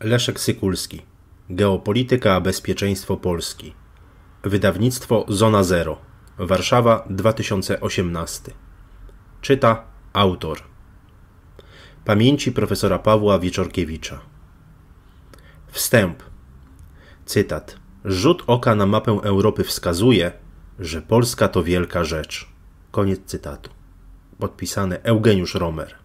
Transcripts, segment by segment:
Leszek Sykulski. Geopolityka a bezpieczeństwo Polski. Wydawnictwo Zona Zero. Warszawa 2018. Czyta autor. Pamięci profesora Pawła Wieczorkiewicza. Wstęp. Cytat. Rzut oka na mapę Europy wskazuje, że Polska to wielka rzecz. Koniec cytatu. Podpisane Eugeniusz Romer.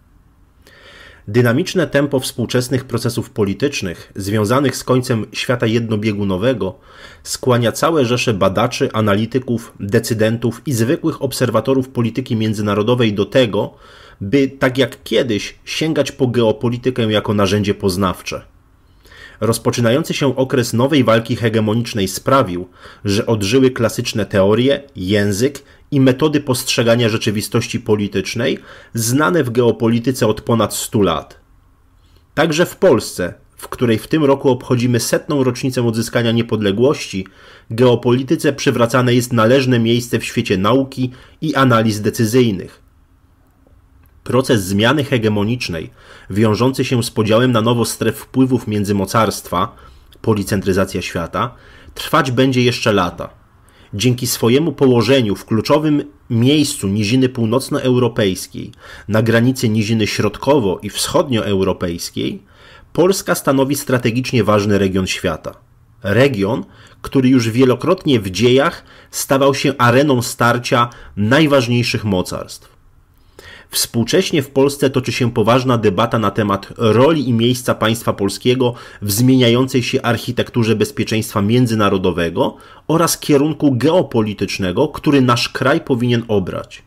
Dynamiczne tempo współczesnych procesów politycznych, związanych z końcem świata jednobiegunowego, skłania całe rzesze badaczy, analityków, decydentów i zwykłych obserwatorów polityki międzynarodowej do tego, by tak jak kiedyś sięgać po geopolitykę jako narzędzie poznawcze. Rozpoczynający się okres nowej walki hegemonicznej sprawił, że odżyły klasyczne teorie, język i metody postrzegania rzeczywistości politycznej znane w geopolityce od ponad 100 lat. Także w Polsce, w której w tym roku obchodzimy setną rocznicę odzyskania niepodległości, geopolityce przywracane jest należne miejsce w świecie nauki i analiz decyzyjnych. Proces zmiany hegemonicznej, wiążący się z podziałem na nowo stref wpływów między mocarstwa, policentryzacja świata, trwać będzie jeszcze lata – dzięki swojemu położeniu w kluczowym miejscu niziny północnoeuropejskiej na granicy niziny środkowo- i wschodnioeuropejskiej, Polska stanowi strategicznie ważny region świata. Region, który już wielokrotnie w dziejach stawał się areną starcia najważniejszych mocarstw. Współcześnie w Polsce toczy się poważna debata na temat roli i miejsca państwa polskiego w zmieniającej się architekturze bezpieczeństwa międzynarodowego oraz kierunku geopolitycznego, który nasz kraj powinien obrać.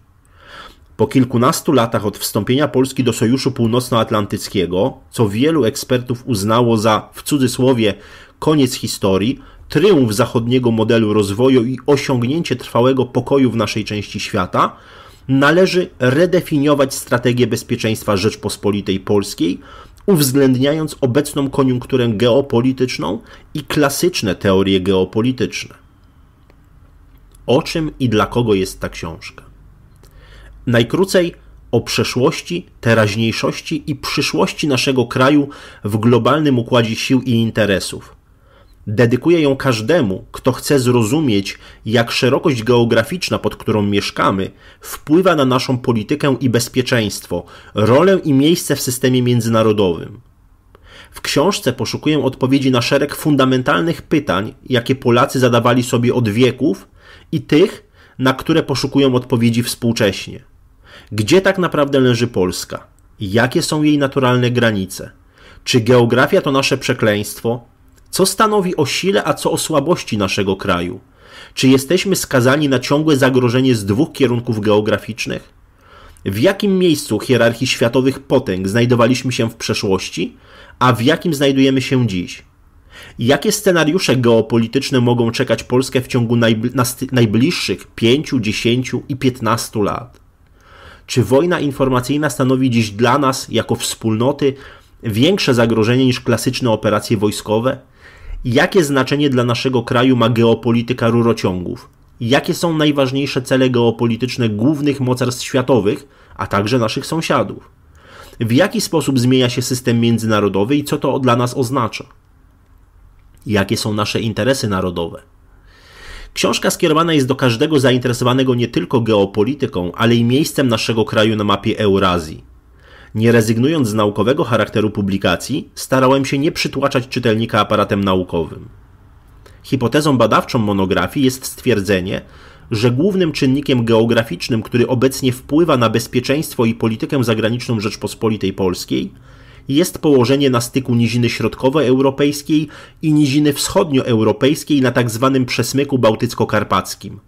Po kilkunastu latach od wstąpienia Polski do Sojuszu Północnoatlantyckiego, co wielu ekspertów uznało za w cudzysłowie koniec historii, tryumf zachodniego modelu rozwoju i osiągnięcie trwałego pokoju w naszej części świata, należy redefiniować strategię bezpieczeństwa Rzeczpospolitej Polskiej, uwzględniając obecną koniunkturę geopolityczną i klasyczne teorie geopolityczne. O czym i dla kogo jest ta książka? Najkrócej o przeszłości, teraźniejszości i przyszłości naszego kraju w globalnym układzie sił i interesów Dedykuję ją każdemu, kto chce zrozumieć, jak szerokość geograficzna, pod którą mieszkamy, wpływa na naszą politykę i bezpieczeństwo, rolę i miejsce w systemie międzynarodowym. W książce poszukuję odpowiedzi na szereg fundamentalnych pytań, jakie Polacy zadawali sobie od wieków i tych, na które poszukują odpowiedzi współcześnie. Gdzie tak naprawdę leży Polska? Jakie są jej naturalne granice? Czy geografia to nasze przekleństwo? Co stanowi o sile, a co o słabości naszego kraju? Czy jesteśmy skazani na ciągłe zagrożenie z dwóch kierunków geograficznych? W jakim miejscu hierarchii światowych potęg znajdowaliśmy się w przeszłości, a w jakim znajdujemy się dziś? Jakie scenariusze geopolityczne mogą czekać Polskę w ciągu najbliższych 5, 10 i 15 lat? Czy wojna informacyjna stanowi dziś dla nas, jako wspólnoty, większe zagrożenie niż klasyczne operacje wojskowe? Jakie znaczenie dla naszego kraju ma geopolityka rurociągów? Jakie są najważniejsze cele geopolityczne głównych mocarstw światowych, a także naszych sąsiadów? W jaki sposób zmienia się system międzynarodowy i co to dla nas oznacza? Jakie są nasze interesy narodowe? Książka skierowana jest do każdego zainteresowanego nie tylko geopolityką, ale i miejscem naszego kraju na mapie Eurazji. Nie rezygnując z naukowego charakteru publikacji, starałem się nie przytłaczać czytelnika aparatem naukowym. Hipotezą badawczą monografii jest stwierdzenie, że głównym czynnikiem geograficznym, który obecnie wpływa na bezpieczeństwo i politykę zagraniczną Rzeczpospolitej Polskiej, jest położenie na styku niziny środkowoeuropejskiej i niziny wschodnioeuropejskiej na tzw. Tak przesmyku bałtycko-karpackim –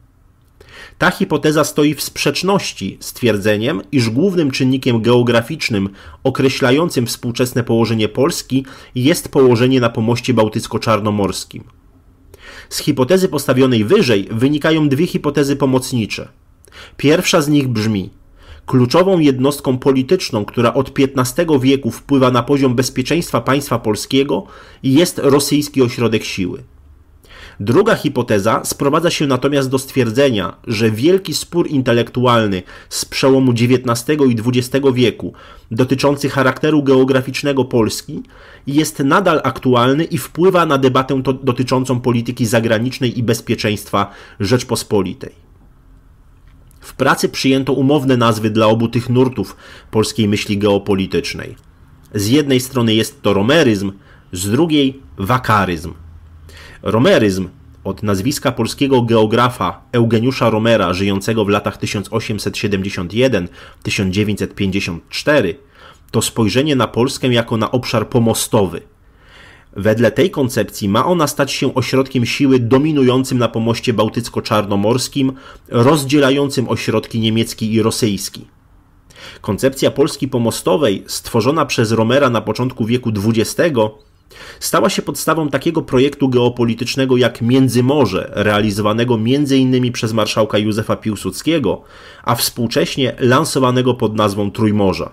ta hipoteza stoi w sprzeczności z twierdzeniem, iż głównym czynnikiem geograficznym określającym współczesne położenie Polski jest położenie na pomoście bałtycko-czarnomorskim. Z hipotezy postawionej wyżej wynikają dwie hipotezy pomocnicze. Pierwsza z nich brzmi: kluczową jednostką polityczną, która od XV wieku wpływa na poziom bezpieczeństwa państwa polskiego, jest rosyjski ośrodek siły. Druga hipoteza sprowadza się natomiast do stwierdzenia, że wielki spór intelektualny z przełomu XIX i XX wieku dotyczący charakteru geograficznego Polski jest nadal aktualny i wpływa na debatę dotyczącą polityki zagranicznej i bezpieczeństwa Rzeczpospolitej. W pracy przyjęto umowne nazwy dla obu tych nurtów polskiej myśli geopolitycznej. Z jednej strony jest to romeryzm, z drugiej wakaryzm. Romeryzm od nazwiska polskiego geografa Eugeniusza Romera, żyjącego w latach 1871-1954, to spojrzenie na Polskę jako na obszar pomostowy. Wedle tej koncepcji ma ona stać się ośrodkiem siły dominującym na pomoście bałtycko-czarnomorskim, rozdzielającym ośrodki niemiecki i rosyjski. Koncepcja Polski pomostowej, stworzona przez Romera na początku wieku XX, Stała się podstawą takiego projektu geopolitycznego jak Międzymorze, realizowanego m.in. przez marszałka Józefa Piłsudskiego, a współcześnie lansowanego pod nazwą Trójmorza.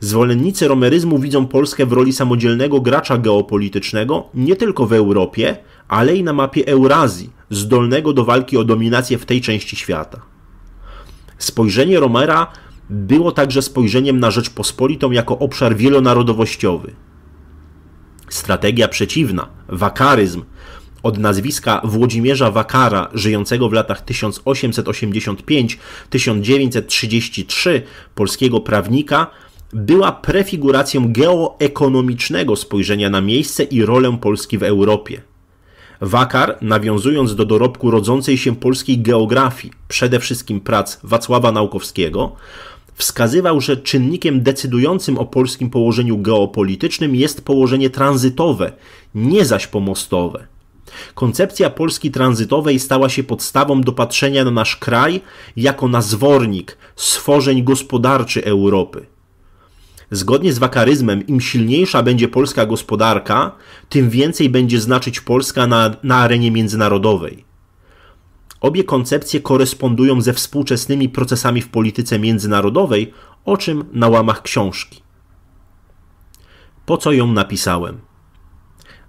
Zwolennicy romeryzmu widzą Polskę w roli samodzielnego gracza geopolitycznego nie tylko w Europie, ale i na mapie Eurazji, zdolnego do walki o dominację w tej części świata. Spojrzenie Romera było także spojrzeniem na Rzeczpospolitą jako obszar wielonarodowościowy – Strategia przeciwna, wakaryzm, od nazwiska Włodzimierza Wakara, żyjącego w latach 1885-1933, polskiego prawnika, była prefiguracją geoekonomicznego spojrzenia na miejsce i rolę Polski w Europie. Wakar, nawiązując do dorobku rodzącej się polskiej geografii, przede wszystkim prac Wacława Naukowskiego, wskazywał, że czynnikiem decydującym o polskim położeniu geopolitycznym jest położenie tranzytowe, nie zaś pomostowe. Koncepcja Polski tranzytowej stała się podstawą do patrzenia na nasz kraj jako na zwornik, stworzeń gospodarczy Europy. Zgodnie z wakaryzmem, im silniejsza będzie polska gospodarka, tym więcej będzie znaczyć Polska na, na arenie międzynarodowej. Obie koncepcje korespondują ze współczesnymi procesami w polityce międzynarodowej, o czym na łamach książki. Po co ją napisałem?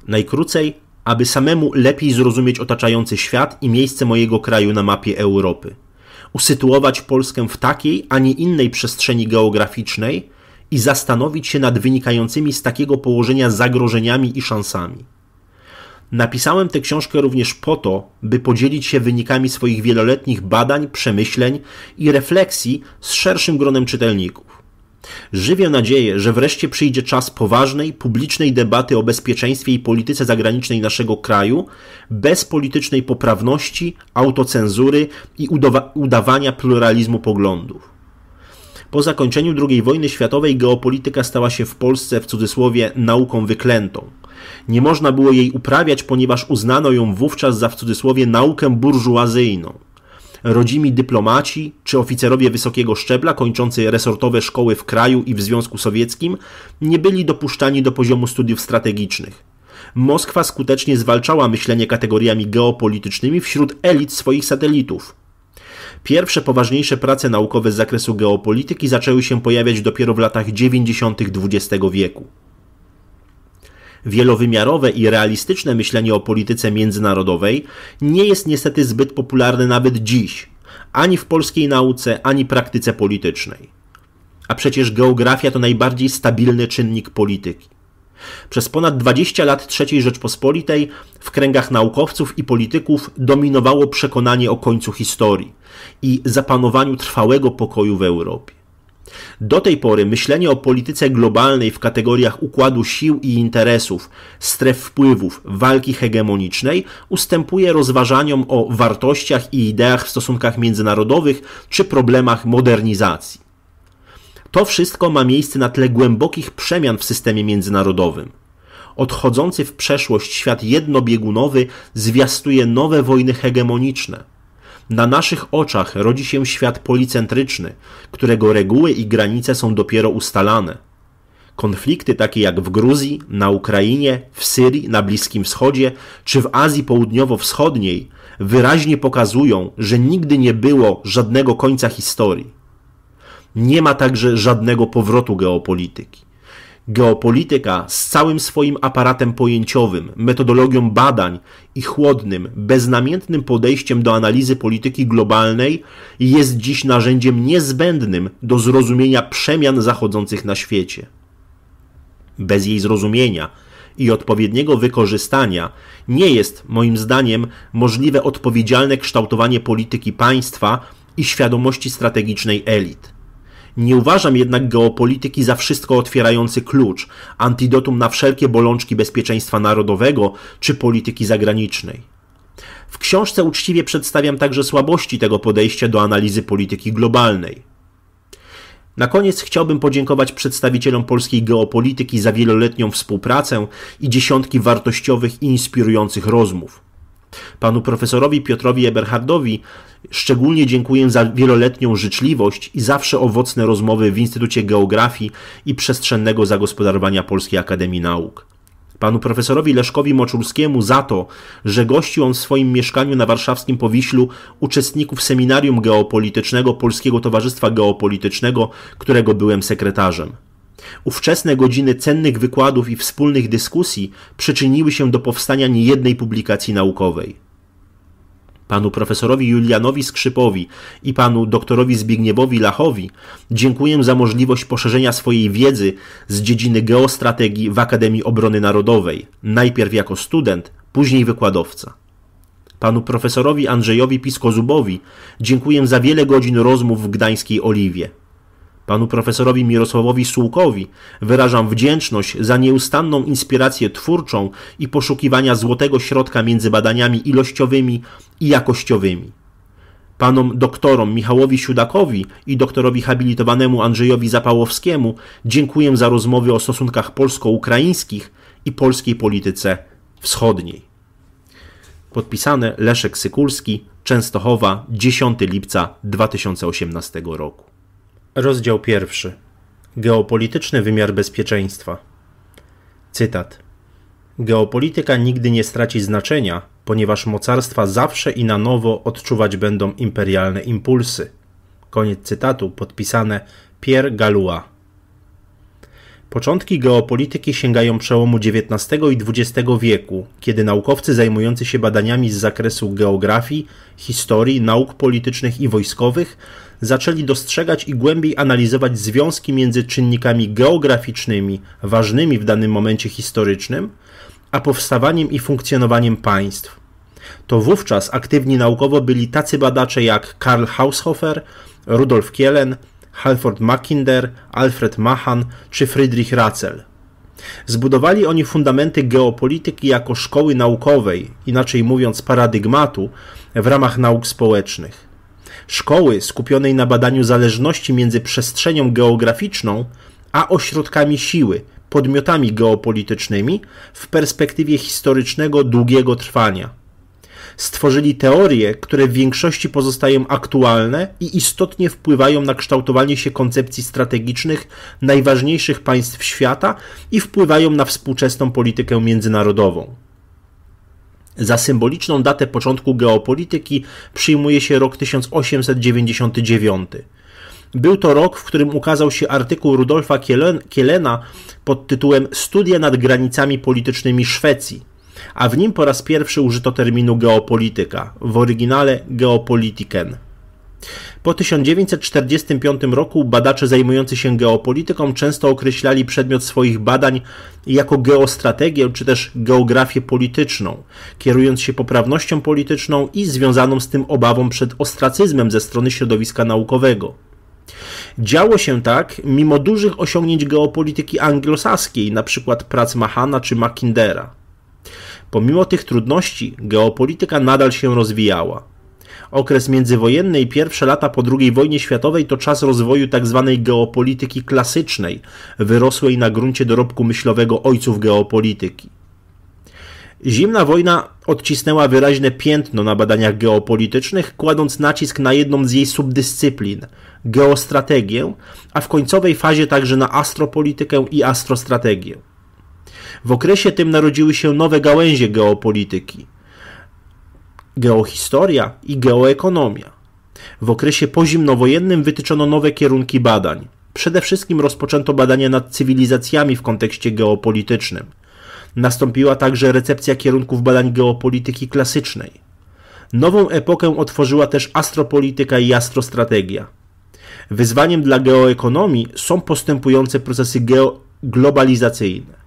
Najkrócej, aby samemu lepiej zrozumieć otaczający świat i miejsce mojego kraju na mapie Europy. Usytuować Polskę w takiej, a nie innej przestrzeni geograficznej i zastanowić się nad wynikającymi z takiego położenia zagrożeniami i szansami. Napisałem tę książkę również po to, by podzielić się wynikami swoich wieloletnich badań, przemyśleń i refleksji z szerszym gronem czytelników. Żywię nadzieję, że wreszcie przyjdzie czas poważnej, publicznej debaty o bezpieczeństwie i polityce zagranicznej naszego kraju, bez politycznej poprawności, autocenzury i udawania pluralizmu poglądów. Po zakończeniu II wojny światowej geopolityka stała się w Polsce w cudzysłowie nauką wyklętą. Nie można było jej uprawiać, ponieważ uznano ją wówczas za w cudzysłowie naukę burżuazyjną. Rodzimi dyplomaci czy oficerowie wysokiego szczebla kończący resortowe szkoły w kraju i w Związku Sowieckim nie byli dopuszczani do poziomu studiów strategicznych. Moskwa skutecznie zwalczała myślenie kategoriami geopolitycznymi wśród elit swoich satelitów. Pierwsze poważniejsze prace naukowe z zakresu geopolityki zaczęły się pojawiać dopiero w latach 90. XX wieku wielowymiarowe i realistyczne myślenie o polityce międzynarodowej nie jest niestety zbyt popularne nawet dziś, ani w polskiej nauce, ani praktyce politycznej. A przecież geografia to najbardziej stabilny czynnik polityki. Przez ponad 20 lat III Rzeczpospolitej w kręgach naukowców i polityków dominowało przekonanie o końcu historii i zapanowaniu trwałego pokoju w Europie. Do tej pory myślenie o polityce globalnej w kategoriach układu sił i interesów, stref wpływów, walki hegemonicznej ustępuje rozważaniom o wartościach i ideach w stosunkach międzynarodowych czy problemach modernizacji. To wszystko ma miejsce na tle głębokich przemian w systemie międzynarodowym. Odchodzący w przeszłość świat jednobiegunowy zwiastuje nowe wojny hegemoniczne na naszych oczach rodzi się świat policentryczny, którego reguły i granice są dopiero ustalane. Konflikty takie jak w Gruzji, na Ukrainie, w Syrii, na Bliskim Wschodzie czy w Azji Południowo-Wschodniej wyraźnie pokazują, że nigdy nie było żadnego końca historii. Nie ma także żadnego powrotu geopolityki. Geopolityka z całym swoim aparatem pojęciowym, metodologią badań i chłodnym, beznamiętnym podejściem do analizy polityki globalnej jest dziś narzędziem niezbędnym do zrozumienia przemian zachodzących na świecie. Bez jej zrozumienia i odpowiedniego wykorzystania nie jest, moim zdaniem, możliwe odpowiedzialne kształtowanie polityki państwa i świadomości strategicznej elit. Nie uważam jednak geopolityki za wszystko otwierający klucz, antidotum na wszelkie bolączki bezpieczeństwa narodowego czy polityki zagranicznej. W książce uczciwie przedstawiam także słabości tego podejścia do analizy polityki globalnej. Na koniec chciałbym podziękować przedstawicielom polskiej geopolityki za wieloletnią współpracę i dziesiątki wartościowych i inspirujących rozmów. Panu profesorowi Piotrowi Eberhardowi Szczególnie dziękuję za wieloletnią życzliwość i zawsze owocne rozmowy w Instytucie Geografii i Przestrzennego Zagospodarowania Polskiej Akademii Nauk. Panu profesorowi Leszkowi Moczulskiemu za to, że gościł on w swoim mieszkaniu na warszawskim Powiślu uczestników seminarium geopolitycznego Polskiego Towarzystwa Geopolitycznego, którego byłem sekretarzem. Ówczesne godziny cennych wykładów i wspólnych dyskusji przyczyniły się do powstania niejednej publikacji naukowej panu profesorowi Julianowi Skrzypowi i panu doktorowi Zbigniewowi Lachowi dziękuję za możliwość poszerzenia swojej wiedzy z dziedziny geostrategii w Akademii Obrony Narodowej, najpierw jako student, później wykładowca. Panu profesorowi Andrzejowi Piskozubowi dziękuję za wiele godzin rozmów w gdańskiej Oliwie panu profesorowi Mirosławowi Sułkowi wyrażam wdzięczność za nieustanną inspirację twórczą i poszukiwania złotego środka między badaniami ilościowymi i jakościowymi. Panom doktorom Michałowi Siudakowi i doktorowi habilitowanemu Andrzejowi Zapałowskiemu dziękuję za rozmowy o stosunkach polsko-ukraińskich i polskiej polityce wschodniej. Podpisane Leszek Sykulski, Częstochowa, 10 lipca 2018 roku. Rozdział pierwszy. Geopolityczny wymiar bezpieczeństwa. Cytat. Geopolityka nigdy nie straci znaczenia, ponieważ mocarstwa zawsze i na nowo odczuwać będą imperialne impulsy. Koniec cytatu, podpisane Pierre Galois. Początki geopolityki sięgają przełomu XIX i XX wieku, kiedy naukowcy zajmujący się badaniami z zakresu geografii, historii, nauk politycznych i wojskowych zaczęli dostrzegać i głębiej analizować związki między czynnikami geograficznymi, ważnymi w danym momencie historycznym, a powstawaniem i funkcjonowaniem państw. To wówczas aktywni naukowo byli tacy badacze jak Karl Haushofer, Rudolf Kielen, Halford Mackinder, Alfred Mahan czy Friedrich Ratzel. Zbudowali oni fundamenty geopolityki jako szkoły naukowej, inaczej mówiąc paradygmatu, w ramach nauk społecznych szkoły skupionej na badaniu zależności między przestrzenią geograficzną a ośrodkami siły, podmiotami geopolitycznymi w perspektywie historycznego długiego trwania. Stworzyli teorie, które w większości pozostają aktualne i istotnie wpływają na kształtowanie się koncepcji strategicznych najważniejszych państw świata i wpływają na współczesną politykę międzynarodową. Za symboliczną datę początku geopolityki przyjmuje się rok 1899. Był to rok, w którym ukazał się artykuł Rudolfa Kielena pod tytułem Studia nad granicami politycznymi Szwecji, a w nim po raz pierwszy użyto terminu geopolityka, w oryginale geopolitiken. Po 1945 roku badacze zajmujący się geopolityką często określali przedmiot swoich badań jako geostrategię czy też geografię polityczną, kierując się poprawnością polityczną i związaną z tym obawą przed ostracyzmem ze strony środowiska naukowego. Działo się tak mimo dużych osiągnięć geopolityki anglosaskiej, np. prac Mahana czy Mackindera. Pomimo tych trudności, geopolityka nadal się rozwijała. Okres międzywojenny i pierwsze lata po II wojnie światowej to czas rozwoju tzw. Tak geopolityki klasycznej, wyrosłej na gruncie dorobku myślowego ojców geopolityki. Zimna wojna odcisnęła wyraźne piętno na badaniach geopolitycznych, kładąc nacisk na jedną z jej subdyscyplin geostrategię, a w końcowej fazie także na astropolitykę i astrostrategię. W okresie tym narodziły się nowe gałęzie geopolityki geohistoria i geoekonomia. W okresie pozimnowojennym wytyczono nowe kierunki badań. Przede wszystkim rozpoczęto badania nad cywilizacjami w kontekście geopolitycznym. Nastąpiła także recepcja kierunków badań geopolityki klasycznej. Nową epokę otworzyła też astropolityka i astrostrategia. Wyzwaniem dla geoekonomii są postępujące procesy geoglobalizacyjne.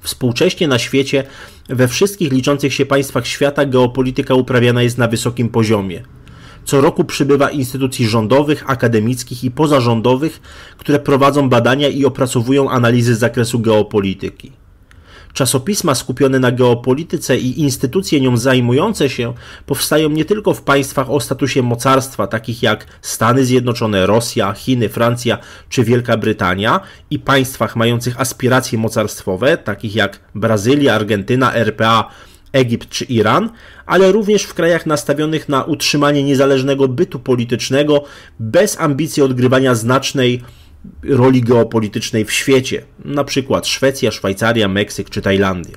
Współcześnie na świecie we wszystkich liczących się państwach świata geopolityka uprawiana jest na wysokim poziomie. Co roku przybywa instytucji rządowych, akademickich i pozarządowych, które prowadzą badania i opracowują analizy z zakresu geopolityki. Czasopisma skupione na geopolityce i instytucje nią zajmujące się powstają nie tylko w państwach o statusie mocarstwa, takich jak Stany Zjednoczone, Rosja, Chiny, Francja czy Wielka Brytania, i państwach mających aspiracje mocarstwowe, takich jak Brazylia, Argentyna, RPA, Egipt czy Iran, ale również w krajach nastawionych na utrzymanie niezależnego bytu politycznego bez ambicji odgrywania znacznej roli geopolitycznej w świecie, na przykład Szwecja, Szwajcaria, Meksyk czy Tajlandia.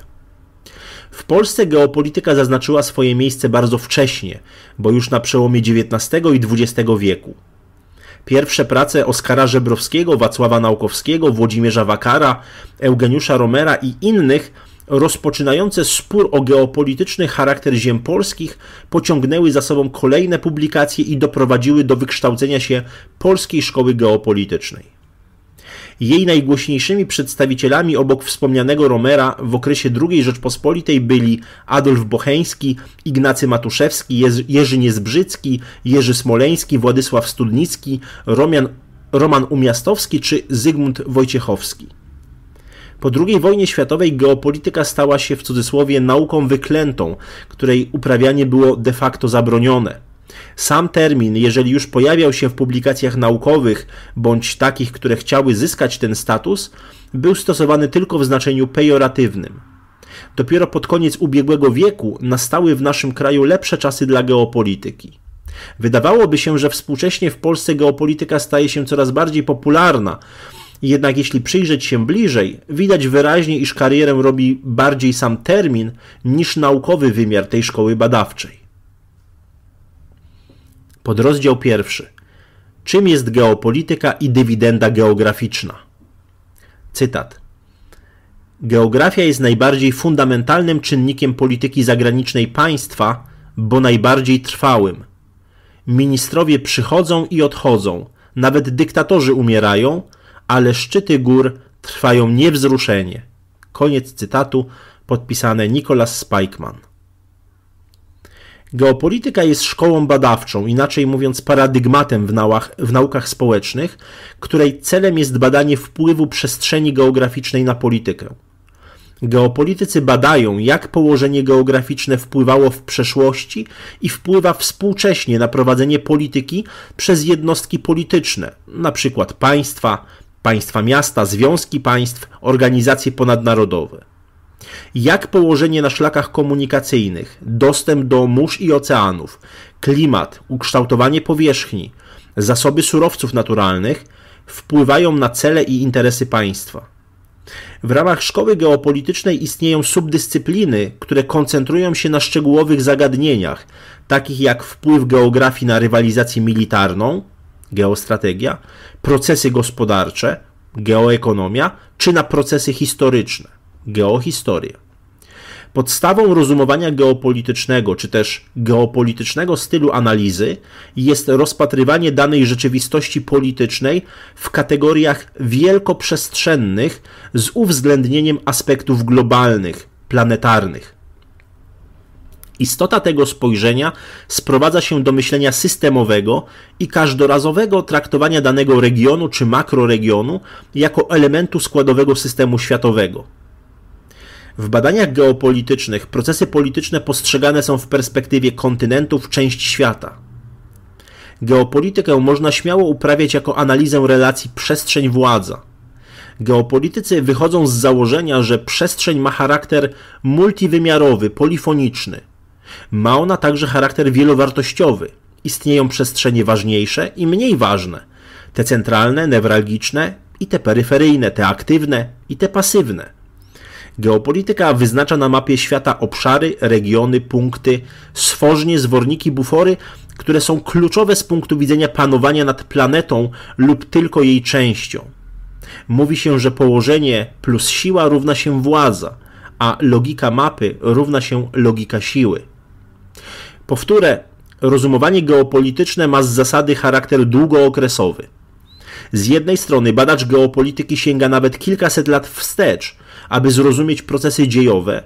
W Polsce geopolityka zaznaczyła swoje miejsce bardzo wcześnie, bo już na przełomie XIX i XX wieku. Pierwsze prace Oskara Żebrowskiego, Wacława Naukowskiego, Włodzimierza Wakara, Eugeniusza Romera i innych rozpoczynające spór o geopolityczny charakter ziem polskich pociągnęły za sobą kolejne publikacje i doprowadziły do wykształcenia się polskiej szkoły geopolitycznej. Jej najgłośniejszymi przedstawicielami obok wspomnianego Romera w okresie II Rzeczpospolitej byli Adolf Bocheński, Ignacy Matuszewski, Jerzy Niezbrzycki, Jerzy Smoleński, Władysław Studnicki, Roman Umiastowski czy Zygmunt Wojciechowski. Po II wojnie światowej geopolityka stała się w cudzysłowie nauką wyklętą, której uprawianie było de facto zabronione. Sam termin, jeżeli już pojawiał się w publikacjach naukowych bądź takich, które chciały zyskać ten status, był stosowany tylko w znaczeniu pejoratywnym. Dopiero pod koniec ubiegłego wieku nastały w naszym kraju lepsze czasy dla geopolityki. Wydawałoby się, że współcześnie w Polsce geopolityka staje się coraz bardziej popularna, jednak jeśli przyjrzeć się bliżej, widać wyraźnie, iż karierę robi bardziej sam termin niż naukowy wymiar tej szkoły badawczej. Podrozdział pierwszy. Czym jest geopolityka i dywidenda geograficzna? Cytat. Geografia jest najbardziej fundamentalnym czynnikiem polityki zagranicznej państwa, bo najbardziej trwałym. Ministrowie przychodzą i odchodzą, nawet dyktatorzy umierają, ale szczyty gór trwają niewzruszenie. Koniec cytatu, podpisane Nicholas Spikeman. Geopolityka jest szkołą badawczą, inaczej mówiąc paradygmatem w, nałach, w naukach społecznych, której celem jest badanie wpływu przestrzeni geograficznej na politykę. Geopolitycy badają, jak położenie geograficzne wpływało w przeszłości i wpływa współcześnie na prowadzenie polityki przez jednostki polityczne, np. państwa, państwa miasta, związki państw, organizacje ponadnarodowe. Jak położenie na szlakach komunikacyjnych, dostęp do mórz i oceanów, klimat, ukształtowanie powierzchni, zasoby surowców naturalnych wpływają na cele i interesy państwa. W ramach szkoły geopolitycznej istnieją subdyscypliny, które koncentrują się na szczegółowych zagadnieniach, takich jak wpływ geografii na rywalizację militarną, geostrategia, procesy gospodarcze, geoekonomia, czy na procesy historyczne, geohistoria. Podstawą rozumowania geopolitycznego czy też geopolitycznego stylu analizy jest rozpatrywanie danej rzeczywistości politycznej w kategoriach wielkoprzestrzennych z uwzględnieniem aspektów globalnych, planetarnych. Istota tego spojrzenia sprowadza się do myślenia systemowego i każdorazowego traktowania danego regionu czy makroregionu jako elementu składowego systemu światowego. W badaniach geopolitycznych procesy polityczne postrzegane są w perspektywie kontynentów części świata. Geopolitykę można śmiało uprawiać jako analizę relacji przestrzeń-władza. Geopolitycy wychodzą z założenia, że przestrzeń ma charakter multiwymiarowy, polifoniczny – ma ona także charakter wielowartościowy. Istnieją przestrzenie ważniejsze i mniej ważne. Te centralne, newralgiczne i te peryferyjne, te aktywne i te pasywne. Geopolityka wyznacza na mapie świata obszary, regiony, punkty, sfornie, zworniki, bufory, które są kluczowe z punktu widzenia panowania nad planetą lub tylko jej częścią. Mówi się, że położenie plus siła równa się władza, a logika mapy równa się logika siły. Powtórę, rozumowanie geopolityczne ma z zasady charakter długookresowy. Z jednej strony badacz geopolityki sięga nawet kilkaset lat wstecz, aby zrozumieć procesy dziejowe,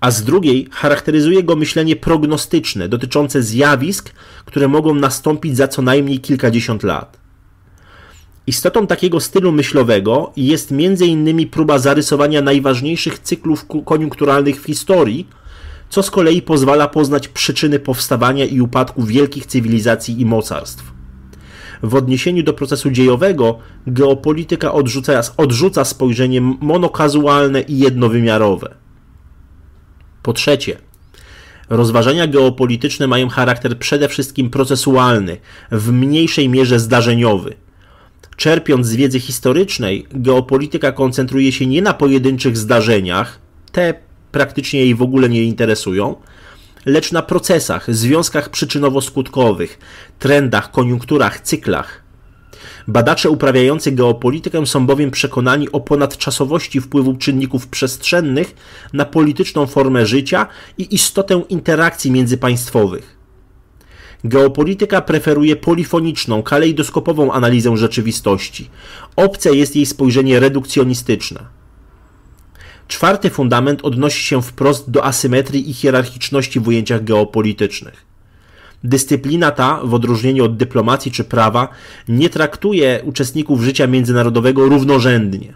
a z drugiej charakteryzuje go myślenie prognostyczne dotyczące zjawisk, które mogą nastąpić za co najmniej kilkadziesiąt lat. Istotą takiego stylu myślowego jest m.in. próba zarysowania najważniejszych cyklów koniunkturalnych w historii, co z kolei pozwala poznać przyczyny powstawania i upadku wielkich cywilizacji i mocarstw. W odniesieniu do procesu dziejowego, geopolityka odrzuca, odrzuca spojrzenie monokazualne i jednowymiarowe. Po trzecie, rozważania geopolityczne mają charakter przede wszystkim procesualny, w mniejszej mierze zdarzeniowy. Czerpiąc z wiedzy historycznej, geopolityka koncentruje się nie na pojedynczych zdarzeniach, te praktycznie jej w ogóle nie interesują, lecz na procesach, związkach przyczynowo-skutkowych, trendach, koniunkturach, cyklach. Badacze uprawiający geopolitykę są bowiem przekonani o ponadczasowości wpływu czynników przestrzennych na polityczną formę życia i istotę interakcji międzypaństwowych. Geopolityka preferuje polifoniczną, kalejdoskopową analizę rzeczywistości. Obce jest jej spojrzenie redukcjonistyczne. Czwarty fundament odnosi się wprost do asymetrii i hierarchiczności w ujęciach geopolitycznych. Dyscyplina ta, w odróżnieniu od dyplomacji czy prawa, nie traktuje uczestników życia międzynarodowego równorzędnie.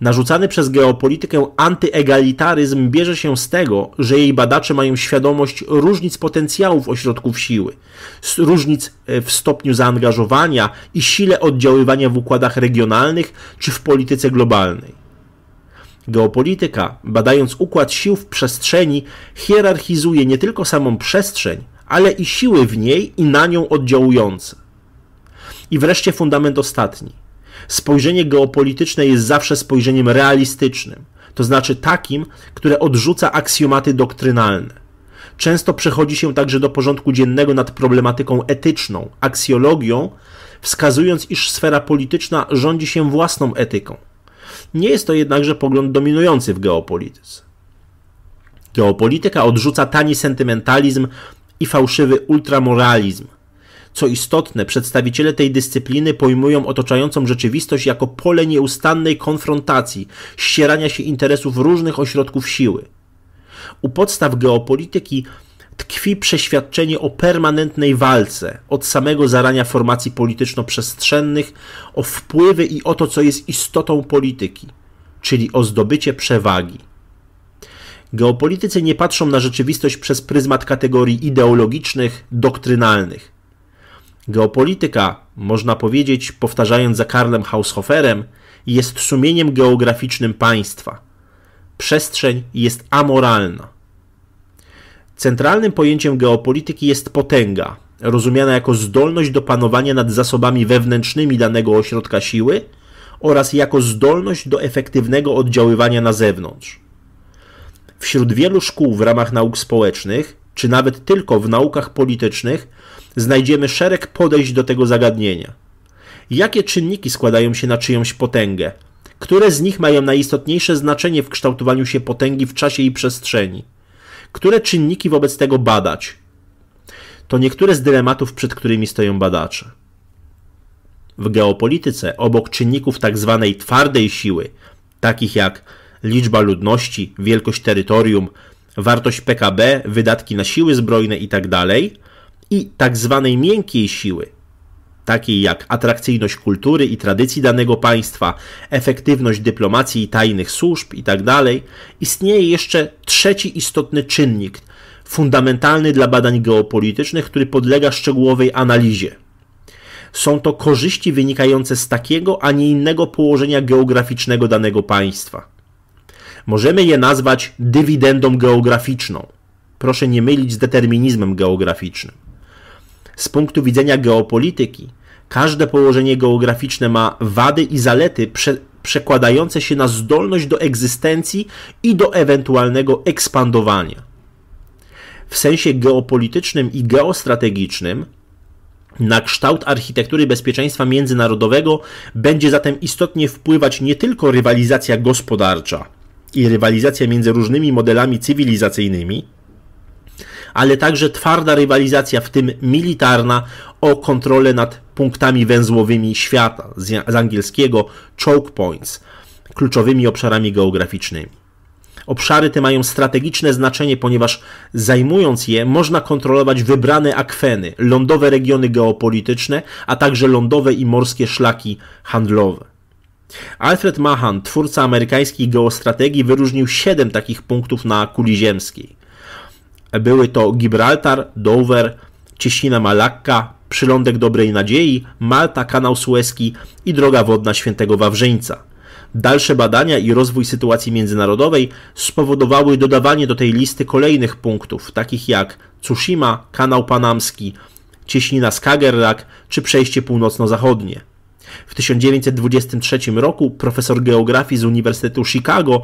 Narzucany przez geopolitykę antyegalitaryzm bierze się z tego, że jej badacze mają świadomość różnic potencjałów ośrodków siły, różnic e, w stopniu zaangażowania i sile oddziaływania w układach regionalnych czy w polityce globalnej. Geopolityka, badając układ sił w przestrzeni, hierarchizuje nie tylko samą przestrzeń, ale i siły w niej i na nią oddziałujące. I wreszcie fundament ostatni. Spojrzenie geopolityczne jest zawsze spojrzeniem realistycznym, to znaczy takim, które odrzuca aksjomaty doktrynalne. Często przechodzi się także do porządku dziennego nad problematyką etyczną, aksjologią, wskazując, iż sfera polityczna rządzi się własną etyką. Nie jest to jednakże pogląd dominujący w geopolityce. Geopolityka odrzuca tani sentymentalizm i fałszywy ultramoralizm. Co istotne, przedstawiciele tej dyscypliny pojmują otaczającą rzeczywistość jako pole nieustannej konfrontacji, ścierania się interesów różnych ośrodków siły. U podstaw geopolityki tkwi przeświadczenie o permanentnej walce od samego zarania formacji polityczno-przestrzennych o wpływy i o to, co jest istotą polityki, czyli o zdobycie przewagi. Geopolitycy nie patrzą na rzeczywistość przez pryzmat kategorii ideologicznych, doktrynalnych. Geopolityka, można powiedzieć, powtarzając za Karlem Haushoferem, jest sumieniem geograficznym państwa. Przestrzeń jest amoralna. Centralnym pojęciem geopolityki jest potęga, rozumiana jako zdolność do panowania nad zasobami wewnętrznymi danego ośrodka siły oraz jako zdolność do efektywnego oddziaływania na zewnątrz. Wśród wielu szkół w ramach nauk społecznych, czy nawet tylko w naukach politycznych, znajdziemy szereg podejść do tego zagadnienia. Jakie czynniki składają się na czyjąś potęgę? Które z nich mają najistotniejsze znaczenie w kształtowaniu się potęgi w czasie i przestrzeni? które czynniki wobec tego badać. To niektóre z dylematów, przed którymi stoją badacze. W geopolityce, obok czynników tzw. Tak twardej siły, takich jak liczba ludności, wielkość terytorium, wartość PKB, wydatki na siły zbrojne itd., i tzw. Tak tak miękkiej siły, takiej jak atrakcyjność kultury i tradycji danego państwa, efektywność dyplomacji i tajnych służb itd., tak istnieje jeszcze trzeci istotny czynnik, fundamentalny dla badań geopolitycznych, który podlega szczegółowej analizie. Są to korzyści wynikające z takiego, a nie innego położenia geograficznego danego państwa. Możemy je nazwać dywidendą geograficzną. Proszę nie mylić z determinizmem geograficznym. Z punktu widzenia geopolityki, Każde położenie geograficzne ma wady i zalety prze przekładające się na zdolność do egzystencji i do ewentualnego ekspandowania. W sensie geopolitycznym i geostrategicznym na kształt architektury bezpieczeństwa międzynarodowego będzie zatem istotnie wpływać nie tylko rywalizacja gospodarcza i rywalizacja między różnymi modelami cywilizacyjnymi, ale także twarda rywalizacja, w tym militarna, o kontrolę nad punktami węzłowymi świata, z angielskiego choke points, kluczowymi obszarami geograficznymi. Obszary te mają strategiczne znaczenie, ponieważ zajmując je, można kontrolować wybrane akweny, lądowe regiony geopolityczne, a także lądowe i morskie szlaki handlowe. Alfred Mahan, twórca amerykańskiej geostrategii, wyróżnił siedem takich punktów na kuli ziemskiej. Były to Gibraltar, Dover, Cieśnina Malakka, Przylądek Dobrej Nadziei, Malta, Kanał Suezki i droga wodna Świętego Wawrzyńca. Dalsze badania i rozwój sytuacji międzynarodowej spowodowały dodawanie do tej listy kolejnych punktów, takich jak Tsushima, Kanał Panamski, Cieśnina Skagerrak czy Przejście Północno-Zachodnie. W 1923 roku profesor geografii z Uniwersytetu Chicago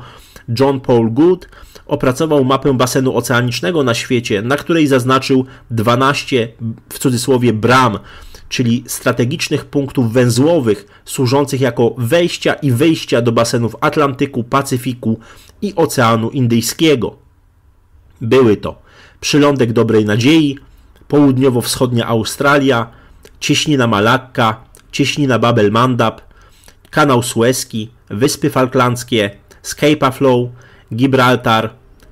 John Paul Good opracował mapę basenu oceanicznego na świecie, na której zaznaczył 12 w cudzysłowie bram, czyli strategicznych punktów węzłowych służących jako wejścia i wyjścia do basenów Atlantyku, Pacyfiku i Oceanu Indyjskiego. Były to przylądek Dobrej Nadziei, południowo-wschodnia Australia, cieśnina Malakka, cieśnina Babel Mandab, kanał Suezki, Wyspy Falklandzkie, Skype'a Flow, Gibraltar,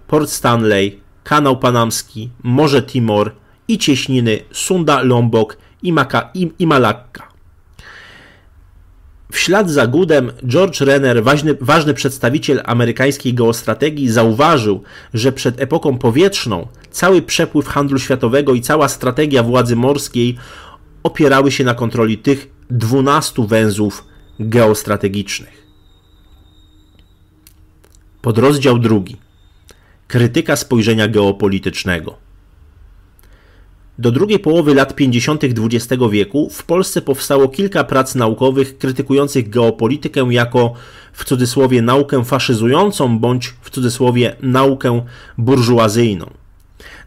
Port Stanley, Kanał Panamski, Morze Timor i cieśniny Sunda, Lombok i, Maka, i, i Malakka. W ślad za Gudem George Renner, ważny, ważny, przedstawiciel amerykańskiej geostrategii, zauważył, że przed epoką powietrzną cały przepływ handlu światowego i cała strategia władzy morskiej opierały się na kontroli tych 12 węzłów geostrategicznych. Podrozdział drugi. Krytyka spojrzenia geopolitycznego. Do drugiej połowy lat 50. XX wieku w Polsce powstało kilka prac naukowych krytykujących geopolitykę jako w cudzysłowie naukę faszyzującą bądź w cudzysłowie naukę burżuazyjną.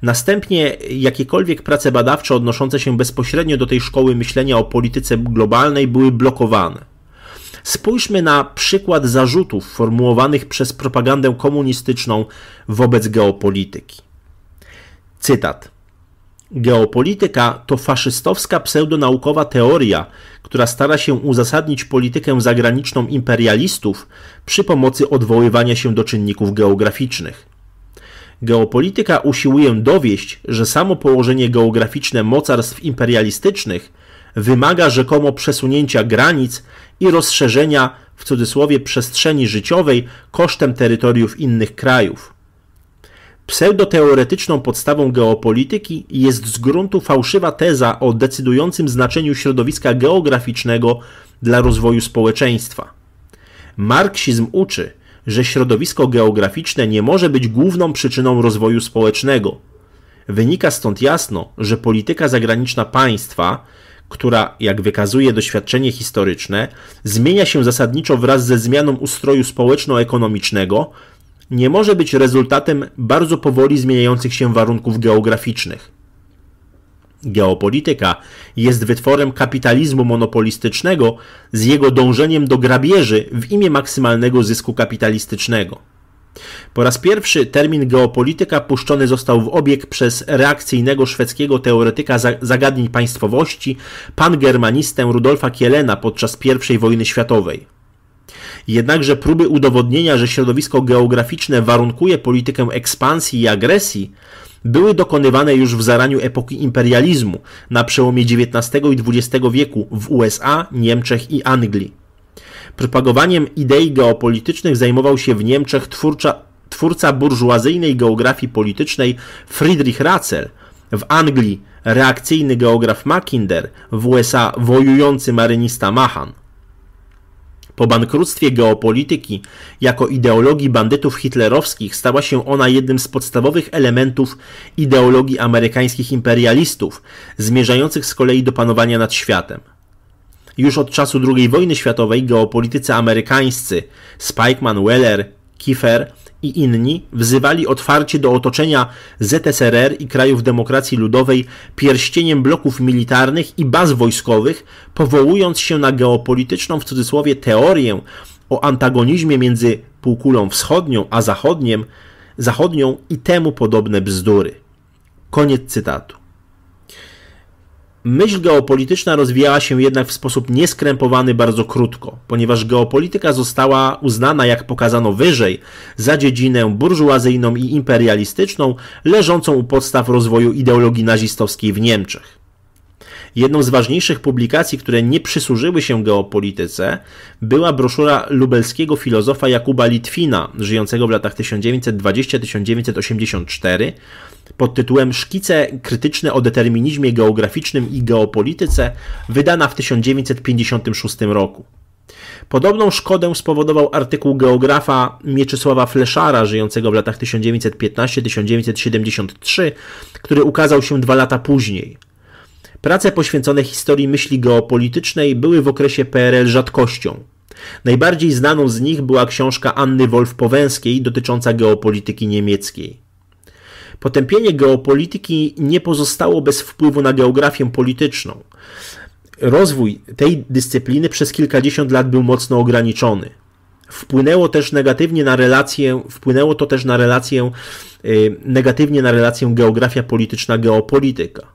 Następnie jakiekolwiek prace badawcze odnoszące się bezpośrednio do tej szkoły myślenia o polityce globalnej były blokowane. Spójrzmy na przykład zarzutów formułowanych przez propagandę komunistyczną wobec geopolityki. Cytat. Geopolityka to faszystowska pseudonaukowa teoria, która stara się uzasadnić politykę zagraniczną imperialistów przy pomocy odwoływania się do czynników geograficznych. Geopolityka usiłuje dowieść, że samo położenie geograficzne mocarstw imperialistycznych wymaga rzekomo przesunięcia granic i rozszerzenia w cudzysłowie przestrzeni życiowej kosztem terytoriów innych krajów. Pseudoteoretyczną podstawą geopolityki jest z gruntu fałszywa teza o decydującym znaczeniu środowiska geograficznego dla rozwoju społeczeństwa. Marksizm uczy, że środowisko geograficzne nie może być główną przyczyną rozwoju społecznego. Wynika stąd jasno, że polityka zagraniczna państwa która, jak wykazuje doświadczenie historyczne, zmienia się zasadniczo wraz ze zmianą ustroju społeczno-ekonomicznego, nie może być rezultatem bardzo powoli zmieniających się warunków geograficznych. Geopolityka jest wytworem kapitalizmu monopolistycznego z jego dążeniem do grabieży w imię maksymalnego zysku kapitalistycznego. Po raz pierwszy termin geopolityka puszczony został w obieg przez reakcyjnego szwedzkiego teoretyka zagadnień państwowości, pangermanistę Rudolfa Kielena podczas I wojny światowej. Jednakże próby udowodnienia, że środowisko geograficzne warunkuje politykę ekspansji i agresji, były dokonywane już w zaraniu epoki imperializmu na przełomie XIX i XX wieku w USA, Niemczech i Anglii. Propagowaniem idei geopolitycznych zajmował się w Niemczech twórcza, twórca burżuazyjnej geografii politycznej Friedrich Ratzel, w Anglii reakcyjny geograf Mackinder, w USA wojujący marynista Mahan. Po bankructwie geopolityki jako ideologii bandytów hitlerowskich stała się ona jednym z podstawowych elementów ideologii amerykańskich imperialistów, zmierzających z kolei do panowania nad światem. Już od czasu II wojny światowej geopolitycy amerykańscy Spikeman, Weller, Kiefer i inni wzywali otwarcie do otoczenia ZSRR i krajów demokracji ludowej pierścieniem bloków militarnych i baz wojskowych, powołując się na geopolityczną w cudzysłowie teorię o antagonizmie między półkulą wschodnią a zachodnią i temu podobne bzdury. Koniec cytatu myśl geopolityczna rozwijała się jednak w sposób nieskrępowany bardzo krótko, ponieważ geopolityka została uznana, jak pokazano wyżej, za dziedzinę burżuazyjną i imperialistyczną, leżącą u podstaw rozwoju ideologii nazistowskiej w Niemczech. Jedną z ważniejszych publikacji, które nie przysłużyły się geopolityce, była broszura lubelskiego filozofa Jakuba Litwina, żyjącego w latach 1920-1984, pod tytułem Szkice krytyczne o determinizmie geograficznym i geopolityce, wydana w 1956 roku. Podobną szkodę spowodował artykuł geografa Mieczysława Fleszara, żyjącego w latach 1915-1973, który ukazał się dwa lata później. Prace poświęcone historii myśli geopolitycznej były w okresie PRL rzadkością. Najbardziej znaną z nich była książka Anny Wolf-Powęskiej dotycząca geopolityki niemieckiej. Potępienie geopolityki nie pozostało bez wpływu na geografię polityczną. Rozwój tej dyscypliny przez kilkadziesiąt lat był mocno ograniczony. Wpłynęło też negatywnie na relację, wpłynęło to też na relację, y, negatywnie na relację geografia polityczna, geopolityka.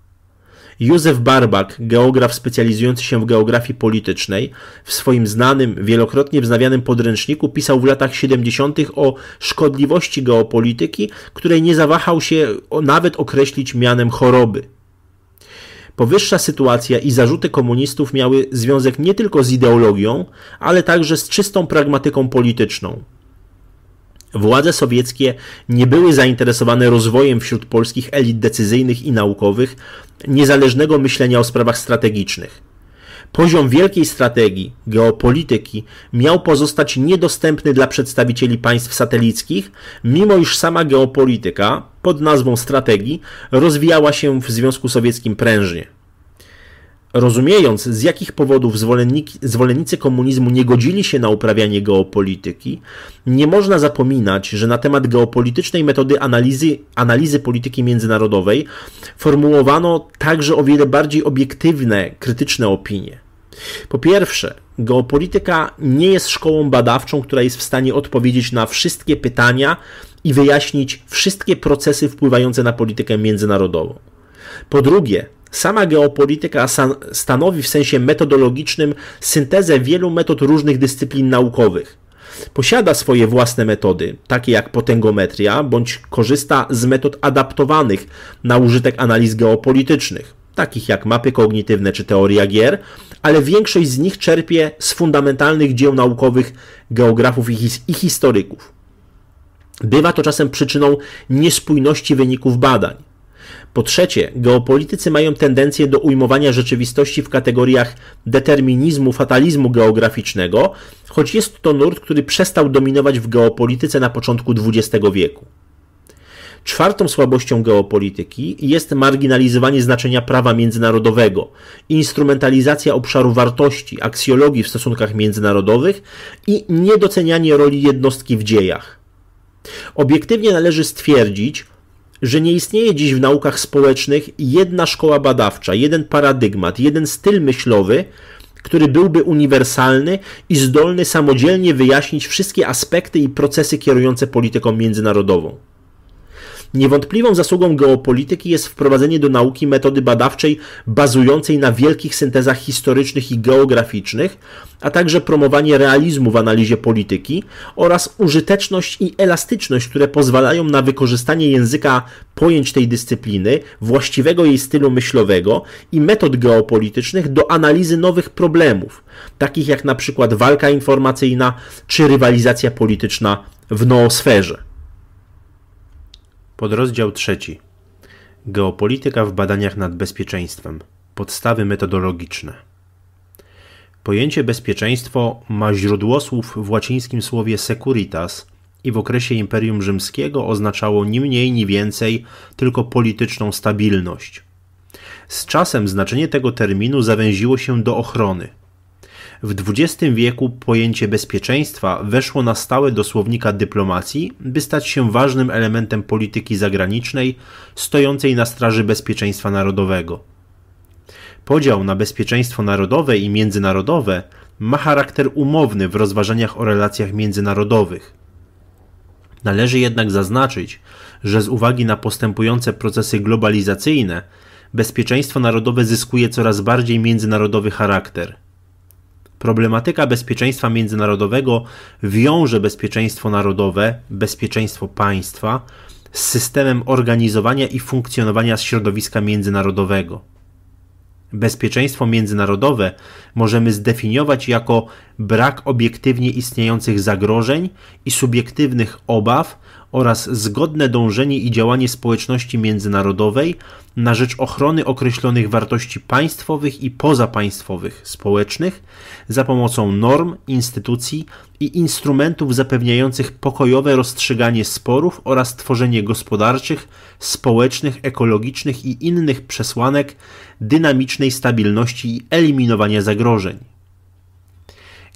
Józef Barbak, geograf specjalizujący się w geografii politycznej, w swoim znanym, wielokrotnie wznawianym podręczniku pisał w latach 70. o szkodliwości geopolityki, której nie zawahał się nawet określić mianem choroby. Powyższa sytuacja i zarzuty komunistów miały związek nie tylko z ideologią, ale także z czystą pragmatyką polityczną. Władze sowieckie nie były zainteresowane rozwojem wśród polskich elit decyzyjnych i naukowych niezależnego myślenia o sprawach strategicznych. Poziom wielkiej strategii, geopolityki miał pozostać niedostępny dla przedstawicieli państw satelickich, mimo iż sama geopolityka pod nazwą strategii rozwijała się w Związku Sowieckim prężnie. Rozumiejąc, z jakich powodów zwolennicy komunizmu nie godzili się na uprawianie geopolityki, nie można zapominać, że na temat geopolitycznej metody analizy, analizy polityki międzynarodowej formułowano także o wiele bardziej obiektywne, krytyczne opinie. Po pierwsze, geopolityka nie jest szkołą badawczą, która jest w stanie odpowiedzieć na wszystkie pytania i wyjaśnić wszystkie procesy wpływające na politykę międzynarodową. Po drugie, Sama geopolityka stanowi w sensie metodologicznym syntezę wielu metod różnych dyscyplin naukowych. Posiada swoje własne metody, takie jak potęgometria, bądź korzysta z metod adaptowanych na użytek analiz geopolitycznych, takich jak mapy kognitywne czy teoria gier, ale większość z nich czerpie z fundamentalnych dzieł naukowych geografów i, his i historyków. Bywa to czasem przyczyną niespójności wyników badań. Po trzecie, geopolitycy mają tendencję do ujmowania rzeczywistości w kategoriach determinizmu, fatalizmu geograficznego, choć jest to nurt, który przestał dominować w geopolityce na początku XX wieku. Czwartą słabością geopolityki jest marginalizowanie znaczenia prawa międzynarodowego, instrumentalizacja obszaru wartości, aksjologii w stosunkach międzynarodowych i niedocenianie roli jednostki w dziejach. Obiektywnie należy stwierdzić, że nie istnieje dziś w naukach społecznych jedna szkoła badawcza, jeden paradygmat, jeden styl myślowy, który byłby uniwersalny i zdolny samodzielnie wyjaśnić wszystkie aspekty i procesy kierujące polityką międzynarodową. Niewątpliwą zasługą geopolityki jest wprowadzenie do nauki metody badawczej bazującej na wielkich syntezach historycznych i geograficznych, a także promowanie realizmu w analizie polityki oraz użyteczność i elastyczność, które pozwalają na wykorzystanie języka pojęć tej dyscypliny, właściwego jej stylu myślowego i metod geopolitycznych do analizy nowych problemów, takich jak na przykład walka informacyjna czy rywalizacja polityczna w noosferze. Podrozdział trzeci. Geopolityka w badaniach nad bezpieczeństwem. Podstawy metodologiczne. Pojęcie bezpieczeństwo ma źródło słów w łacińskim słowie securitas i w okresie Imperium Rzymskiego oznaczało ni mniej, ni więcej, tylko polityczną stabilność. Z czasem znaczenie tego terminu zawęziło się do ochrony – w XX wieku pojęcie bezpieczeństwa weszło na stałe do słownika dyplomacji, by stać się ważnym elementem polityki zagranicznej stojącej na straży bezpieczeństwa narodowego. Podział na bezpieczeństwo narodowe i międzynarodowe ma charakter umowny w rozważaniach o relacjach międzynarodowych. Należy jednak zaznaczyć, że z uwagi na postępujące procesy globalizacyjne, bezpieczeństwo narodowe zyskuje coraz bardziej międzynarodowy charakter. Problematyka bezpieczeństwa międzynarodowego wiąże bezpieczeństwo narodowe, bezpieczeństwo państwa z systemem organizowania i funkcjonowania środowiska międzynarodowego. Bezpieczeństwo międzynarodowe możemy zdefiniować jako brak obiektywnie istniejących zagrożeń i subiektywnych obaw oraz zgodne dążenie i działanie społeczności międzynarodowej na rzecz ochrony określonych wartości państwowych i pozapaństwowych, społecznych, za pomocą norm, instytucji i instrumentów zapewniających pokojowe rozstrzyganie sporów oraz tworzenie gospodarczych, społecznych, ekologicznych i innych przesłanek dynamicznej stabilności i eliminowania zagrożeń.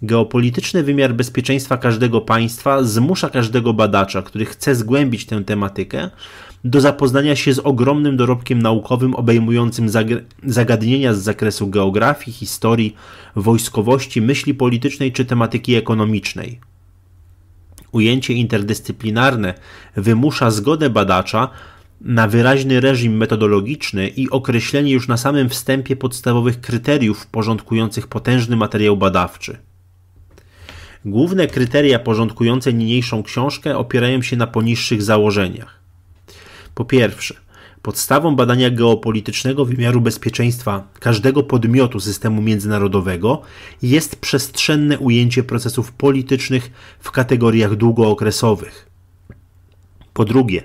Geopolityczny wymiar bezpieczeństwa każdego państwa zmusza każdego badacza, który chce zgłębić tę tematykę, do zapoznania się z ogromnym dorobkiem naukowym obejmującym zagadnienia z zakresu geografii, historii, wojskowości, myśli politycznej czy tematyki ekonomicznej. Ujęcie interdyscyplinarne wymusza zgodę badacza na wyraźny reżim metodologiczny i określenie już na samym wstępie podstawowych kryteriów porządkujących potężny materiał badawczy. Główne kryteria porządkujące niniejszą książkę opierają się na poniższych założeniach. Po pierwsze, podstawą badania geopolitycznego wymiaru bezpieczeństwa każdego podmiotu systemu międzynarodowego jest przestrzenne ujęcie procesów politycznych w kategoriach długookresowych. Po drugie,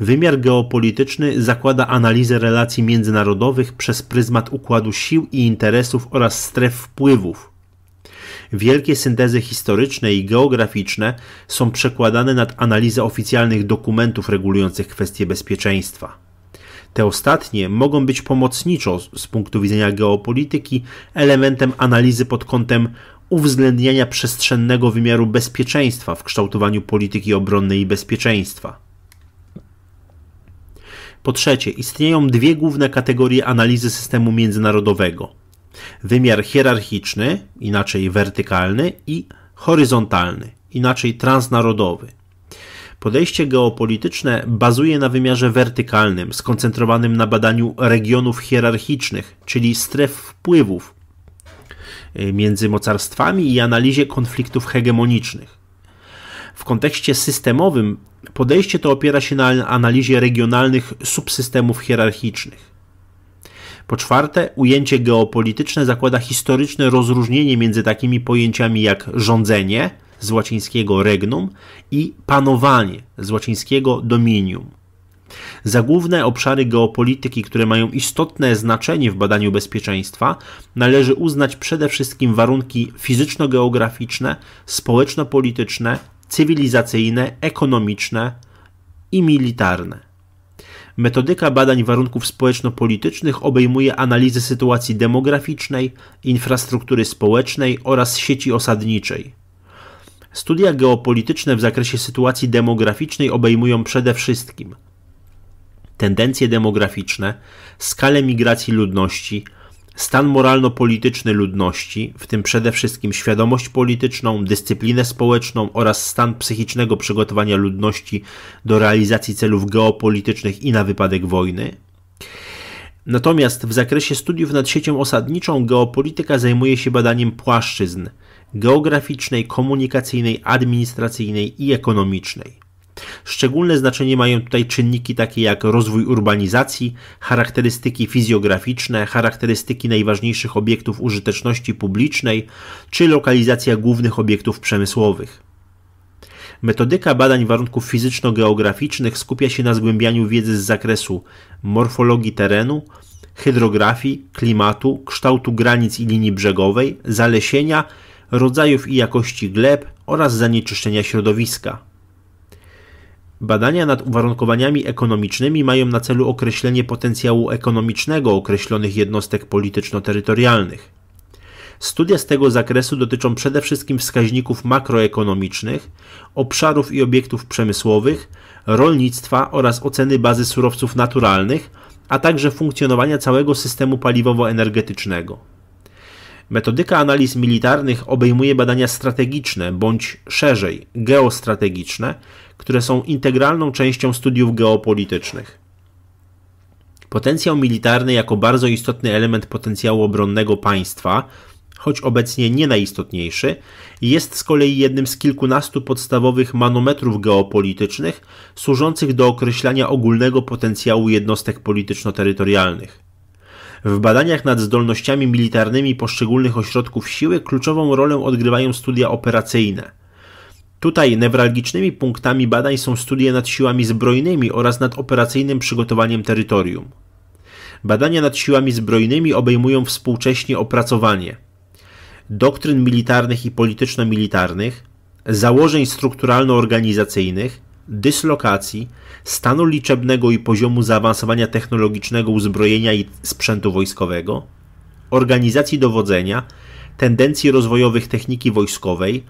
wymiar geopolityczny zakłada analizę relacji międzynarodowych przez pryzmat układu sił i interesów oraz stref wpływów Wielkie syntezy historyczne i geograficzne są przekładane nad analizę oficjalnych dokumentów regulujących kwestie bezpieczeństwa. Te ostatnie mogą być pomocniczo z punktu widzenia geopolityki elementem analizy pod kątem uwzględniania przestrzennego wymiaru bezpieczeństwa w kształtowaniu polityki obronnej i bezpieczeństwa. Po trzecie, istnieją dwie główne kategorie analizy systemu międzynarodowego. Wymiar hierarchiczny, inaczej wertykalny i horyzontalny, inaczej transnarodowy. Podejście geopolityczne bazuje na wymiarze wertykalnym, skoncentrowanym na badaniu regionów hierarchicznych, czyli stref wpływów y, między mocarstwami i analizie konfliktów hegemonicznych. W kontekście systemowym podejście to opiera się na analizie regionalnych subsystemów hierarchicznych. Po czwarte, ujęcie geopolityczne zakłada historyczne rozróżnienie między takimi pojęciami jak rządzenie z łacińskiego regnum i panowanie z łacińskiego dominium. Za główne obszary geopolityki, które mają istotne znaczenie w badaniu bezpieczeństwa, należy uznać przede wszystkim warunki fizyczno-geograficzne, społeczno-polityczne, cywilizacyjne, ekonomiczne i militarne. Metodyka badań warunków społeczno-politycznych obejmuje analizę sytuacji demograficznej, infrastruktury społecznej oraz sieci osadniczej. Studia geopolityczne w zakresie sytuacji demograficznej obejmują przede wszystkim tendencje demograficzne, skalę migracji ludności, stan moralno-polityczny ludności, w tym przede wszystkim świadomość polityczną, dyscyplinę społeczną oraz stan psychicznego przygotowania ludności do realizacji celów geopolitycznych i na wypadek wojny. Natomiast w zakresie studiów nad siecią osadniczą geopolityka zajmuje się badaniem płaszczyzn geograficznej, komunikacyjnej, administracyjnej i ekonomicznej. Szczególne znaczenie mają tutaj czynniki takie jak rozwój urbanizacji, charakterystyki fizjograficzne, charakterystyki najważniejszych obiektów użyteczności publicznej czy lokalizacja głównych obiektów przemysłowych. Metodyka badań warunków fizyczno-geograficznych skupia się na zgłębianiu wiedzy z zakresu morfologii terenu, hydrografii, klimatu, kształtu granic i linii brzegowej, zalesienia, rodzajów i jakości gleb oraz zanieczyszczenia środowiska. Badania nad uwarunkowaniami ekonomicznymi mają na celu określenie potencjału ekonomicznego określonych jednostek polityczno-terytorialnych. Studia z tego zakresu dotyczą przede wszystkim wskaźników makroekonomicznych, obszarów i obiektów przemysłowych, rolnictwa oraz oceny bazy surowców naturalnych, a także funkcjonowania całego systemu paliwowo-energetycznego. Metodyka analiz militarnych obejmuje badania strategiczne bądź szerzej geostrategiczne, które są integralną częścią studiów geopolitycznych. Potencjał militarny jako bardzo istotny element potencjału obronnego państwa, choć obecnie nie najistotniejszy, jest z kolei jednym z kilkunastu podstawowych manometrów geopolitycznych służących do określania ogólnego potencjału jednostek polityczno-terytorialnych. W badaniach nad zdolnościami militarnymi poszczególnych ośrodków siły kluczową rolę odgrywają studia operacyjne – Tutaj newralgicznymi punktami badań są studia nad siłami zbrojnymi oraz nad operacyjnym przygotowaniem terytorium. Badania nad siłami zbrojnymi obejmują współcześnie opracowanie doktryn militarnych i polityczno-militarnych, założeń strukturalno-organizacyjnych, dyslokacji, stanu liczebnego i poziomu zaawansowania technologicznego uzbrojenia i sprzętu wojskowego, organizacji dowodzenia, tendencji rozwojowych techniki wojskowej,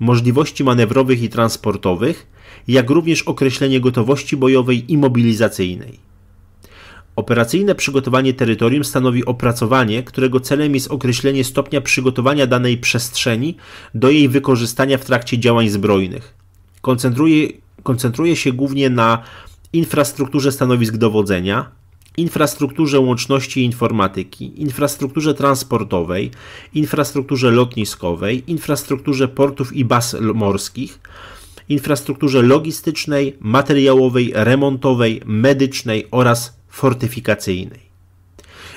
możliwości manewrowych i transportowych, jak również określenie gotowości bojowej i mobilizacyjnej. Operacyjne przygotowanie terytorium stanowi opracowanie, którego celem jest określenie stopnia przygotowania danej przestrzeni do jej wykorzystania w trakcie działań zbrojnych. Koncentruje, koncentruje się głównie na infrastrukturze stanowisk dowodzenia, infrastrukturze łączności i informatyki, infrastrukturze transportowej, infrastrukturze lotniskowej, infrastrukturze portów i baz morskich, infrastrukturze logistycznej, materiałowej, remontowej, medycznej oraz fortyfikacyjnej.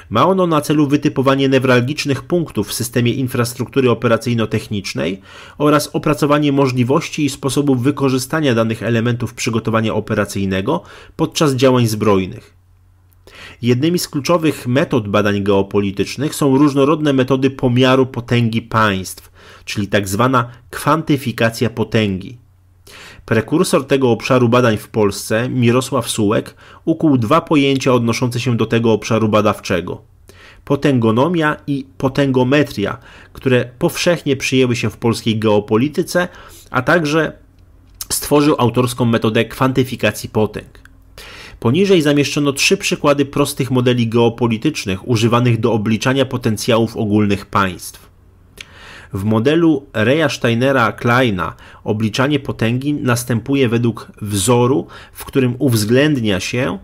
Ma ono na celu wytypowanie newralgicznych punktów w systemie infrastruktury operacyjno-technicznej oraz opracowanie możliwości i sposobów wykorzystania danych elementów przygotowania operacyjnego podczas działań zbrojnych Jednymi z kluczowych metod badań geopolitycznych są różnorodne metody pomiaru potęgi państw, czyli tak zwana kwantyfikacja potęgi. Prekursor tego obszaru badań w Polsce, Mirosław Sułek, ukuł dwa pojęcia odnoszące się do tego obszaru badawczego. Potęgonomia i potęgometria, które powszechnie przyjęły się w polskiej geopolityce, a także stworzył autorską metodę kwantyfikacji potęg. Poniżej zamieszczono trzy przykłady prostych modeli geopolitycznych używanych do obliczania potencjałów ogólnych państw. W modelu Reja Steinera Kleina obliczanie potęgi następuje według wzoru, w którym uwzględnia się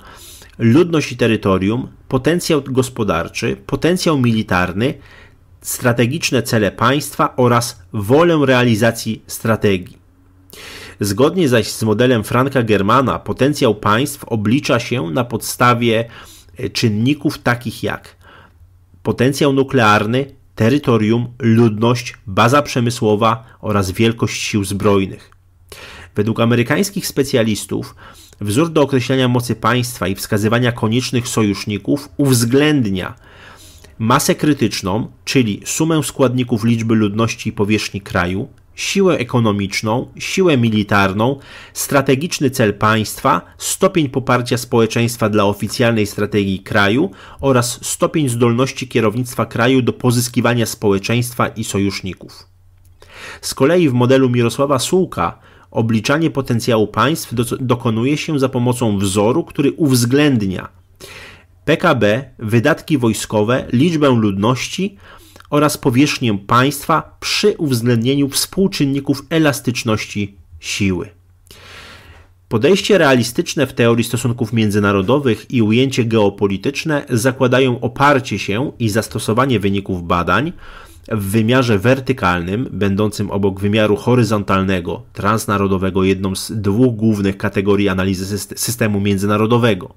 ludność i terytorium, potencjał gospodarczy, potencjał militarny, strategiczne cele państwa oraz wolę realizacji strategii. Zgodnie zaś z modelem Franka Germana potencjał państw oblicza się na podstawie e, czynników takich jak potencjał nuklearny, terytorium, ludność, baza przemysłowa oraz wielkość sił zbrojnych. Według amerykańskich specjalistów wzór do określenia mocy państwa i wskazywania koniecznych sojuszników uwzględnia masę krytyczną, czyli sumę składników liczby ludności i powierzchni kraju, siłę ekonomiczną, siłę militarną, strategiczny cel państwa, stopień poparcia społeczeństwa dla oficjalnej strategii kraju oraz stopień zdolności kierownictwa kraju do pozyskiwania społeczeństwa i sojuszników. Z kolei w modelu Mirosława Sułka obliczanie potencjału państw dokonuje się za pomocą wzoru, który uwzględnia PKB, wydatki wojskowe, liczbę ludności, oraz powierzchnię państwa przy uwzględnieniu współczynników elastyczności siły. Podejście realistyczne w teorii stosunków międzynarodowych i ujęcie geopolityczne zakładają oparcie się i zastosowanie wyników badań w wymiarze wertykalnym, będącym obok wymiaru horyzontalnego, transnarodowego, jedną z dwóch głównych kategorii analizy systemu międzynarodowego.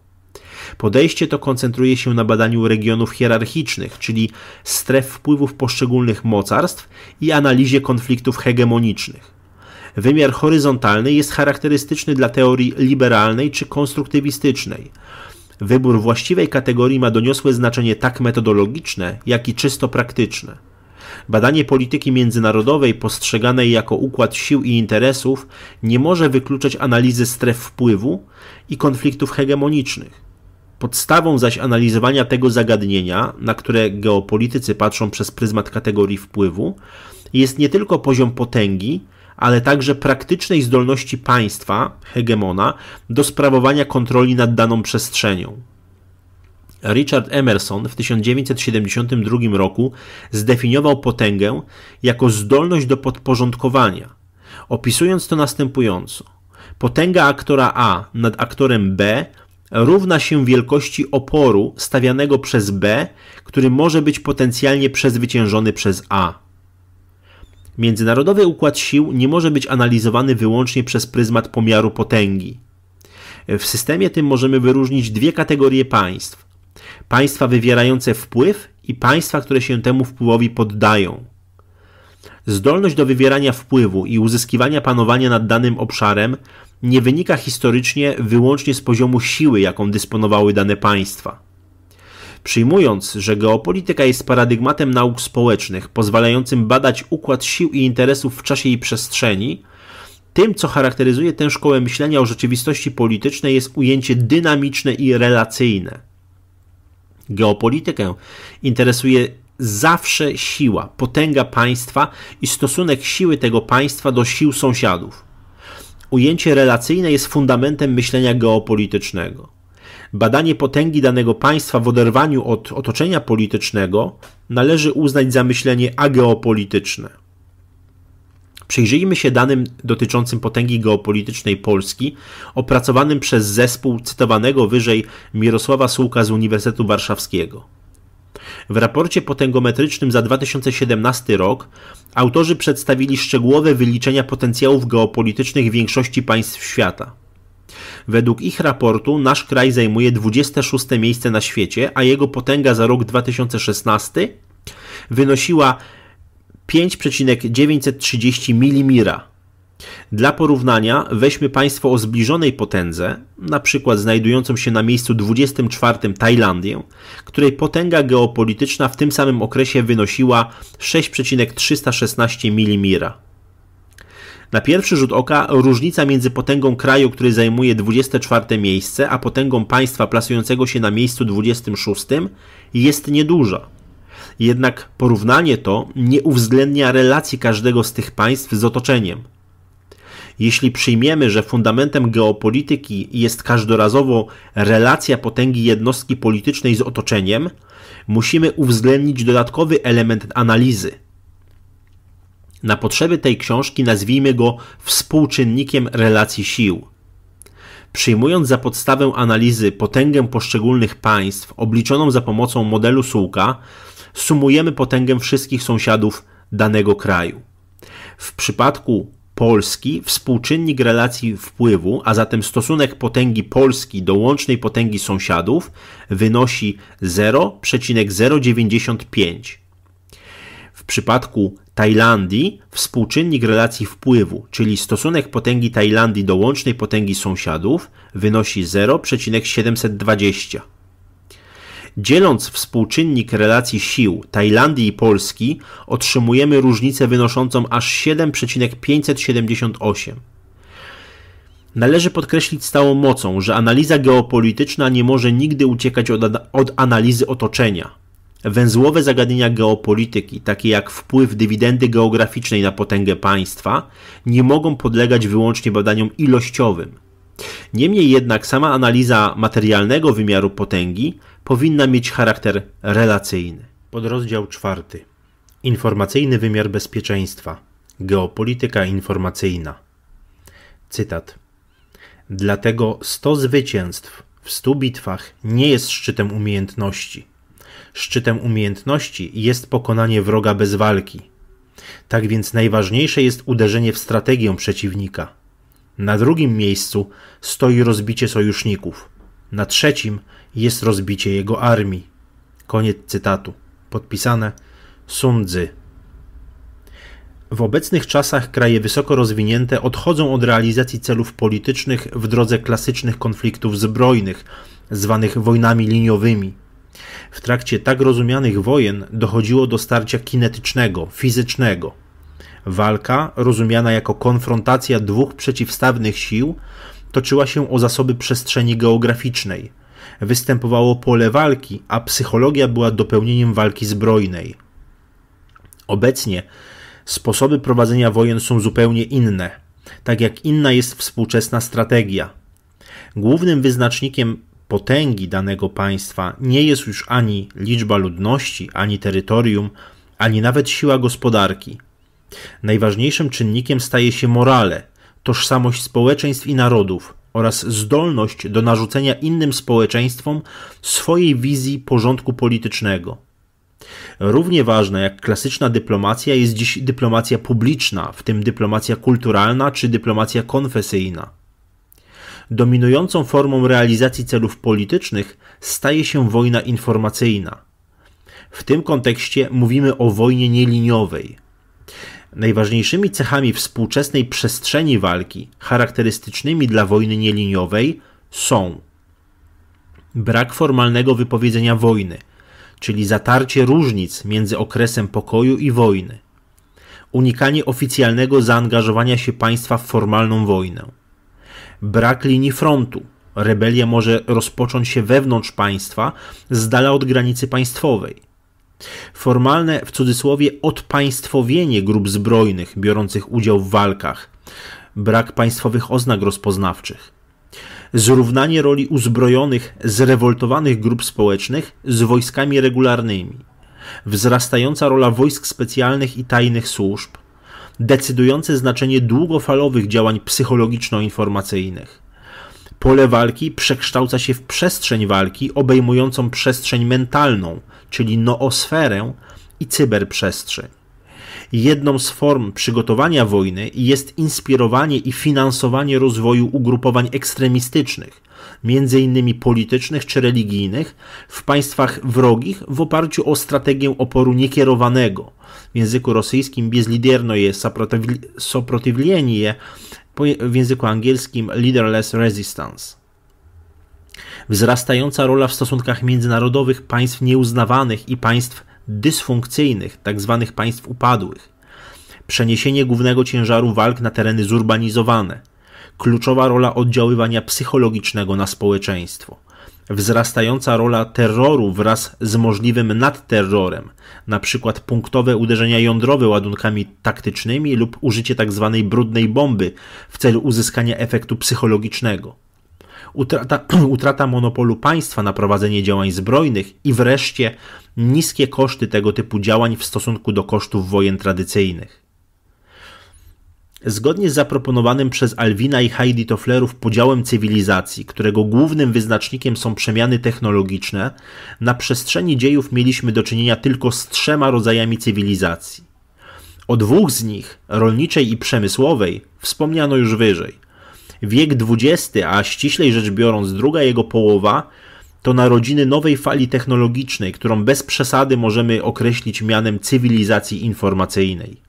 Podejście to koncentruje się na badaniu regionów hierarchicznych, czyli stref wpływów poszczególnych mocarstw i analizie konfliktów hegemonicznych. Wymiar horyzontalny jest charakterystyczny dla teorii liberalnej czy konstruktywistycznej. Wybór właściwej kategorii ma doniosłe znaczenie tak metodologiczne, jak i czysto praktyczne. Badanie polityki międzynarodowej postrzeganej jako układ sił i interesów nie może wykluczać analizy stref wpływu i konfliktów hegemonicznych. Podstawą zaś analizowania tego zagadnienia, na które geopolitycy patrzą przez pryzmat kategorii wpływu, jest nie tylko poziom potęgi, ale także praktycznej zdolności państwa, hegemona, do sprawowania kontroli nad daną przestrzenią. Richard Emerson w 1972 roku zdefiniował potęgę jako zdolność do podporządkowania, opisując to następująco. Potęga aktora A nad aktorem B równa się wielkości oporu stawianego przez B, który może być potencjalnie przezwyciężony przez A. Międzynarodowy układ sił nie może być analizowany wyłącznie przez pryzmat pomiaru potęgi. W systemie tym możemy wyróżnić dwie kategorie państw: państwa wywierające wpływ i państwa, które się temu wpływowi poddają. Zdolność do wywierania wpływu i uzyskiwania panowania nad danym obszarem nie wynika historycznie wyłącznie z poziomu siły, jaką dysponowały dane państwa. Przyjmując, że geopolityka jest paradygmatem nauk społecznych, pozwalającym badać układ sił i interesów w czasie i przestrzeni, tym, co charakteryzuje tę szkołę myślenia o rzeczywistości politycznej, jest ujęcie dynamiczne i relacyjne. Geopolitykę interesuje zawsze siła, potęga państwa i stosunek siły tego państwa do sił sąsiadów. Ujęcie relacyjne jest fundamentem myślenia geopolitycznego. Badanie potęgi danego państwa w oderwaniu od otoczenia politycznego należy uznać za myślenie ageopolityczne. Przyjrzyjmy się danym dotyczącym potęgi geopolitycznej Polski, opracowanym przez zespół cytowanego wyżej Mirosława Słuka z Uniwersytetu Warszawskiego. W raporcie potęgometrycznym za 2017 rok autorzy przedstawili szczegółowe wyliczenia potencjałów geopolitycznych większości państw świata. Według ich raportu nasz kraj zajmuje 26 miejsce na świecie, a jego potęga za rok 2016 wynosiła 5,930 milimira, dla porównania weźmy państwo o zbliżonej potędze, na przykład znajdującą się na miejscu 24 Tajlandię, której potęga geopolityczna w tym samym okresie wynosiła 6,316 mm. Na pierwszy rzut oka różnica między potęgą kraju, który zajmuje 24 miejsce, a potęgą państwa plasującego się na miejscu 26 jest nieduża. Jednak porównanie to nie uwzględnia relacji każdego z tych państw z otoczeniem – jeśli przyjmiemy, że fundamentem geopolityki jest każdorazowo relacja potęgi jednostki politycznej z otoczeniem, musimy uwzględnić dodatkowy element analizy. Na potrzeby tej książki nazwijmy go współczynnikiem relacji sił. Przyjmując za podstawę analizy potęgę poszczególnych państw obliczoną za pomocą modelu sułka, sumujemy potęgę wszystkich sąsiadów danego kraju. W przypadku Polski współczynnik relacji wpływu, a zatem stosunek potęgi Polski do łącznej potęgi sąsiadów wynosi 0,095. W przypadku Tajlandii współczynnik relacji wpływu, czyli stosunek potęgi Tajlandii do łącznej potęgi sąsiadów wynosi 0,720. Dzieląc współczynnik relacji sił Tajlandii i Polski, otrzymujemy różnicę wynoszącą aż 7,578. Należy podkreślić stałą mocą, że analiza geopolityczna nie może nigdy uciekać od, od analizy otoczenia. Węzłowe zagadnienia geopolityki, takie jak wpływ dywidendy geograficznej na potęgę państwa, nie mogą podlegać wyłącznie badaniom ilościowym Niemniej jednak sama analiza materialnego wymiaru potęgi powinna mieć charakter relacyjny. Podrozdział czwarty. Informacyjny wymiar bezpieczeństwa. Geopolityka informacyjna. Cytat. Dlatego 100 zwycięstw w 100 bitwach nie jest szczytem umiejętności. Szczytem umiejętności jest pokonanie wroga bez walki. Tak więc najważniejsze jest uderzenie w strategię przeciwnika – na drugim miejscu stoi rozbicie sojuszników. Na trzecim jest rozbicie jego armii. Koniec cytatu. Podpisane Sundzy. W obecnych czasach kraje wysoko rozwinięte odchodzą od realizacji celów politycznych w drodze klasycznych konfliktów zbrojnych, zwanych wojnami liniowymi. W trakcie tak rozumianych wojen dochodziło do starcia kinetycznego, fizycznego Walka, rozumiana jako konfrontacja dwóch przeciwstawnych sił, toczyła się o zasoby przestrzeni geograficznej. Występowało pole walki, a psychologia była dopełnieniem walki zbrojnej. Obecnie sposoby prowadzenia wojen są zupełnie inne, tak jak inna jest współczesna strategia. Głównym wyznacznikiem potęgi danego państwa nie jest już ani liczba ludności, ani terytorium, ani nawet siła gospodarki. Najważniejszym czynnikiem staje się morale, tożsamość społeczeństw i narodów oraz zdolność do narzucenia innym społeczeństwom swojej wizji porządku politycznego. Równie ważna jak klasyczna dyplomacja jest dziś dyplomacja publiczna, w tym dyplomacja kulturalna czy dyplomacja konfesyjna. Dominującą formą realizacji celów politycznych staje się wojna informacyjna. W tym kontekście mówimy o wojnie nieliniowej, Najważniejszymi cechami współczesnej przestrzeni walki, charakterystycznymi dla wojny nieliniowej, są brak formalnego wypowiedzenia wojny, czyli zatarcie różnic między okresem pokoju i wojny, unikanie oficjalnego zaangażowania się państwa w formalną wojnę, brak linii frontu. Rebelia może rozpocząć się wewnątrz państwa, z dala od granicy państwowej Formalne w cudzysłowie odpaństwowienie grup zbrojnych biorących udział w walkach, brak państwowych oznak rozpoznawczych, zrównanie roli uzbrojonych, zrewoltowanych grup społecznych z wojskami regularnymi, wzrastająca rola wojsk specjalnych i tajnych służb, decydujące znaczenie długofalowych działań psychologiczno-informacyjnych Pole walki przekształca się w przestrzeń walki obejmującą przestrzeń mentalną, czyli noosferę i cyberprzestrzeń. Jedną z form przygotowania wojny jest inspirowanie i finansowanie rozwoju ugrupowań ekstremistycznych, m.in. politycznych czy religijnych, w państwach wrogich w oparciu o strategię oporu niekierowanego. W języku rosyjskim bezlidernoje soprotywlenie w języku angielskim leaderless resistance. Wzrastająca rola w stosunkach międzynarodowych państw nieuznawanych i państw dysfunkcyjnych, tzw. Tak państw upadłych. Przeniesienie głównego ciężaru walk na tereny zurbanizowane. Kluczowa rola oddziaływania psychologicznego na społeczeństwo wzrastająca rola terroru wraz z możliwym nadterrorem, np. punktowe uderzenia jądrowe ładunkami taktycznymi lub użycie tzw. Tak brudnej bomby w celu uzyskania efektu psychologicznego. Utrata, utrata monopolu państwa na prowadzenie działań zbrojnych i wreszcie niskie koszty tego typu działań w stosunku do kosztów wojen tradycyjnych. Zgodnie z zaproponowanym przez Alwina i Heidi Tofflerów podziałem cywilizacji, którego głównym wyznacznikiem są przemiany technologiczne, na przestrzeni dziejów mieliśmy do czynienia tylko z trzema rodzajami cywilizacji. O dwóch z nich, rolniczej i przemysłowej, wspomniano już wyżej. Wiek XX, a ściślej rzecz biorąc druga jego połowa, to narodziny nowej fali technologicznej, którą bez przesady możemy określić mianem cywilizacji informacyjnej.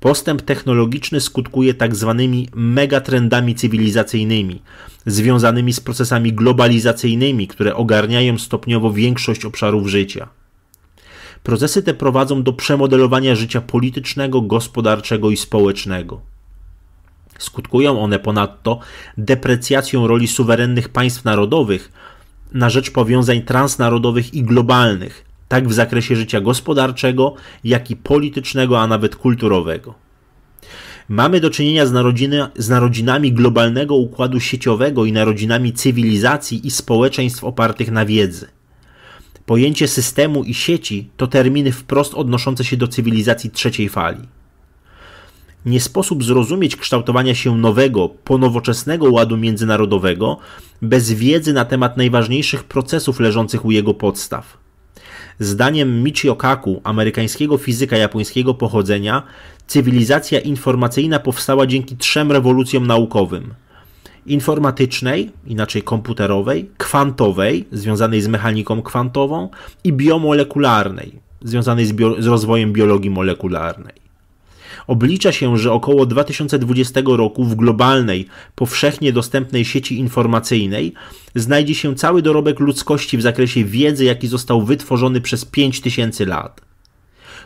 Postęp technologiczny skutkuje tak zwanymi megatrendami cywilizacyjnymi, związanymi z procesami globalizacyjnymi, które ogarniają stopniowo większość obszarów życia. Procesy te prowadzą do przemodelowania życia politycznego, gospodarczego i społecznego. Skutkują one ponadto deprecjacją roli suwerennych państw narodowych na rzecz powiązań transnarodowych i globalnych, tak w zakresie życia gospodarczego, jak i politycznego, a nawet kulturowego. Mamy do czynienia z, narodziny, z narodzinami globalnego układu sieciowego i narodzinami cywilizacji i społeczeństw opartych na wiedzy. Pojęcie systemu i sieci to terminy wprost odnoszące się do cywilizacji trzeciej fali. Nie sposób zrozumieć kształtowania się nowego, ponowoczesnego ładu międzynarodowego bez wiedzy na temat najważniejszych procesów leżących u jego podstaw Zdaniem Michio Kaku, amerykańskiego fizyka japońskiego pochodzenia, cywilizacja informacyjna powstała dzięki trzem rewolucjom naukowym. Informatycznej, inaczej komputerowej, kwantowej, związanej z mechaniką kwantową i biomolekularnej, związanej z, bio z rozwojem biologii molekularnej. Oblicza się, że około 2020 roku w globalnej, powszechnie dostępnej sieci informacyjnej znajdzie się cały dorobek ludzkości w zakresie wiedzy, jaki został wytworzony przez 5000 lat.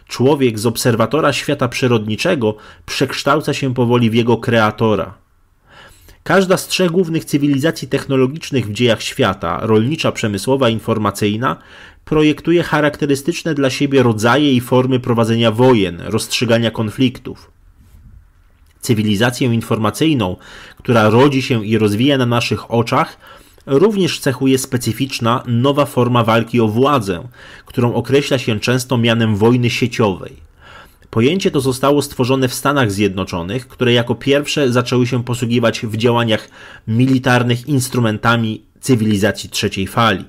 Człowiek z obserwatora świata przyrodniczego przekształca się powoli w jego kreatora. Każda z trzech głównych cywilizacji technologicznych w dziejach świata rolnicza, przemysłowa, informacyjna projektuje charakterystyczne dla siebie rodzaje i formy prowadzenia wojen, rozstrzygania konfliktów. Cywilizację informacyjną, która rodzi się i rozwija na naszych oczach, również cechuje specyficzna nowa forma walki o władzę, którą określa się często mianem wojny sieciowej. Pojęcie to zostało stworzone w Stanach Zjednoczonych, które jako pierwsze zaczęły się posługiwać w działaniach militarnych instrumentami cywilizacji trzeciej fali.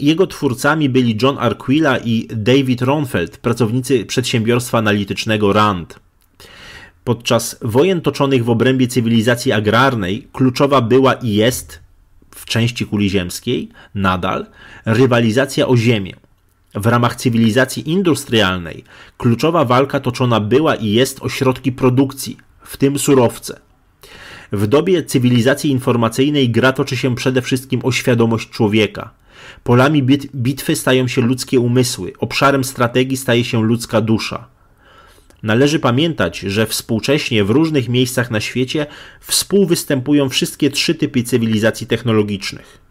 jego twórcami byli John Arquilla i David Ronfeld, pracownicy przedsiębiorstwa analitycznego RAND. Podczas wojen toczonych w obrębie cywilizacji agrarnej kluczowa była i jest, w części kuli ziemskiej, nadal rywalizacja o ziemię w ramach cywilizacji industrialnej kluczowa walka toczona była i jest o środki produkcji, w tym surowce. W dobie cywilizacji informacyjnej gra toczy się przede wszystkim o świadomość człowieka. Polami bit bitwy stają się ludzkie umysły, obszarem strategii staje się ludzka dusza. Należy pamiętać, że współcześnie w różnych miejscach na świecie współwystępują wszystkie trzy typy cywilizacji technologicznych.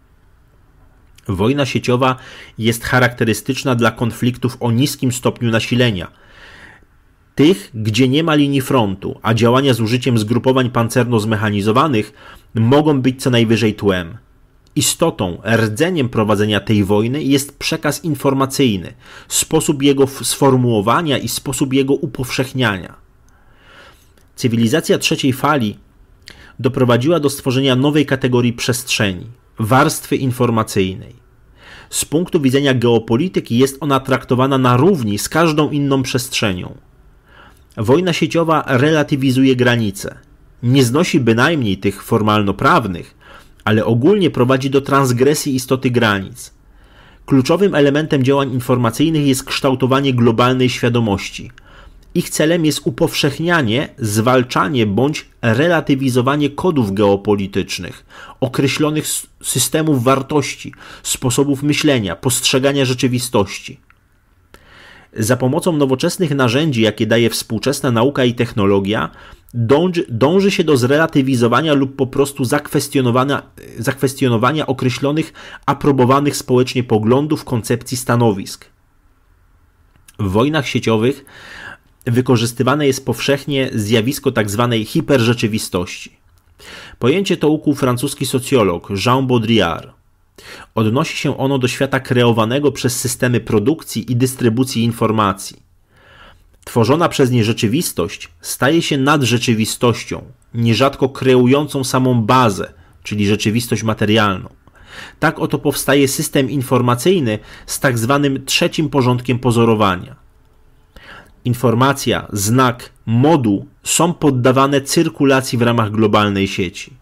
Wojna sieciowa jest charakterystyczna dla konfliktów o niskim stopniu nasilenia. Tych, gdzie nie ma linii frontu, a działania z użyciem zgrupowań pancerno-zmechanizowanych mogą być co najwyżej tłem. Istotą, rdzeniem prowadzenia tej wojny jest przekaz informacyjny, sposób jego sformułowania i sposób jego upowszechniania. Cywilizacja trzeciej fali doprowadziła do stworzenia nowej kategorii przestrzeni warstwy informacyjnej. Z punktu widzenia geopolityki jest ona traktowana na równi z każdą inną przestrzenią. Wojna sieciowa relatywizuje granice. Nie znosi bynajmniej tych formalno-prawnych, ale ogólnie prowadzi do transgresji istoty granic. Kluczowym elementem działań informacyjnych jest kształtowanie globalnej świadomości – ich celem jest upowszechnianie, zwalczanie bądź relatywizowanie kodów geopolitycznych, określonych systemów wartości, sposobów myślenia, postrzegania rzeczywistości. Za pomocą nowoczesnych narzędzi, jakie daje współczesna nauka i technologia, dąży, dąży się do zrelatywizowania lub po prostu zakwestionowania, zakwestionowania określonych, aprobowanych społecznie poglądów, koncepcji, stanowisk. W wojnach sieciowych wykorzystywane jest powszechnie zjawisko tzw. Tak hiperrzeczywistości. Pojęcie to ukuł francuski socjolog Jean Baudrillard. Odnosi się ono do świata kreowanego przez systemy produkcji i dystrybucji informacji. Tworzona przez nie rzeczywistość staje się nad rzeczywistością, nierzadko kreującą samą bazę, czyli rzeczywistość materialną. Tak oto powstaje system informacyjny z tak zwanym trzecim porządkiem pozorowania informacja, znak, moduł są poddawane cyrkulacji w ramach globalnej sieci.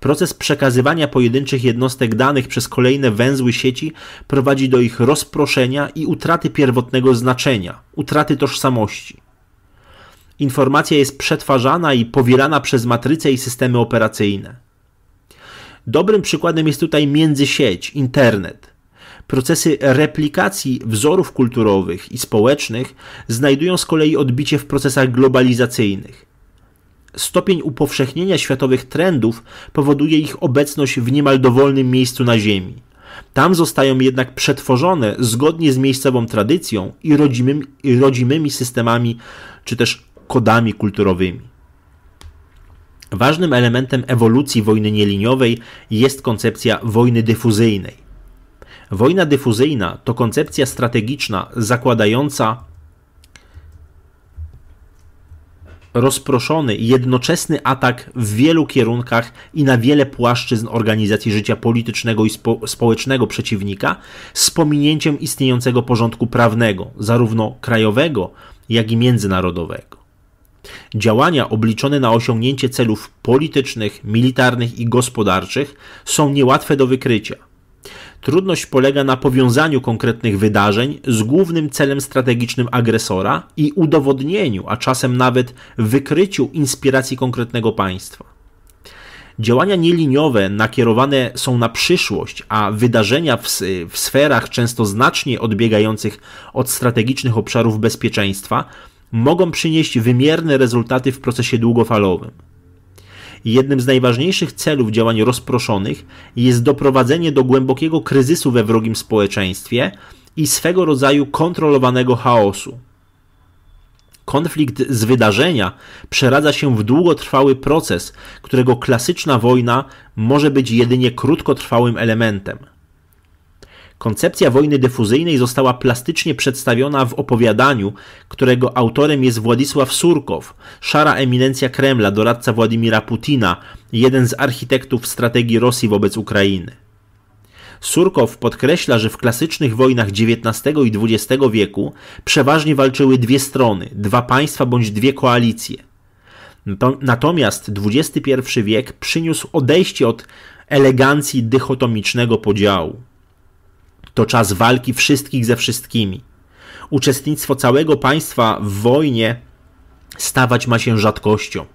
Proces przekazywania pojedynczych jednostek danych przez kolejne węzły sieci prowadzi do ich rozproszenia i utraty pierwotnego znaczenia, utraty tożsamości. Informacja jest przetwarzana i powielana przez matryce i systemy operacyjne. Dobrym przykładem jest tutaj międzysieć, internet – Procesy replikacji wzorów kulturowych i społecznych znajdują z kolei odbicie w procesach globalizacyjnych. Stopień upowszechnienia światowych trendów powoduje ich obecność w niemal dowolnym miejscu na Ziemi. Tam zostają jednak przetworzone zgodnie z miejscową tradycją i rodzimymi, i rodzimymi systemami czy też kodami kulturowymi. Ważnym elementem ewolucji wojny nieliniowej jest koncepcja wojny dyfuzyjnej. Wojna dyfuzyjna to koncepcja strategiczna zakładająca rozproszony, jednoczesny atak w wielu kierunkach i na wiele płaszczyzn organizacji życia politycznego i spo społecznego przeciwnika z pominięciem istniejącego porządku prawnego, zarówno krajowego, jak i międzynarodowego. Działania obliczone na osiągnięcie celów politycznych, militarnych i gospodarczych są niełatwe do wykrycia Trudność polega na powiązaniu konkretnych wydarzeń z głównym celem strategicznym agresora i udowodnieniu, a czasem nawet wykryciu inspiracji konkretnego państwa. Działania nieliniowe nakierowane są na przyszłość, a wydarzenia w, w sferach często znacznie odbiegających od strategicznych obszarów bezpieczeństwa mogą przynieść wymierne rezultaty w procesie długofalowym. Jednym z najważniejszych celów działań rozproszonych jest doprowadzenie do głębokiego kryzysu we wrogim społeczeństwie i swego rodzaju kontrolowanego chaosu. Konflikt z wydarzenia przeradza się w długotrwały proces, którego klasyczna wojna może być jedynie krótkotrwałym elementem. Koncepcja wojny dyfuzyjnej została plastycznie przedstawiona w opowiadaniu, którego autorem jest Władysław Surkow, szara eminencja Kremla, doradca Władimira Putina, jeden z architektów strategii Rosji wobec Ukrainy. Surkow podkreśla, że w klasycznych wojnach XIX i XX wieku przeważnie walczyły dwie strony, dwa państwa bądź dwie koalicje. Natomiast XXI wiek przyniósł odejście od elegancji dychotomicznego podziału to czas walki wszystkich ze wszystkimi. Uczestnictwo całego państwa w wojnie stawać ma się rzadkością.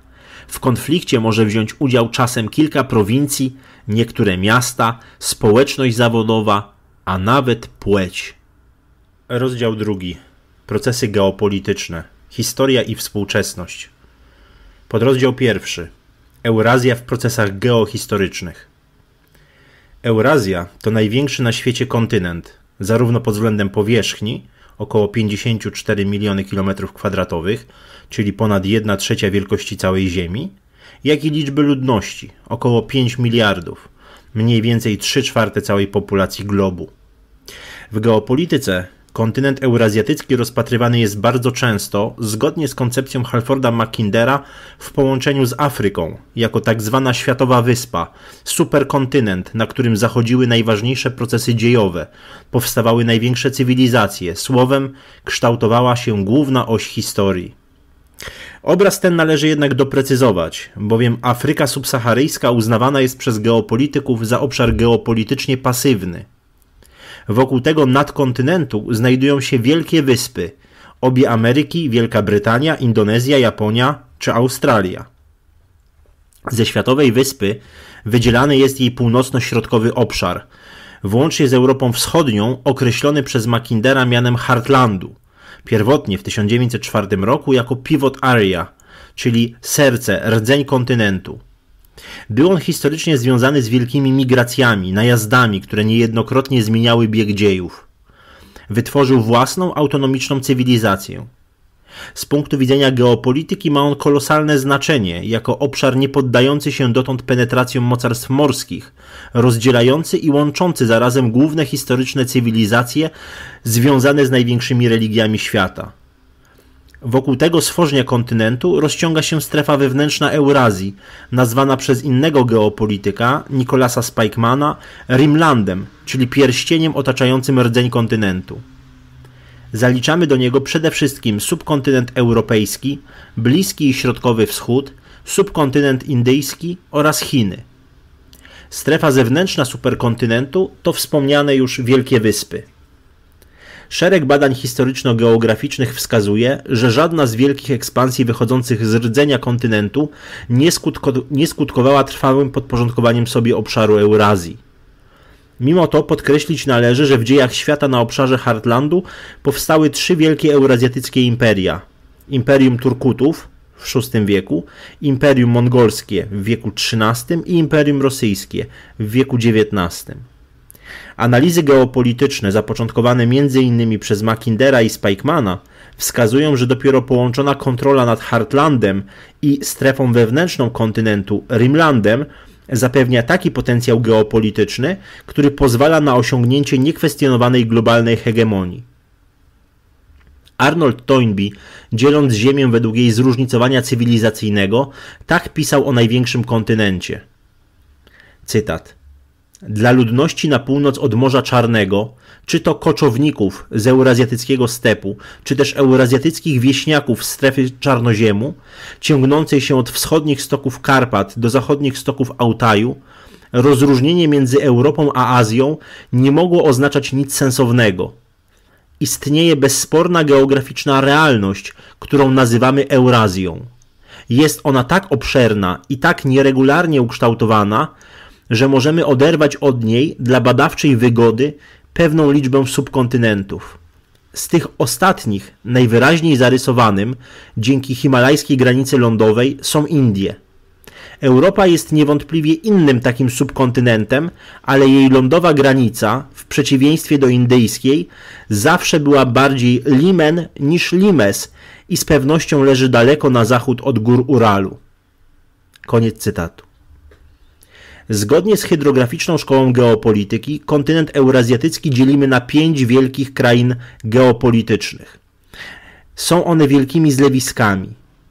W konflikcie może wziąć udział czasem kilka prowincji, niektóre miasta, społeczność zawodowa, a nawet płeć. Rozdział drugi. Procesy geopolityczne. Historia i współczesność. Podrozdział pierwszy. Eurazja w procesach geohistorycznych. Eurazja to największy na świecie kontynent, zarówno pod względem powierzchni, około 54 miliony kilometrów kwadratowych, czyli ponad 1 trzecia wielkości całej Ziemi, jak i liczby ludności, około 5 miliardów, mniej więcej 3 czwarte całej populacji globu. W geopolityce Kontynent eurazjatycki rozpatrywany jest bardzo często, zgodnie z koncepcją Halforda Mackindera, w połączeniu z Afryką, jako tak zwana światowa wyspa, superkontynent, na którym zachodziły najważniejsze procesy dziejowe, powstawały największe cywilizacje, słowem kształtowała się główna oś historii. Obraz ten należy jednak doprecyzować, bowiem Afryka subsaharyjska uznawana jest przez geopolityków za obszar geopolitycznie pasywny, Wokół tego nadkontynentu znajdują się wielkie wyspy. Obie Ameryki, Wielka Brytania, Indonezja, Japonia czy Australia. Ze światowej wyspy wydzielany jest jej północno-środkowy obszar, włącznie z Europą Wschodnią, określony przez Mackindera mianem Heartlandu, pierwotnie w 1904 roku jako Pivot Area, czyli serce, rdzeń kontynentu. Był on historycznie związany z wielkimi migracjami, najazdami, które niejednokrotnie zmieniały bieg dziejów. Wytworzył własną autonomiczną cywilizację. Z punktu widzenia geopolityki ma on kolosalne znaczenie jako obszar niepoddający się dotąd penetracjom mocarstw morskich, rozdzielający i łączący zarazem główne historyczne cywilizacje związane z największymi religiami świata. Wokół tego sfożnia kontynentu rozciąga się strefa wewnętrzna Eurazji, nazwana przez innego geopolityka, Nikolasa Spikemana, Rimlandem, czyli pierścieniem otaczającym rdzeń kontynentu. Zaliczamy do niego przede wszystkim subkontynent europejski, Bliski i Środkowy Wschód, subkontynent indyjski oraz Chiny. Strefa zewnętrzna superkontynentu to wspomniane już Wielkie Wyspy. Szereg badań historyczno-geograficznych wskazuje, że żadna z wielkich ekspansji wychodzących z rdzenia kontynentu nie, skutko, nie skutkowała trwałym podporządkowaniem sobie obszaru Eurazji. Mimo to podkreślić należy, że w dziejach świata na obszarze Heartlandu powstały trzy wielkie eurazjatyckie imperia. Imperium Turkutów w VI wieku, Imperium Mongolskie w wieku XIII i Imperium Rosyjskie w wieku XIX. Analizy geopolityczne zapoczątkowane m.in. przez Mackindera i Spikemana wskazują, że dopiero połączona kontrola nad Heartlandem i strefą wewnętrzną kontynentu Rimlandem zapewnia taki potencjał geopolityczny, który pozwala na osiągnięcie niekwestionowanej globalnej hegemonii. Arnold Toynbee, dzieląc Ziemię według jej zróżnicowania cywilizacyjnego, tak pisał o największym kontynencie. Cytat dla ludności na północ od Morza Czarnego, czy to koczowników z eurazjatyckiego stepu, czy też eurazjatyckich wieśniaków strefy Czarnoziemu, ciągnącej się od wschodnich stoków Karpat do zachodnich stoków Altaju, rozróżnienie między Europą a Azją nie mogło oznaczać nic sensownego. Istnieje bezsporna geograficzna realność, którą nazywamy Eurazją. Jest ona tak obszerna i tak nieregularnie ukształtowana, że możemy oderwać od niej dla badawczej wygody pewną liczbę subkontynentów. Z tych ostatnich najwyraźniej zarysowanym dzięki himalajskiej granicy lądowej są Indie. Europa jest niewątpliwie innym takim subkontynentem, ale jej lądowa granica, w przeciwieństwie do indyjskiej, zawsze była bardziej limen niż limes i z pewnością leży daleko na zachód od gór Uralu. Koniec cytatu. Zgodnie z hydrograficzną szkołą geopolityki, kontynent eurazjatycki dzielimy na pięć wielkich krain geopolitycznych. Są one wielkimi zlewiskami.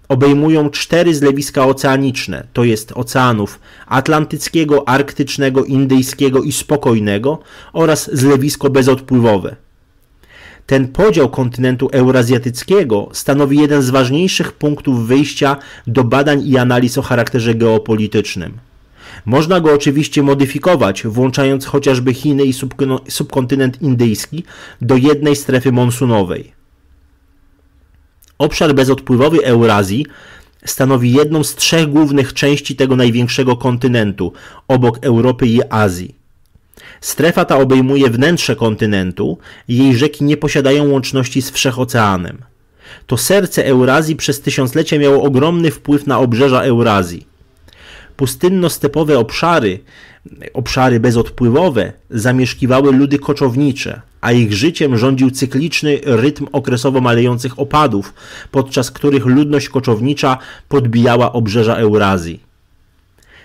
Obejmują cztery zlewiska oceaniczne, to jest oceanów atlantyckiego, arktycznego, indyjskiego i spokojnego oraz zlewisko bezodpływowe. Ten podział kontynentu eurazjatyckiego stanowi jeden z ważniejszych punktów wyjścia do badań i analiz o charakterze geopolitycznym. Można go oczywiście modyfikować, włączając chociażby Chiny i subkontynent indyjski do jednej strefy monsunowej. Obszar bezodpływowy Eurazji stanowi jedną z trzech głównych części tego największego kontynentu, obok Europy i Azji. Strefa ta obejmuje wnętrze kontynentu, jej rzeki nie posiadają łączności z wszechoceanem. To serce Eurazji przez tysiąclecie miało ogromny wpływ na obrzeża Eurazji pustynno-stepowe obszary, obszary bezodpływowe, zamieszkiwały ludy koczownicze, a ich życiem rządził cykliczny rytm okresowo malejących opadów, podczas których ludność koczownicza podbijała obrzeża Eurazji.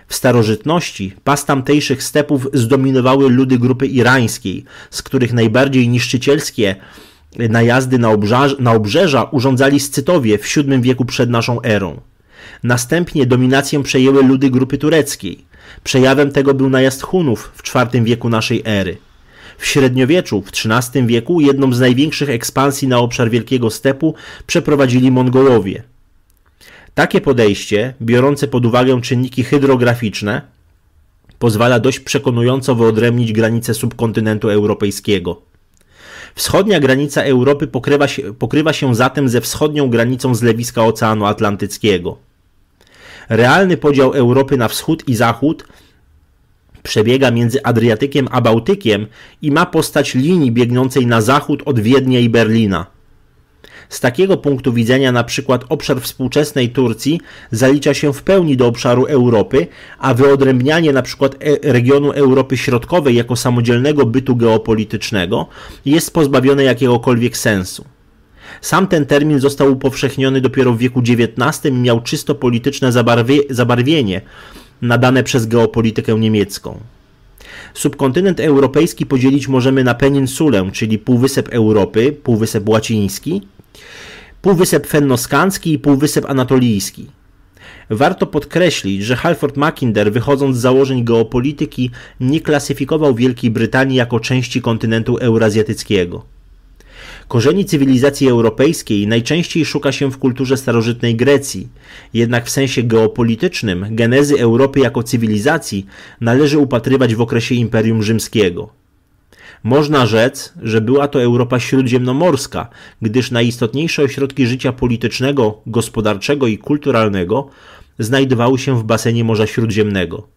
W starożytności pas tamtejszych stepów zdominowały ludy grupy irańskiej, z których najbardziej niszczycielskie najazdy na, obrzeża urządzali Scytowie w VII wieku przed naszą erą. Następnie dominację przejęły ludy grupy tureckiej. Przejawem tego był najazd Hunów w IV wieku naszej ery. W średniowieczu, w XIII wieku, jedną z największych ekspansji na obszar Wielkiego Stepu przeprowadzili Mongołowie. Takie podejście, biorące pod uwagę czynniki hydrograficzne, pozwala dość przekonująco wyodrębnić granice subkontynentu europejskiego. Wschodnia granica Europy pokrywa się, pokrywa się zatem ze wschodnią granicą zlewiska Oceanu Atlantyckiego realny podział Europy na wschód i zachód przebiega między Adriatykiem a Bałtykiem i ma postać linii biegnącej na zachód od Wiednia i Berlina. Z takiego punktu widzenia na przykład obszar współczesnej Turcji zalicza się w pełni do obszaru Europy, a wyodrębnianie na przykład e, regionu Europy Środkowej jako samodzielnego bytu geopolitycznego jest pozbawione jakiegokolwiek sensu. Sam ten termin został upowszechniony dopiero w wieku XIX i miał czysto polityczne zabarwie, zabarwienie nadane przez geopolitykę niemiecką. Subkontynent europejski podzielić możemy na peninsulę, czyli Półwysep Europy, Półwysep Łaciński, Półwysep Fennoskandzki i Półwysep Anatolijski. Warto podkreślić, że Halford Mackinder, wychodząc z założeń geopolityki, nie klasyfikował Wielkiej Brytanii jako części kontynentu eurazjatyckiego. Korzeni cywilizacji europejskiej najczęściej szuka się w kulturze starożytnej Grecji, jednak w sensie geopolitycznym genezy Europy jako cywilizacji należy upatrywać w okresie Imperium Rzymskiego. Można rzec, że była to Europa śródziemnomorska, gdyż najistotniejsze ośrodki życia politycznego, gospodarczego i kulturalnego znajdowały się w basenie Morza Śródziemnego.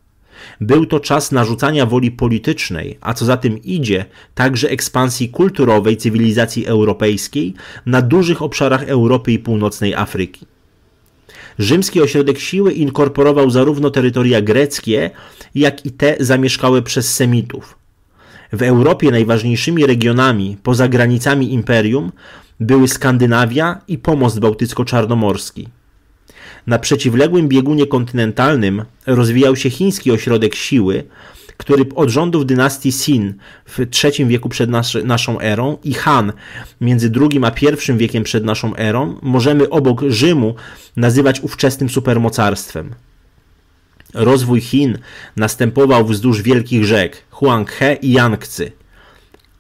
Był to czas narzucania woli politycznej, a co za tym idzie, także ekspansji kulturowej cywilizacji europejskiej na dużych obszarach Europy i północnej Afryki. Rzymski ośrodek siły inkorporował zarówno terytoria greckie, jak i te zamieszkałe przez Semitów. W Europie najważniejszymi regionami poza granicami imperium były Skandynawia i Pomost Bałtycko-Czarnomorski. Na przeciwległym biegunie kontynentalnym rozwijał się chiński ośrodek siły, który od rządów dynastii Sin w III wieku przed nas naszą erą i Han między II a I wiekiem przed naszą erą możemy obok Rzymu nazywać ówczesnym supermocarstwem. Rozwój Chin następował wzdłuż wielkich rzek Huanghe i Yangtze.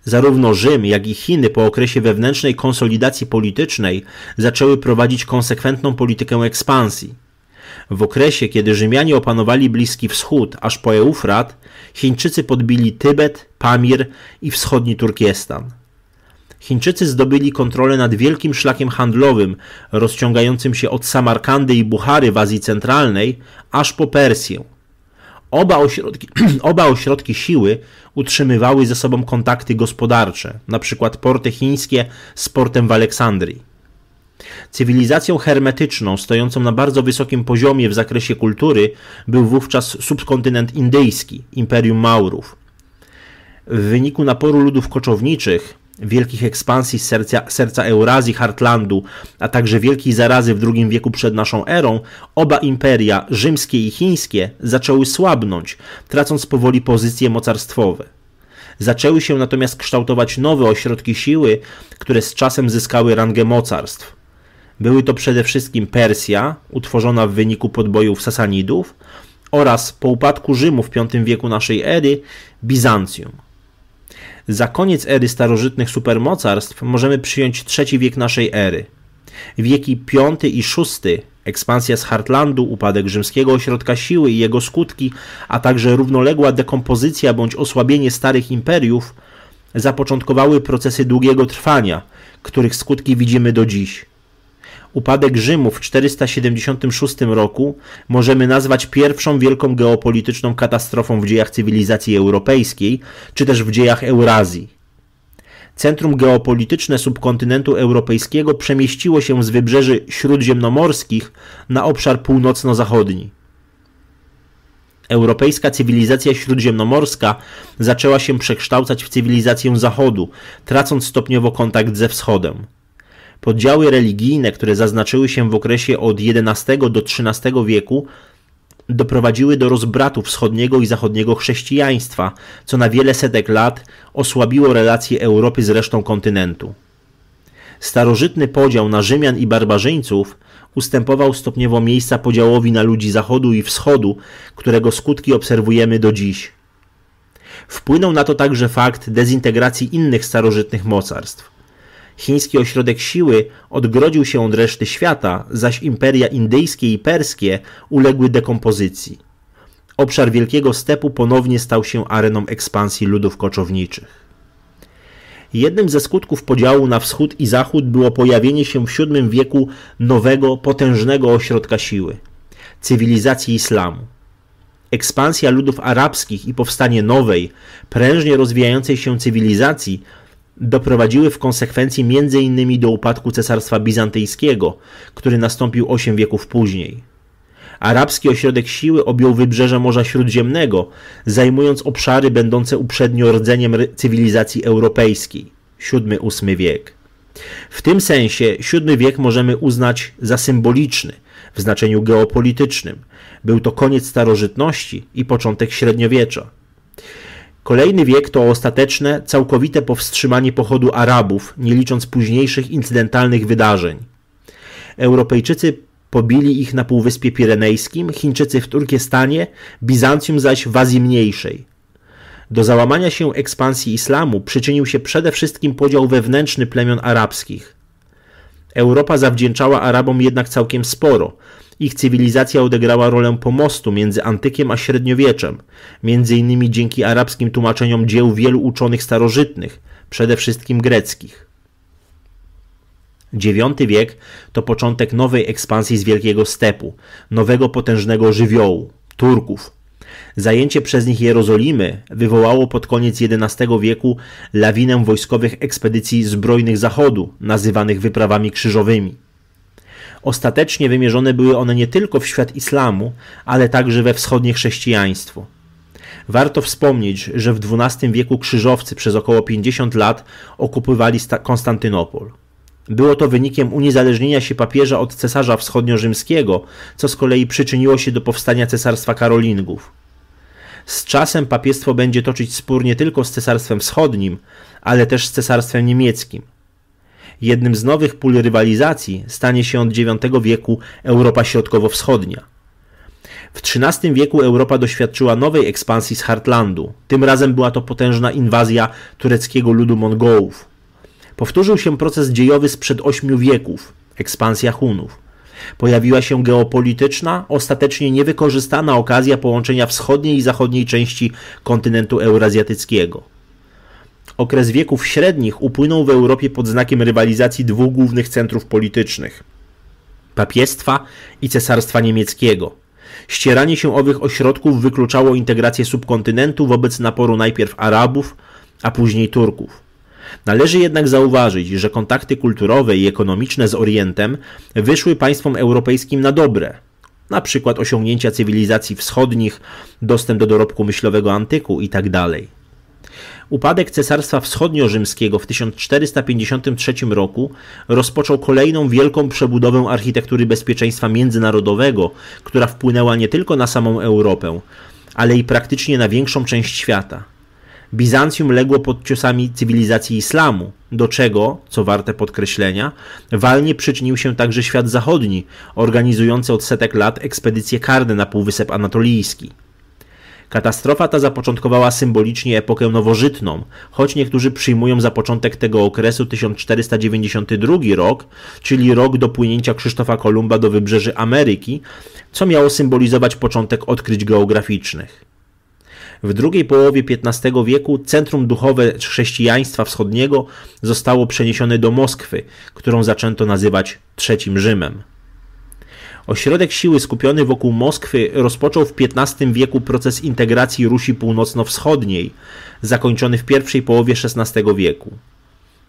Zarówno Rzym, jak i Chiny po okresie wewnętrznej konsolidacji politycznej zaczęły prowadzić konsekwentną politykę ekspansji. W okresie, kiedy Rzymianie opanowali Bliski Wschód aż po Eufrat, Chińczycy podbili Tybet, Pamir i wschodni Turkestan. Chińczycy zdobyli kontrolę nad wielkim szlakiem handlowym rozciągającym się od Samarkandy i Buchary w Azji Centralnej aż po Persję – Oba ośrodki, oba ośrodki siły utrzymywały ze sobą kontakty gospodarcze, np. porty chińskie z portem w Aleksandrii. Cywilizacją hermetyczną, stojącą na bardzo wysokim poziomie w zakresie kultury, był wówczas subkontynent indyjski, Imperium Maurów. W wyniku naporu ludów koczowniczych wielkich ekspansji serca, serca Eurazji, Hartlandu, a także wielkiej zarazy w II wieku przed naszą erą, oba imperia, rzymskie i chińskie, zaczęły słabnąć, tracąc powoli pozycje mocarstwowe. Zaczęły się natomiast kształtować nowe ośrodki siły, które z czasem zyskały rangę mocarstw. Były to przede wszystkim Persja, utworzona w wyniku podbojów Sasanidów, oraz po upadku Rzymu w V wieku naszej ery Bizancjum. Za koniec ery starożytnych supermocarstw możemy przyjąć trzeci wiek naszej ery. Wieki V i VI ekspansja z Hartlandu, upadek rzymskiego ośrodka siły i jego skutki, a także równoległa dekompozycja bądź osłabienie starych imperiów zapoczątkowały procesy długiego trwania, których skutki widzimy do dziś. Upadek Rzymu w 476 roku możemy nazwać pierwszą wielką geopolityczną katastrofą w dziejach cywilizacji europejskiej, czy też w dziejach Eurazji. Centrum geopolityczne subkontynentu europejskiego przemieściło się z wybrzeży śródziemnomorskich na obszar północno-zachodni. Europejska cywilizacja śródziemnomorska zaczęła się przekształcać w cywilizację Zachodu, tracąc stopniowo kontakt ze Wschodem. Podziały religijne, które zaznaczyły się w okresie od XI do XIII wieku, doprowadziły do rozbratu wschodniego i zachodniego chrześcijaństwa, co na wiele setek lat osłabiło relacje Europy z resztą kontynentu. Starożytny podział na Rzymian i barbarzyńców ustępował stopniowo miejsca podziałowi na ludzi zachodu i wschodu, którego skutki obserwujemy do dziś. Wpłynął na to także fakt dezintegracji innych starożytnych mocarstw. Chiński ośrodek siły odgrodził się od reszty świata, zaś imperia indyjskie i perskie uległy dekompozycji. Obszar Wielkiego Stepu ponownie stał się areną ekspansji ludów koczowniczych. Jednym ze skutków podziału na wschód i zachód było pojawienie się w VII wieku nowego, potężnego ośrodka siły cywilizacji islamu. Ekspansja ludów arabskich i powstanie nowej, prężnie rozwijającej się cywilizacji doprowadziły w konsekwencji m.in. do upadku Cesarstwa Bizantyjskiego, który nastąpił 8 wieków później. Arabski ośrodek siły objął wybrzeże Morza Śródziemnego, zajmując obszary będące uprzednio rdzeniem cywilizacji europejskiej VII-VIII wiek. W tym sensie VII wiek możemy uznać za symboliczny w znaczeniu geopolitycznym. Był to koniec starożytności i początek średniowiecza. Kolejny wiek to ostateczne, całkowite powstrzymanie pochodu Arabów, nie licząc późniejszych incydentalnych wydarzeń. Europejczycy pobili ich na Półwyspie Pirenejskim, Chińczycy w Turkestanie, Bizancjum zaś w Azji Mniejszej. Do załamania się ekspansji islamu przyczynił się przede wszystkim podział wewnętrzny plemion arabskich. Europa zawdzięczała Arabom jednak całkiem sporo – ich cywilizacja odegrała rolę pomostu między antykiem a średniowieczem, między innymi dzięki arabskim tłumaczeniom dzieł wielu uczonych starożytnych, przede wszystkim greckich. IX wiek to początek nowej ekspansji z Wielkiego Stepu, nowego potężnego żywiołu Turków. Zajęcie przez nich Jerozolimy wywołało pod koniec XI wieku lawinę wojskowych ekspedycji zbrojnych Zachodu, nazywanych wyprawami krzyżowymi. Ostatecznie wymierzone były one nie tylko w świat islamu, ale także we wschodnie chrześcijaństwo. Warto wspomnieć, że w XII wieku krzyżowcy przez około 50 lat okupowali Konstantynopol. Było to wynikiem uniezależnienia się papieża od cesarza wschodniorzymskiego, co z kolei przyczyniło się do powstania cesarstwa Karolingów. Z czasem papiestwo będzie toczyć spór nie tylko z cesarstwem wschodnim, ale też z cesarstwem niemieckim – Jednym z nowych pól rywalizacji stanie się od IX wieku Europa Środkowo-Wschodnia. W XIII wieku Europa doświadczyła nowej ekspansji z Hartlandu. Tym razem była to potężna inwazja tureckiego ludu Mongołów. Powtórzył się proces dziejowy sprzed ośmiu wieków ekspansja Hunów. Pojawiła się geopolityczna, ostatecznie niewykorzystana okazja połączenia wschodniej i zachodniej części kontynentu eurazjatyckiego okres wieków średnich upłynął w Europie pod znakiem rywalizacji dwóch głównych centrów politycznych papiestwa i cesarstwa niemieckiego. Ścieranie się owych ośrodków wykluczało integrację subkontynentu wobec naporu najpierw Arabów, a później Turków. Należy jednak zauważyć, że kontakty kulturowe i ekonomiczne z Orientem wyszły państwom europejskim na dobre. Na przykład osiągnięcia cywilizacji wschodnich, dostęp do dorobku myślowego antyku itd. Tak Upadek Cesarstwa Wschodnio-Rzymskiego w 1453 roku rozpoczął kolejną wielką przebudowę architektury bezpieczeństwa międzynarodowego, która wpłynęła nie tylko na samą Europę, ale i praktycznie na większą część świata. Bizancjum legło pod ciosami cywilizacji islamu, do czego, co warte podkreślenia, walnie przyczynił się także świat zachodni, organizujący od setek lat ekspedycje karne na Półwysep Anatolijski. Katastrofa ta zapoczątkowała symbolicznie epokę nowożytną, choć niektórzy przyjmują za początek tego okresu 1492 rok, czyli rok dopłynięcia Krzysztofa Kolumba do wybrzeży Ameryki, co miało symbolizować początek odkryć geograficznych. W drugiej połowie XV wieku centrum duchowe chrześcijaństwa wschodniego zostało przeniesione do Moskwy, którą zaczęto nazywać Trzecim Rzymem. Ośrodek siły skupiony wokół Moskwy rozpoczął w XV wieku proces integracji Rusi Północno-Wschodniej, zakończony w pierwszej połowie XVI wieku.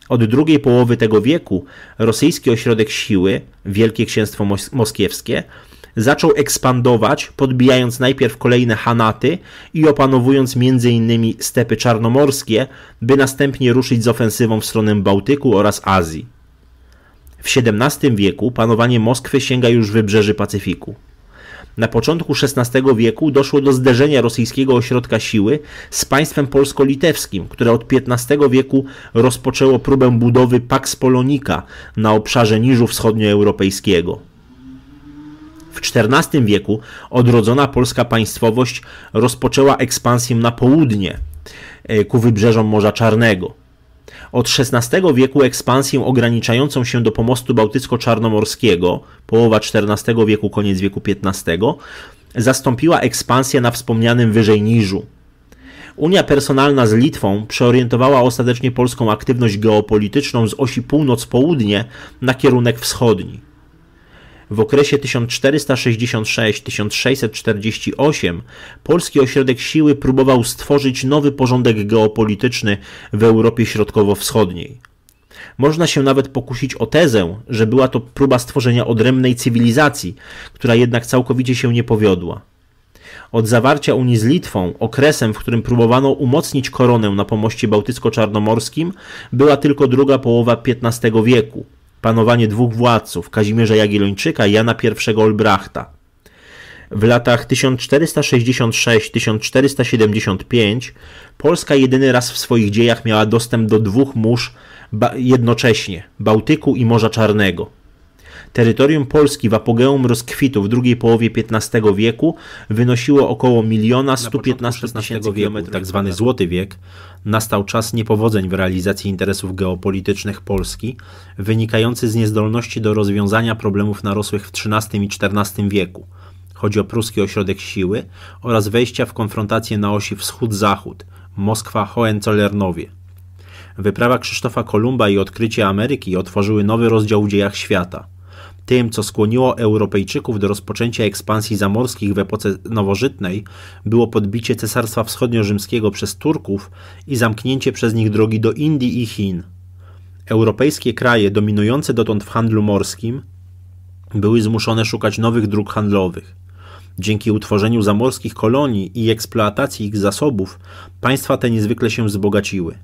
Od drugiej połowy tego wieku rosyjski ośrodek siły, Wielkie Księstwo Moskiewskie, zaczął ekspandować, podbijając najpierw kolejne Hanaty i opanowując m.in. stepy czarnomorskie, by następnie ruszyć z ofensywą w stronę Bałtyku oraz Azji. W XVII wieku panowanie Moskwy sięga już wybrzeży Pacyfiku. Na początku XVI wieku doszło do zderzenia rosyjskiego ośrodka siły z państwem polsko-litewskim, które od XV wieku rozpoczęło próbę budowy Pax polonika na obszarze niżu wschodnioeuropejskiego. W XIV wieku odrodzona polska państwowość rozpoczęła ekspansję na południe, e, ku wybrzeżom Morza Czarnego. Od XVI wieku ekspansję ograniczającą się do pomostu bałtycko-czarnomorskiego, połowa XIV wieku, koniec wieku XV, zastąpiła ekspansja na wspomnianym wyżej Niżu. Unia personalna z Litwą przeorientowała ostatecznie polską aktywność geopolityczną z osi północ-południe na kierunek wschodni. W okresie 1466-1648 polski ośrodek siły próbował stworzyć nowy porządek geopolityczny w Europie Środkowo-Wschodniej. Można się nawet pokusić o tezę, że była to próba stworzenia odrębnej cywilizacji, która jednak całkowicie się nie powiodła. Od zawarcia Unii z Litwą, okresem, w którym próbowano umocnić koronę na pomoście bałtycko-czarnomorskim, była tylko druga połowa XV wieku panowanie dwóch władców, Kazimierza Jagiellończyka i Jana I Olbrachta. W latach 1466-1475 Polska jedyny raz w swoich dziejach miała dostęp do dwóch mórz jednocześnie Bałtyku i Morza Czarnego. Terytorium Polski w apogeum rozkwitu w drugiej połowie XV wieku wynosiło około 1 115 tysięcy kilometrów. Tak zwany Złoty Wiek nastał czas niepowodzeń w realizacji interesów geopolitycznych Polski, wynikający z niezdolności do rozwiązania problemów narosłych w XIII i XIV wieku. Chodzi o pruski ośrodek siły oraz wejścia w konfrontację na osi wschód-zachód, Moskwa-Hohenzollernowie. Wyprawa Krzysztofa Kolumba i odkrycie Ameryki otworzyły nowy rozdział w dziejach świata – tym, co skłoniło Europejczyków do rozpoczęcia ekspansji zamorskich w epoce nowożytnej, było podbicie Cesarstwa Wschodniorzymskiego przez Turków i zamknięcie przez nich drogi do Indii i Chin. Europejskie kraje dominujące dotąd w handlu morskim były zmuszone szukać nowych dróg handlowych. Dzięki utworzeniu zamorskich kolonii i eksploatacji ich zasobów, państwa te niezwykle się wzbogaciły.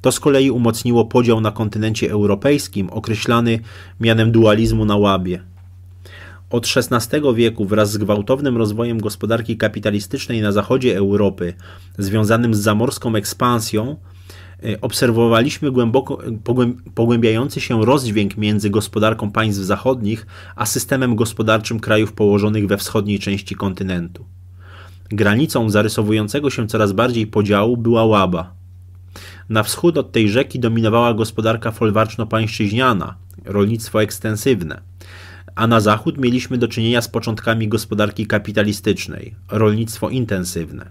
To z kolei umocniło podział na kontynencie europejskim, określany mianem dualizmu na łabie. Od XVI wieku wraz z gwałtownym rozwojem gospodarki kapitalistycznej na zachodzie Europy, związanym z zamorską ekspansją, e, obserwowaliśmy głęboko, pogłębiający się rozdźwięk między gospodarką państw zachodnich a systemem gospodarczym krajów położonych we wschodniej części kontynentu. Granicą zarysowującego się coraz bardziej podziału była łaba – na wschód od tej rzeki dominowała gospodarka folwarczno-pańszczyźniana, rolnictwo ekstensywne. A na zachód mieliśmy do czynienia z początkami gospodarki kapitalistycznej, rolnictwo intensywne.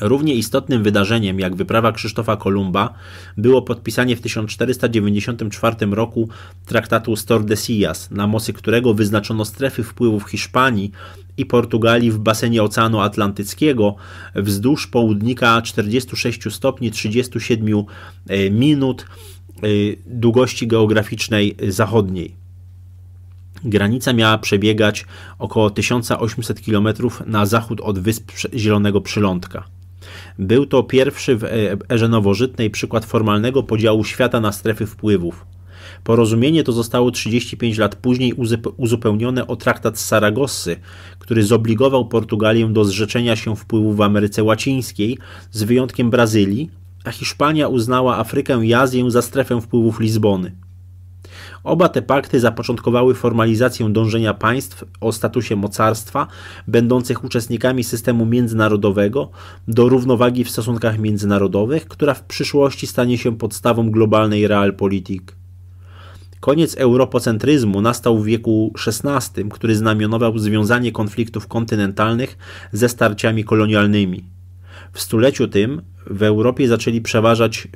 Równie istotnym wydarzeniem jak wyprawa Krzysztofa Kolumba było podpisanie w 1494 roku traktatu Tordesillas, na mocy którego wyznaczono strefy wpływów Hiszpanii i Portugalii w basenie Oceanu Atlantyckiego wzdłuż południka 46 stopni 37 e, minut e, długości geograficznej zachodniej. Granica miała przebiegać około 1800 km na zachód od wysp Zielonego Przylądka. Był to pierwszy w e, erze nowożytnej przykład formalnego podziału świata na strefy wpływów. Porozumienie to zostało 35 lat później uzupełnione o traktat z Saragossy, który zobligował Portugalię do zrzeczenia się wpływów w Ameryce Łacińskiej, z wyjątkiem Brazylii, a Hiszpania uznała Afrykę i Azję za strefę wpływów Lizbony. Oba te pakty zapoczątkowały formalizację dążenia państw o statusie mocarstwa, będących uczestnikami systemu międzynarodowego, do równowagi w stosunkach międzynarodowych, która w przyszłości stanie się podstawą globalnej realpolitik. Koniec europocentryzmu nastał w wieku XVI, który znamionował związanie konfliktów kontynentalnych ze starciami kolonialnymi. W stuleciu tym w Europie zaczęli przeważać,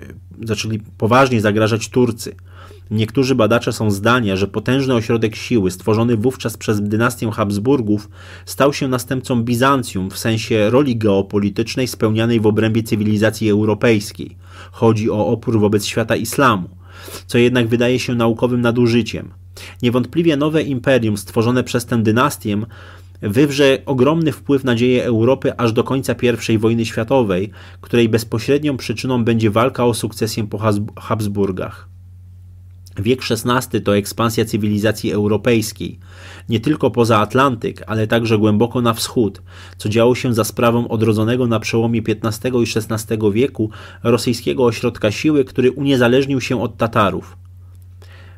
zaczęli poważnie zagrażać Turcy – Niektórzy badacze są zdania, że potężny ośrodek siły stworzony wówczas przez dynastię Habsburgów stał się następcą Bizancjum w sensie roli geopolitycznej spełnianej w obrębie cywilizacji europejskiej. Chodzi o opór wobec świata islamu, co jednak wydaje się naukowym nadużyciem. Niewątpliwie nowe imperium stworzone przez tę dynastię wywrze ogromny wpływ na dzieje Europy aż do końca I wojny światowej, której bezpośrednią przyczyną będzie walka o sukcesję po Habsburgach. Wiek XVI to ekspansja cywilizacji europejskiej, nie tylko poza Atlantyk, ale także głęboko na wschód, co działo się za sprawą odrodzonego na przełomie XV i XVI wieku rosyjskiego ośrodka siły, który uniezależnił się od Tatarów.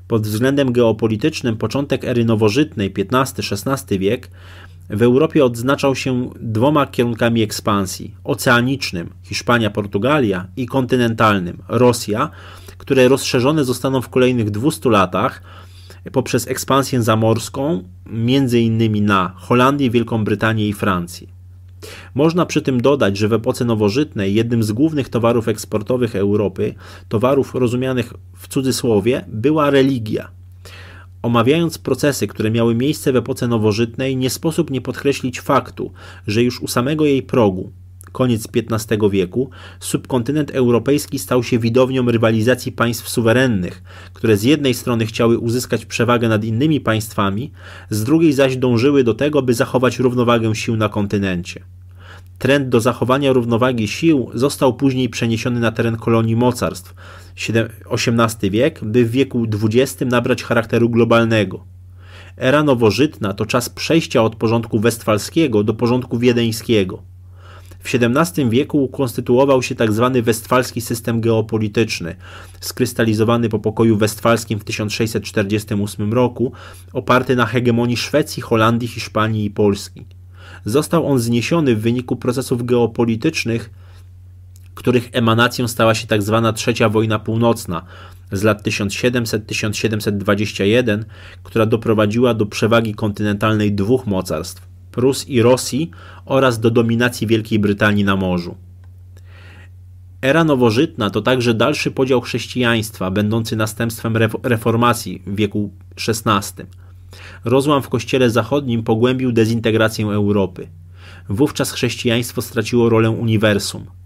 Pod względem geopolitycznym początek ery nowożytnej XV-XVI wiek w Europie odznaczał się dwoma kierunkami ekspansji: oceanicznym Hiszpania-Portugalia i kontynentalnym Rosja które rozszerzone zostaną w kolejnych 200 latach poprzez ekspansję zamorską, między innymi na Holandię, Wielką Brytanię i Francję. Można przy tym dodać, że w epoce nowożytnej jednym z głównych towarów eksportowych Europy, towarów rozumianych w cudzysłowie, była religia. Omawiając procesy, które miały miejsce w epoce nowożytnej, nie sposób nie podkreślić faktu, że już u samego jej progu koniec XV wieku, subkontynent europejski stał się widownią rywalizacji państw suwerennych, które z jednej strony chciały uzyskać przewagę nad innymi państwami, z drugiej zaś dążyły do tego, by zachować równowagę sił na kontynencie. Trend do zachowania równowagi sił został później przeniesiony na teren kolonii mocarstw XVIII wiek, by w wieku XX nabrać charakteru globalnego. Era nowożytna to czas przejścia od porządku westfalskiego do porządku wiedeńskiego – w XVII wieku ukonstytuował się tzw. Tak westfalski system geopolityczny, skrystalizowany po pokoju westfalskim w 1648 roku, oparty na hegemonii Szwecji, Holandii, Hiszpanii i Polski. Został on zniesiony w wyniku procesów geopolitycznych, których emanacją stała się tzw. Tak trzecia Wojna Północna z lat 1700-1721, która doprowadziła do przewagi kontynentalnej dwóch mocarstw Prus i Rosji oraz do dominacji Wielkiej Brytanii na morzu. Era nowożytna to także dalszy podział chrześcijaństwa, będący następstwem reformacji w wieku XVI. Rozłam w kościele zachodnim pogłębił dezintegrację Europy. Wówczas chrześcijaństwo straciło rolę uniwersum –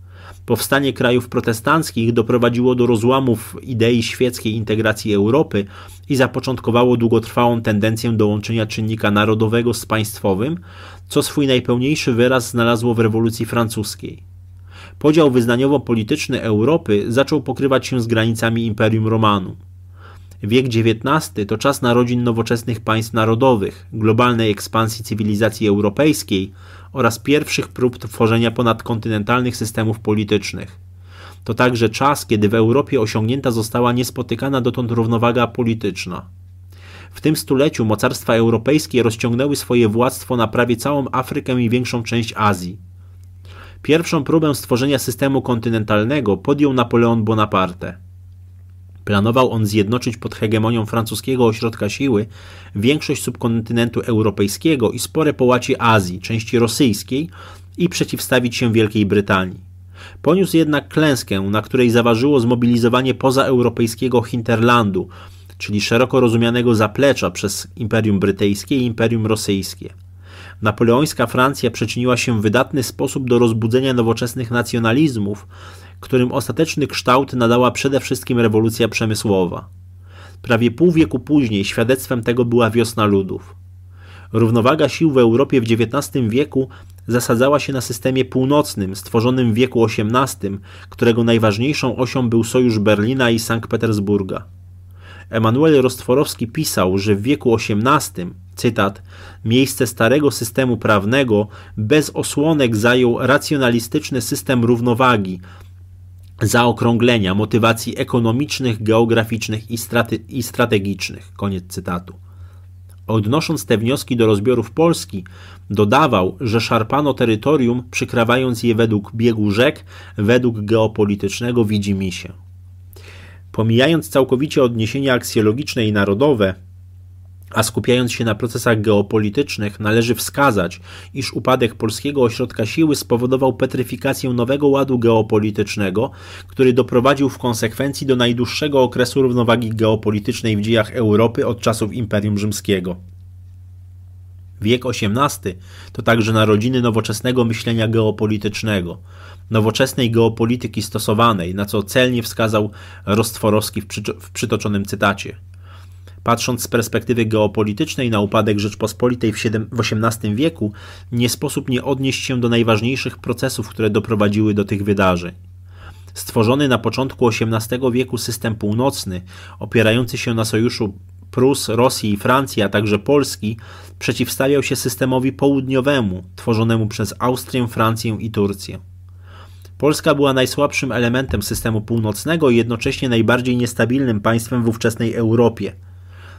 Powstanie krajów protestanckich doprowadziło do rozłamów idei świeckiej integracji Europy i zapoczątkowało długotrwałą tendencję do łączenia czynnika narodowego z państwowym, co swój najpełniejszy wyraz znalazło w rewolucji francuskiej. Podział wyznaniowo-polityczny Europy zaczął pokrywać się z granicami Imperium Romanum. Wiek XIX to czas narodzin nowoczesnych państw narodowych, globalnej ekspansji cywilizacji europejskiej oraz pierwszych prób tworzenia ponadkontynentalnych systemów politycznych. To także czas, kiedy w Europie osiągnięta została niespotykana dotąd równowaga polityczna. W tym stuleciu mocarstwa europejskie rozciągnęły swoje władztwo na prawie całą Afrykę i większą część Azji. Pierwszą próbę stworzenia systemu kontynentalnego podjął Napoleon Bonaparte. Planował on zjednoczyć pod hegemonią francuskiego ośrodka siły większość subkontynentu europejskiego i spore połaci Azji, części rosyjskiej i przeciwstawić się Wielkiej Brytanii. Poniósł jednak klęskę, na której zaważyło zmobilizowanie pozaeuropejskiego hinterlandu, czyli szeroko rozumianego zaplecza przez Imperium Brytyjskie i Imperium Rosyjskie. Napoleońska Francja przyczyniła się w wydatny sposób do rozbudzenia nowoczesnych nacjonalizmów, którym ostateczny kształt nadała przede wszystkim rewolucja przemysłowa. Prawie pół wieku później świadectwem tego była wiosna ludów. Równowaga sił w Europie w XIX wieku zasadzała się na systemie północnym, stworzonym w wieku XVIII, którego najważniejszą osią był sojusz Berlina i Sankt Petersburga. Emanuel Rostworowski pisał, że w wieku XVIII, cytat, miejsce starego systemu prawnego bez osłonek zajął racjonalistyczny system równowagi, zaokrąglenia, motywacji ekonomicznych, geograficznych i, i strategicznych. Koniec cytatu. Odnosząc te wnioski do rozbiorów Polski, dodawał, że szarpano terytorium, przykrawając je według biegu rzek, według geopolitycznego widzimisię. Pomijając całkowicie odniesienia aksjologiczne i narodowe, a skupiając się na procesach geopolitycznych, należy wskazać, iż upadek polskiego ośrodka siły spowodował petryfikację nowego ładu geopolitycznego, który doprowadził w konsekwencji do najdłuższego okresu równowagi geopolitycznej w dziejach Europy od czasów Imperium Rzymskiego. Wiek XVIII to także narodziny nowoczesnego myślenia geopolitycznego, nowoczesnej geopolityki stosowanej, na co celnie wskazał Rostworowski w, przy, w przytoczonym cytacie. Patrząc z perspektywy geopolitycznej na upadek Rzeczpospolitej w XVIII wieku, nie sposób nie odnieść się do najważniejszych procesów, które doprowadziły do tych wydarzeń. Stworzony na początku XVIII wieku system północny, opierający się na sojuszu Prus, Rosji i Francji, a także Polski, przeciwstawiał się systemowi południowemu, tworzonemu przez Austrię, Francję i Turcję. Polska była najsłabszym elementem systemu północnego i jednocześnie najbardziej niestabilnym państwem w ówczesnej Europie –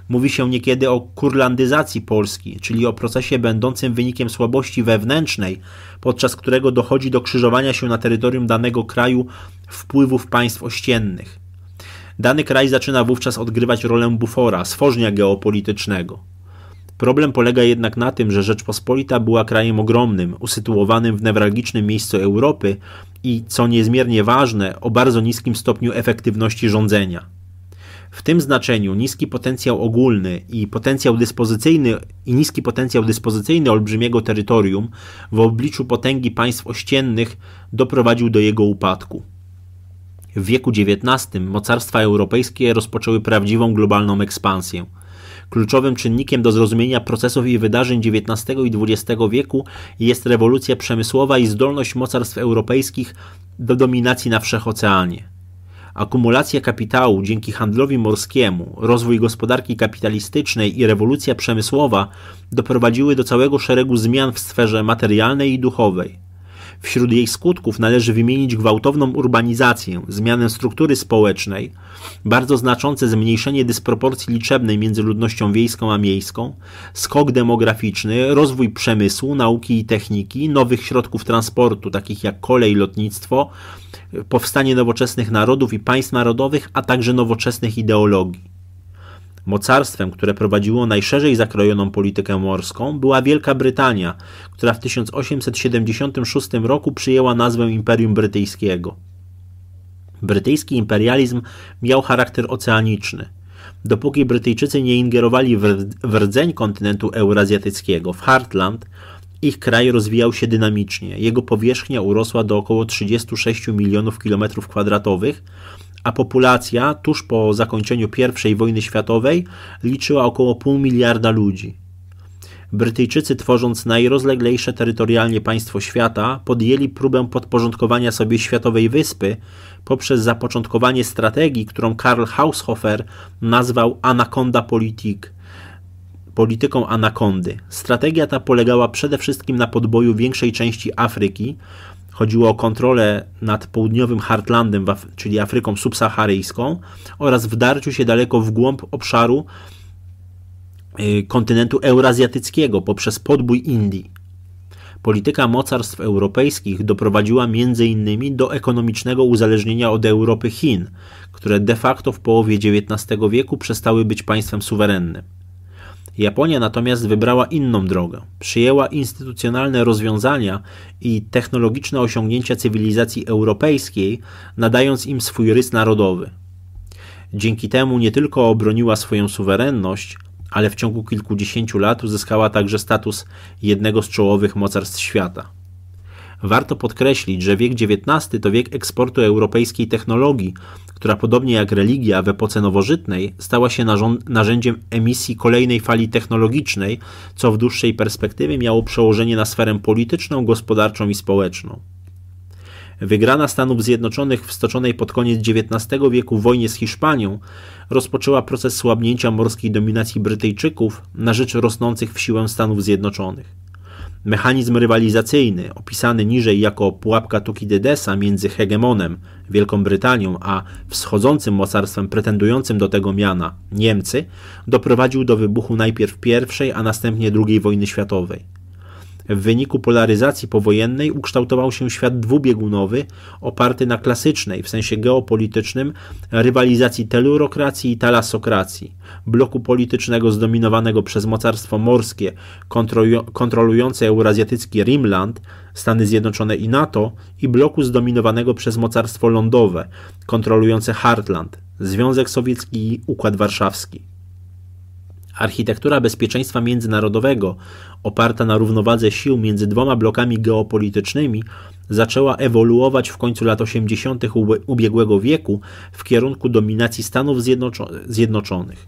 Mówi się niekiedy o kurlandyzacji Polski, czyli o procesie będącym wynikiem słabości wewnętrznej, podczas którego dochodzi do krzyżowania się na terytorium danego kraju wpływów państw ościennych. Dany kraj zaczyna wówczas odgrywać rolę bufora, stworznia geopolitycznego. Problem polega jednak na tym, że Rzeczpospolita była krajem ogromnym, usytuowanym w newralgicznym miejscu Europy i, co niezmiernie ważne, o bardzo niskim stopniu efektywności rządzenia. W tym znaczeniu niski potencjał ogólny i potencjał dyspozycyjny i niski potencjał dyspozycyjny olbrzymiego terytorium w obliczu potęgi państw ościennych doprowadził do jego upadku. W wieku XIX mocarstwa europejskie rozpoczęły prawdziwą globalną ekspansję. Kluczowym czynnikiem do zrozumienia procesów i wydarzeń XIX i XX wieku jest rewolucja przemysłowa i zdolność mocarstw europejskich do dominacji na wszechoceanie akumulacja kapitału dzięki handlowi morskiemu, rozwój gospodarki kapitalistycznej i rewolucja przemysłowa doprowadziły do całego szeregu zmian w sferze materialnej i duchowej. Wśród jej skutków należy wymienić gwałtowną urbanizację, zmianę struktury społecznej, bardzo znaczące zmniejszenie dysproporcji liczebnej między ludnością wiejską a miejską, skok demograficzny, rozwój przemysłu, nauki i techniki, nowych środków transportu, takich jak kolej, lotnictwo, powstanie nowoczesnych narodów i państw narodowych, a także nowoczesnych ideologii. Mocarstwem, które prowadziło najszerzej zakrojoną politykę morską, była Wielka Brytania, która w 1876 roku przyjęła nazwę Imperium Brytyjskiego. Brytyjski imperializm miał charakter oceaniczny. Dopóki Brytyjczycy nie ingerowali w rdzeń kontynentu eurazjatyckiego, w Heartland, ich kraj rozwijał się dynamicznie. Jego powierzchnia urosła do około 36 milionów kilometrów kwadratowych, a populacja tuż po zakończeniu I wojny światowej liczyła około pół miliarda ludzi. Brytyjczycy, tworząc najrozleglejsze terytorialnie państwo świata, podjęli próbę podporządkowania sobie światowej wyspy poprzez zapoczątkowanie strategii, którą Karl Haushofer nazwał Anaconda Politik polityką anakondy. Strategia ta polegała przede wszystkim na podboju większej części Afryki, Chodziło o kontrolę nad południowym Heartlandem, czyli Afryką subsaharyjską, oraz wdarciu się daleko w głąb obszaru y, kontynentu eurazjatyckiego poprzez podbój Indii. Polityka mocarstw europejskich doprowadziła m.in. do ekonomicznego uzależnienia od Europy Chin, które de facto w połowie XIX wieku przestały być państwem suwerennym. Japonia natomiast wybrała inną drogę. Przyjęła instytucjonalne rozwiązania i technologiczne osiągnięcia cywilizacji europejskiej, nadając im swój rys narodowy. Dzięki temu nie tylko obroniła swoją suwerenność, ale w ciągu kilkudziesięciu lat uzyskała także status jednego z czołowych mocarstw świata. Warto podkreślić, że wiek XIX to wiek eksportu europejskiej technologii, która podobnie jak religia w epoce nowożytnej stała się narzędziem emisji kolejnej fali technologicznej, co w dłuższej perspektywie miało przełożenie na sferę polityczną, gospodarczą i społeczną. Wygrana Stanów Zjednoczonych w stoczonej pod koniec XIX wieku wojnie z Hiszpanią rozpoczęła proces słabnięcia morskiej dominacji Brytyjczyków na rzecz rosnących w siłę Stanów Zjednoczonych. Mechanizm rywalizacyjny, opisany niżej jako pułapka Tukidydesa między hegemonem, Wielką Brytanią, a wschodzącym mocarstwem pretendującym do tego miana, Niemcy, doprowadził do wybuchu najpierw I, a następnie II wojny światowej. W wyniku polaryzacji powojennej ukształtował się świat dwubiegunowy, oparty na klasycznej, w sensie geopolitycznym, rywalizacji telurokracji i talasokracji, bloku politycznego zdominowanego przez mocarstwo morskie kontrolujące eurazjatycki Rimland, Stany Zjednoczone i NATO i bloku zdominowanego przez mocarstwo lądowe kontrolujące Heartland, Związek Sowiecki i Układ Warszawski. Architektura bezpieczeństwa międzynarodowego oparta na równowadze sił między dwoma blokami geopolitycznymi, zaczęła ewoluować w końcu lat 80. ubiegłego wieku w kierunku dominacji Stanów Zjednoczo Zjednoczonych.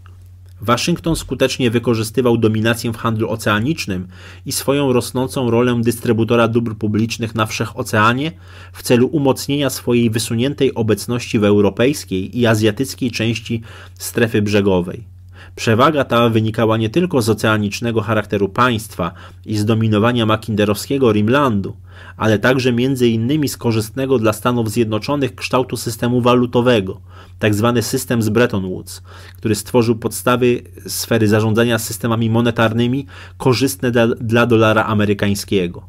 Waszyngton skutecznie wykorzystywał dominację w handlu oceanicznym i swoją rosnącą rolę dystrybutora dóbr publicznych na wszechoceanie w celu umocnienia swojej wysuniętej obecności w europejskiej i azjatyckiej części strefy brzegowej. Przewaga ta wynikała nie tylko z oceanicznego charakteru państwa i zdominowania makinderowskiego Rimlandu, ale także między innymi z korzystnego dla Stanów Zjednoczonych kształtu systemu walutowego, tzw. Tak system z Bretton Woods, który stworzył podstawy sfery zarządzania systemami monetarnymi korzystne dla, dla dolara amerykańskiego.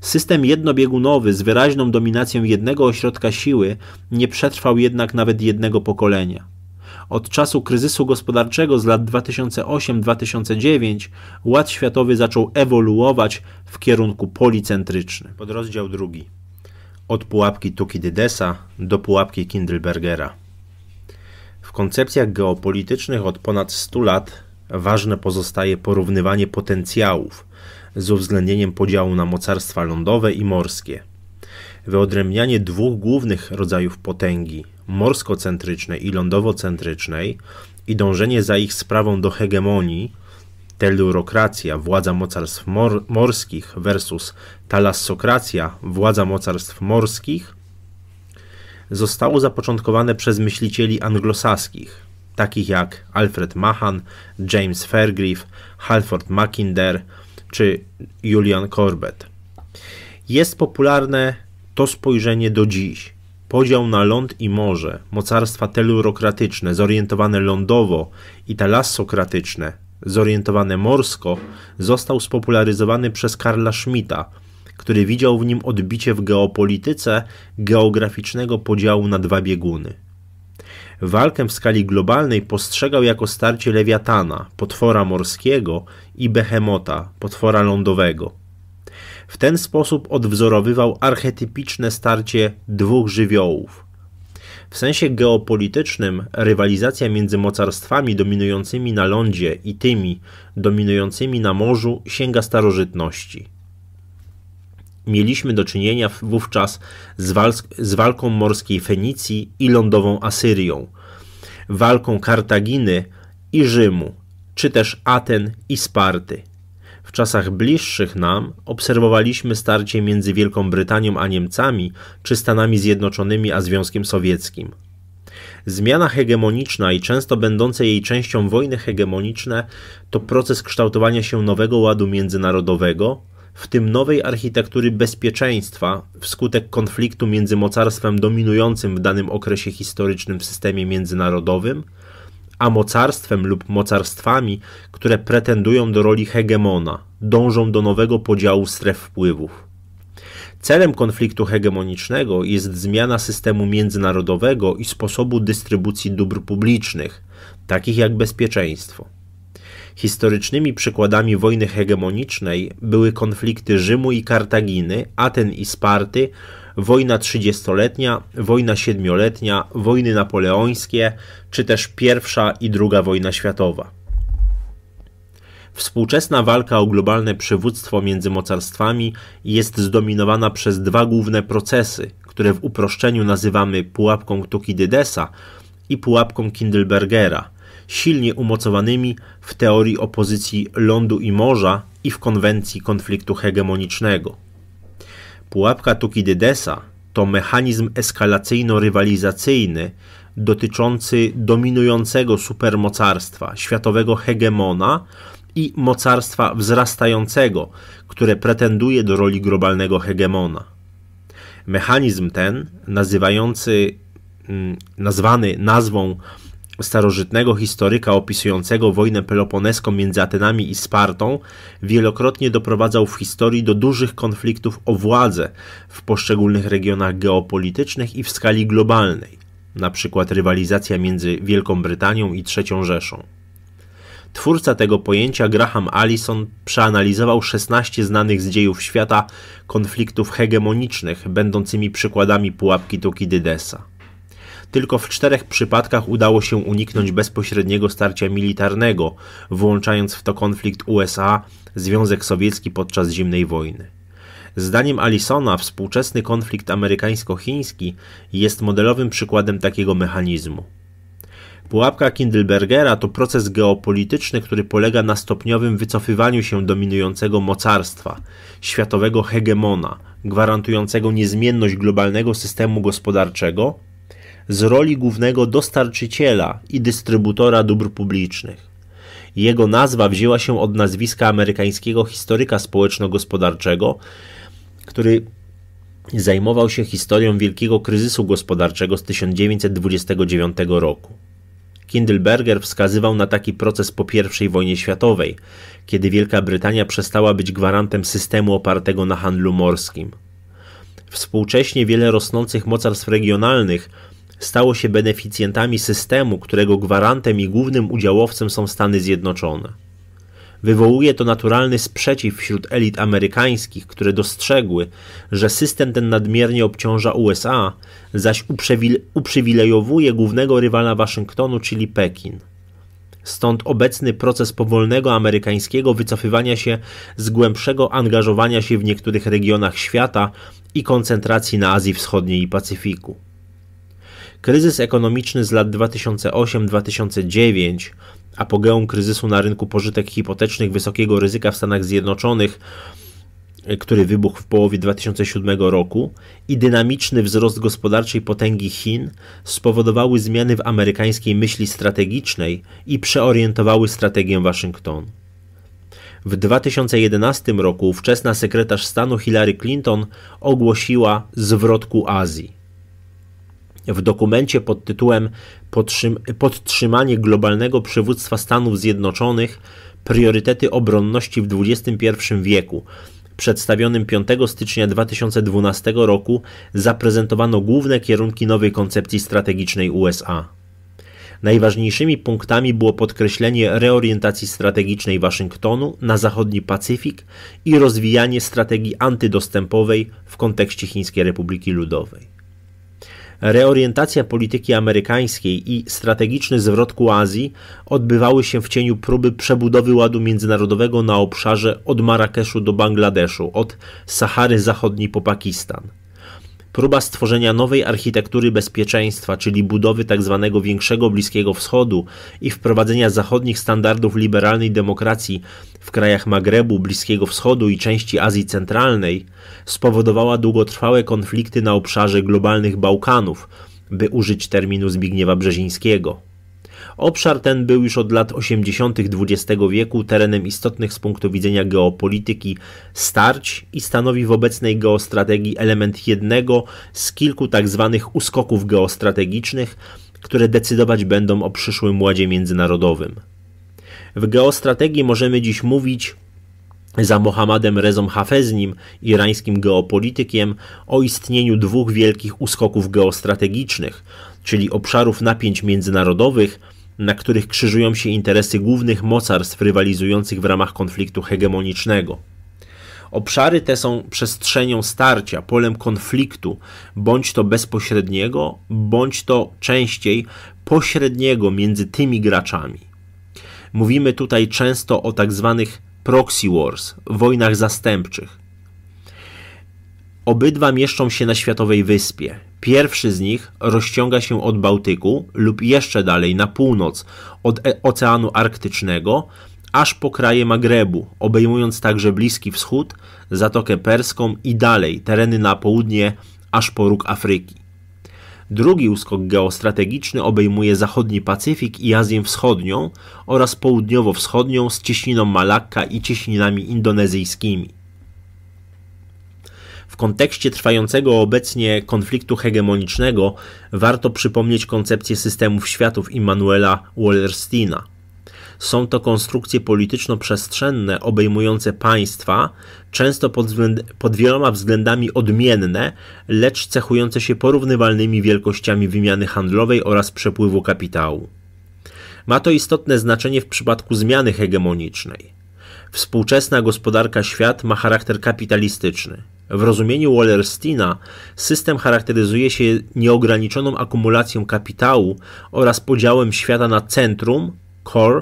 System jednobiegunowy z wyraźną dominacją jednego ośrodka siły nie przetrwał jednak nawet jednego pokolenia. Od czasu kryzysu gospodarczego z lat 2008-2009 ład światowy zaczął ewoluować w kierunku Pod Podrozdział drugi. Od pułapki Tukidydesa do pułapki Kindlebergera. W koncepcjach geopolitycznych od ponad 100 lat ważne pozostaje porównywanie potencjałów z uwzględnieniem podziału na mocarstwa lądowe i morskie – wyodrębnianie dwóch głównych rodzajów potęgi morskocentrycznej i lądowocentrycznej i dążenie za ich sprawą do hegemonii, telurokracja, władza mocarstw mor morskich versus talassokracja, władza mocarstw morskich, zostało zapoczątkowane przez myślicieli anglosaskich, takich jak Alfred Mahan, James Fairgriff, Halford Mackinder czy Julian Corbett. Jest popularne to spojrzenie do dziś. Podział na ląd i morze, mocarstwa telurokratyczne zorientowane lądowo i talassokratyczne zorientowane morsko został spopularyzowany przez Karla Schmidta, który widział w nim odbicie w geopolityce geograficznego podziału na dwa bieguny. Walkę w skali globalnej postrzegał jako starcie lewiatana, potwora morskiego i behemota, potwora lądowego w ten sposób odwzorowywał archetypiczne starcie dwóch żywiołów. W sensie geopolitycznym rywalizacja między mocarstwami dominującymi na lądzie i tymi dominującymi na morzu sięga starożytności. Mieliśmy do czynienia wówczas z, walk z walką morskiej Fenicji i lądową Asyrią, walką Kartaginy i Rzymu, czy też Aten i Sparty czasach bliższych nam obserwowaliśmy starcie między Wielką Brytanią a Niemcami czy Stanami Zjednoczonymi a Związkiem Sowieckim. Zmiana hegemoniczna i często będące jej częścią wojny hegemoniczne to proces kształtowania się nowego ładu międzynarodowego, w tym nowej architektury bezpieczeństwa wskutek konfliktu między mocarstwem dominującym w danym okresie historycznym w systemie międzynarodowym – a mocarstwem lub mocarstwami, które pretendują do roli hegemona, dążą do nowego podziału stref wpływów. Celem konfliktu hegemonicznego jest zmiana systemu międzynarodowego i sposobu dystrybucji dóbr publicznych, takich jak bezpieczeństwo. Historycznymi przykładami wojny hegemonicznej były konflikty Rzymu i Kartaginy, Aten i Sparty wojna trzydziestoletnia, wojna siedmioletnia, wojny napoleońskie, czy też pierwsza i druga wojna światowa. Współczesna walka o globalne przywództwo między mocarstwami jest zdominowana przez dwa główne procesy, które w uproszczeniu nazywamy pułapką Tukidydesa i pułapką Kindelbergera, silnie umocowanymi w teorii opozycji lądu i morza i w konwencji konfliktu hegemonicznego. Pułapka Tukidydesa to mechanizm eskalacyjno-rywalizacyjny dotyczący dominującego supermocarstwa, światowego hegemona i mocarstwa wzrastającego, które pretenduje do roli globalnego hegemona. Mechanizm ten, nazywający, mm, nazwany nazwą starożytnego historyka opisującego wojnę peloponeską między Atenami i Spartą, wielokrotnie doprowadzał w historii do dużych konfliktów o władzę w poszczególnych regionach geopolitycznych i w skali globalnej, np. rywalizacja między Wielką Brytanią i III Rzeszą. Twórca tego pojęcia Graham Allison przeanalizował 16 znanych z dziejów świata konfliktów hegemonicznych, będącymi przykładami pułapki Tukidydesa. Tylko w czterech przypadkach udało się uniknąć bezpośredniego starcia militarnego, włączając w to konflikt USA, Związek Sowiecki podczas zimnej wojny. Zdaniem Alisona współczesny konflikt amerykańsko-chiński jest modelowym przykładem takiego mechanizmu. Pułapka Kindlebergera to proces geopolityczny, który polega na stopniowym wycofywaniu się dominującego mocarstwa, światowego hegemona, gwarantującego niezmienność globalnego systemu gospodarczego z roli głównego dostarczyciela i dystrybutora dóbr publicznych. Jego nazwa wzięła się od nazwiska amerykańskiego historyka społeczno-gospodarczego, który zajmował się historią wielkiego kryzysu gospodarczego z 1929 roku. Kindleberger wskazywał na taki proces po I wojnie światowej, kiedy Wielka Brytania przestała być gwarantem systemu opartego na handlu morskim. Współcześnie wiele rosnących mocarstw regionalnych stało się beneficjentami systemu, którego gwarantem i głównym udziałowcem są Stany Zjednoczone. Wywołuje to naturalny sprzeciw wśród elit amerykańskich, które dostrzegły, że system ten nadmiernie obciąża USA, zaś uprzywilejowuje głównego rywala Waszyngtonu, czyli Pekin. Stąd obecny proces powolnego amerykańskiego wycofywania się z głębszego angażowania się w niektórych regionach świata i koncentracji na Azji Wschodniej i Pacyfiku. Kryzys ekonomiczny z lat 2008-2009, apogeum kryzysu na rynku pożytek hipotecznych wysokiego ryzyka w Stanach Zjednoczonych, e, który wybuchł w połowie 2007 roku, i dynamiczny wzrost gospodarczej potęgi Chin spowodowały zmiany w amerykańskiej myśli strategicznej i przeorientowały strategię Waszyngtonu. W 2011 roku ówczesna sekretarz stanu Hillary Clinton ogłosiła zwrot ku Azji w dokumencie pod tytułem Podtrzymanie globalnego przywództwa Stanów Zjednoczonych priorytety obronności w XXI wieku. Przedstawionym 5 stycznia 2012 roku zaprezentowano główne kierunki nowej koncepcji strategicznej USA. Najważniejszymi punktami było podkreślenie reorientacji strategicznej Waszyngtonu na zachodni Pacyfik i rozwijanie strategii antydostępowej w kontekście Chińskiej Republiki Ludowej reorientacja polityki amerykańskiej i strategiczny zwrot ku Azji odbywały się w cieniu próby przebudowy ładu międzynarodowego na obszarze od Marrakeszu do Bangladeszu, od Sahary Zachodniej po Pakistan. Próba stworzenia nowej architektury bezpieczeństwa, czyli budowy tzw. Tak większego Bliskiego Wschodu i wprowadzenia zachodnich standardów liberalnej demokracji w krajach Magrebu, Bliskiego Wschodu i części Azji Centralnej, spowodowała długotrwałe konflikty na obszarze globalnych Bałkanów, by użyć terminu Zbigniewa Brzezińskiego. Obszar ten był już od lat 80. XX wieku terenem istotnych z punktu widzenia geopolityki starć i stanowi w obecnej geostrategii element jednego z kilku tzw. Tak uskoków geostrategicznych, które decydować będą o przyszłym ładzie międzynarodowym. W geostrategii możemy dziś mówić za Mohamadem Rezom Hafeznim, irańskim geopolitykiem, o istnieniu dwóch wielkich uskoków geostrategicznych, czyli obszarów napięć międzynarodowych na których krzyżują się interesy głównych mocarstw rywalizujących w ramach konfliktu hegemonicznego. Obszary te są przestrzenią starcia, polem konfliktu, bądź to bezpośredniego, bądź to częściej pośredniego między tymi graczami. Mówimy tutaj często o tak zwanych proxy wars, wojnach zastępczych. Obydwa mieszczą się na światowej wyspie Pierwszy z nich rozciąga się od Bałtyku lub jeszcze dalej na północ od e- Oceanu Arktycznego aż po kraje Magrebu, obejmując także Bliski Wschód, Zatokę Perską i dalej tereny na południe aż po róg Afryki. Drugi uskok geostrategiczny obejmuje zachodni Pacyfik i Azję Wschodnią oraz południowo-wschodnią z cieśniną Malakka i cieśninami indonezyjskimi. W kontekście trwającego obecnie konfliktu hegemonicznego warto przypomnieć koncepcję systemów światów Immanuela Wallersteina. Są to konstrukcje polityczno-przestrzenne obejmujące państwa, często pod, względ, pod wieloma względami odmienne, lecz cechujące się porównywalnymi wielkościami wymiany handlowej oraz przepływu kapitału. Ma to istotne znaczenie w przypadku zmiany hegemonicznej. Współczesna gospodarka świat ma charakter kapitalistyczny. W rozumieniu Wallersteina system charakteryzuje się nieograniczoną akumulacją kapitału oraz podziałem świata na centrum, core,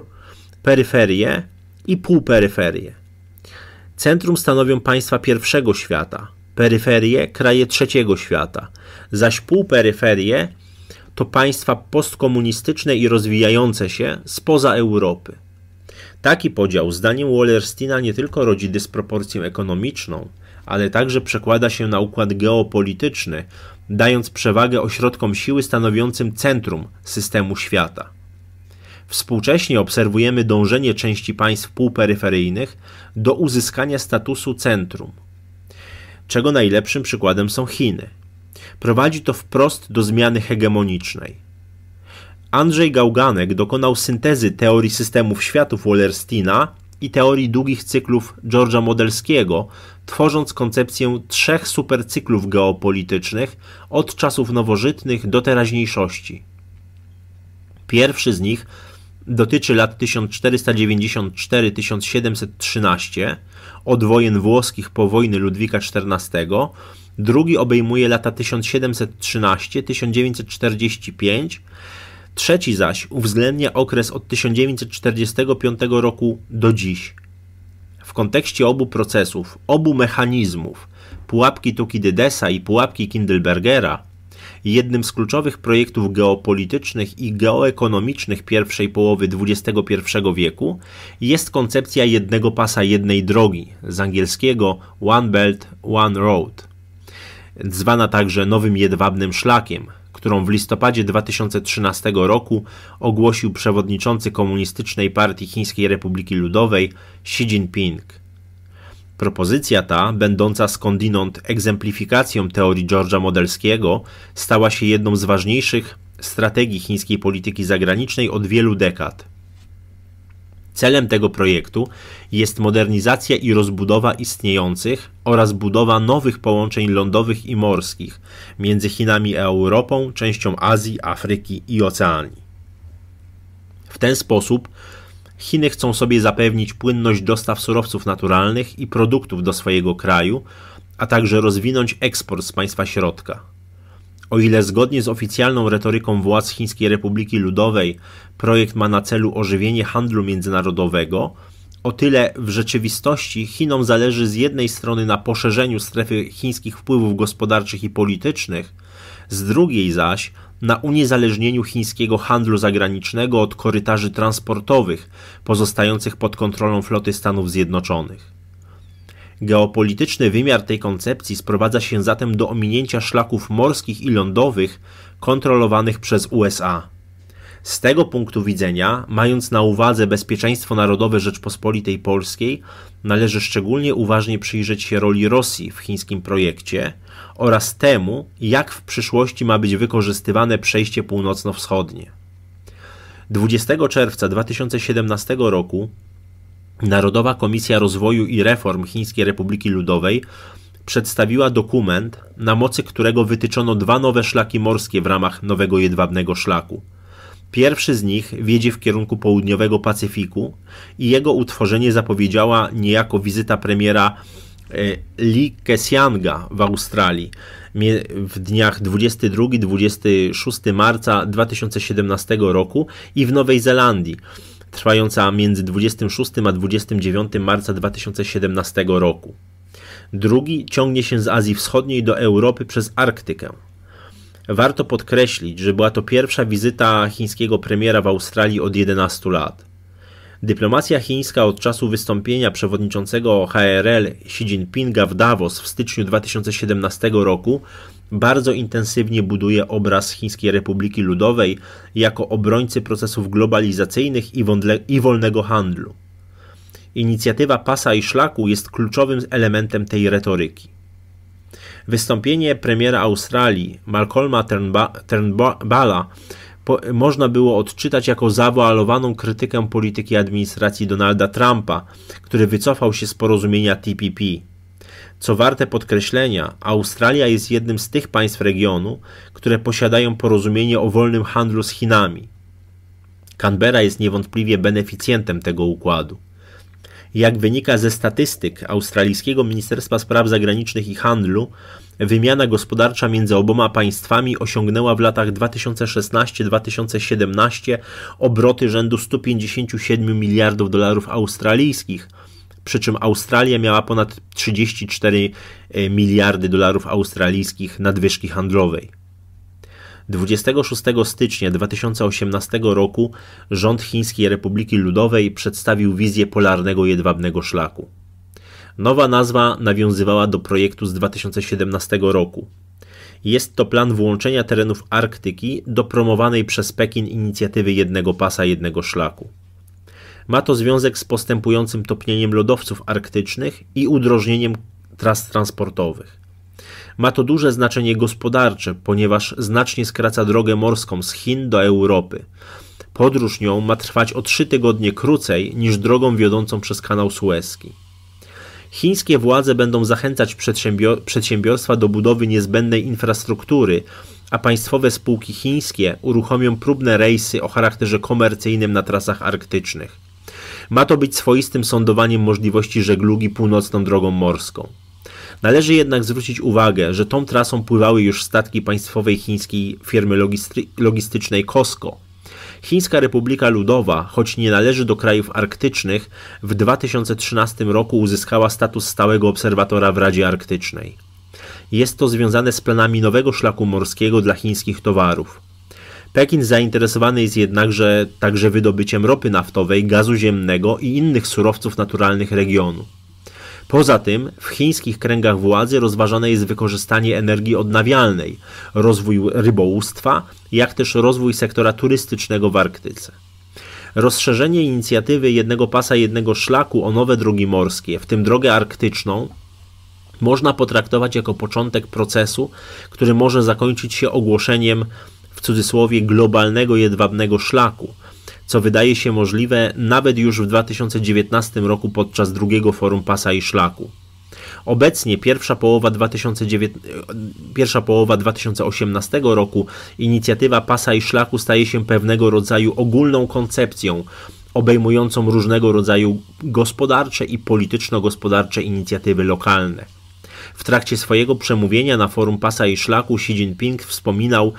peryferie i półperyferie. Centrum stanowią państwa pierwszego świata, peryferie kraje trzeciego świata, zaś półperyferie to państwa postkomunistyczne i rozwijające się spoza Europy. Taki podział, zdaniem Wallersteina, nie tylko rodzi dysproporcję ekonomiczną, ale także przekłada się na układ geopolityczny, dając przewagę ośrodkom siły stanowiącym centrum systemu świata. Współcześnie obserwujemy dążenie części państw półperyferyjnych do uzyskania statusu centrum, czego najlepszym przykładem są Chiny. Prowadzi to wprost do zmiany hegemonicznej. Andrzej Gałganek dokonał syntezy teorii systemów światów Wallersteina i teorii długich cyklów George'a Modelskiego, tworząc koncepcję trzech supercyklów geopolitycznych od czasów nowożytnych do teraźniejszości. Pierwszy z nich dotyczy lat 1494-1713, od wojen włoskich po wojny Ludwika XIV, drugi obejmuje lata 1713-1945, Trzeci zaś uwzględnia okres od 1945 roku do dziś. W kontekście obu procesów, obu mechanizmów, pułapki Tukidydesa i pułapki Kindelbergera – jednym z kluczowych projektów geopolitycznych i geoekonomicznych pierwszej połowy XXI wieku jest koncepcja jednego pasa jednej drogi, z angielskiego One Belt, One Road, zwana także nowym jedwabnym szlakiem – którą w listopadzie 2013 roku ogłosił przewodniczący Komunistycznej Partii Chińskiej Republiki Ludowej Xi Jinping. Propozycja ta, będąca skądinąd egzemplifikacją teorii George'a Modelskiego, stała się jedną z ważniejszych strategii chińskiej polityki zagranicznej od wielu dekad – Celem tego projektu jest modernizacja i rozbudowa istniejących oraz budowa nowych połączeń lądowych i morskich między Chinami a Europą, częścią Azji, Afryki i Oceanii. W ten sposób Chiny chcą sobie zapewnić płynność dostaw surowców naturalnych i produktów do swojego kraju, a także rozwinąć eksport z państwa środka. O ile zgodnie z oficjalną retoryką władz Chińskiej Republiki Ludowej projekt ma na celu ożywienie handlu międzynarodowego, o tyle w rzeczywistości Chinom zależy z jednej strony na poszerzeniu strefy chińskich wpływów gospodarczych i politycznych, z drugiej zaś na uniezależnieniu chińskiego handlu zagranicznego od korytarzy transportowych pozostających pod kontrolą floty Stanów Zjednoczonych. Geopolityczny wymiar tej koncepcji sprowadza się zatem do ominięcia szlaków morskich i lądowych kontrolowanych przez USA. Z tego punktu widzenia, mając na uwadze bezpieczeństwo narodowe Rzeczpospolitej Polskiej, należy szczególnie uważnie przyjrzeć się roli Rosji w chińskim projekcie oraz temu, jak w przyszłości ma być wykorzystywane przejście północno-wschodnie. 20 czerwca 2017 roku Narodowa Komisja Rozwoju i Reform Chińskiej Republiki Ludowej przedstawiła dokument, na mocy którego wytyczono dwa nowe szlaki morskie w ramach nowego jedwabnego szlaku. Pierwszy z nich wiedzie w kierunku południowego Pacyfiku i jego utworzenie zapowiedziała niejako wizyta premiera e, Lee Kesianga w Australii w dniach 22-26 marca 2017 roku i w Nowej Zelandii trwająca między 26 a 29 marca 2017 roku. Drugi ciągnie się z Azji Wschodniej do Europy przez Arktykę. Warto podkreślić, że była to pierwsza wizyta chińskiego premiera w Australii od 11 lat. Dyplomacja chińska od czasu wystąpienia przewodniczącego HRL Xi Jinpinga w Davos w styczniu 2017 roku bardzo intensywnie buduje obraz Chińskiej Republiki Ludowej jako obrońcy procesów globalizacyjnych i, wądle, i wolnego handlu. Inicjatywa pasa i szlaku jest kluczowym elementem tej retoryki. Wystąpienie premiera Australii Malcolma Turnbulla można było odczytać jako zawoalowaną krytykę polityki administracji Donalda Trumpa, który wycofał się z porozumienia TPP. Co warte podkreślenia, Australia jest jednym z tych państw regionu, które posiadają porozumienie o wolnym handlu z Chinami. Canberra jest niewątpliwie beneficjentem tego układu. Jak wynika ze statystyk australijskiego Ministerstwa Spraw Zagranicznych i Handlu, wymiana gospodarcza między oboma państwami osiągnęła w latach 2016-2017 obroty rzędu 157 miliardów dolarów australijskich – przy czym Australia miała ponad 34 e, miliardy dolarów australijskich nadwyżki handlowej. 26 stycznia 2018 roku rząd Chińskiej Republiki Ludowej przedstawił wizję polarnego jedwabnego szlaku. Nowa nazwa nawiązywała do projektu z 2017 roku. Jest to plan włączenia terenów Arktyki do promowanej przez Pekin inicjatywy jednego pasa, jednego szlaku. Ma to związek z postępującym topnieniem lodowców arktycznych i udrożnieniem tras transportowych. Ma to duże znaczenie gospodarcze, ponieważ znacznie skraca drogę morską z Chin do Europy. Podróż nią ma trwać o trzy tygodnie krócej niż drogą wiodącą przez kanał Suezki. Chińskie władze będą zachęcać przedsiębiorstwa do budowy niezbędnej infrastruktury, a państwowe spółki chińskie uruchomią próbne rejsy o charakterze komercyjnym na trasach arktycznych. Ma to być swoistym sądowaniem możliwości żeglugi północną drogą morską. Należy jednak zwrócić uwagę, że tą trasą pływały już statki państwowej chińskiej firmy logisty logistycznej Cosco. Chińska Republika Ludowa, choć nie należy do krajów arktycznych, w 2013 roku uzyskała status stałego obserwatora w Radzie Arktycznej. Jest to związane z planami nowego szlaku morskiego dla chińskich towarów. Pekin zainteresowany jest jednakże także wydobyciem ropy naftowej, gazu ziemnego i innych surowców naturalnych regionu. Poza tym w chińskich kręgach władzy rozważane jest wykorzystanie energii odnawialnej, rozwój rybołówstwa, jak też rozwój sektora turystycznego w Arktyce. Rozszerzenie inicjatywy jednego pasa, jednego szlaku o nowe drogi morskie, w tym drogę arktyczną, można potraktować jako początek procesu, który może zakończyć się ogłoszeniem cudzysłowie globalnego jedwabnego szlaku, co wydaje się możliwe nawet już w 2019 roku podczas drugiego forum pasa i szlaku. Obecnie pierwsza połowa, 2009, pierwsza połowa 2018 roku inicjatywa Pasa i Szlaku staje się pewnego rodzaju ogólną koncepcją obejmującą różnego rodzaju gospodarcze i polityczno-gospodarcze inicjatywy lokalne. W trakcie swojego przemówienia na forum Pasa i Szlaku Xi Jinping wspominał,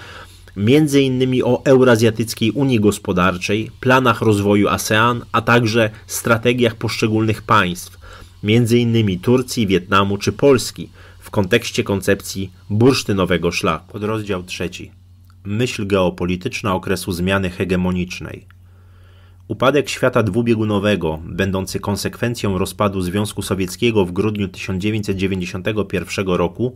między innymi o Eurazjatyckiej Unii Gospodarczej, planach rozwoju ASEAN, a także strategiach poszczególnych państw, między innymi Turcji, Wietnamu czy Polski, w kontekście koncepcji bursztynowego szlaku. Rozdział trzeci. Myśl geopolityczna okresu zmiany hegemonicznej. Upadek świata dwubiegunowego, będący konsekwencją rozpadu Związku Sowieckiego w grudniu 1991 roku,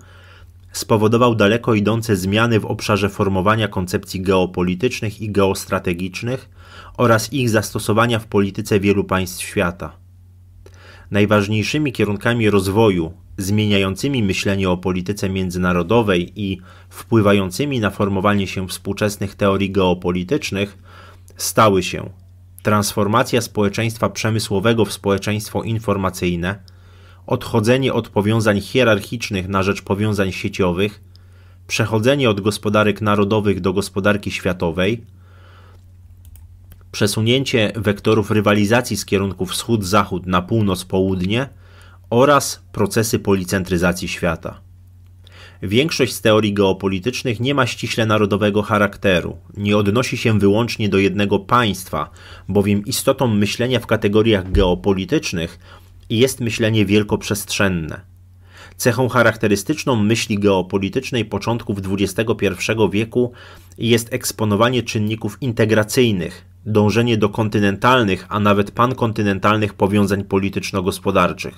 spowodował daleko idące zmiany w obszarze formowania koncepcji geopolitycznych i geostrategicznych oraz ich zastosowania w polityce wielu państw świata. Najważniejszymi kierunkami rozwoju zmieniającymi myślenie o polityce międzynarodowej i wpływającymi na formowanie się współczesnych teorii geopolitycznych stały się transformacja społeczeństwa przemysłowego w społeczeństwo informacyjne – odchodzenie od powiązań hierarchicznych na rzecz powiązań sieciowych, przechodzenie od gospodarek narodowych do gospodarki światowej, przesunięcie wektorów rywalizacji z kierunku wschód-zachód na północ-południe oraz procesy policentryzacji świata. Większość z teorii geopolitycznych nie ma ściśle narodowego charakteru, nie odnosi się wyłącznie do jednego państwa, bowiem istotą myślenia w kategoriach geopolitycznych i jest myślenie wielkoprzestrzenne. Cechą charakterystyczną myśli geopolitycznej początków XXI wieku jest eksponowanie czynników integracyjnych, dążenie do kontynentalnych, a nawet pankontynentalnych powiązań polityczno-gospodarczych.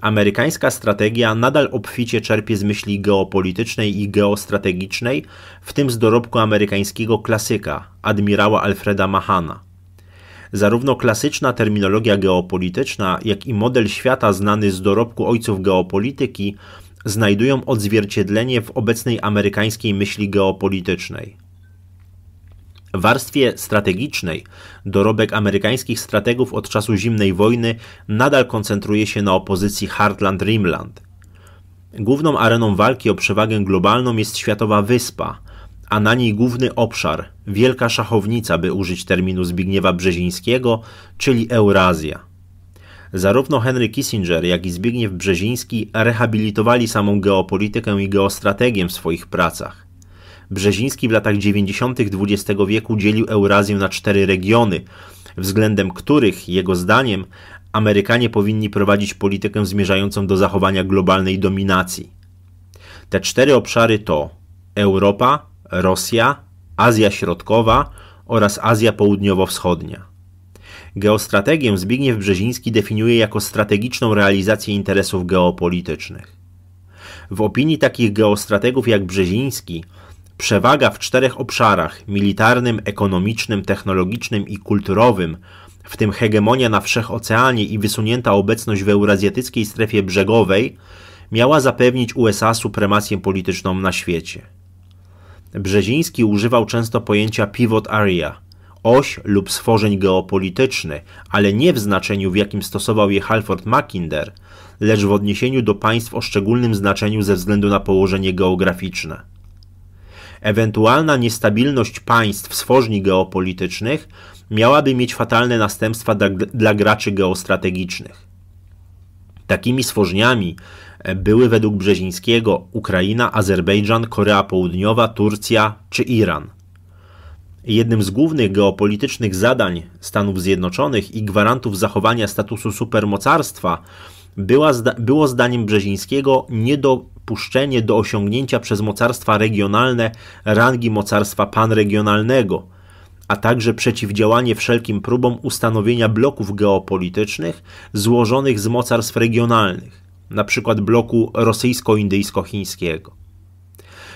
Amerykańska strategia nadal obficie czerpie z myśli geopolitycznej i geostrategicznej, w tym z dorobku amerykańskiego klasyka, admirała Alfreda Mahana. Zarówno klasyczna terminologia geopolityczna, jak i model świata znany z dorobku ojców geopolityki znajdują odzwierciedlenie w obecnej amerykańskiej myśli geopolitycznej. W warstwie strategicznej dorobek amerykańskich strategów od czasu zimnej wojny nadal koncentruje się na opozycji Heartland-Rimland. Główną areną walki o przewagę globalną jest światowa wyspa – a na niej główny obszar, wielka szachownica, by użyć terminu Zbigniewa Brzezińskiego, czyli Eurazja. Zarówno Henry Kissinger, jak i Zbigniew Brzeziński rehabilitowali samą geopolitykę i geostrategię w swoich pracach. Brzeziński w latach 90. XX wieku dzielił Eurazję na cztery regiony, względem których, jego zdaniem, Amerykanie powinni prowadzić politykę zmierzającą do zachowania globalnej dominacji. Te cztery obszary to Europa, Rosja, Azja Środkowa oraz Azja Południowo-Wschodnia. Geostrategię Zbigniew Brzeziński definiuje jako strategiczną realizację interesów geopolitycznych. W opinii takich geostrategów jak Brzeziński, przewaga w czterech obszarach militarnym, ekonomicznym, technologicznym i kulturowym, w tym hegemonia na wszechoceanie i wysunięta obecność w eurazjatyckiej strefie brzegowej, miała zapewnić USA supremację polityczną na świecie. Brzeziński używał często pojęcia pivot area, oś lub stworzeń geopolityczny, ale nie w znaczeniu, w jakim stosował je Halford Mackinder, lecz w odniesieniu do państw o szczególnym znaczeniu ze względu na położenie geograficzne. Ewentualna niestabilność państw stworzni geopolitycznych miałaby mieć fatalne następstwa dla, dla graczy geostrategicznych. Takimi stworzniami były według Brzezińskiego Ukraina, Azerbejdżan, Korea Południowa, Turcja czy Iran. Jednym z głównych geopolitycznych zadań Stanów Zjednoczonych i gwarantów zachowania statusu supermocarstwa była, było zdaniem Brzezińskiego niedopuszczenie do osiągnięcia przez mocarstwa regionalne rangi mocarstwa panregionalnego, a także przeciwdziałanie wszelkim próbom ustanowienia bloków geopolitycznych złożonych z mocarstw regionalnych na przykład bloku rosyjsko-indyjsko-chińskiego.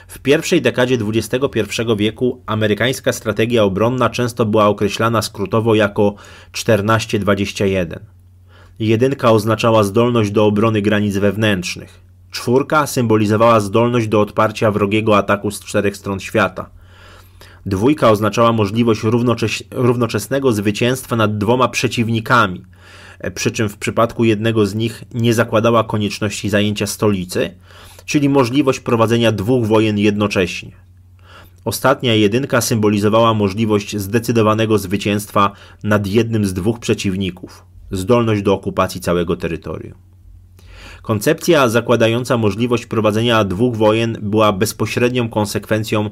W pierwszej dekadzie XXI wieku amerykańska strategia obronna często była określana skrótowo jako 1421. Jedynka oznaczała zdolność do obrony granic wewnętrznych. Czwórka symbolizowała zdolność do odparcia wrogiego ataku z czterech stron świata. Dwójka oznaczała możliwość równoczesnego zwycięstwa nad dwoma przeciwnikami – E, przy czym w przypadku jednego z nich nie zakładała konieczności zajęcia stolicy, czyli możliwość prowadzenia dwóch wojen jednocześnie. Ostatnia jedynka symbolizowała możliwość zdecydowanego zwycięstwa nad jednym z dwóch przeciwników zdolność do okupacji całego terytorium. Koncepcja zakładająca możliwość prowadzenia dwóch wojen była bezpośrednią konsekwencją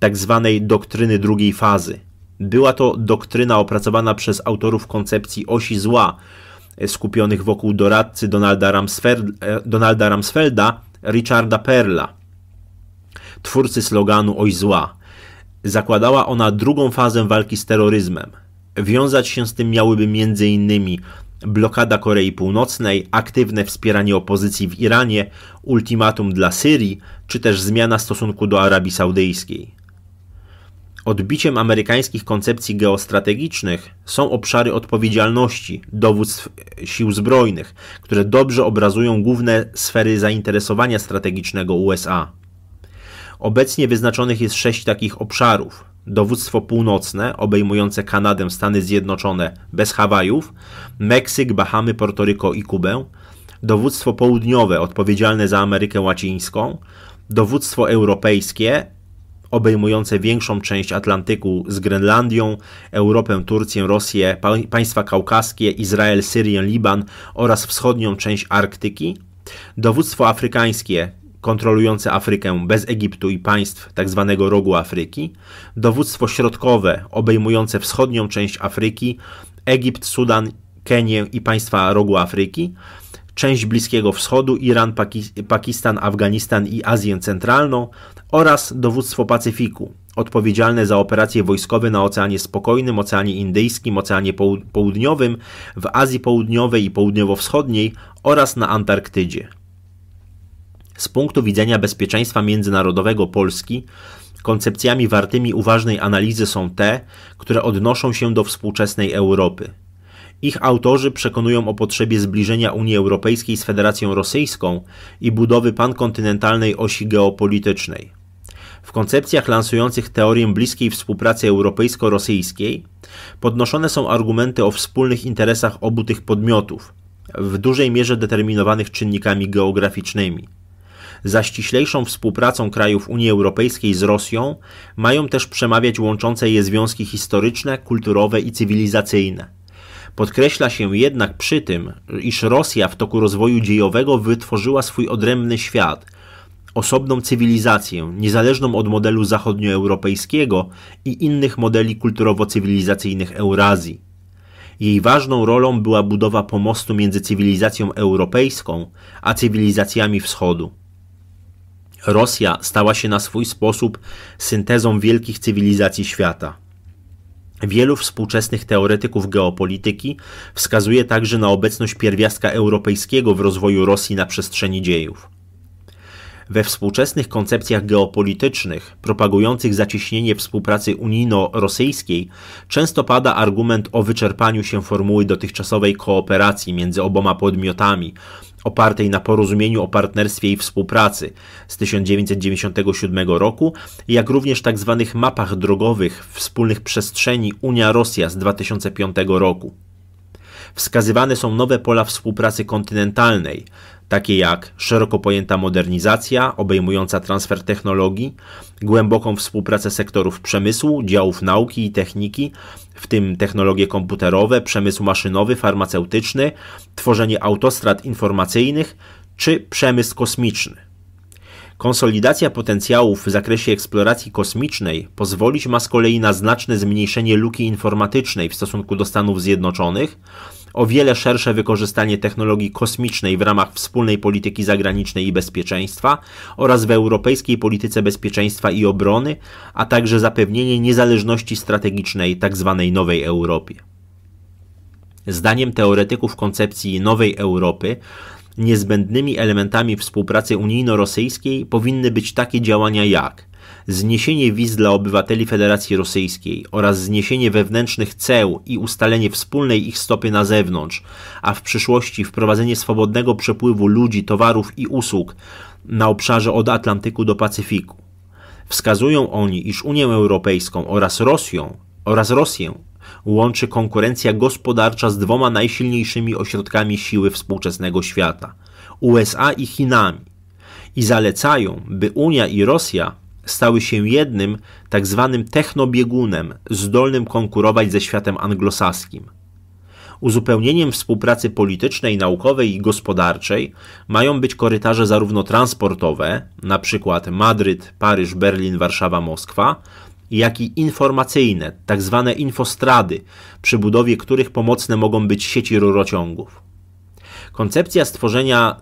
tzw. Tak doktryny drugiej fazy – była to doktryna opracowana przez autorów koncepcji osi zła, e, skupionych wokół doradcy Donalda, e, Rumsfelda, Donalda Ramsfelda, Richarda Perla, twórcy sloganu Oś zła. Zakładała ona drugą fazę walki z terroryzmem. Wiązać się z tym miałyby m.in. blokada Korei Północnej, aktywne wspieranie opozycji w Iranie, ultimatum dla Syrii, czy też zmiana stosunku do Arabii Saudyjskiej. Odbiciem amerykańskich koncepcji geostrategicznych są obszary odpowiedzialności dowództw e, sił zbrojnych, które dobrze obrazują główne sfery zainteresowania strategicznego USA. Obecnie wyznaczonych jest sześć takich obszarów: dowództwo północne, obejmujące Kanadę, Stany Zjednoczone bez Hawajów, Meksyk, Bahamy, Portoryko i Kubę, dowództwo południowe odpowiedzialne za Amerykę Łacińską, dowództwo europejskie obejmujące większą część Atlantyku z Grenlandią, Europę, Turcję, Rosję, państwa kaukaskie, Izrael, Syrię, Liban oraz wschodnią część Arktyki. Dowództwo afrykańskie kontrolujące Afrykę bez Egiptu i państw tzw. Tak rogu Afryki, dowództwo środkowe obejmujące wschodnią część Afryki, Egipt, Sudan, Kenię i państwa rogu Afryki, część Bliskiego Wschodu, Iran, Pakistan, Afganistan i Azję Centralną oraz dowództwo Pacyfiku, odpowiedzialne za operacje wojskowe na Oceanie Spokojnym, Oceanie Indyjskim, Oceanie Południowym, w Azji Południowej i Południowo-Wschodniej oraz na Antarktydzie. Z punktu widzenia bezpieczeństwa międzynarodowego Polski, koncepcjami wartymi uważnej analizy są te, które odnoszą się do współczesnej Europy – ich autorzy przekonują o potrzebie zbliżenia Unii Europejskiej z Federacją Rosyjską i budowy pankontynentalnej osi geopolitycznej. W koncepcjach lansujących teorię bliskiej współpracy europejsko-rosyjskiej podnoszone są argumenty o wspólnych interesach obu tych podmiotów, w dużej mierze determinowanych czynnikami geograficznymi. Za ściślejszą współpracą krajów Unii Europejskiej z Rosją mają też przemawiać łączące je związki historyczne, kulturowe i cywilizacyjne. Podkreśla się jednak przy tym, iż Rosja w toku rozwoju dziejowego wytworzyła swój odrębny świat, osobną cywilizację, niezależną od modelu zachodnioeuropejskiego i innych modeli kulturowo-cywilizacyjnych Eurazji. Jej ważną rolą była budowa pomostu między cywilizacją europejską a cywilizacjami wschodu. Rosja stała się na swój sposób syntezą wielkich cywilizacji świata. Wielu współczesnych teoretyków geopolityki wskazuje także na obecność pierwiastka europejskiego w rozwoju Rosji na przestrzeni dziejów. We współczesnych koncepcjach geopolitycznych, propagujących zacieśnienie współpracy unijno-rosyjskiej, często pada argument o wyczerpaniu się formuły dotychczasowej kooperacji między oboma podmiotami, opartej na porozumieniu o partnerstwie i współpracy z 1997 roku, jak również tzw. Tak mapach drogowych wspólnych przestrzeni Unia-Rosja z 2005 roku. Wskazywane są nowe pola współpracy kontynentalnej, takie jak szeroko pojęta modernizacja obejmująca transfer technologii, głęboką współpracę sektorów przemysłu, działów nauki i techniki w tym technologie komputerowe, przemysł maszynowy, farmaceutyczny, tworzenie autostrad informacyjnych czy przemysł kosmiczny. Konsolidacja potencjałów w zakresie eksploracji kosmicznej pozwolić ma z kolei na znaczne zmniejszenie luki informatycznej w stosunku do Stanów Zjednoczonych o wiele szersze wykorzystanie technologii kosmicznej w ramach wspólnej polityki zagranicznej i bezpieczeństwa oraz w europejskiej polityce bezpieczeństwa i obrony, a także zapewnienie niezależności strategicznej tzw. Tak nowej Europie. Zdaniem teoretyków koncepcji nowej Europy, niezbędnymi elementami współpracy unijno-rosyjskiej powinny być takie działania jak zniesienie wiz dla obywateli Federacji Rosyjskiej oraz zniesienie wewnętrznych ceł i ustalenie wspólnej ich stopy na zewnątrz, a w przyszłości wprowadzenie swobodnego przepływu ludzi, towarów i usług na obszarze od Atlantyku do Pacyfiku. Wskazują oni, iż Unię Europejską oraz Rosją oraz Rosję łączy konkurencja gospodarcza z dwoma najsilniejszymi ośrodkami siły współczesnego świata USA i Chinami i zalecają, by Unia i Rosja stały się jednym, tak zwanym technobiegunem, zdolnym konkurować ze światem anglosaskim. Uzupełnieniem współpracy politycznej, naukowej i gospodarczej mają być korytarze zarówno transportowe, np. Madryt, Paryż, Berlin, Warszawa, Moskwa, jak i informacyjne, tzw. Tak infostrady, przy budowie których pomocne mogą być sieci rurociągów. Koncepcja stworzenia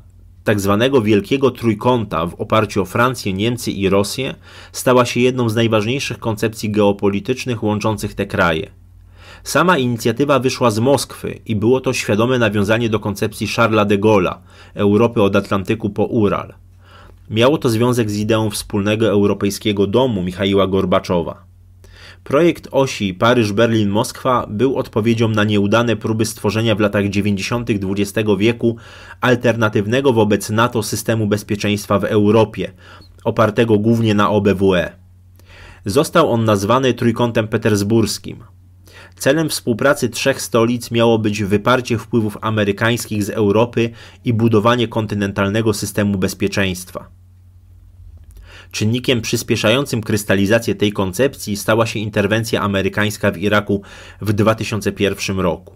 tak zwanego Wielkiego Trójkąta w oparciu o Francję, Niemcy i Rosję stała się jedną z najważniejszych koncepcji geopolitycznych łączących te kraje. Sama inicjatywa wyszła z Moskwy i było to świadome nawiązanie do koncepcji Charlesa de Gaulle'a Europy od Atlantyku po Ural. Miało to związek z ideą wspólnego europejskiego domu Michaiła Gorbaczowa. Projekt osi Paryż-Berlin-Moskwa był odpowiedzią na nieudane próby stworzenia w latach 90. XX wieku alternatywnego wobec NATO systemu bezpieczeństwa w Europie, opartego głównie na OBWE. Został on nazwany Trójkątem Petersburskim. Celem współpracy trzech stolic miało być wyparcie wpływów amerykańskich z Europy i budowanie kontynentalnego systemu bezpieczeństwa. Czynnikiem przyspieszającym krystalizację tej koncepcji stała się interwencja amerykańska w Iraku w 2001 roku.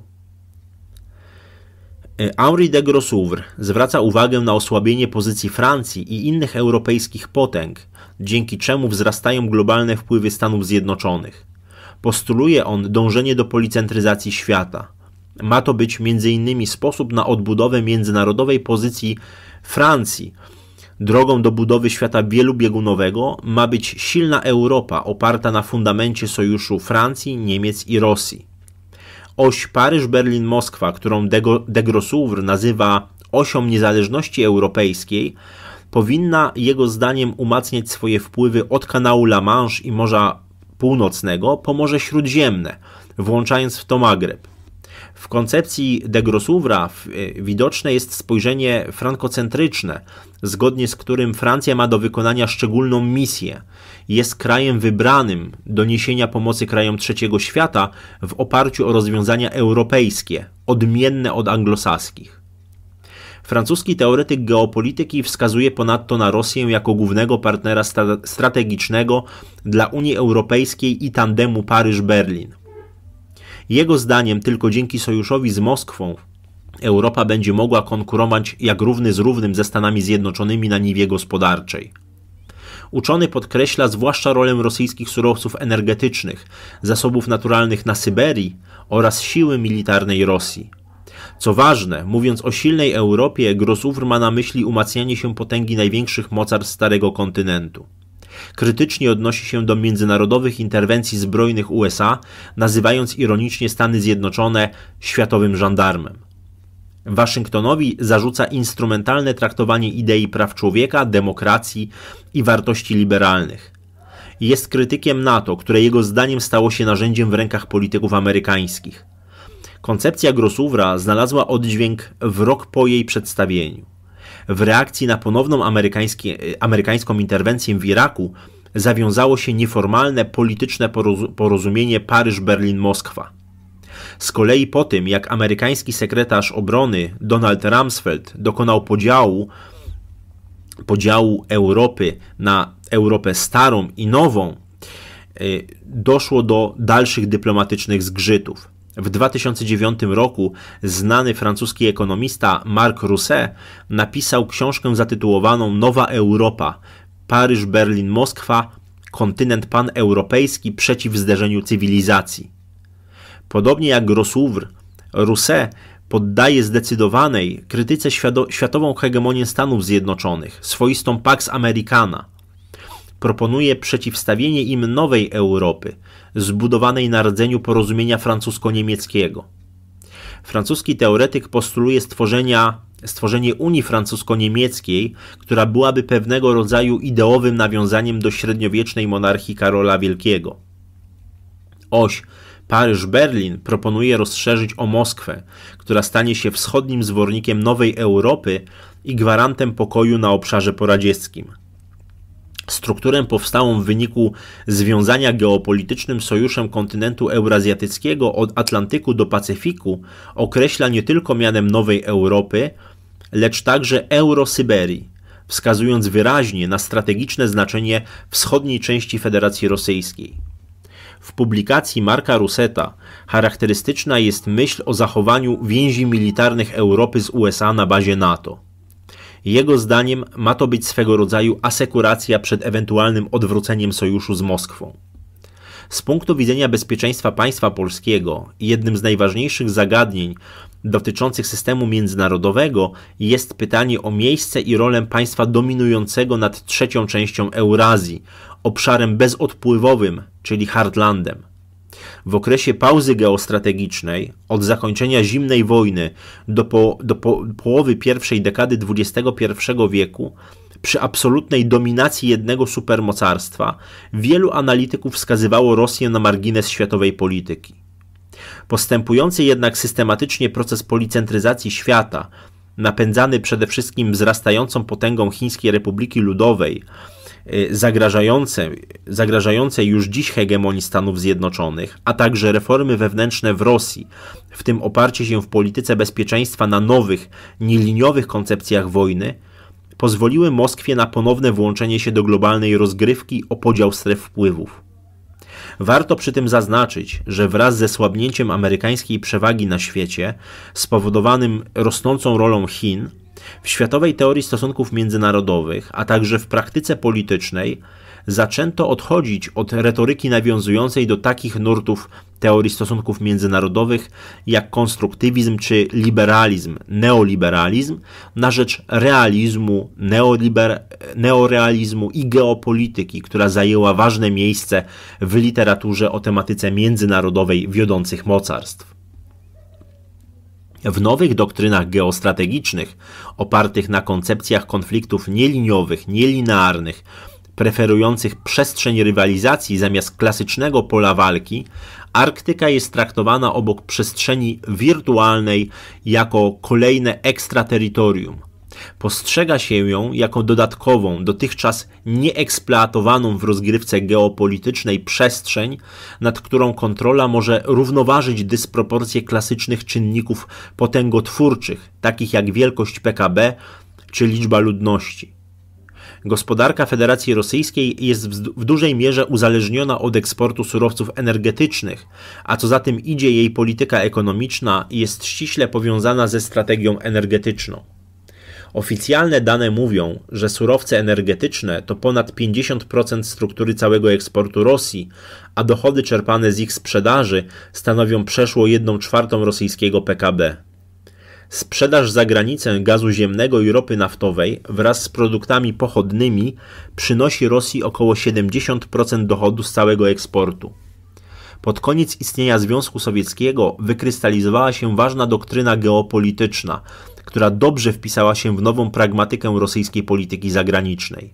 E, Henri de Grossouvre zwraca uwagę na osłabienie pozycji Francji i innych europejskich potęg, dzięki czemu wzrastają globalne wpływy Stanów Zjednoczonych. Postuluje on dążenie do policentryzacji świata. Ma to być m.in. sposób na odbudowę międzynarodowej pozycji Francji Drogą do budowy świata wielubiegunowego ma być silna Europa oparta na fundamencie sojuszu Francji, Niemiec i Rosji. Oś Paryż-Berlin-Moskwa, którą de Grossouvre nazywa osią niezależności europejskiej, powinna jego zdaniem umacniać swoje wpływy od kanału La Manche i Morza Północnego po Morze Śródziemne, włączając w to Magreb. W koncepcji de Grossouvra e, widoczne jest spojrzenie frankocentryczne, zgodnie z którym Francja ma do wykonania szczególną misję. Jest krajem wybranym do niesienia pomocy krajom trzeciego świata w oparciu o rozwiązania europejskie, odmienne od anglosaskich. Francuski teoretyk geopolityki wskazuje ponadto na Rosję jako głównego partnera strategicznego dla Unii Europejskiej i tandemu Paryż-Berlin. Jego zdaniem tylko dzięki sojuszowi z Moskwą Europa będzie mogła konkurować jak równy z równym ze Stanami Zjednoczonymi na niwie gospodarczej. Uczony podkreśla zwłaszcza rolę rosyjskich surowców energetycznych, zasobów naturalnych na Syberii oraz siły militarnej Rosji. Co ważne, mówiąc o silnej Europie, Grosówr ma na myśli umacnianie się potęgi największych mocarstw Starego Kontynentu krytycznie odnosi się do międzynarodowych interwencji zbrojnych USA, nazywając ironicznie Stany Zjednoczone światowym żandarmem. Waszyngtonowi zarzuca instrumentalne traktowanie idei praw człowieka, demokracji i wartości liberalnych. Jest krytykiem NATO, które jego zdaniem stało się narzędziem w rękach polityków amerykańskich. Koncepcja Grosuwra znalazła oddźwięk w rok po jej przedstawieniu w reakcji na ponowną amerykańską interwencję w Iraku zawiązało się nieformalne polityczne porozumienie Paryż-Berlin-Moskwa. Z kolei po tym, jak amerykański sekretarz obrony Donald Rumsfeld dokonał podziału, podziału Europy na Europę starą i nową, y, doszło do dalszych dyplomatycznych zgrzytów. W 2009 roku znany francuski ekonomista Marc Rousset napisał książkę zatytułowaną Nowa Europa Paryż, Berlin, Moskwa kontynent paneuropejski przeciw zderzeniu cywilizacji. Podobnie jak Grossouvre, Rousset poddaje zdecydowanej krytyce światową hegemonię Stanów Zjednoczonych, swoistą Pax Americana – proponuje przeciwstawienie im nowej Europy, zbudowanej na rdzeniu porozumienia francusko-niemieckiego. Francuski teoretyk postuluje stworzenia, stworzenie Unii Francusko-Niemieckiej, która byłaby pewnego rodzaju ideowym nawiązaniem do średniowiecznej monarchii Karola Wielkiego. Oś Paryż-Berlin proponuje rozszerzyć o Moskwę, która stanie się wschodnim zwornikiem nowej Europy i gwarantem pokoju na obszarze poradzieckim strukturę powstałą w wyniku związania geopolitycznym sojuszem kontynentu eurazjatyckiego od Atlantyku do Pacyfiku określa nie tylko mianem Nowej Europy, lecz także Eurosyberii, wskazując wyraźnie na strategiczne znaczenie wschodniej części Federacji Rosyjskiej. W publikacji Marka Ruseta charakterystyczna jest myśl o zachowaniu więzi militarnych Europy z USA na bazie NATO. Jego zdaniem ma to być swego rodzaju asekuracja przed ewentualnym odwróceniem sojuszu z Moskwą. Z punktu widzenia bezpieczeństwa państwa polskiego, jednym z najważniejszych zagadnień dotyczących systemu międzynarodowego jest pytanie o miejsce i rolę państwa dominującego nad trzecią częścią Eurazji, obszarem bezodpływowym, czyli Hardlandem. W okresie pauzy geostrategicznej od zakończenia zimnej wojny do, po, do po, połowy pierwszej dekady XXI wieku przy absolutnej dominacji jednego supermocarstwa, wielu analityków wskazywało Rosję na margines światowej polityki. Postępujący jednak systematycznie proces policentryzacji świata, napędzany przede wszystkim wzrastającą potęgą Chińskiej Republiki Ludowej, Y, zagrażające, zagrażające już dziś hegemonii Stanów Zjednoczonych, a także reformy wewnętrzne w Rosji, w tym oparcie się w polityce bezpieczeństwa na nowych, nieliniowych koncepcjach wojny, pozwoliły Moskwie na ponowne włączenie się do globalnej rozgrywki o podział stref wpływów. Warto przy tym zaznaczyć, że wraz ze słabnięciem amerykańskiej przewagi na świecie, spowodowanym rosnącą rolą Chin, w światowej teorii stosunków międzynarodowych, a także w praktyce politycznej, zaczęto odchodzić od retoryki nawiązującej do takich nurtów teorii stosunków międzynarodowych jak konstruktywizm czy liberalizm, neoliberalizm, na rzecz realizmu, neoliber, neorealizmu i geopolityki, która zajęła ważne miejsce w literaturze o tematyce międzynarodowej wiodących mocarstw. W nowych doktrynach geostrategicznych, opartych na koncepcjach konfliktów nieliniowych, nielinearnych, preferujących przestrzeń rywalizacji zamiast klasycznego pola walki, Arktyka jest traktowana obok przestrzeni wirtualnej jako kolejne ekstraterytorium – Postrzega się ją jako dodatkową, dotychczas nieeksploatowaną w rozgrywce geopolitycznej przestrzeń, nad którą kontrola może równoważyć dysproporcje klasycznych czynników potęgotwórczych, takich jak wielkość PKB czy liczba ludności. Gospodarka Federacji Rosyjskiej jest w dużej mierze uzależniona od eksportu surowców energetycznych, a co za tym idzie jej polityka ekonomiczna jest ściśle powiązana ze strategią energetyczną. Oficjalne dane mówią, że surowce energetyczne to ponad 50% struktury całego eksportu Rosji, a dochody czerpane z ich sprzedaży stanowią przeszło 1 czwartą rosyjskiego PKB. Sprzedaż za granicę gazu ziemnego i ropy naftowej wraz z produktami pochodnymi przynosi Rosji około 70% dochodu z całego eksportu. Pod koniec istnienia Związku Sowieckiego wykrystalizowała się ważna doktryna geopolityczna, która dobrze wpisała się w nową pragmatykę rosyjskiej polityki zagranicznej.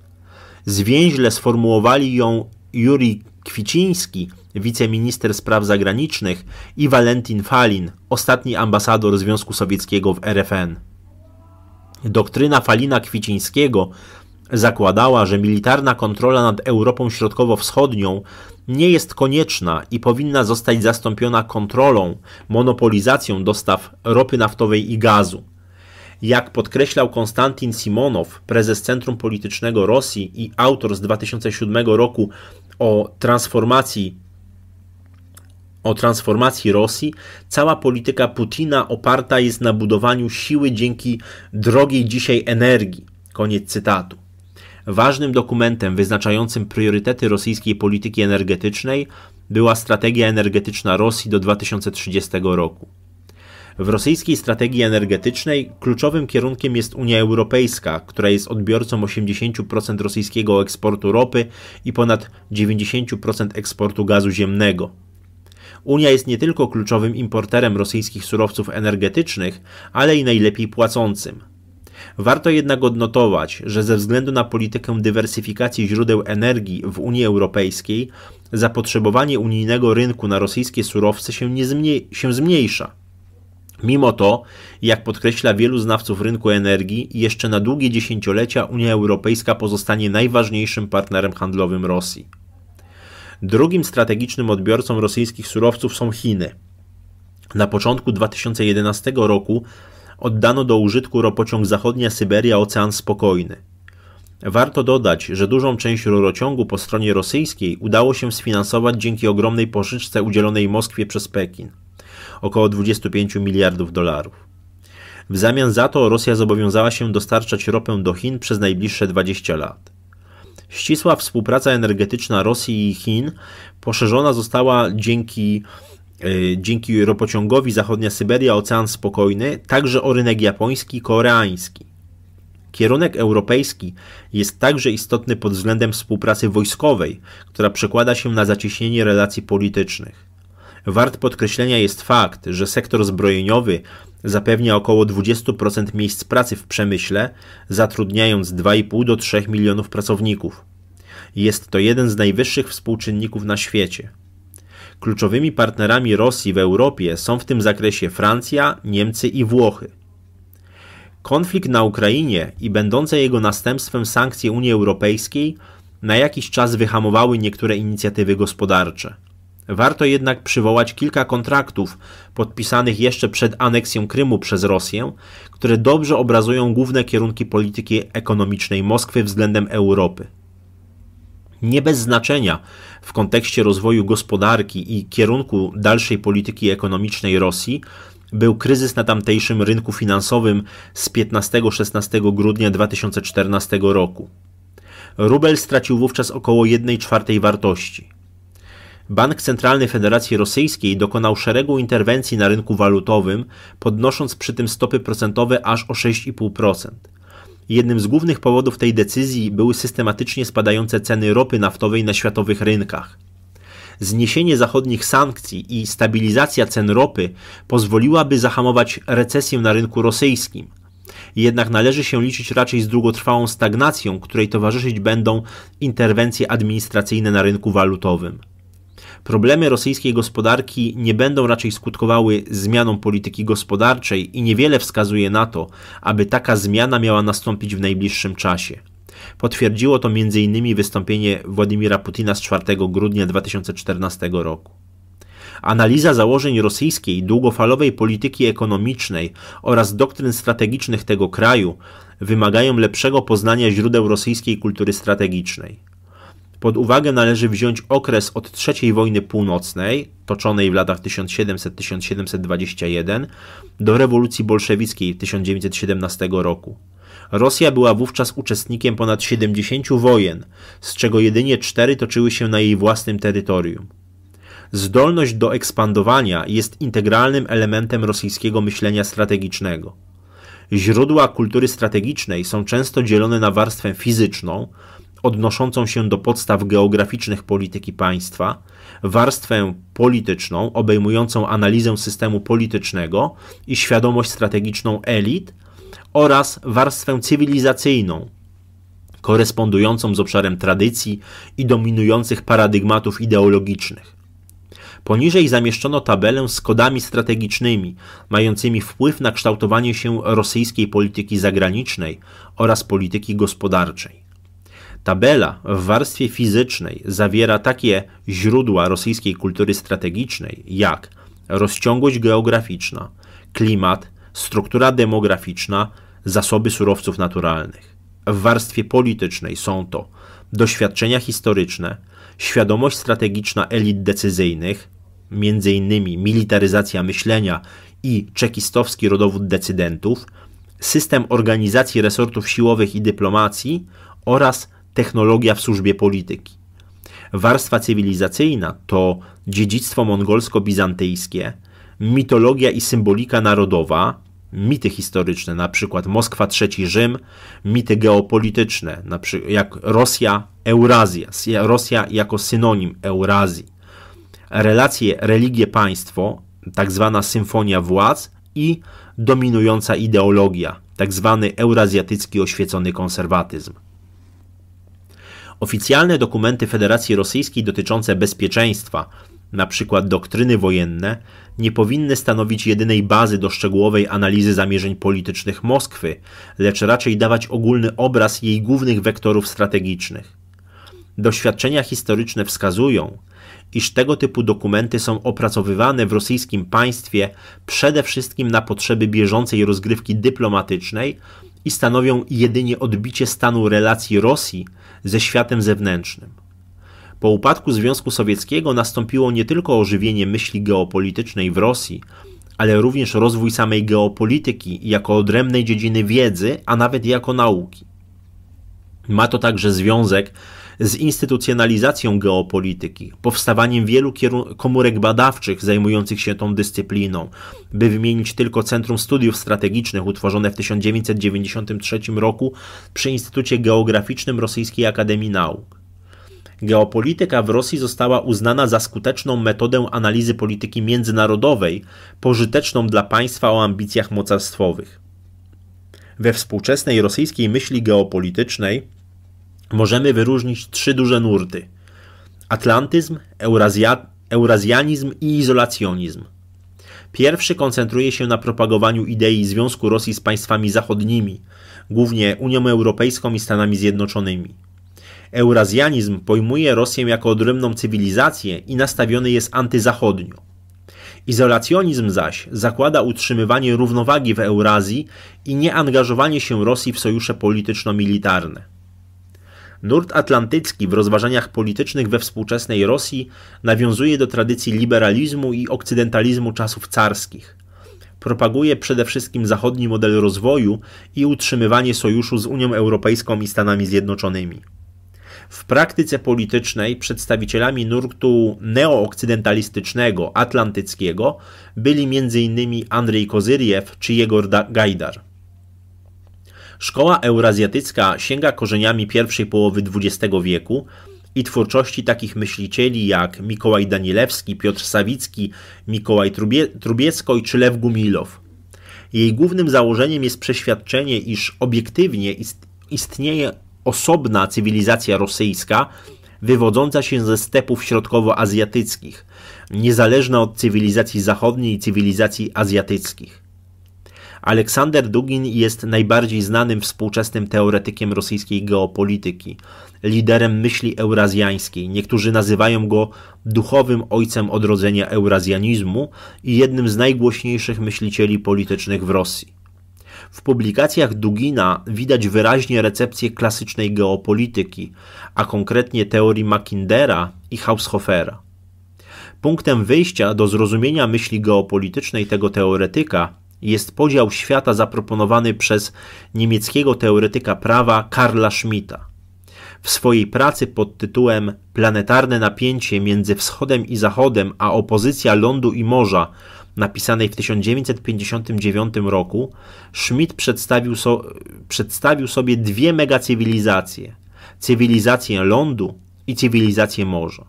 Zwięźle sformułowali ją Juri Kwiciński, wiceminister spraw zagranicznych, i Valentin Falin, ostatni ambasador Związku Sowieckiego w RFN. Doktryna Falina Kwicińskiego zakładała, że militarna kontrola nad Europą Środkowo-Wschodnią nie jest konieczna i powinna zostać zastąpiona kontrolą, monopolizacją dostaw ropy naftowej i gazu jak podkreślał Konstantin Simonow, prezes Centrum Politycznego Rosji i autor z 2007 roku o transformacji o transformacji Rosji, cała polityka Putina oparta jest na budowaniu siły dzięki drogiej dzisiaj energii. Koniec cytatu. Ważnym dokumentem wyznaczającym priorytety rosyjskiej polityki energetycznej była strategia energetyczna Rosji do 2030 roku. W rosyjskiej strategii energetycznej kluczowym kierunkiem jest Unia Europejska, która jest odbiorcą 80% rosyjskiego eksportu ropy i ponad 90% eksportu gazu ziemnego. Unia jest nie tylko kluczowym importerem rosyjskich surowców energetycznych, ale i najlepiej płacącym. Warto jednak odnotować, że ze względu na politykę dywersyfikacji źródeł energii w Unii Europejskiej, zapotrzebowanie unijnego rynku na rosyjskie surowce się, nie zmniej się zmniejsza. Mimo to, jak podkreśla wielu znawców rynku energii, jeszcze na długie dziesięciolecia Unia Europejska pozostanie najważniejszym partnerem handlowym Rosji. Drugim strategicznym odbiorcą rosyjskich surowców są Chiny. Na początku 2011 roku oddano do użytku ropociąg Zachodnia Syberia Ocean Spokojny. Warto dodać, że dużą część rurociągu po stronie rosyjskiej udało się sfinansować dzięki ogromnej pożyczce udzielonej Moskwie przez Pekin około 25 miliardów dolarów. W zamian za to Rosja zobowiązała się dostarczać ropę do Chin przez najbliższe 20 lat. Ścisła współpraca energetyczna Rosji i Chin poszerzona została dzięki, e, dzięki ropociągowi Zachodnia Syberia Ocean Spokojny także o rynek japoński i koreański. Kierunek europejski jest także istotny pod względem współpracy wojskowej, która przekłada się na zacieśnienie relacji politycznych. Wart podkreślenia jest fakt, że sektor zbrojeniowy zapewnia około 20% miejsc pracy w przemyśle, zatrudniając 2,5 do 3 milionów pracowników. Jest to jeden z najwyższych współczynników na świecie. Kluczowymi partnerami Rosji w Europie są w tym zakresie Francja, Niemcy i Włochy. Konflikt na Ukrainie i będące jego następstwem sankcje Unii Europejskiej na jakiś czas wyhamowały niektóre inicjatywy gospodarcze. Warto jednak przywołać kilka kontraktów podpisanych jeszcze przed aneksją Krymu przez Rosję, które dobrze obrazują główne kierunki polityki ekonomicznej Moskwy względem Europy. Nie bez znaczenia w kontekście rozwoju gospodarki i kierunku dalszej polityki ekonomicznej Rosji był kryzys na tamtejszym rynku finansowym z 15-16 grudnia 2014 roku. Rubel stracił wówczas około 1 czwartej wartości. Bank Centralny Federacji Rosyjskiej dokonał szeregu interwencji na rynku walutowym, podnosząc przy tym stopy procentowe aż o 6,5%. Jednym z głównych powodów tej decyzji były systematycznie spadające ceny ropy naftowej na światowych rynkach. Zniesienie zachodnich sankcji i stabilizacja cen ropy pozwoliłaby zahamować recesję na rynku rosyjskim. Jednak należy się liczyć raczej z długotrwałą stagnacją, której towarzyszyć będą interwencje administracyjne na rynku walutowym. Problemy rosyjskiej gospodarki nie będą raczej skutkowały zmianą polityki gospodarczej i niewiele wskazuje na to, aby taka zmiana miała nastąpić w najbliższym czasie. Potwierdziło to m.in. wystąpienie Władimira Putina z 4 grudnia 2014 roku. Analiza założeń rosyjskiej długofalowej polityki ekonomicznej oraz doktryn strategicznych tego kraju wymagają lepszego poznania źródeł rosyjskiej kultury strategicznej. Pod uwagę należy wziąć okres od III wojny północnej, toczonej w latach 1700-1721, do rewolucji bolszewickiej 1917 roku. Rosja była wówczas uczestnikiem ponad 70 wojen, z czego jedynie cztery toczyły się na jej własnym terytorium. Zdolność do ekspandowania jest integralnym elementem rosyjskiego myślenia strategicznego. Źródła kultury strategicznej są często dzielone na warstwę fizyczną, odnoszącą się do podstaw geograficznych polityki państwa, warstwę polityczną obejmującą analizę systemu politycznego i świadomość strategiczną elit oraz warstwę cywilizacyjną korespondującą z obszarem tradycji i dominujących paradygmatów ideologicznych. Poniżej zamieszczono tabelę z kodami strategicznymi, mającymi wpływ na kształtowanie się rosyjskiej polityki zagranicznej oraz polityki gospodarczej. Tabela w warstwie fizycznej zawiera takie źródła rosyjskiej kultury strategicznej jak rozciągłość geograficzna, klimat, struktura demograficzna, zasoby surowców naturalnych. W warstwie politycznej są to doświadczenia historyczne, świadomość strategiczna elit decyzyjnych, m.in. militaryzacja myślenia i czekistowski rodowód decydentów, system organizacji resortów siłowych i dyplomacji oraz technologia w służbie polityki. Warstwa cywilizacyjna to dziedzictwo mongolsko-bizantyjskie, mitologia i symbolika narodowa, mity historyczne, np. Moskwa III Rzym, mity geopolityczne, jak Rosja, Eurazja, Rosja jako synonim Eurazji, relacje, religie, państwo, tak zwana symfonia władz i dominująca ideologia, tak zwany eurazjatycki oświecony konserwatyzm. Oficjalne dokumenty Federacji Rosyjskiej dotyczące bezpieczeństwa, np. doktryny wojenne, nie powinny stanowić jedynej bazy do szczegółowej analizy zamierzeń politycznych Moskwy, lecz raczej dawać ogólny obraz jej głównych wektorów strategicznych. Doświadczenia historyczne wskazują, iż tego typu dokumenty są opracowywane w rosyjskim państwie przede wszystkim na potrzeby bieżącej rozgrywki dyplomatycznej i stanowią jedynie odbicie stanu relacji Rosji ze światem zewnętrznym. Po upadku Związku Sowieckiego nastąpiło nie tylko ożywienie myśli geopolitycznej w Rosji, ale również rozwój samej geopolityki jako odrębnej dziedziny wiedzy, a nawet jako nauki. Ma to także związek z instytucjonalizacją geopolityki, powstawaniem wielu komórek badawczych zajmujących się tą dyscypliną, by wymienić tylko Centrum Studiów Strategicznych utworzone w 1993 roku przy Instytucie Geograficznym Rosyjskiej Akademii Nauk. Geopolityka w Rosji została uznana za skuteczną metodę analizy polityki międzynarodowej, pożyteczną dla państwa o ambicjach mocarstwowych. We współczesnej rosyjskiej myśli geopolitycznej możemy wyróżnić trzy duże nurty: atlantyzm, eurazja, eurazjanizm i izolacjonizm. Pierwszy koncentruje się na propagowaniu idei Związku Rosji z państwami zachodnimi, głównie Unią Europejską i Stanami Zjednoczonymi. Eurazjanizm pojmuje Rosję jako odrębną cywilizację i nastawiony jest antyzachodnio. Izolacjonizm zaś zakłada utrzymywanie równowagi w Eurazji i nieangażowanie się Rosji w sojusze polityczno-militarne. Nurt atlantycki w rozważaniach politycznych we współczesnej Rosji nawiązuje do tradycji liberalizmu i okcydentalizmu czasów carskich. Propaguje przede wszystkim zachodni model rozwoju i utrzymywanie sojuszu z Unią Europejską i Stanami Zjednoczonymi. W praktyce politycznej przedstawicielami nurtu neookcydentalistycznego, atlantyckiego byli m.in. Andrzej Kozyriew czy Jegor Gajdar. Szkoła eurazjatycka sięga korzeniami pierwszej połowy XX wieku i twórczości takich myślicieli jak Mikołaj Danielewski, Piotr Sawicki, Mikołaj Trubie Trubieckoj czy Lew Gumilow. Jej głównym założeniem jest przeświadczenie, iż obiektywnie istnieje osobna cywilizacja rosyjska, wywodząca się ze stepów środkowoazjatyckich, niezależna od cywilizacji zachodniej i cywilizacji azjatyckich. Aleksander Dugin jest najbardziej znanym współczesnym teoretykiem rosyjskiej geopolityki, liderem myśli eurazjańskiej. Niektórzy nazywają go duchowym ojcem odrodzenia eurazjanizmu i jednym z najgłośniejszych myślicieli politycznych w Rosji. W publikacjach Dugina widać wyraźnie recepcję klasycznej geopolityki, a konkretnie teorii Mackindera i Haushofera. Punktem wyjścia do zrozumienia myśli geopolitycznej tego teoretyka jest podział świata zaproponowany przez niemieckiego teoretyka prawa Karla Schmidta. W swojej pracy pod tytułem Planetarne napięcie między Wschodem i Zachodem, a opozycja lądu i morza, napisanej w 1959 roku, Schmidt przedstawił, so, przedstawił sobie dwie megacywilizacje: cywilizację lądu i cywilizację morza.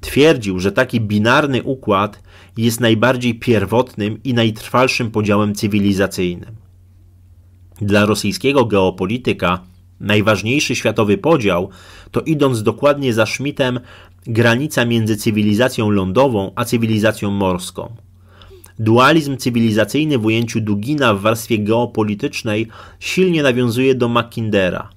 Twierdził, że taki binarny układ jest najbardziej pierwotnym i najtrwalszym podziałem cywilizacyjnym. Dla rosyjskiego geopolityka najważniejszy światowy podział to idąc dokładnie za Schmidtem granica między cywilizacją lądową a cywilizacją morską. Dualizm cywilizacyjny w ujęciu Dugina w warstwie geopolitycznej silnie nawiązuje do Mackindera.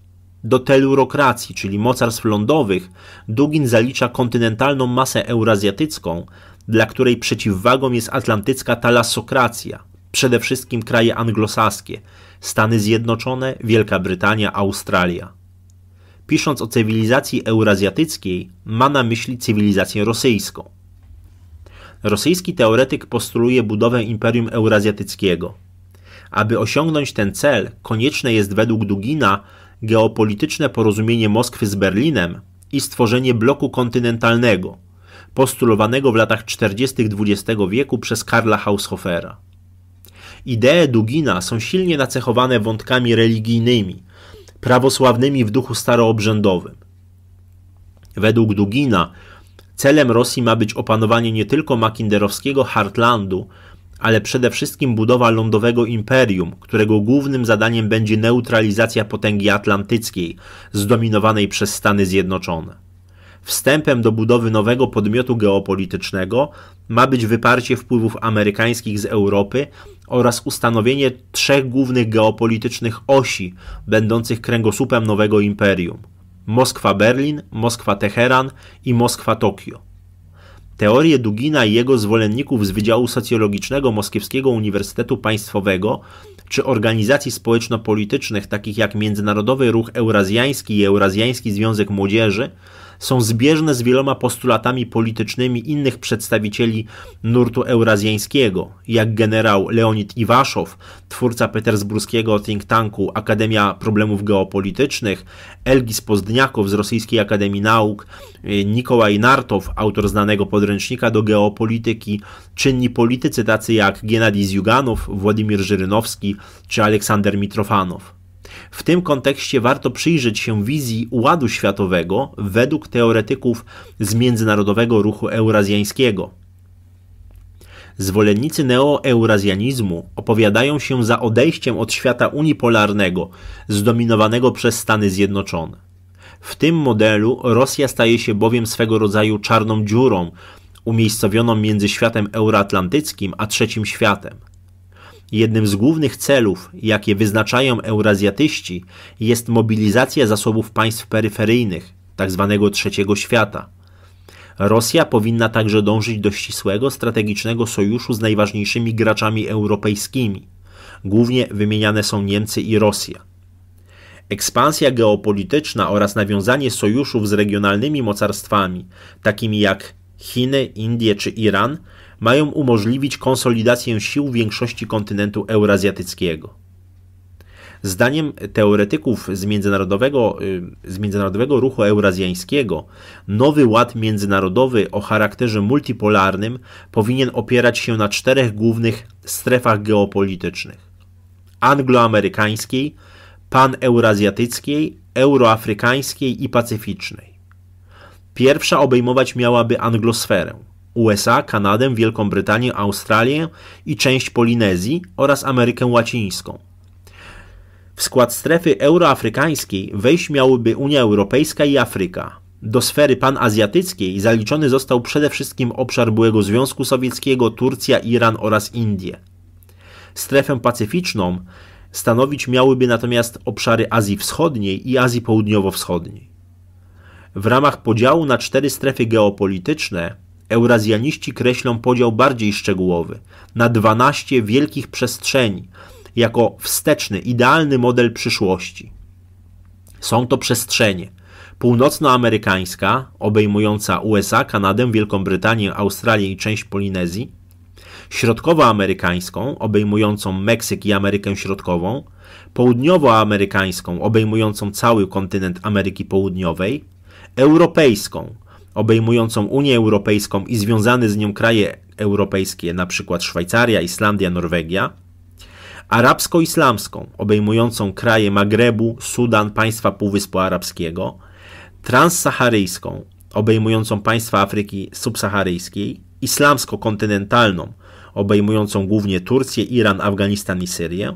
Do telurokracji, czyli mocarstw lądowych, Dugin zalicza kontynentalną masę eurazjatycką, dla której przeciwwagą jest atlantycka talasokracja, przede wszystkim kraje anglosaskie, Stany Zjednoczone, Wielka Brytania, Australia. Pisząc o cywilizacji eurazjatyckiej, ma na myśli cywilizację rosyjską. Rosyjski teoretyk postuluje budowę imperium eurazjatyckiego. Aby osiągnąć ten cel, konieczne jest według Dugina geopolityczne porozumienie Moskwy z Berlinem i stworzenie bloku kontynentalnego, postulowanego w latach 40. XX wieku przez Karla Haushofera. Idee Dugina są silnie nacechowane wątkami religijnymi, prawosławnymi w duchu staroobrzędowym. Według Dugina celem Rosji ma być opanowanie nie tylko makinderowskiego Hartlandu, ale przede wszystkim budowa lądowego imperium, którego głównym zadaniem będzie neutralizacja potęgi atlantyckiej, zdominowanej przez Stany Zjednoczone. Wstępem do budowy nowego podmiotu geopolitycznego ma być wyparcie wpływów amerykańskich z Europy oraz ustanowienie trzech głównych geopolitycznych osi, będących kręgosłupem nowego imperium: Moskwa-Berlin, Moskwa-Teheran i Moskwa-Tokio. Teorie Dugina i jego zwolenników z Wydziału Socjologicznego Moskiewskiego Uniwersytetu Państwowego czy organizacji społeczno-politycznych takich jak Międzynarodowy Ruch Eurazjański i Eurazjański Związek Młodzieży są zbieżne z wieloma postulatami politycznymi innych przedstawicieli nurtu eurazjańskiego, jak generał Leonid Iwaszow, twórca petersburskiego think tanku Akademia Problemów Geopolitycznych, Elgis Pozdniakow z Rosyjskiej Akademii Nauk, y, Nikołaj Nartow, autor znanego podręcznika do geopolityki, czynni politycy tacy jak Gennady Zjuganow, Władimir Żyrynowski czy Aleksander Mitrofanow. W tym kontekście warto przyjrzeć się wizji ładu światowego według teoretyków z międzynarodowego ruchu eurazjańskiego. Zwolennicy neoeurazjanizmu opowiadają się za odejściem od świata unipolarnego, zdominowanego przez Stany Zjednoczone. W tym modelu Rosja staje się bowiem swego rodzaju czarną dziurą, umiejscowioną między światem euroatlantyckim a trzecim światem – Jednym z głównych celów, jakie wyznaczają eurazjatyści, jest mobilizacja zasobów państw peryferyjnych, tzw. Tak trzeciego świata. Rosja powinna także dążyć do ścisłego strategicznego sojuszu z najważniejszymi graczami europejskimi. Głównie wymieniane są Niemcy i Rosja. Ekspansja geopolityczna oraz nawiązanie sojuszów z regionalnymi mocarstwami, takimi jak Chiny, Indie czy Iran, mają umożliwić konsolidację sił większości kontynentu eurazjatyckiego. Zdaniem teoretyków z międzynarodowego, y, z międzynarodowego ruchu eurazjańskiego, nowy ład międzynarodowy o charakterze multipolarnym powinien opierać się na czterech głównych strefach geopolitycznych: angloamerykańskiej, paneurazjatyckiej, euroafrykańskiej i pacyficznej. Pierwsza obejmować miałaby anglosferę USA, Kanadę, Wielką Brytanię, Australię i część Polinezji oraz Amerykę Łacińską. W skład strefy euroafrykańskiej wejść miałyby Unia Europejska i Afryka. Do sfery panazjatyckiej zaliczony został przede wszystkim obszar byłego Związku Sowieckiego, Turcja, Iran oraz Indie. Strefę pacyficzną stanowić miałyby natomiast obszary Azji Wschodniej i Azji Południowo-Wschodniej. W ramach podziału na cztery strefy geopolityczne Eurazjaniści kreślą podział bardziej szczegółowy na 12 wielkich przestrzeni jako wsteczny, idealny model przyszłości. Są to przestrzenie północnoamerykańska, obejmująca USA, Kanadę, Wielką Brytanię, Australię i część Polinezji, środkowoamerykańską, obejmującą Meksyk i Amerykę Środkową, południowoamerykańską, obejmującą cały kontynent Ameryki Południowej, europejską, obejmującą Unię Europejską i związane z nią kraje europejskie, np. Szwajcaria, Islandia, Norwegia, arabsko-islamską, obejmującą kraje Magrebu, Sudan, państwa Półwyspu Arabskiego, transsaharyjską, obejmującą państwa Afryki Subsaharyjskiej, islamsko-kontynentalną, obejmującą głównie Turcję, Iran, Afganistan i Syrię,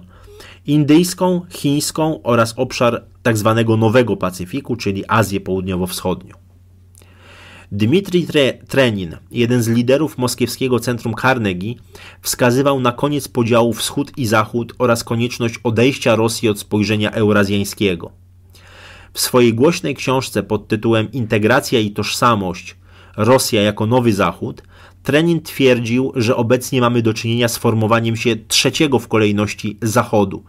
indyjską, chińską oraz obszar tzw. Tak Nowego Pacyfiku, czyli Azję Południowo-Wschodnią. Dmitrij Trenin, jeden z liderów moskiewskiego centrum Carnegie, wskazywał na koniec podziału wschód i zachód oraz konieczność odejścia Rosji od spojrzenia eurazjańskiego. W swojej głośnej książce pod tytułem Integracja i tożsamość Rosja jako nowy Zachód, Trenin twierdził, że obecnie mamy do czynienia z formowaniem się trzeciego w kolejności Zachodu,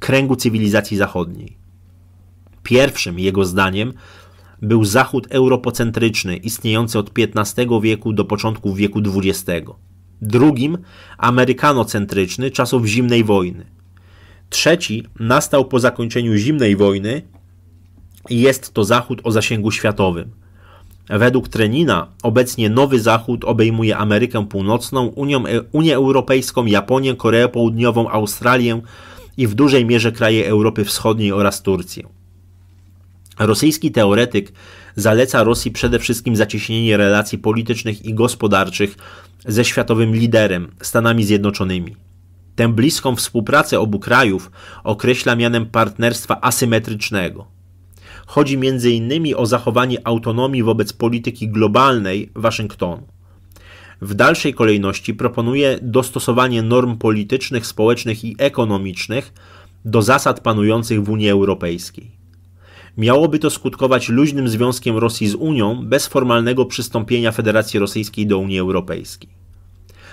kręgu cywilizacji zachodniej. Pierwszym, jego zdaniem, był Zachód europocentryczny, istniejący od XV wieku do początku wieku XX. Drugim amerykanocentryczny czasów zimnej wojny. Trzeci nastał po zakończeniu zimnej wojny i jest to Zachód o zasięgu światowym. Według Trenina obecnie nowy Zachód obejmuje Amerykę Północną, Unią, e- Unię Europejską, Japonię, Koreę Południową, Australię i w dużej mierze kraje Europy Wschodniej oraz Turcję. Rosyjski teoretyk zaleca Rosji przede wszystkim zacieśnienie relacji politycznych i gospodarczych ze światowym liderem Stanami Zjednoczonymi. Tę bliską współpracę obu krajów określa mianem partnerstwa asymetrycznego. Chodzi m.in. o zachowanie autonomii wobec polityki globalnej Waszyngtonu. W dalszej kolejności proponuje dostosowanie norm politycznych, społecznych i ekonomicznych do zasad panujących w Unii Europejskiej. Miałoby to skutkować luźnym związkiem Rosji z Unią bez formalnego przystąpienia Federacji Rosyjskiej do Unii Europejskiej.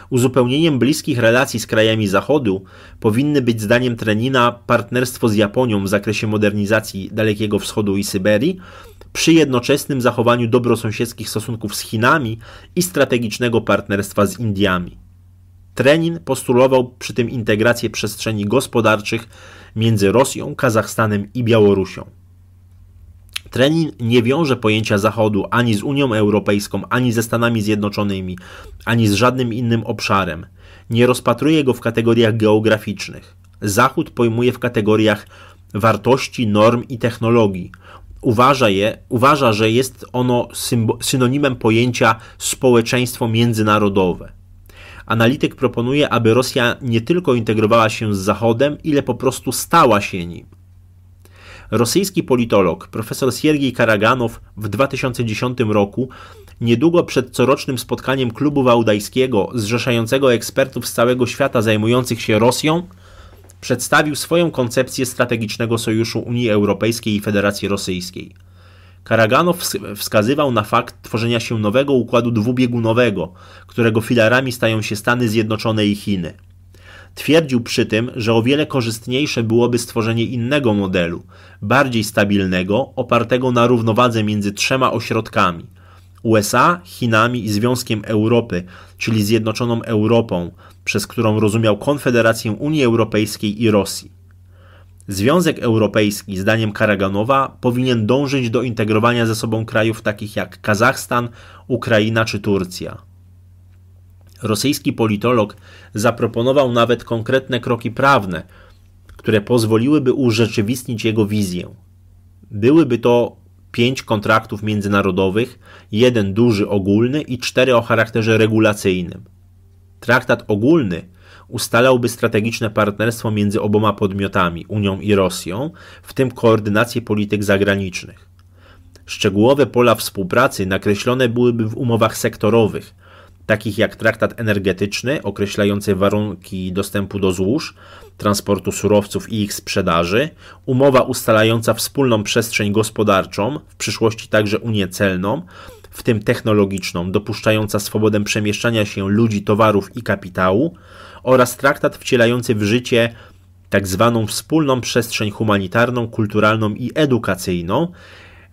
Uzupełnieniem bliskich relacji z krajami Zachodu powinny być zdaniem Trenina partnerstwo z Japonią w zakresie modernizacji Dalekiego Wschodu i Syberii, przy jednoczesnym zachowaniu dobrosąsiedzkich stosunków z Chinami i strategicznego partnerstwa z Indiami. Trenin postulował przy tym integrację przestrzeni gospodarczych między Rosją, Kazachstanem i Białorusią. Trenin nie wiąże pojęcia Zachodu ani z Unią Europejską, ani ze Stanami Zjednoczonymi, ani z żadnym innym obszarem. Nie rozpatruje go w kategoriach geograficznych. Zachód pojmuje w kategoriach wartości, norm i technologii. Uważa, je, uważa że jest ono synonimem pojęcia społeczeństwo międzynarodowe. Analityk proponuje, aby Rosja nie tylko integrowała się z Zachodem, ile po prostu stała się nim Rosyjski politolog profesor Siergiej Karaganow w 2010 roku, niedługo przed corocznym spotkaniem klubu wałdajskiego zrzeszającego ekspertów z całego świata zajmujących się Rosją, przedstawił swoją koncepcję strategicznego sojuszu Unii Europejskiej i Federacji Rosyjskiej. Karaganow wskazywał na fakt tworzenia się nowego układu dwubiegunowego, którego filarami stają się Stany Zjednoczone i Chiny – Twierdził przy tym, że o wiele korzystniejsze byłoby stworzenie innego modelu, bardziej stabilnego, opartego na równowadze między trzema ośrodkami USA, Chinami i Związkiem Europy, czyli Zjednoczoną Europą, przez którą rozumiał Konfederację Unii Europejskiej i Rosji. Związek Europejski, zdaniem Karaganowa, powinien dążyć do integrowania ze sobą krajów takich jak Kazachstan, Ukraina czy Turcja. Rosyjski politolog zaproponował nawet konkretne kroki prawne, które pozwoliłyby urzeczywistnić jego wizję. Byłyby to pięć kontraktów międzynarodowych, jeden duży ogólny i cztery o charakterze regulacyjnym. Traktat ogólny ustalałby strategiczne partnerstwo między oboma podmiotami Unią i Rosją, w tym koordynację polityk zagranicznych. Szczegółowe pola współpracy nakreślone byłyby w umowach sektorowych, takich jak traktat energetyczny określający warunki dostępu do złóż, transportu surowców i ich sprzedaży, umowa ustalająca wspólną przestrzeń gospodarczą, w przyszłości także unię celną, w tym technologiczną, dopuszczająca swobodę przemieszczania się ludzi, towarów i kapitału, oraz traktat wcielający w życie tak zwaną wspólną przestrzeń humanitarną, kulturalną i edukacyjną,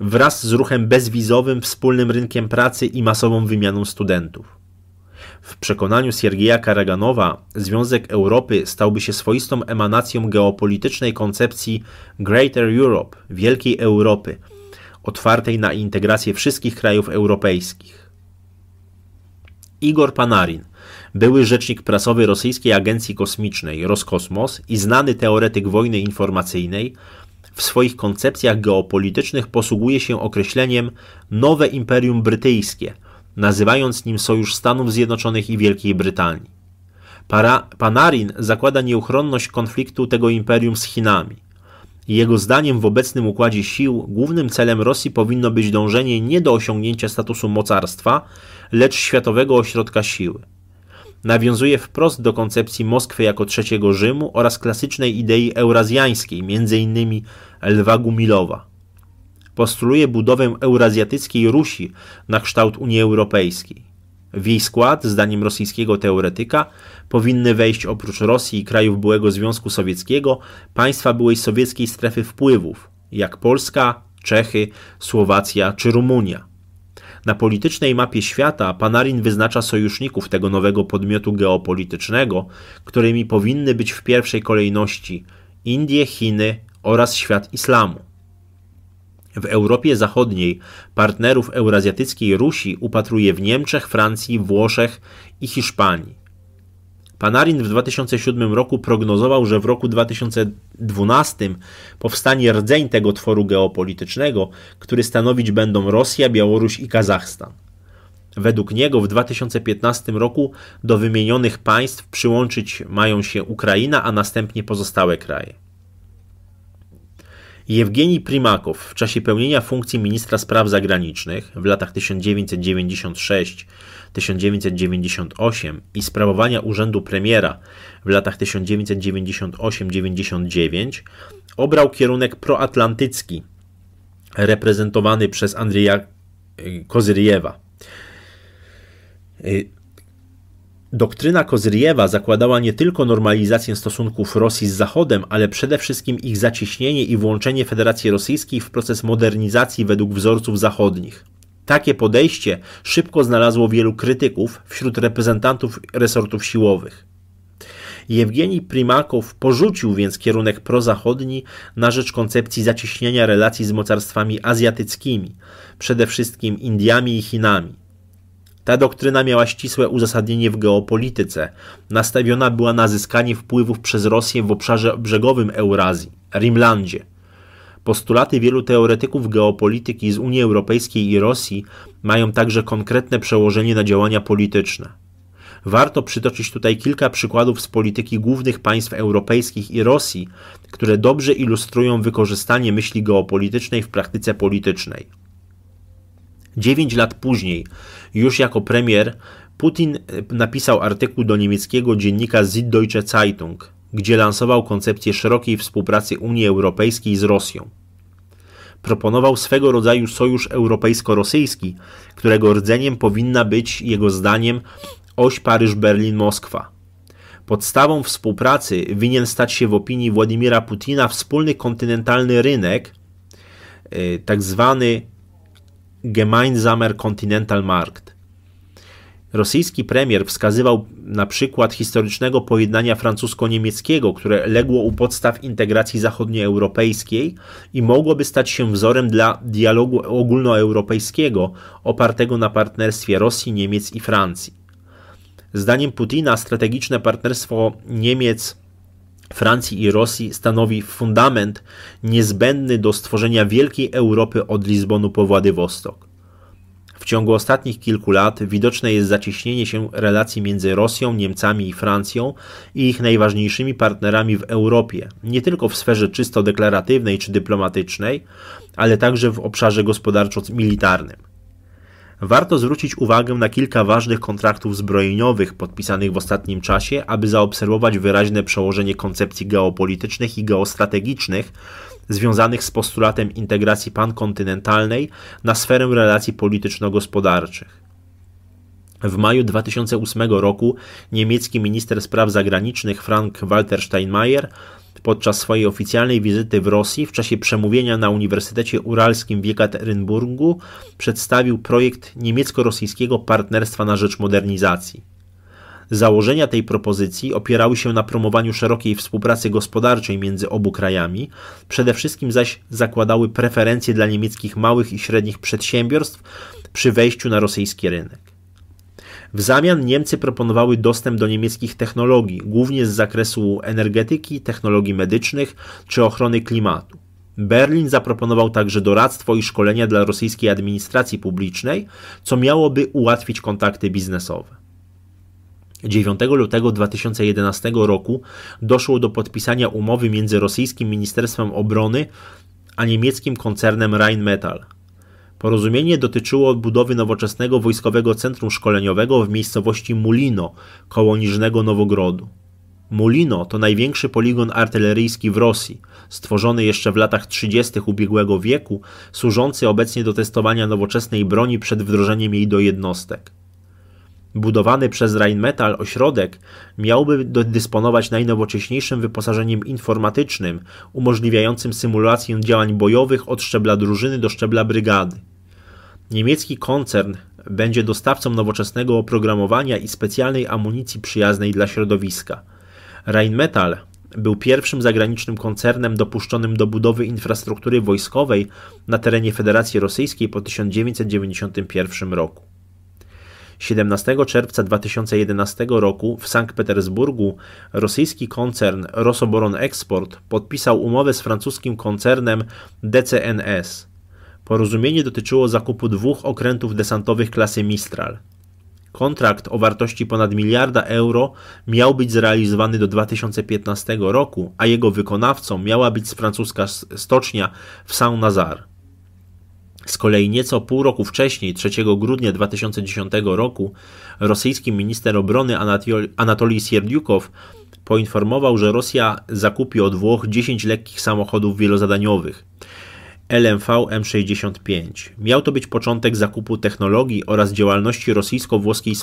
wraz z ruchem bezwizowym, wspólnym rynkiem pracy i masową wymianą studentów. W przekonaniu Siergieja Karaganowa Związek Europy stałby się swoistą emanacją geopolitycznej koncepcji Greater Europe, Wielkiej Europy, otwartej na integrację wszystkich krajów europejskich. Igor Panarin, były rzecznik prasowy Rosyjskiej Agencji Kosmicznej Roskosmos i znany teoretyk wojny informacyjnej, w swoich koncepcjach geopolitycznych posługuje się określeniem nowe imperium brytyjskie – nazywając nim Sojusz Stanów Zjednoczonych i Wielkiej Brytanii. Para, Panarin zakłada nieuchronność konfliktu tego imperium z Chinami. Jego zdaniem w obecnym układzie sił głównym celem Rosji powinno być dążenie nie do osiągnięcia statusu mocarstwa, lecz światowego ośrodka siły. Nawiązuje wprost do koncepcji Moskwy jako trzeciego Rzymu oraz klasycznej idei eurazjańskiej, m.in. Lwa Gumilowa postuluje budowę eurazjatyckiej Rusi na kształt Unii Europejskiej. W jej skład, zdaniem rosyjskiego teoretyka, powinny wejść oprócz Rosji i krajów byłego Związku Sowieckiego państwa byłej sowieckiej strefy wpływów, jak Polska, Czechy, Słowacja czy Rumunia. Na politycznej mapie świata Panarin wyznacza sojuszników tego nowego podmiotu geopolitycznego, którymi powinny być w pierwszej kolejności Indie, Chiny oraz świat islamu. W Europie Zachodniej partnerów eurazjatyckiej Rusi upatruje w Niemczech, Francji, Włoszech i Hiszpanii. Panarin w 2007 roku prognozował, że w roku 2012 powstanie rdzeń tego tworu geopolitycznego, który stanowić będą Rosja, Białoruś i Kazachstan. Według niego w 2015 roku do wymienionych państw przyłączyć mają się Ukraina, a następnie pozostałe kraje. Jewgeni Primakow w czasie pełnienia funkcji ministra spraw zagranicznych w latach 1996-1998 i sprawowania urzędu premiera w latach 1998-99 obrał kierunek proatlantycki reprezentowany przez Andrija Kozyriewa. Y, Doktryna Kozyriewa zakładała nie tylko normalizację stosunków Rosji z Zachodem, ale przede wszystkim ich zacieśnienie i włączenie Federacji Rosyjskiej w proces modernizacji według wzorców zachodnich. Takie podejście szybko znalazło wielu krytyków wśród reprezentantów resortów siłowych. Jewgeni Primakow porzucił więc kierunek prozachodni na rzecz koncepcji zacieśnienia relacji z mocarstwami azjatyckimi, przede wszystkim Indiami i Chinami. Ta doktryna miała ścisłe uzasadnienie w geopolityce. Nastawiona była na zyskanie wpływów przez Rosję w obszarze brzegowym Eurazji, Rimlandzie. Postulaty wielu teoretyków geopolityki z Unii Europejskiej i Rosji mają także konkretne przełożenie na działania polityczne. Warto przytoczyć tutaj kilka przykładów z polityki głównych państw europejskich i Rosji, które dobrze ilustrują wykorzystanie myśli geopolitycznej w praktyce politycznej. Dziewięć lat później już jako premier Putin e, napisał artykuł do niemieckiego dziennika Süddeutsche Zeitung, gdzie lansował koncepcję szerokiej współpracy Unii Europejskiej z Rosją. Proponował swego rodzaju sojusz europejsko-rosyjski, którego rdzeniem powinna być, jego zdaniem, oś Paryż-Berlin-Moskwa. Podstawą współpracy winien stać się w opinii Władimira Putina wspólny kontynentalny rynek, e, tak zwany Gemeinsamer Kontinentalmarkt. Markt. Rosyjski premier wskazywał na przykład historycznego pojednania francusko-niemieckiego, które legło u podstaw integracji zachodnioeuropejskiej i mogłoby stać się wzorem dla dialogu ogólnoeuropejskiego opartego na partnerstwie Rosji, Niemiec i Francji. Zdaniem Putina strategiczne partnerstwo Niemiec Francji i Rosji stanowi fundament niezbędny do stworzenia wielkiej Europy od Lizbonu po Władywostok. W ciągu ostatnich kilku lat widoczne jest zacieśnienie się relacji między Rosją, Niemcami i Francją i ich najważniejszymi partnerami w Europie, nie tylko w sferze czysto deklaratywnej czy dyplomatycznej, ale także w obszarze gospodarczo-militarnym warto zwrócić uwagę na kilka ważnych kontraktów zbrojeniowych podpisanych w ostatnim czasie, aby zaobserwować wyraźne przełożenie koncepcji geopolitycznych i geostrategicznych związanych z postulatem integracji pankontynentalnej na sferę relacji polityczno-gospodarczych. W maju 2008 roku niemiecki minister spraw zagranicznych Frank-Walter Steinmeier Podczas swojej oficjalnej wizyty w Rosji w czasie przemówienia na Uniwersytecie Uralskim w Jekaterynburgu przedstawił projekt niemiecko-rosyjskiego partnerstwa na rzecz modernizacji. Założenia tej propozycji opierały się na promowaniu szerokiej współpracy gospodarczej między obu krajami, przede wszystkim zaś zakładały preferencje dla niemieckich małych i średnich przedsiębiorstw przy wejściu na rosyjski rynek. W zamian Niemcy proponowały dostęp do niemieckich technologii, głównie z zakresu energetyki, technologii medycznych czy ochrony klimatu. Berlin zaproponował także doradztwo i szkolenia dla rosyjskiej administracji publicznej, co miałoby ułatwić kontakty biznesowe. 9 lutego 2011 roku doszło do podpisania umowy między rosyjskim Ministerstwem Obrony a niemieckim koncernem Rheinmetall Porozumienie dotyczyło odbudowy nowoczesnego wojskowego centrum szkoleniowego w miejscowości Mulino koło Niżnego Nowogrodu. Mulino to największy poligon artyleryjski w Rosji, stworzony jeszcze w latach 30. ubiegłego wieku, służący obecnie do testowania nowoczesnej broni przed wdrożeniem jej do jednostek. Budowany przez Rheinmetall ośrodek miałby dysponować najnowocześniejszym wyposażeniem informatycznym, umożliwiającym symulację działań bojowych od szczebla drużyny do szczebla brygady. Niemiecki koncern będzie dostawcą nowoczesnego oprogramowania i specjalnej amunicji przyjaznej dla środowiska. Rheinmetall był pierwszym zagranicznym koncernem dopuszczonym do budowy infrastruktury wojskowej na terenie Federacji Rosyjskiej po 1991 roku. 17 czerwca 2011 roku w Sankt Petersburgu rosyjski koncern Rosoboron Export podpisał umowę z francuskim koncernem DCNS. Porozumienie dotyczyło zakupu dwóch okrętów desantowych klasy Mistral. Kontrakt o wartości ponad miliarda euro miał być zrealizowany do 2015 roku, a jego wykonawcą miała być francuska stocznia w Saint-Nazaire. Z kolei nieco pół roku wcześniej, 3 grudnia 2010 roku, rosyjski minister obrony Anatolij Sierdiukow poinformował, że Rosja zakupi od Włoch 10 lekkich samochodów wielozadaniowych LMV M65. Miał to być początek zakupu technologii oraz działalności rosyjsko-włoskiej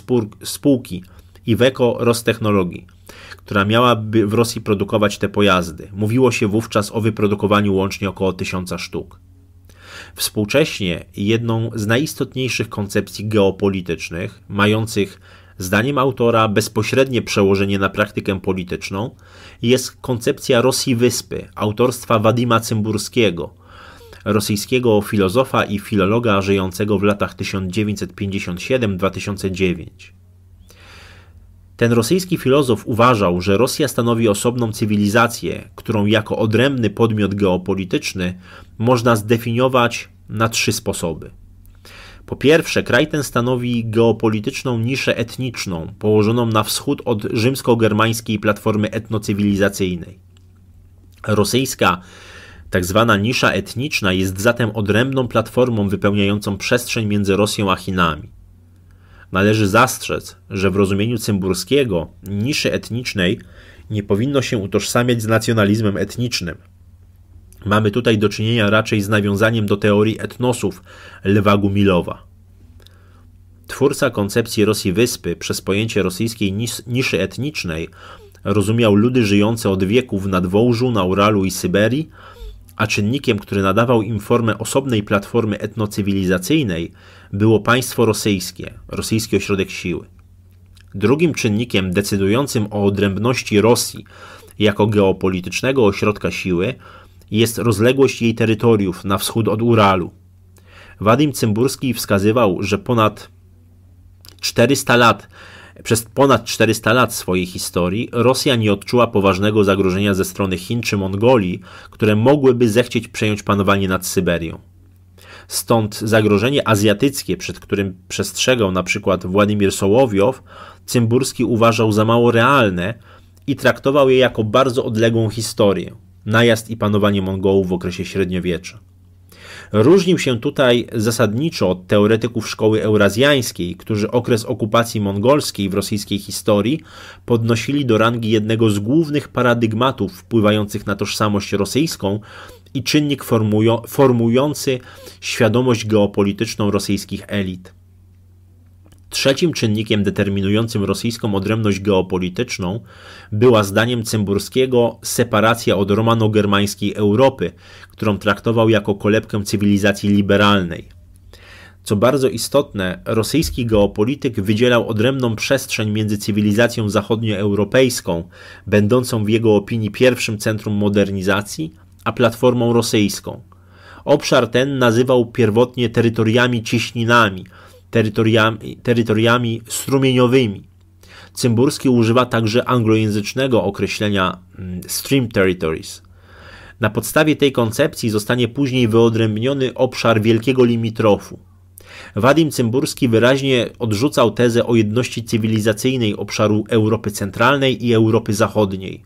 spółki Iveco Rostechnologii, która miałaby w Rosji produkować te pojazdy. Mówiło się wówczas o wyprodukowaniu łącznie około 1000 sztuk. Współcześnie jedną z najistotniejszych koncepcji geopolitycznych, mających zdaniem autora bezpośrednie przełożenie na praktykę polityczną, jest koncepcja Rosji Wyspy autorstwa Wadima Cymburskiego, rosyjskiego filozofa i filologa żyjącego w latach 1957-2009. Ten rosyjski filozof uważał, że Rosja stanowi osobną cywilizację, którą jako odrębny podmiot geopolityczny można zdefiniować na trzy sposoby. Po pierwsze, kraj ten stanowi geopolityczną niszę etniczną, położoną na wschód od rzymsko-germańskiej platformy etnocywilizacyjnej. Rosyjska tak zwana nisza etniczna jest zatem odrębną platformą wypełniającą przestrzeń między Rosją a Chinami. Należy zastrzec, że w rozumieniu Cymburskiego niszy etnicznej nie powinno się utożsamiać z nacjonalizmem etnicznym. Mamy tutaj do czynienia raczej z nawiązaniem do teorii etnosów Lwa Gumilowa. Twórca koncepcji Rosji Wyspy przez pojęcie rosyjskiej nis niszy etnicznej rozumiał ludy żyjące od wieków na Dwołżu, na Uralu i Syberii, a czynnikiem, który nadawał im formę osobnej platformy etnocywilizacyjnej, było państwo rosyjskie, rosyjski ośrodek siły. Drugim czynnikiem decydującym o odrębności Rosji jako geopolitycznego ośrodka siły jest rozległość jej terytoriów na wschód od Uralu. Wadim Cymburski wskazywał, że ponad 400 lat przez ponad 400 lat swojej historii Rosja nie odczuła poważnego zagrożenia ze strony Chin czy Mongolii, które mogłyby zechcieć przejąć panowanie nad Syberią. Stąd zagrożenie azjatyckie, przed którym przestrzegał na przykład Władimir Sołowiow, Cymburski uważał za mało realne i traktował je jako bardzo odległą historię najazd i panowanie Mongołów w okresie średniowiecza. Różnił się tutaj zasadniczo od teoretyków szkoły eurazjańskiej, którzy okres okupacji mongolskiej w rosyjskiej historii podnosili do rangi jednego z głównych paradygmatów wpływających na tożsamość rosyjską i czynnik formujący świadomość geopolityczną rosyjskich elit. Trzecim czynnikiem determinującym rosyjską odrębność geopolityczną była zdaniem Cymburskiego separacja od romano-germańskiej Europy, którą traktował jako kolebkę cywilizacji liberalnej. Co bardzo istotne, rosyjski geopolityk wydzielał odrębną przestrzeń między cywilizacją zachodnioeuropejską, będącą w jego opinii pierwszym centrum modernizacji, a platformą rosyjską. Obszar ten nazywał pierwotnie terytoriami ciśninami – terytoriami, terytoriami strumieniowymi. Cymburski używa także anglojęzycznego określenia mm, stream territories. Na podstawie tej koncepcji zostanie później wyodrębniony obszar wielkiego limitrofu. Wadim Cymburski wyraźnie odrzucał tezę o jedności cywilizacyjnej obszaru Europy Centralnej i Europy Zachodniej.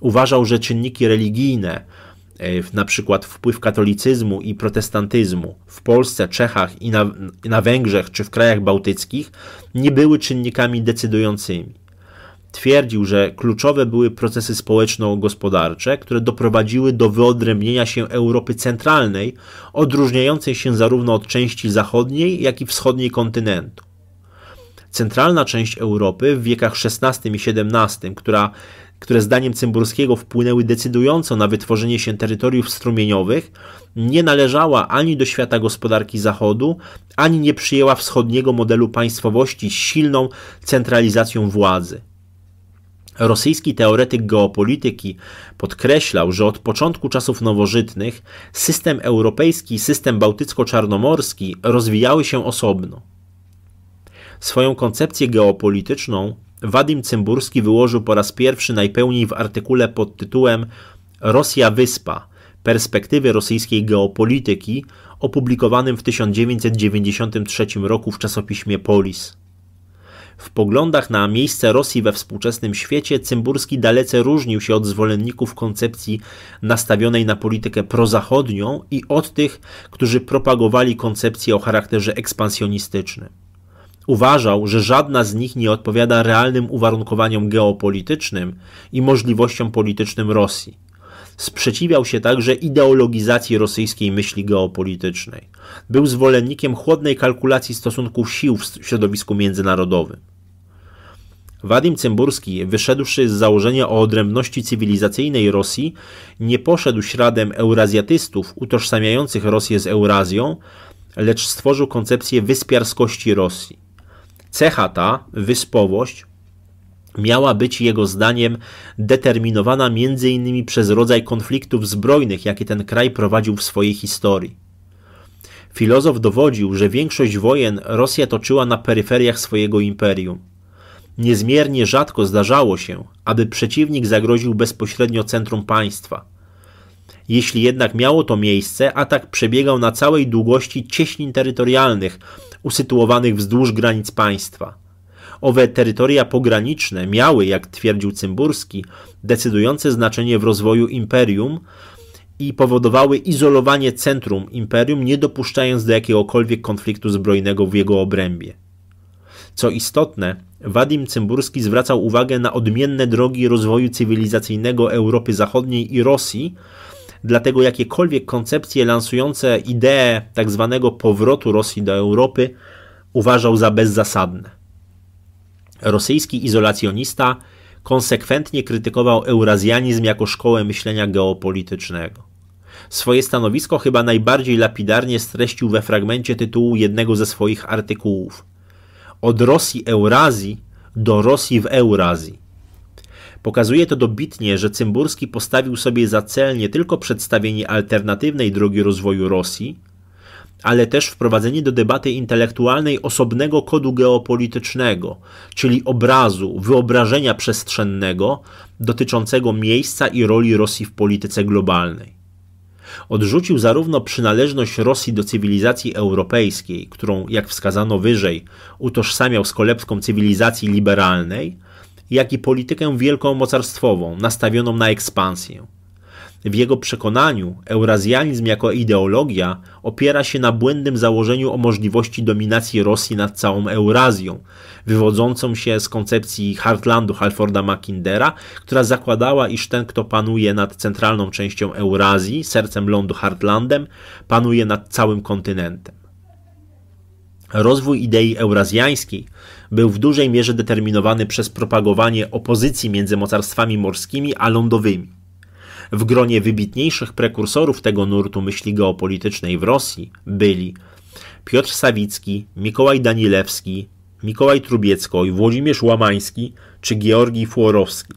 Uważał, że czynniki religijne, E, na przykład wpływ katolicyzmu i protestantyzmu w Polsce, Czechach i na, na Węgrzech czy w krajach bałtyckich nie były czynnikami decydującymi. Twierdził, że kluczowe były procesy społeczno-gospodarcze, które doprowadziły do wyodrębnienia się Europy centralnej, odróżniającej się zarówno od części zachodniej, jak i wschodniej kontynentu. Centralna część Europy w wiekach XVI i XVII, która które zdaniem Cymburskiego wpłynęły decydująco na wytworzenie się terytoriów strumieniowych, nie należała ani do świata gospodarki Zachodu, ani nie przyjęła wschodniego modelu państwowości z silną centralizacją władzy. Rosyjski teoretyk geopolityki podkreślał, że od początku czasów nowożytnych system europejski i system bałtycko-czarnomorski rozwijały się osobno. Swoją koncepcję geopolityczną Wadim Cymburski wyłożył po raz pierwszy najpełniej w artykule pod tytułem Rosja Wyspa perspektywy rosyjskiej geopolityki, opublikowanym w 1993 roku w czasopiśmie Polis. W poglądach na miejsce Rosji we współczesnym świecie Cymburski dalece różnił się od zwolenników koncepcji nastawionej na politykę prozachodnią i od tych, którzy propagowali koncepcję o charakterze ekspansjonistycznym. Uważał, że żadna z nich nie odpowiada realnym uwarunkowaniom geopolitycznym i możliwościom politycznym Rosji. Sprzeciwiał się także ideologizacji rosyjskiej myśli geopolitycznej. Był zwolennikiem chłodnej kalkulacji stosunków sił w środowisku międzynarodowym. Wadim Cymburski, wyszedłszy z założenia o odrębności cywilizacyjnej Rosji, nie poszedł śladem eurazjatystów utożsamiających Rosję z Eurazją, lecz stworzył koncepcję wyspiarskości Rosji. Cecha ta, wyspowość, miała być jego zdaniem determinowana m.in. przez rodzaj konfliktów zbrojnych, jakie ten kraj prowadził w swojej historii. Filozof dowodził, że większość wojen Rosja toczyła na peryferiach swojego imperium. Niezmiernie rzadko zdarzało się, aby przeciwnik zagroził bezpośrednio centrum państwa. Jeśli jednak miało to miejsce, atak przebiegał na całej długości cieśnin terytorialnych, usytuowanych wzdłuż granic państwa. Owe terytoria pograniczne miały, jak twierdził Cymburski, decydujące znaczenie w rozwoju imperium i powodowały izolowanie centrum imperium, nie dopuszczając do jakiegokolwiek konfliktu zbrojnego w jego obrębie. Co istotne, Wadim Cymburski zwracał uwagę na odmienne drogi rozwoju cywilizacyjnego Europy Zachodniej i Rosji, dlatego jakiekolwiek koncepcje lansujące ideę tak zwanego powrotu Rosji do Europy uważał za bezzasadne. Rosyjski izolacjonista konsekwentnie krytykował eurazjanizm jako szkołę myślenia geopolitycznego. Swoje stanowisko chyba najbardziej lapidarnie streścił we fragmencie tytułu jednego ze swoich artykułów. Od Rosji Eurazji do Rosji w Eurazji. Pokazuje to dobitnie, że Cymburski postawił sobie za cel nie tylko przedstawienie alternatywnej drogi rozwoju Rosji, ale też wprowadzenie do debaty intelektualnej osobnego kodu geopolitycznego, czyli obrazu, wyobrażenia przestrzennego dotyczącego miejsca i roli Rosji w polityce globalnej. Odrzucił zarówno przynależność Rosji do cywilizacji europejskiej, którą, jak wskazano wyżej, utożsamiał z kolebską cywilizacji liberalnej, jak i politykę wielką mocarstwową nastawioną na ekspansję. W jego przekonaniu eurazjanizm jako ideologia opiera się na błędnym założeniu o możliwości dominacji Rosji nad całą Eurazją, wywodzącą się z koncepcji Heartlandu Halforda Mackindera, która zakładała, iż ten, kto panuje nad centralną częścią Eurazji, sercem lądu Heartlandem, panuje nad całym kontynentem. Rozwój idei eurazjańskiej był w dużej mierze determinowany przez propagowanie opozycji między mocarstwami morskimi a lądowymi. W gronie wybitniejszych prekursorów tego nurtu myśli geopolitycznej w Rosji byli Piotr Sawicki, Mikołaj Danilewski, Mikołaj Trubiecki, Włodzimierz Łamański czy Georgii Fuorowski.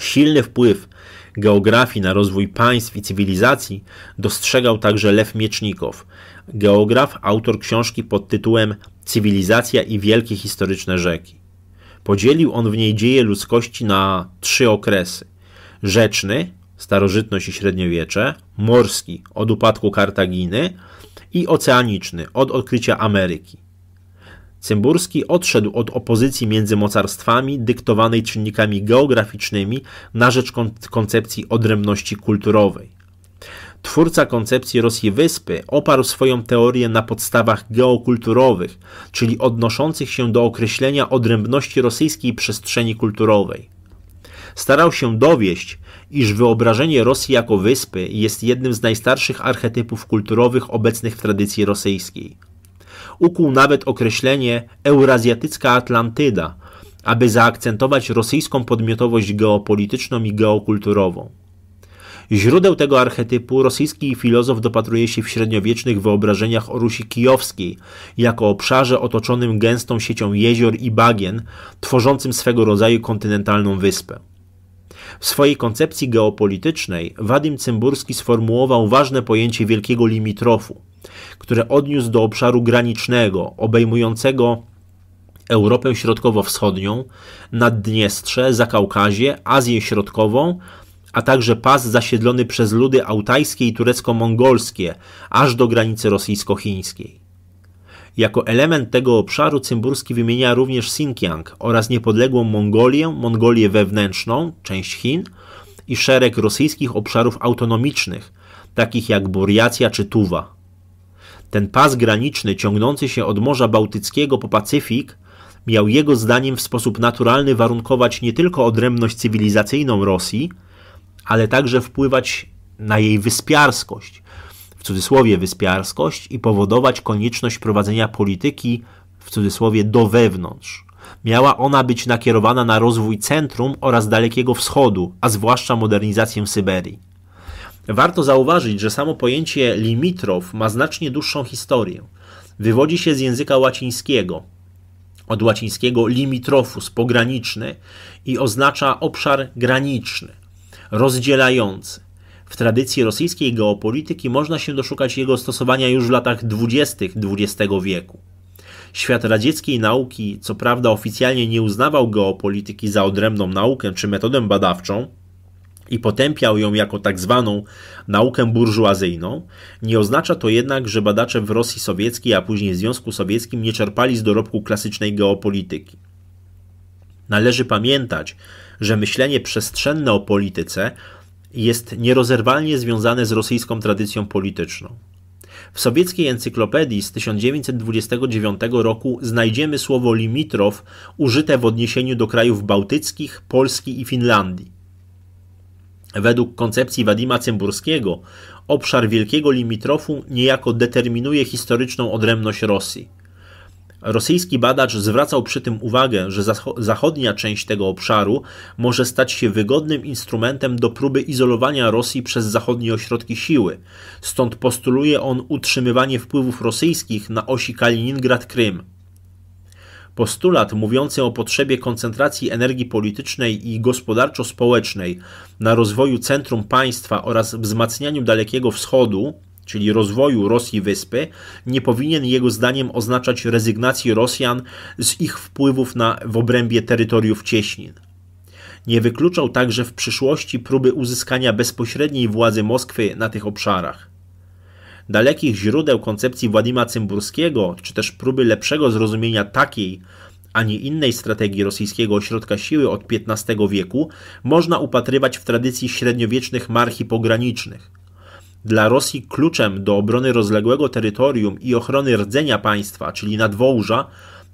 Silny wpływ geografii na rozwój państw i cywilizacji dostrzegał także Lew Miecznikow, geograf, autor książki pod tytułem Cywilizacja i wielkie historyczne rzeki. Podzielił on w niej dzieje ludzkości na trzy okresy: rzeczny, starożytność i średniowiecze, morski, od upadku Kartaginy i oceaniczny, od odkrycia Ameryki. Cymburski odszedł od opozycji między mocarstwami dyktowanej czynnikami geograficznymi na rzecz koncepcji odrębności kulturowej. Twórca koncepcji Rosji Wyspy oparł swoją teorię na podstawach geokulturowych, czyli odnoszących się do określenia odrębności rosyjskiej przestrzeni kulturowej. Starał się dowieść, iż wyobrażenie Rosji jako wyspy jest jednym z najstarszych archetypów kulturowych obecnych w tradycji rosyjskiej. Ukuł nawet określenie Eurazjatycka Atlantyda, aby zaakcentować rosyjską podmiotowość geopolityczną i geokulturową. Źródeł tego archetypu rosyjski filozof dopatruje się w średniowiecznych wyobrażeniach o Rusi Kijowskiej, jako obszarze otoczonym gęstą siecią jezior i bagien, tworzącym swego rodzaju kontynentalną wyspę. W swojej koncepcji geopolitycznej Wadim Cymburski sformułował ważne pojęcie wielkiego limitrofu, które odniósł do obszaru granicznego, obejmującego Europę Środkowo-Wschodnią, Naddniestrze, Zakaukazie, Azję Środkową, a także pas zasiedlony przez ludy autajskie i turecko-mongolskie, aż do granicy rosyjsko-chińskiej. Jako element tego obszaru Cymburski wymienia również Xinjiang oraz niepodległą Mongolię, Mongolię wewnętrzną, część Chin i szereg rosyjskich obszarów autonomicznych, takich jak Buriacja czy Tuwa. Ten pas graniczny ciągnący się od Morza Bałtyckiego po Pacyfik miał jego zdaniem w sposób naturalny warunkować nie tylko odrębność cywilizacyjną Rosji, ale także wpływać na jej wyspiarskość, w cudzysłowie wyspiarskość, i powodować konieczność prowadzenia polityki, w cudzysłowie do wewnątrz. Miała ona być nakierowana na rozwój centrum oraz Dalekiego Wschodu, a zwłaszcza modernizację Syberii. Warto zauważyć, że samo pojęcie limitrof ma znacznie dłuższą historię. Wywodzi się z języka łacińskiego, od łacińskiego limitrofus, pograniczny i oznacza obszar graniczny rozdzielający. W tradycji rosyjskiej geopolityki można się doszukać jego stosowania już w latach dwudziestych XX wieku. Świat radzieckiej nauki, co prawda, oficjalnie nie uznawał geopolityki za odrębną naukę czy metodę badawczą i potępiał ją jako tak zwaną naukę burżuazyjną, nie oznacza to jednak, że badacze w Rosji Sowieckiej, a później Związku Sowieckim nie czerpali z dorobku klasycznej geopolityki. Należy pamiętać, że myślenie przestrzenne o polityce jest nierozerwalnie związane z rosyjską tradycją polityczną. W sowieckiej encyklopedii z 1929 roku znajdziemy słowo limitrow użyte w odniesieniu do krajów bałtyckich, Polski i Finlandii. Według koncepcji Wadima Cymburskiego obszar wielkiego limitrofu niejako determinuje historyczną odrębność Rosji. Rosyjski badacz zwracał przy tym uwagę, że zachodnia część tego obszaru może stać się wygodnym instrumentem do próby izolowania Rosji przez zachodnie ośrodki siły. Stąd postuluje on utrzymywanie wpływów rosyjskich na osi Kaliningrad-Krym. Postulat mówiący o potrzebie koncentracji energii politycznej i gospodarczo-społecznej na rozwoju centrum państwa oraz wzmacnianiu Dalekiego Wschodu czyli rozwoju Rosji wyspy, nie powinien jego zdaniem oznaczać rezygnacji Rosjan z ich wpływów na, w obrębie terytoriów cieśnin. Nie wykluczał także w przyszłości próby uzyskania bezpośredniej władzy Moskwy na tych obszarach. Dalekich źródeł koncepcji Władima Cymburskiego, czy też próby lepszego zrozumienia takiej, a nie innej strategii rosyjskiego ośrodka siły od XV wieku, można upatrywać w tradycji średniowiecznych marchi pogranicznych – dla Rosji kluczem do obrony rozległego terytorium i ochrony rdzenia państwa, czyli nadwołża,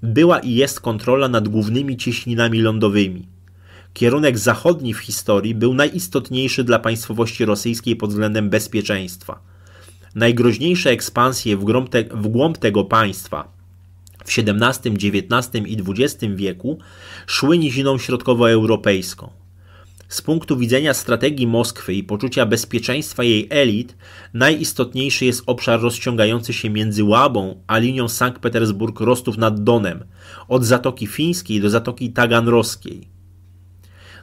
była i jest kontrola nad głównymi cieśninami lądowymi. Kierunek zachodni w historii był najistotniejszy dla państwowości rosyjskiej pod względem bezpieczeństwa. Najgroźniejsze ekspansje w te, w głąb tego państwa w XVII, XIX i XX wieku szły niziną środkowoeuropejską. Z punktu widzenia strategii Moskwy i poczucia bezpieczeństwa jej elit, najistotniejszy jest obszar rozciągający się między Łabą a linią Sankt Petersburg-Rostów nad Donem, od Zatoki Fińskiej do Zatoki Taganrowskiej.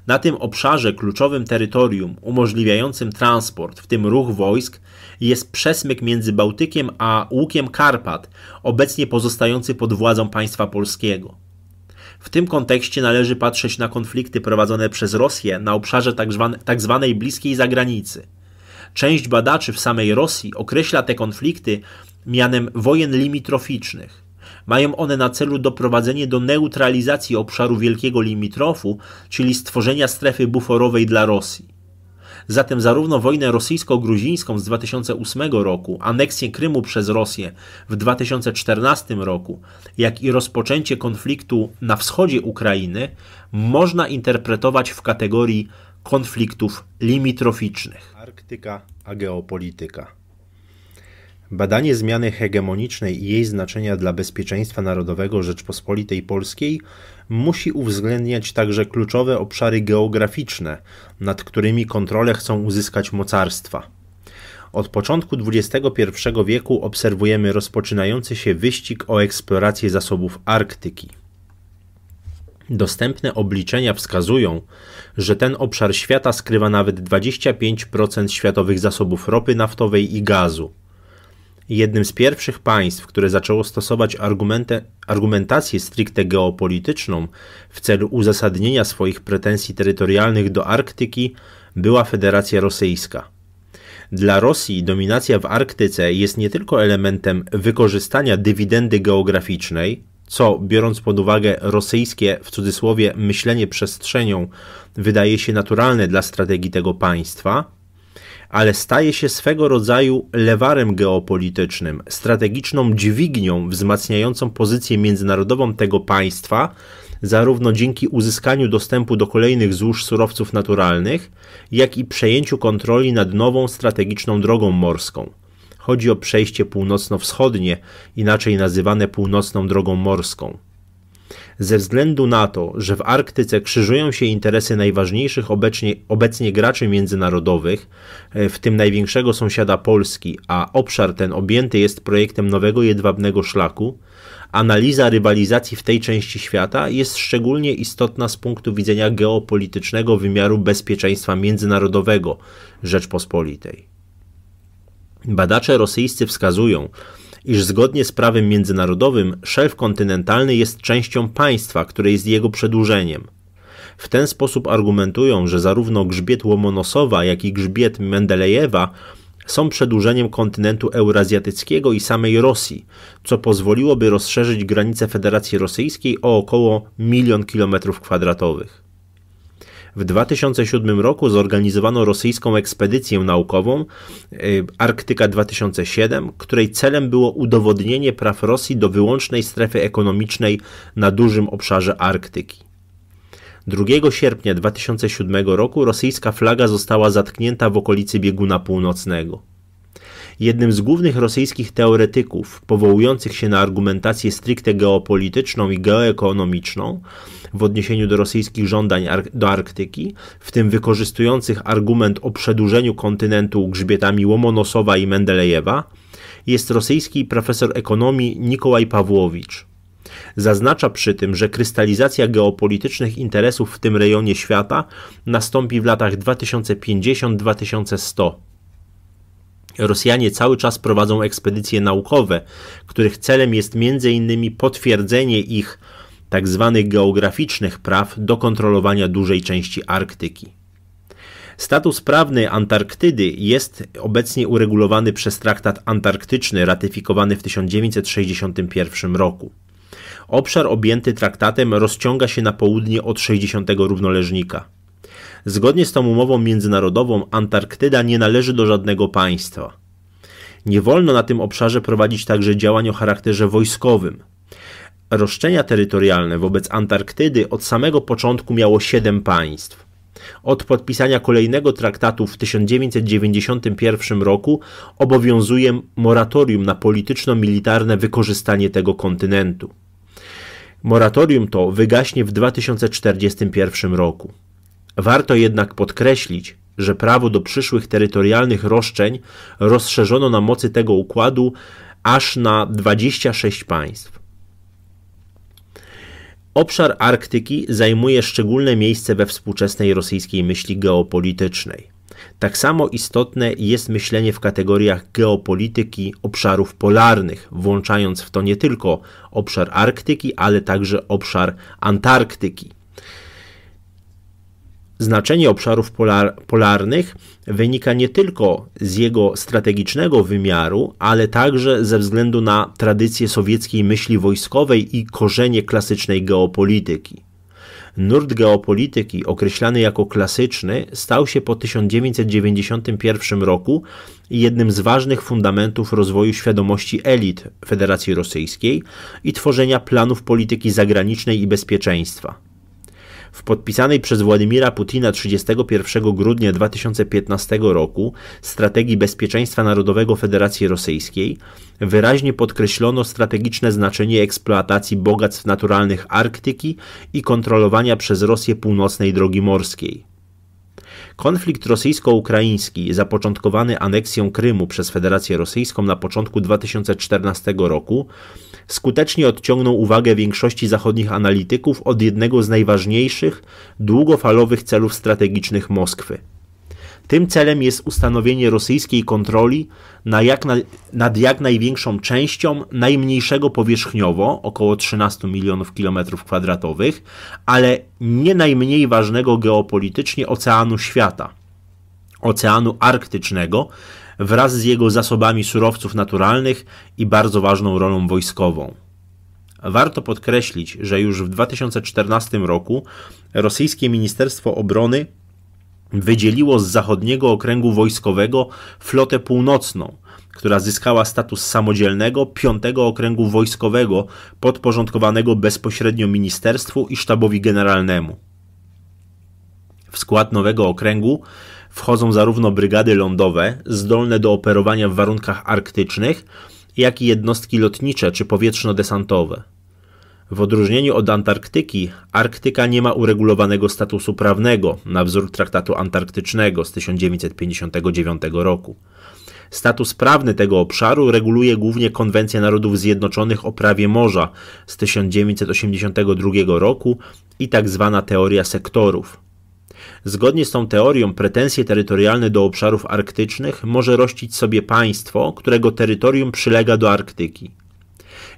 Na tym obszarze kluczowym terytorium umożliwiającym transport, w tym ruch wojsk, jest przesmyk między Bałtykiem a Łukiem Karpat, obecnie pozostający pod władzą państwa polskiego. W tym kontekście należy patrzeć na konflikty prowadzone przez Rosję na obszarze tzw. Tak tak bliskiej zagranicy. Część badaczy w samej Rosji określa te konflikty mianem wojen limitroficznych. Mają one na celu doprowadzenie do neutralizacji obszaru wielkiego limitrofu, czyli stworzenia strefy buforowej dla Rosji. Zatem zarówno wojnę rosyjsko-gruzińską z 2008 roku, aneksję Krymu przez Rosję w 2014 roku, jak i rozpoczęcie konfliktu na wschodzie Ukrainy można interpretować w kategorii konfliktów limitroficznych. Arktyka a geopolityka. Badanie zmiany hegemonicznej i jej znaczenia dla bezpieczeństwa narodowego Rzeczpospolitej Polskiej musi uwzględniać także kluczowe obszary geograficzne, nad którymi kontrole chcą uzyskać mocarstwa. Od początku XXI wieku obserwujemy rozpoczynający się wyścig o eksplorację zasobów Arktyki. Dostępne obliczenia wskazują, że ten obszar świata skrywa nawet 25% światowych zasobów ropy naftowej i gazu jednym z pierwszych państw, które zaczęło stosować argumentację stricte geopolityczną w celu uzasadnienia swoich pretensji terytorialnych do Arktyki, była Federacja Rosyjska. Dla Rosji dominacja w Arktyce jest nie tylko elementem wykorzystania dywidendy geograficznej, co biorąc pod uwagę rosyjskie w cudzysłowie myślenie przestrzenią, wydaje się naturalne dla strategii tego państwa, ale staje się swego rodzaju lewarem geopolitycznym, strategiczną dźwignią wzmacniającą pozycję międzynarodową tego państwa, zarówno dzięki uzyskaniu dostępu do kolejnych złóż surowców naturalnych, jak i przejęciu kontroli nad nową strategiczną drogą morską. Chodzi o przejście północno-wschodnie, inaczej nazywane północną drogą morską. Ze względu na to, że w Arktyce krzyżują się interesy najważniejszych obecnie, obecnie graczy międzynarodowych, e, w tym największego sąsiada Polski, a obszar ten objęty jest projektem nowego jedwabnego szlaku, analiza rywalizacji w tej części świata jest szczególnie istotna z punktu widzenia geopolitycznego wymiaru bezpieczeństwa międzynarodowego Rzeczpospolitej. Badacze rosyjscy wskazują, iż zgodnie z prawem międzynarodowym szelf kontynentalny jest częścią państwa, które jest jego przedłużeniem. W ten sposób argumentują, że zarówno grzbiet Łomonosowa, jak i grzbiet Mendelejewa są przedłużeniem kontynentu eurazjatyckiego i samej Rosji, co pozwoliłoby rozszerzyć granice Federacji Rosyjskiej o około milion kilometrów kwadratowych. W 2007 roku zorganizowano rosyjską ekspedycję naukową y, Arktyka 2007, której celem było udowodnienie praw Rosji do wyłącznej strefy ekonomicznej na dużym obszarze Arktyki. 2 sierpnia 2007 roku rosyjska flaga została zatknięta w okolicy bieguna północnego. Jednym z głównych rosyjskich teoretyków powołujących się na argumentację stricte geopolityczną i geoekonomiczną w odniesieniu do rosyjskich żądań do Arktyki, w tym wykorzystujących argument o przedłużeniu kontynentu grzbietami Łomonosowa i Mendelejewa, jest rosyjski profesor ekonomii Nikołaj Pawłowicz. Zaznacza przy tym, że krystalizacja geopolitycznych interesów w tym rejonie świata nastąpi w latach 2050-2100. Rosjanie cały czas prowadzą ekspedycje naukowe, których celem jest m.in. potwierdzenie ich tzw. Tak geograficznych praw do kontrolowania dużej części Arktyki. Status prawny Antarktydy jest obecnie uregulowany przez Traktat Antarktyczny ratyfikowany w 1961 roku. Obszar objęty traktatem rozciąga się na południe od 60 równoleżnika. Zgodnie z tą umową międzynarodową Antarktyda nie należy do żadnego państwa. Nie wolno na tym obszarze prowadzić także działań o charakterze wojskowym. Roszczenia terytorialne wobec Antarktydy od samego początku miało siedem państw. Od podpisania kolejnego traktatu w 1991 roku obowiązuje moratorium na polityczno-militarne wykorzystanie tego kontynentu. Moratorium to wygaśnie w 2041 roku. Warto jednak podkreślić, że prawo do przyszłych terytorialnych roszczeń rozszerzono na mocy tego układu aż na 26 państw. Obszar Arktyki zajmuje szczególne miejsce we współczesnej rosyjskiej myśli geopolitycznej. Tak samo istotne jest myślenie w kategoriach geopolityki obszarów polarnych, włączając w to nie tylko obszar Arktyki, ale także obszar Antarktyki. Znaczenie obszarów polar polarnych wynika nie tylko z jego strategicznego wymiaru, ale także ze względu na tradycję sowieckiej myśli wojskowej i korzenie klasycznej geopolityki. Nurt geopolityki, określany jako klasyczny, stał się po 1991 roku jednym z ważnych fundamentów rozwoju świadomości elit Federacji Rosyjskiej i tworzenia planów polityki zagranicznej i bezpieczeństwa. W podpisanej przez Władimira Putina 31 grudnia 2015 roku strategii bezpieczeństwa narodowego Federacji Rosyjskiej wyraźnie podkreślono strategiczne znaczenie eksploatacji bogactw naturalnych Arktyki i kontrolowania przez Rosję północnej drogi morskiej. Konflikt rosyjsko-ukraiński, zapoczątkowany aneksją Krymu przez Federację Rosyjską na początku 2014 roku, skutecznie odciągnął uwagę większości zachodnich analityków od jednego z najważniejszych, długofalowych celów strategicznych Moskwy tym celem jest ustanowienie rosyjskiej kontroli na jak na, nad jak największą częścią najmniejszego powierzchniowo, około 13 milionów kilometrów kwadratowych, ale nie najmniej ważnego geopolitycznie oceanu świata, oceanu arktycznego, wraz z jego zasobami surowców naturalnych i bardzo ważną rolą wojskową. Warto podkreślić, że już w 2014 roku rosyjskie Ministerstwo Obrony wydzieliło z zachodniego okręgu wojskowego flotę północną, która zyskała status samodzielnego piątego okręgu wojskowego podporządkowanego bezpośrednio ministerstwu i sztabowi generalnemu. W skład nowego okręgu wchodzą zarówno brygady lądowe, zdolne do operowania w warunkach arktycznych, jak i jednostki lotnicze czy powietrzno-desantowe. W odróżnieniu od Antarktyki, Arktyka nie ma uregulowanego statusu prawnego na wzór Traktatu Antarktycznego z 1959 roku. Status prawny tego obszaru reguluje głównie Konwencja Narodów Zjednoczonych o prawie morza z 1982 roku i tzw. Tak teoria sektorów. Zgodnie z tą teorią pretensje terytorialne do obszarów arktycznych może rościć sobie państwo, którego terytorium przylega do Arktyki.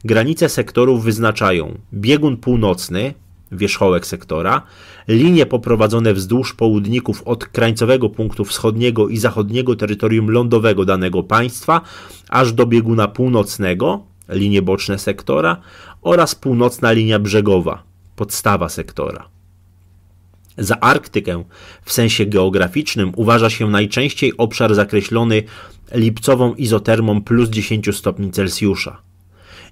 Granice sektorów wyznaczają biegun północny, wierzchołek sektora, linie poprowadzone wzdłuż południków od krańcowego punktu wschodniego i zachodniego terytorium lądowego danego państwa aż do bieguna północnego, linie boczne sektora oraz północna linia brzegowa, podstawa sektora. Za Arktykę w sensie geograficznym uważa się najczęściej obszar zakreślony lipcową izotermą plus 10 stopni Celsjusza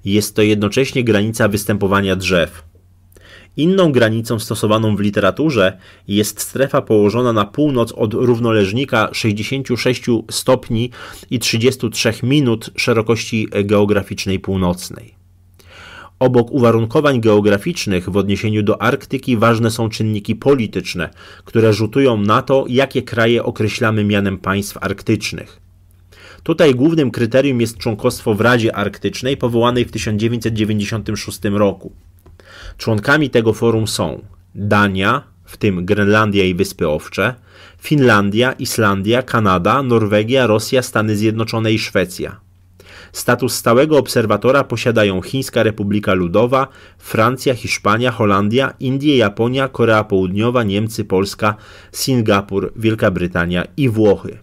jest to jednocześnie granica występowania drzew. Inną granicą stosowaną w literaturze jest strefa położona na północ od równoleżnika 66 stopni i 33 minut szerokości geograficznej północnej. Obok uwarunkowań geograficznych w odniesieniu do Arktyki ważne są czynniki polityczne, które rzutują na to, jakie kraje określamy mianem państw arktycznych. Tutaj głównym kryterium jest członkostwo w Radzie Arktycznej powołanej w 1996 roku. Członkami tego forum są Dania, w tym Grenlandia i Wyspy Owcze, Finlandia, Islandia, Kanada, Norwegia, Rosja, Stany Zjednoczone i Szwecja. Status stałego obserwatora posiadają Chińska Republika Ludowa, Francja, Hiszpania, Holandia, Indie, Japonia, Korea Południowa, Niemcy, Polska, Singapur, Wielka Brytania i Włochy.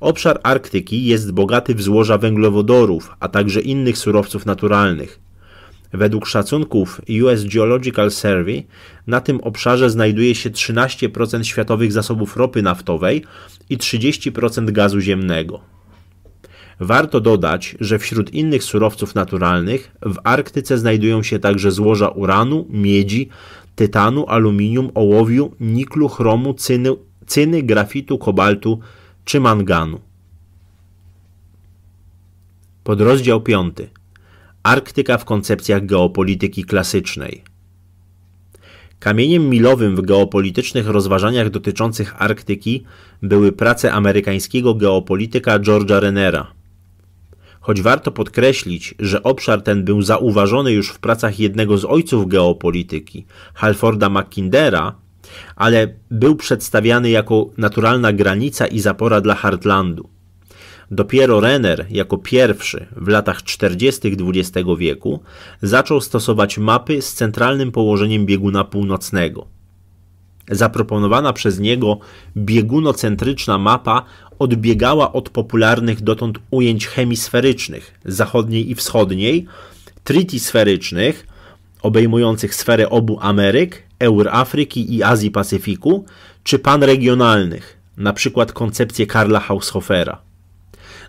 Obszar Arktyki jest bogaty w złoża węglowodorów, a także innych surowców naturalnych. Według szacunków US Geological Survey na tym obszarze znajduje się 13% światowych zasobów ropy naftowej i 30% gazu ziemnego. Warto dodać, że wśród innych surowców naturalnych w Arktyce znajdują się także złoża uranu, miedzi, tytanu, aluminium, ołowiu, niklu, chromu, cyny, cyny grafitu, kobaltu, czy manganu. Podrozdział 5. Arktyka w koncepcjach geopolityki klasycznej. Kamieniem milowym w geopolitycznych rozważaniach dotyczących Arktyki były prace amerykańskiego geopolityka George'a Renera. Choć warto podkreślić, że obszar ten był zauważony już w pracach jednego z ojców geopolityki, Halforda Mackindera, ale był przedstawiany jako naturalna granica i zapora dla Hartlandu. Dopiero Renner jako pierwszy w latach 40. XX wieku zaczął stosować mapy z centralnym położeniem bieguna północnego. Zaproponowana przez niego biegunocentryczna mapa odbiegała od popularnych dotąd ujęć hemisferycznych zachodniej i wschodniej, tritisferycznych obejmujących sferę obu Ameryk Eurafryki i Azji Pacyfiku, czy pan regionalnych, na przykład koncepcję Karla Haushofera.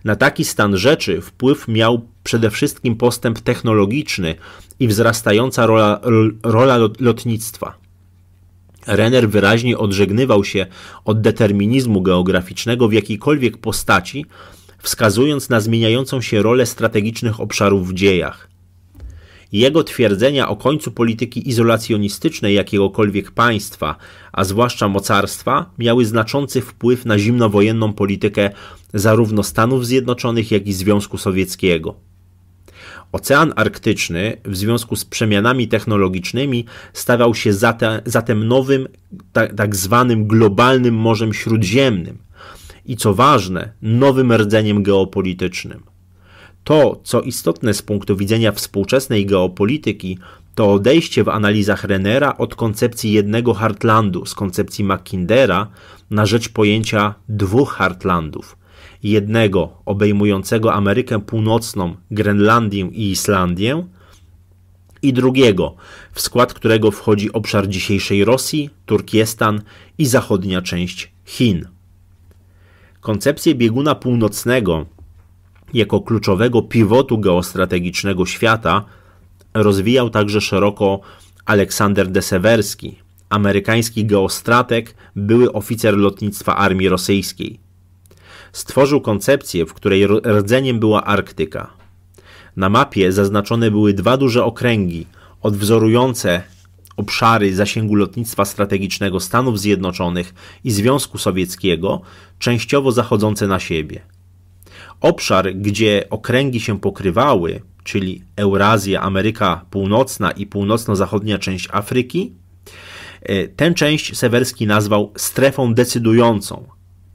Na taki stan rzeczy wpływ miał przede wszystkim postęp technologiczny i wzrastająca rola, rola lotnictwa. Renner wyraźnie odżegnywał się od determinizmu geograficznego w jakiejkolwiek postaci, wskazując na zmieniającą się rolę strategicznych obszarów w dziejach – jego twierdzenia o końcu polityki izolacjonistycznej jakiegokolwiek państwa, a zwłaszcza mocarstwa, miały znaczący wpływ na zimnowojenną politykę zarówno Stanów Zjednoczonych, jak i Związku Sowieckiego. Ocean Arktyczny w związku z przemianami technologicznymi stawał się zatem nowym, tak zwanym globalnym Morzem Śródziemnym i co ważne, nowym rdzeniem geopolitycznym. To, co istotne z punktu widzenia współczesnej geopolityki, to odejście w analizach Renera od koncepcji jednego Heartlandu z koncepcji Mackindera na rzecz pojęcia dwóch Heartlandów. Jednego obejmującego Amerykę Północną, Grenlandię i Islandię i drugiego, w skład którego wchodzi obszar dzisiejszej Rosji, Turkistan i zachodnia część Chin. Koncepcję bieguna północnego jako kluczowego pivotu geostrategicznego świata rozwijał także szeroko Aleksander Desewerski, amerykański geostratek, były oficer lotnictwa armii rosyjskiej. Stworzył koncepcję, w której rdzeniem była Arktyka. Na mapie zaznaczone były dwa duże okręgi, odwzorujące obszary zasięgu lotnictwa strategicznego Stanów Zjednoczonych i Związku Sowieckiego, częściowo zachodzące na siebie – Obszar, gdzie okręgi się pokrywały, czyli Eurazja, Ameryka Północna i północno-zachodnia część Afryki, e, tę część Sewerski nazwał strefą decydującą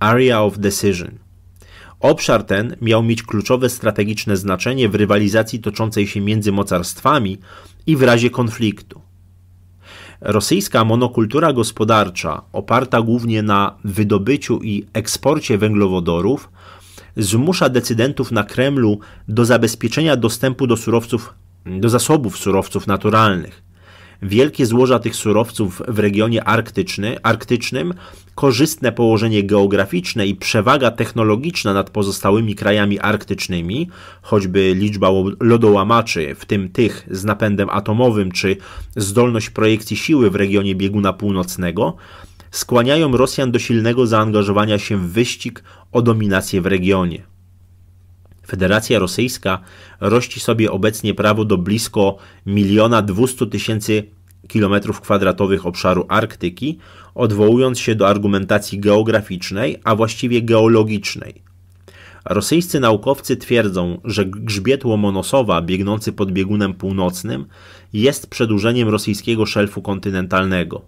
Area of Decision. Obszar ten miał mieć kluczowe strategiczne znaczenie w rywalizacji toczącej się między mocarstwami i w razie konfliktu. Rosyjska monokultura gospodarcza, oparta głównie na wydobyciu i eksporcie węglowodorów, zmusza decydentów na Kremlu do zabezpieczenia dostępu do surowców, do zasobów surowców naturalnych. Wielkie złoża tych surowców w regionie arktyczny, arktycznym, korzystne położenie geograficzne i przewaga technologiczna nad pozostałymi krajami arktycznymi, choćby liczba lodołamaczy, w tym tych z napędem atomowym, czy zdolność projekcji siły w regionie bieguna północnego, skłaniają Rosjan do silnego zaangażowania się w wyścig o dominację w regionie. Federacja Rosyjska rości sobie obecnie prawo do blisko 1 200 tysięcy kilometrów kwadratowych obszaru Arktyki, odwołując się do argumentacji geograficznej, a właściwie geologicznej. Rosyjscy naukowcy twierdzą, że grzbiet Łomonosowa biegnący pod biegunem północnym jest przedłużeniem rosyjskiego szelfu kontynentalnego.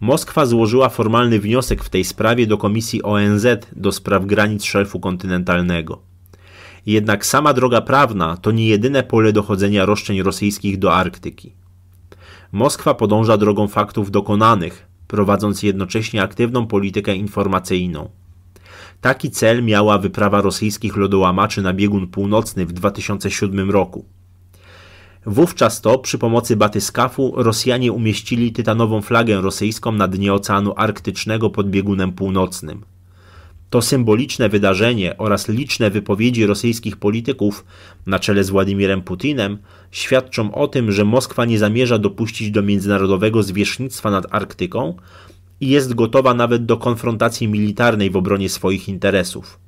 Moskwa złożyła formalny wniosek w tej sprawie do Komisji ONZ do spraw granic szelfu kontynentalnego. Jednak sama droga prawna to nie jedyne pole dochodzenia roszczeń rosyjskich do Arktyki. Moskwa podąża drogą faktów dokonanych, prowadząc jednocześnie aktywną politykę informacyjną. Taki cel miała wyprawa rosyjskich lodołamaczy na biegun północny w 2007 roku. Wówczas to przy pomocy batyskafu Rosjanie umieścili tytanową flagę rosyjską na dnie Oceanu Arktycznego pod biegunem północnym. To symboliczne wydarzenie oraz liczne wypowiedzi rosyjskich polityków na czele z Władimirem Putinem świadczą o tym, że Moskwa nie zamierza dopuścić do międzynarodowego zwierzchnictwa nad Arktyką i jest gotowa nawet do konfrontacji militarnej w obronie swoich interesów.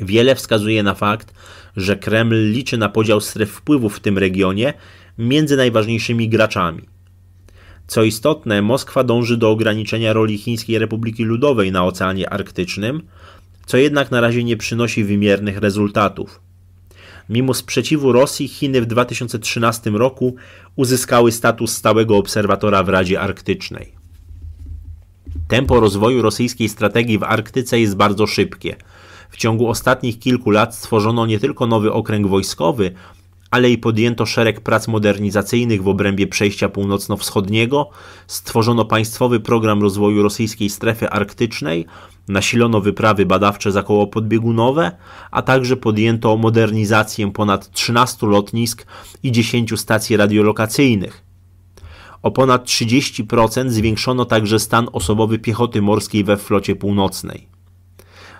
Wiele wskazuje na fakt, że Kreml liczy na podział stref wpływów w tym regionie między najważniejszymi graczami. Co istotne, Moskwa dąży do ograniczenia roli Chińskiej Republiki Ludowej na Oceanie Arktycznym, co jednak na razie nie przynosi wymiernych rezultatów. Mimo sprzeciwu Rosji, Chiny w 2013 roku uzyskały status stałego obserwatora w Radzie Arktycznej. Tempo rozwoju rosyjskiej strategii w Arktyce jest bardzo szybkie – w ciągu ostatnich kilku lat stworzono nie tylko nowy okręg wojskowy, ale i podjęto szereg prac modernizacyjnych w obrębie przejścia północno-wschodniego, stworzono państwowy program rozwoju rosyjskiej strefy arktycznej, nasilono wyprawy badawcze za koło podbiegunowe, a także podjęto modernizację ponad 13 lotnisk i 10 stacji radiolokacyjnych. O ponad 30% zwiększono także stan osobowy piechoty morskiej we flocie północnej.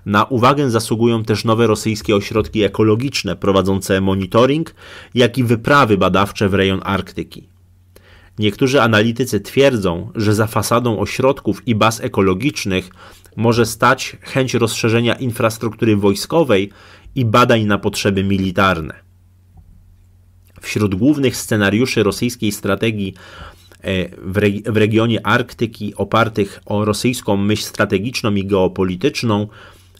Na uwagę zasługują też nowe rosyjskie ośrodki ekologiczne prowadzące monitoring, jak i wyprawy badawcze w rejon Arktyki. Niektórzy analitycy twierdzą, że za fasadą ośrodków i baz ekologicznych może stać chęć rozszerzenia infrastruktury wojskowej i badań na potrzeby militarne. Wśród głównych scenariuszy rosyjskiej strategii e, w, regionie Arktyki opartych o rosyjską myśl strategiczną i geopolityczną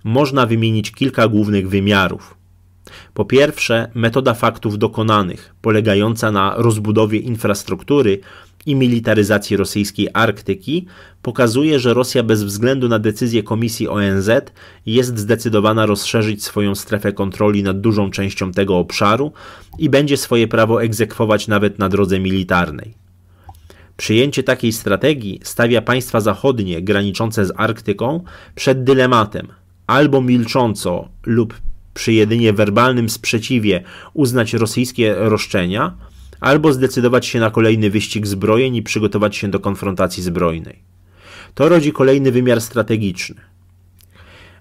można wymienić kilka głównych wymiarów. Po pierwsze, metoda faktów dokonanych, polegająca na rozbudowie infrastruktury i militaryzacji rosyjskiej Arktyki, pokazuje, że Rosja bez względu na decyzję Komisji ONZ jest zdecydowana rozszerzyć swoją strefę kontroli nad dużą częścią tego obszaru i będzie swoje prawo egzekwować nawet na drodze militarnej. Przyjęcie takiej strategii stawia państwa zachodnie graniczące z Arktyką przed dylematem albo milcząco lub przy jedynie werbalnym sprzeciwie uznać rosyjskie roszczenia, albo zdecydować się na kolejny wyścig zbrojeń i przygotować się do konfrontacji zbrojnej. To rodzi kolejny wymiar strategiczny.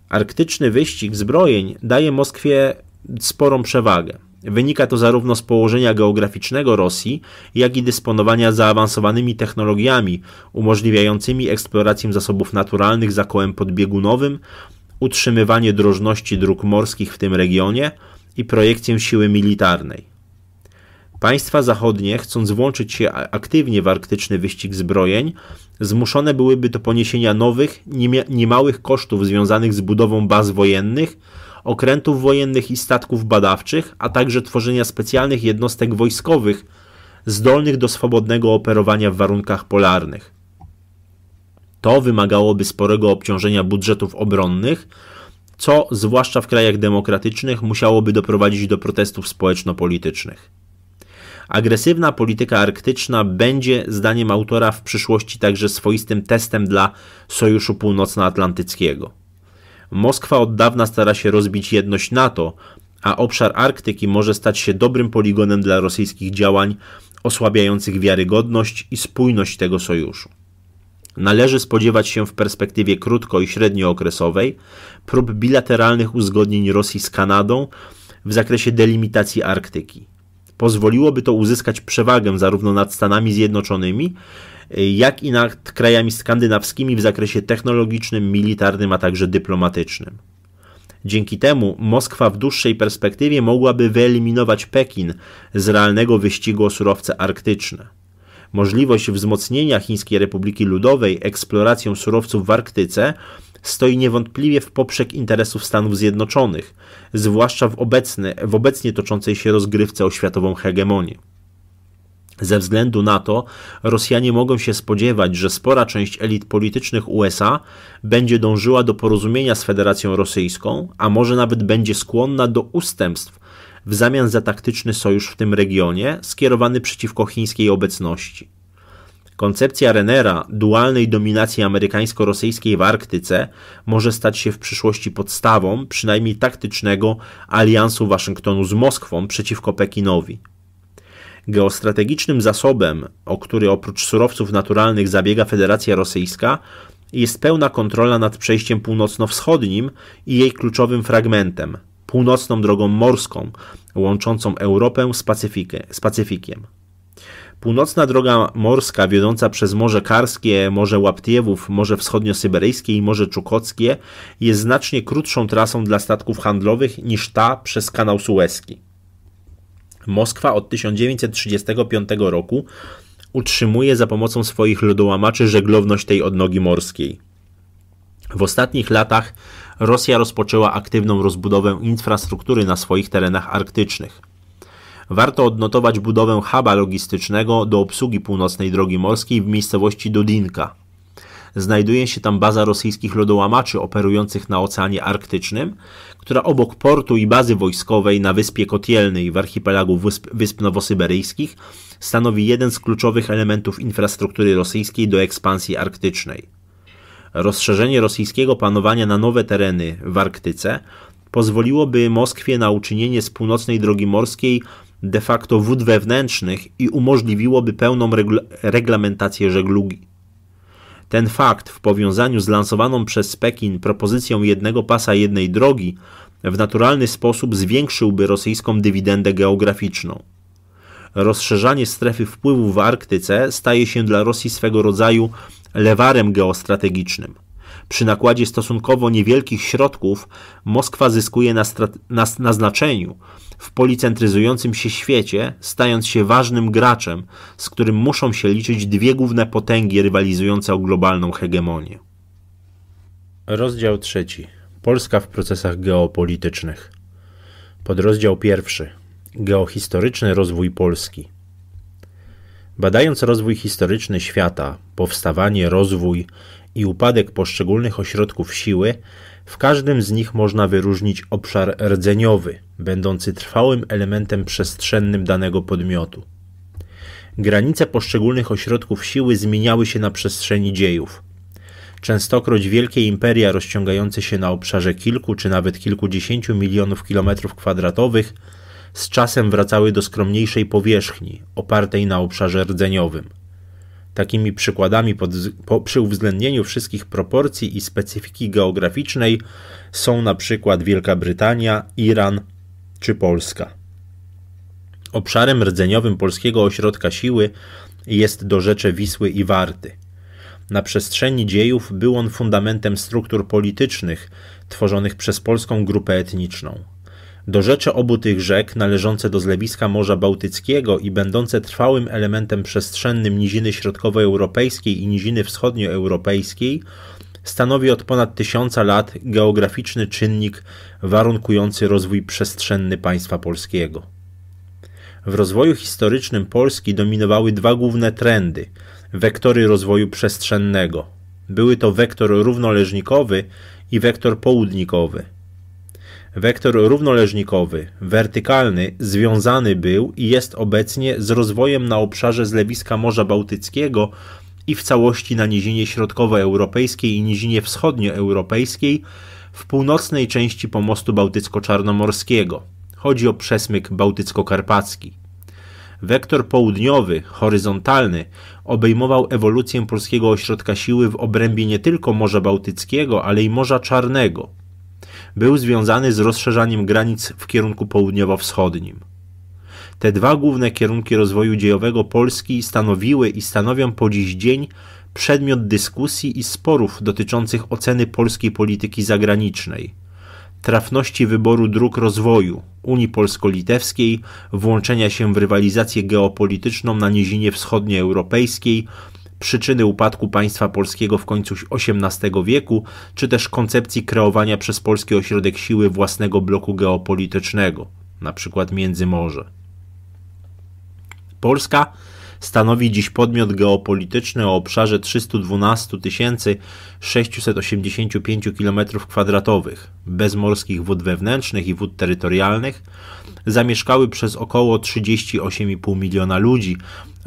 Arktyczny wyścig zbrojeń daje Moskwie sporą przewagę. Wynika to zarówno z położenia geograficznego Rosji, jak i dysponowania zaawansowanymi technologiami umożliwiającymi eksplorację zasobów naturalnych za kołem podbiegunowym utrzymywanie drożności dróg morskich w tym regionie i projekcję siły militarnej. Państwa zachodnie, chcąc włączyć się aktywnie w arktyczny wyścig zbrojeń, zmuszone byłyby do poniesienia nowych, niemałych kosztów związanych z budową baz wojennych, okrętów wojennych i statków badawczych, a także tworzenia specjalnych jednostek wojskowych zdolnych do swobodnego operowania w warunkach polarnych. To wymagałoby sporego obciążenia budżetów obronnych, co zwłaszcza w krajach demokratycznych musiałoby doprowadzić do protestów społeczno-politycznych. Agresywna polityka arktyczna będzie, zdaniem autora, w przyszłości także swoistym testem dla Sojuszu Północnoatlantyckiego. Moskwa od dawna stara się rozbić jedność NATO, a obszar Arktyki może stać się dobrym poligonem dla rosyjskich działań osłabiających wiarygodność i spójność tego sojuszu należy spodziewać się w perspektywie krótko i średniookresowej prób bilateralnych uzgodnień Rosji z Kanadą w zakresie delimitacji Arktyki. Pozwoliłoby to uzyskać przewagę zarówno nad Stanami Zjednoczonymi, jak i nad krajami skandynawskimi w zakresie technologicznym, militarnym, a także dyplomatycznym. Dzięki temu Moskwa w dłuższej perspektywie mogłaby wyeliminować Pekin z realnego wyścigu o surowce arktyczne możliwość wzmocnienia Chińskiej Republiki Ludowej eksploracją surowców w Arktyce stoi niewątpliwie w poprzek interesów Stanów Zjednoczonych, zwłaszcza w, obecny, w obecnie toczącej się rozgrywce o światową hegemonię. Ze względu na to Rosjanie mogą się spodziewać, że spora część elit politycznych USA będzie dążyła do porozumienia z Federacją Rosyjską, a może nawet będzie skłonna do ustępstw w zamian za taktyczny sojusz w tym regionie skierowany przeciwko chińskiej obecności. Koncepcja Renera dualnej dominacji amerykańsko-rosyjskiej w Arktyce może stać się w przyszłości podstawą przynajmniej taktycznego aliansu Waszyngtonu z Moskwą przeciwko Pekinowi. Geostrategicznym zasobem, o który oprócz surowców naturalnych zabiega Federacja Rosyjska, jest pełna kontrola nad przejściem północno-wschodnim i jej kluczowym fragmentem północną drogą morską łączącą Europę z, Pacyfikę, z Pacyfikiem. Północna droga morska wiodąca przez Morze Karskie, Morze Łaptiewów, Morze wschodnio Wschodnio-Syberyjskie i Morze Czukockie jest znacznie krótszą trasą dla statków handlowych niż ta przez kanał Suezki. Moskwa od 1935 roku utrzymuje za pomocą swoich lodołamaczy żeglowność tej odnogi morskiej. W ostatnich latach Rosja rozpoczęła aktywną rozbudowę infrastruktury na swoich terenach arktycznych. Warto odnotować budowę huba logistycznego do obsługi północnej drogi morskiej w miejscowości Dudinka. Znajduje się tam baza rosyjskich lodołamaczy operujących na Oceanie Arktycznym, która obok portu i bazy wojskowej na Wyspie Kotielnej w archipelagu Wysp, Wysp Nowosyberyjskich stanowi jeden z kluczowych elementów infrastruktury rosyjskiej do ekspansji arktycznej. Rozszerzenie rosyjskiego panowania na nowe tereny w Arktyce pozwoliłoby Moskwie na uczynienie z północnej drogi morskiej de facto wód wewnętrznych i umożliwiłoby pełną regl reglamentację żeglugi. Ten fakt w powiązaniu z lansowaną przez Pekin propozycją jednego pasa jednej drogi w naturalny sposób zwiększyłby rosyjską dywidendę geograficzną. Rozszerzanie strefy wpływu w Arktyce staje się dla Rosji swego rodzaju lewarem geostrategicznym. Przy nakładzie stosunkowo niewielkich środków Moskwa zyskuje na, na, na znaczeniu w policentryzującym się świecie, stając się ważnym graczem, z którym muszą się liczyć dwie główne potęgi rywalizujące o globalną hegemonię. Rozdział trzeci. Polska w procesach geopolitycznych. Podrozdział pierwszy. Geohistoryczny rozwój Polski. Badając rozwój historyczny świata, powstawanie, rozwój i upadek poszczególnych ośrodków siły, w każdym z nich można wyróżnić obszar rdzeniowy, będący trwałym elementem przestrzennym danego podmiotu. Granice poszczególnych ośrodków siły zmieniały się na przestrzeni dziejów. Częstokroć wielkie imperia rozciągające się na obszarze kilku czy nawet kilkudziesięciu milionów kilometrów kwadratowych – z czasem wracały do skromniejszej powierzchni, opartej na obszarze rdzeniowym. Takimi przykładami pod, po, przy uwzględnieniu wszystkich proporcji i specyfiki geograficznej są na przykład Wielka Brytania, Iran czy Polska. Obszarem rdzeniowym polskiego ośrodka siły jest do rzeczy Wisły i Warty. Na przestrzeni dziejów był on fundamentem struktur politycznych tworzonych przez polską grupę etniczną. Do rzeczy obu tych rzek, należące do zlewiska Morza Bałtyckiego i będące trwałym elementem przestrzennym niziny środkowoeuropejskiej i niziny wschodnioeuropejskiej, stanowi od ponad tysiąca lat geograficzny czynnik warunkujący rozwój przestrzenny państwa polskiego. W rozwoju historycznym Polski dominowały dwa główne trendy wektory rozwoju przestrzennego. Były to wektor równoleżnikowy i wektor południkowy – Wektor równoleżnikowy, wertykalny, związany był i jest obecnie z rozwojem na obszarze zlewiska Morza Bałtyckiego i w całości na nizinie środkowoeuropejskiej i nizinie wschodnioeuropejskiej w północnej części pomostu bałtycko-czarnomorskiego. Chodzi o przesmyk bałtycko-karpacki. Wektor południowy, horyzontalny, obejmował ewolucję polskiego ośrodka siły w obrębie nie tylko Morza Bałtyckiego, ale i Morza Czarnego – był związany z rozszerzaniem granic w kierunku południowo-wschodnim. Te dwa główne kierunki rozwoju dziejowego Polski stanowiły i stanowią po dziś dzień przedmiot dyskusji i sporów dotyczących oceny polskiej polityki zagranicznej, trafności wyboru dróg rozwoju Unii Polsko-Litewskiej, włączenia się w rywalizację geopolityczną na nizinie wschodnioeuropejskiej, przyczyny upadku państwa polskiego w końcu XVIII wieku, czy też koncepcji kreowania przez polski ośrodek siły własnego bloku geopolitycznego, np. Międzymorze. Polska stanowi dziś podmiot geopolityczny o obszarze 312 685 km2, bez morskich wód wewnętrznych i wód terytorialnych, zamieszkały przez około 38,5 miliona ludzi,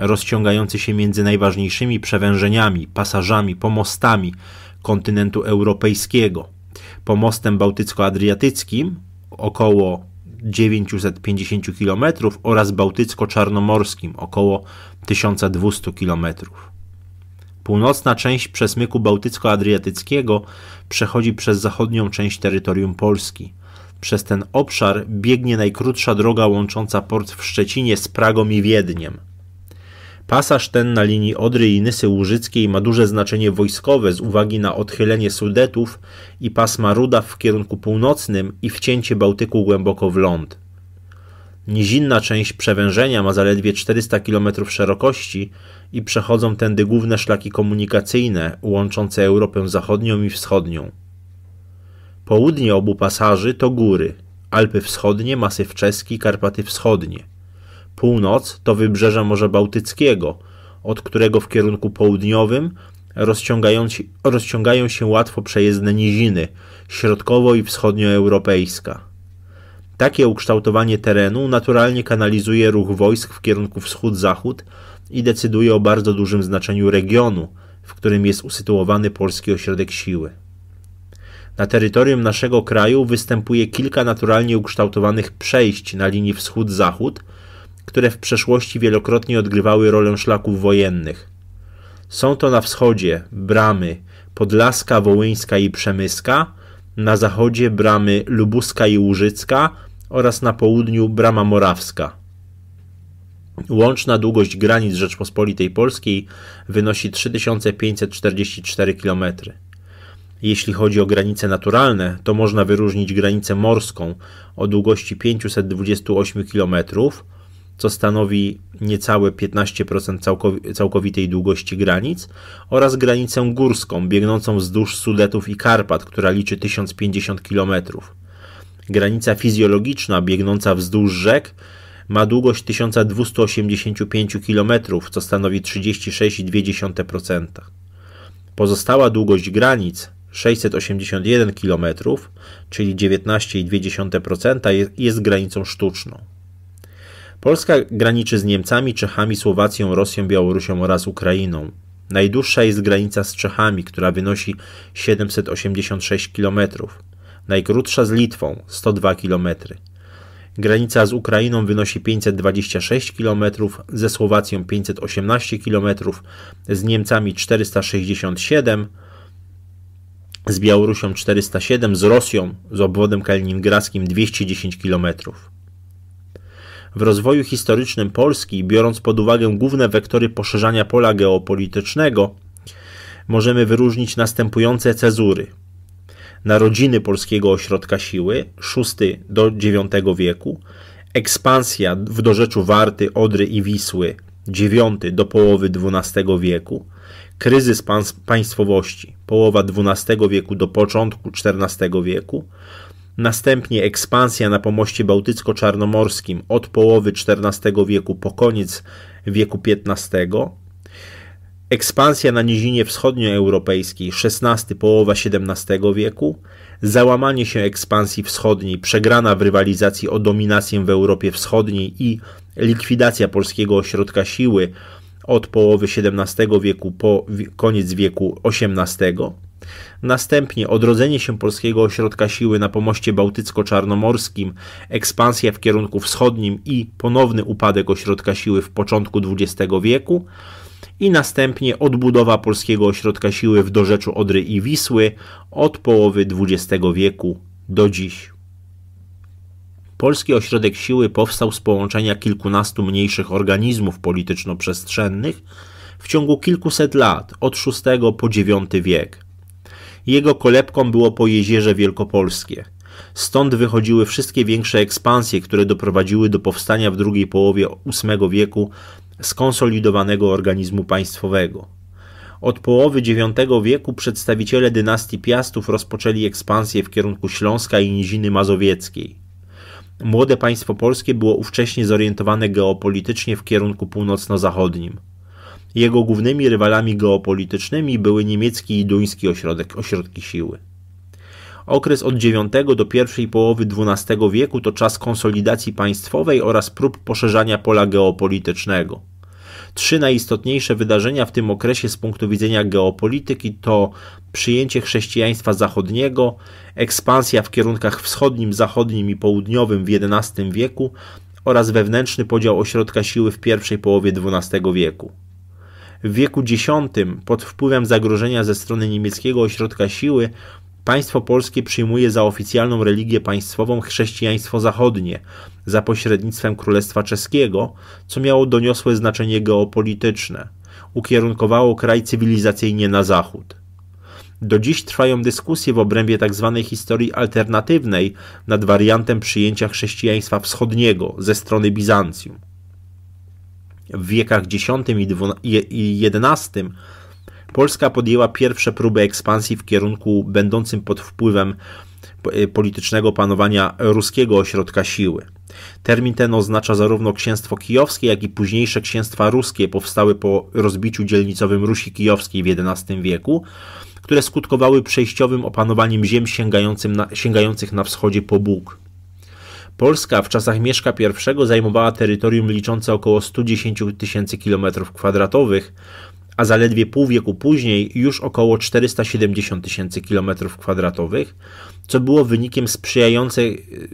rozciągający się między najważniejszymi przewężeniami, pasażami, pomostami kontynentu europejskiego. Pomostem bałtycko-adriatyckim około 950 km oraz bałtycko-czarnomorskim około 1200 km. Północna część przesmyku bałtycko-adriatyckiego przechodzi przez zachodnią część terytorium Polski. Przez ten obszar biegnie najkrótsza droga łącząca port w Szczecinie z Pragą i Wiedniem – Pasaż ten na linii Odry i Nysy Łużyckiej ma duże znaczenie wojskowe z uwagi na odchylenie Sudetów i pasma Rudaw w kierunku północnym i wcięcie Bałtyku głęboko w ląd. Nizinna część przewężenia ma zaledwie 400 km szerokości i przechodzą tędy główne szlaki komunikacyjne łączące Europę Zachodnią i Wschodnią. Południe obu pasaży to góry, Alpy Wschodnie, Masyw Czeski, Karpaty Wschodnie. Północ to wybrzeże Morza Bałtyckiego, od którego w kierunku południowym rozciągają się łatwo przejezdne niziny środkowo- i wschodnioeuropejska. Takie ukształtowanie terenu naturalnie kanalizuje ruch wojsk w kierunku wschód-zachód i decyduje o bardzo dużym znaczeniu regionu, w którym jest usytuowany polski ośrodek siły. Na terytorium naszego kraju występuje kilka naturalnie ukształtowanych przejść na linii wschód-zachód, które w przeszłości wielokrotnie odgrywały rolę szlaków wojennych. Są to na wschodzie bramy Podlaska, Wołyńska i Przemyska, na zachodzie bramy Lubuska i Łużycka oraz na południu brama Morawska. Łączna długość granic Rzeczpospolitej Polskiej wynosi 3544 km. Jeśli chodzi o granice naturalne, to można wyróżnić granicę morską o długości 528 km co stanowi niecałe 15% całkowitej długości granic, oraz granicę górską biegnącą wzdłuż Sudetów i Karpat, która liczy 1050 km. Granica fizjologiczna biegnąca wzdłuż rzek ma długość 1285 km, co stanowi 36,2%. Pozostała długość granic 681 km, czyli 19,2%, jest granicą sztuczną. Polska graniczy z Niemcami, Czechami, Słowacją, Rosją, Białorusią oraz Ukrainą. Najdłuższa jest granica z Czechami, która wynosi 786 km. Najkrótsza z Litwą 102 km. Granica z Ukrainą wynosi 526 km, ze Słowacją 518 km, z Niemcami 467 z Białorusią 407, z Rosją, z obwodem kaliningradzkim 210 km w rozwoju historycznym Polski, biorąc pod uwagę główne wektory poszerzania pola geopolitycznego, możemy wyróżnić następujące cezury. Narodziny polskiego ośrodka siły VI do IX wieku, ekspansja w dorzeczu Warty, Odry i Wisły IX do połowy XII wieku, kryzys państwowości połowa XII wieku do początku XIV wieku, następnie ekspansja na pomoście bałtycko-czarnomorskim od połowy XIV wieku po koniec wieku XV, ekspansja na nizinie wschodnioeuropejskiej XVI połowa XVII wieku, załamanie się ekspansji wschodniej, przegrana w rywalizacji o dominację w Europie Wschodniej i likwidacja polskiego ośrodka siły od połowy XVII wieku po koniec wieku XVIII Następnie odrodzenie się polskiego ośrodka siły na pomoście bałtycko-czarnomorskim, ekspansja w kierunku wschodnim i ponowny upadek ośrodka siły w początku XX wieku i następnie odbudowa polskiego ośrodka siły w dorzeczu Odry i Wisły od połowy XX wieku do dziś. Polski Ośrodek Siły powstał z połączenia kilkunastu mniejszych organizmów polityczno-przestrzennych w ciągu kilkuset lat, od VI po IX wiek. Jego kolebką było Pojezierze Wielkopolskie. Stąd wychodziły wszystkie większe ekspansje, które doprowadziły do powstania w drugiej połowie VIII wieku skonsolidowanego organizmu państwowego. Od połowy IX wieku przedstawiciele dynastii Piastów rozpoczęli ekspansję w kierunku Śląska i Niziny Mazowieckiej. Młode państwo polskie było ówcześnie zorientowane geopolitycznie w kierunku północno-zachodnim. Jego głównymi rywalami geopolitycznymi były niemiecki i duński ośrodek, ośrodki siły. Okres od IX do pierwszej połowy XII wieku to czas konsolidacji państwowej oraz prób poszerzania pola geopolitycznego. Trzy najistotniejsze wydarzenia w tym okresie z punktu widzenia geopolityki to przyjęcie chrześcijaństwa zachodniego, ekspansja w kierunkach wschodnim, zachodnim i południowym w XI wieku oraz wewnętrzny podział ośrodka siły w pierwszej połowie XII wieku. W wieku X, pod wpływem zagrożenia ze strony niemieckiego ośrodka siły, państwo polskie przyjmuje za oficjalną religię państwową chrześcijaństwo zachodnie za pośrednictwem Królestwa Czeskiego, co miało doniosłe znaczenie geopolityczne. Ukierunkowało kraj cywilizacyjnie na zachód. Do dziś trwają dyskusje w obrębie tzw. Tak historii alternatywnej nad wariantem przyjęcia chrześcijaństwa wschodniego ze strony Bizancjum w wiekach X i XI Polska podjęła pierwsze próby ekspansji w kierunku będącym pod wpływem e, politycznego panowania ruskiego ośrodka siły. Termin ten oznacza zarówno księstwo kijowskie, jak i późniejsze księstwa ruskie powstałe po rozbiciu dzielnicowym Rusi Kijowskiej w XI wieku, które skutkowały przejściowym opanowaniem ziem sięgających na wschodzie po Bóg. Polska w czasach Mieszka I zajmowała terytorium liczące około 110 tysięcy km2, a zaledwie pół wieku później już około 470 tysięcy km2, co było, wynikiem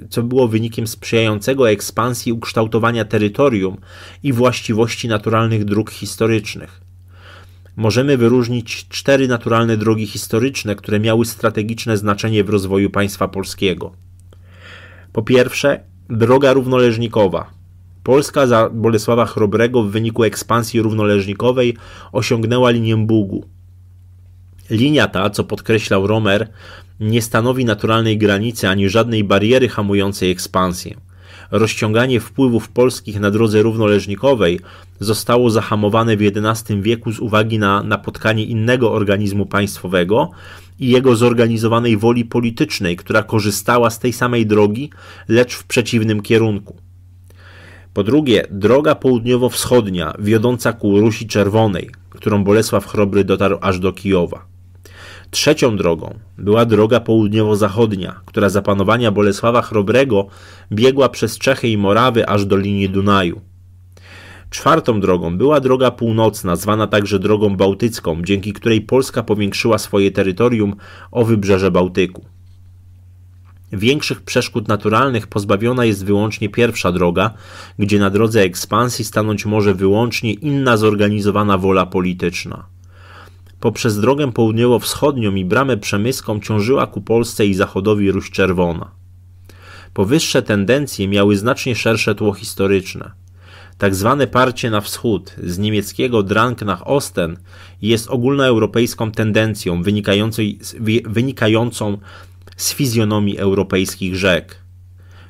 co było wynikiem sprzyjającego ekspansji ukształtowania terytorium i właściwości naturalnych dróg historycznych. Możemy wyróżnić cztery naturalne drogi historyczne, które miały strategiczne znaczenie w rozwoju państwa polskiego. Po pierwsze, droga równoleżnikowa. Polska za Bolesława Chrobrego w wyniku ekspansji równoleżnikowej osiągnęła linię Bugu. Linia ta, co podkreślał Romer, nie stanowi naturalnej granicy ani żadnej bariery hamującej ekspansję. Rozciąganie wpływów polskich na drodze równoleżnikowej zostało zahamowane w XI wieku z uwagi na napotkanie innego organizmu państwowego, i jego zorganizowanej woli politycznej, która korzystała z tej samej drogi, lecz w przeciwnym kierunku. Po drugie, droga południowo-wschodnia wiodąca ku Rusi Czerwonej, którą Bolesław Chrobry dotarł aż do Kijowa. Trzecią drogą była droga południowo-zachodnia, która za panowania Bolesława Chrobrego biegła przez Czechy i Morawy aż do linii Dunaju. Czwartą drogą była droga północna, zwana także drogą bałtycką, dzięki której Polska powiększyła swoje terytorium o wybrzeże Bałtyku. Większych przeszkód naturalnych pozbawiona jest wyłącznie pierwsza droga, gdzie na drodze ekspansji stanąć może wyłącznie inna zorganizowana wola polityczna. Poprzez drogę południowo-wschodnią i bramę przemyską ciążyła ku Polsce i zachodowi Ruś Czerwona. Powyższe tendencje miały znacznie szersze tło historyczne. Tak zwane parcie na wschód z niemieckiego Drang nach Osten jest ogólnoeuropejską tendencją wynikającą z fizjonomii europejskich rzek.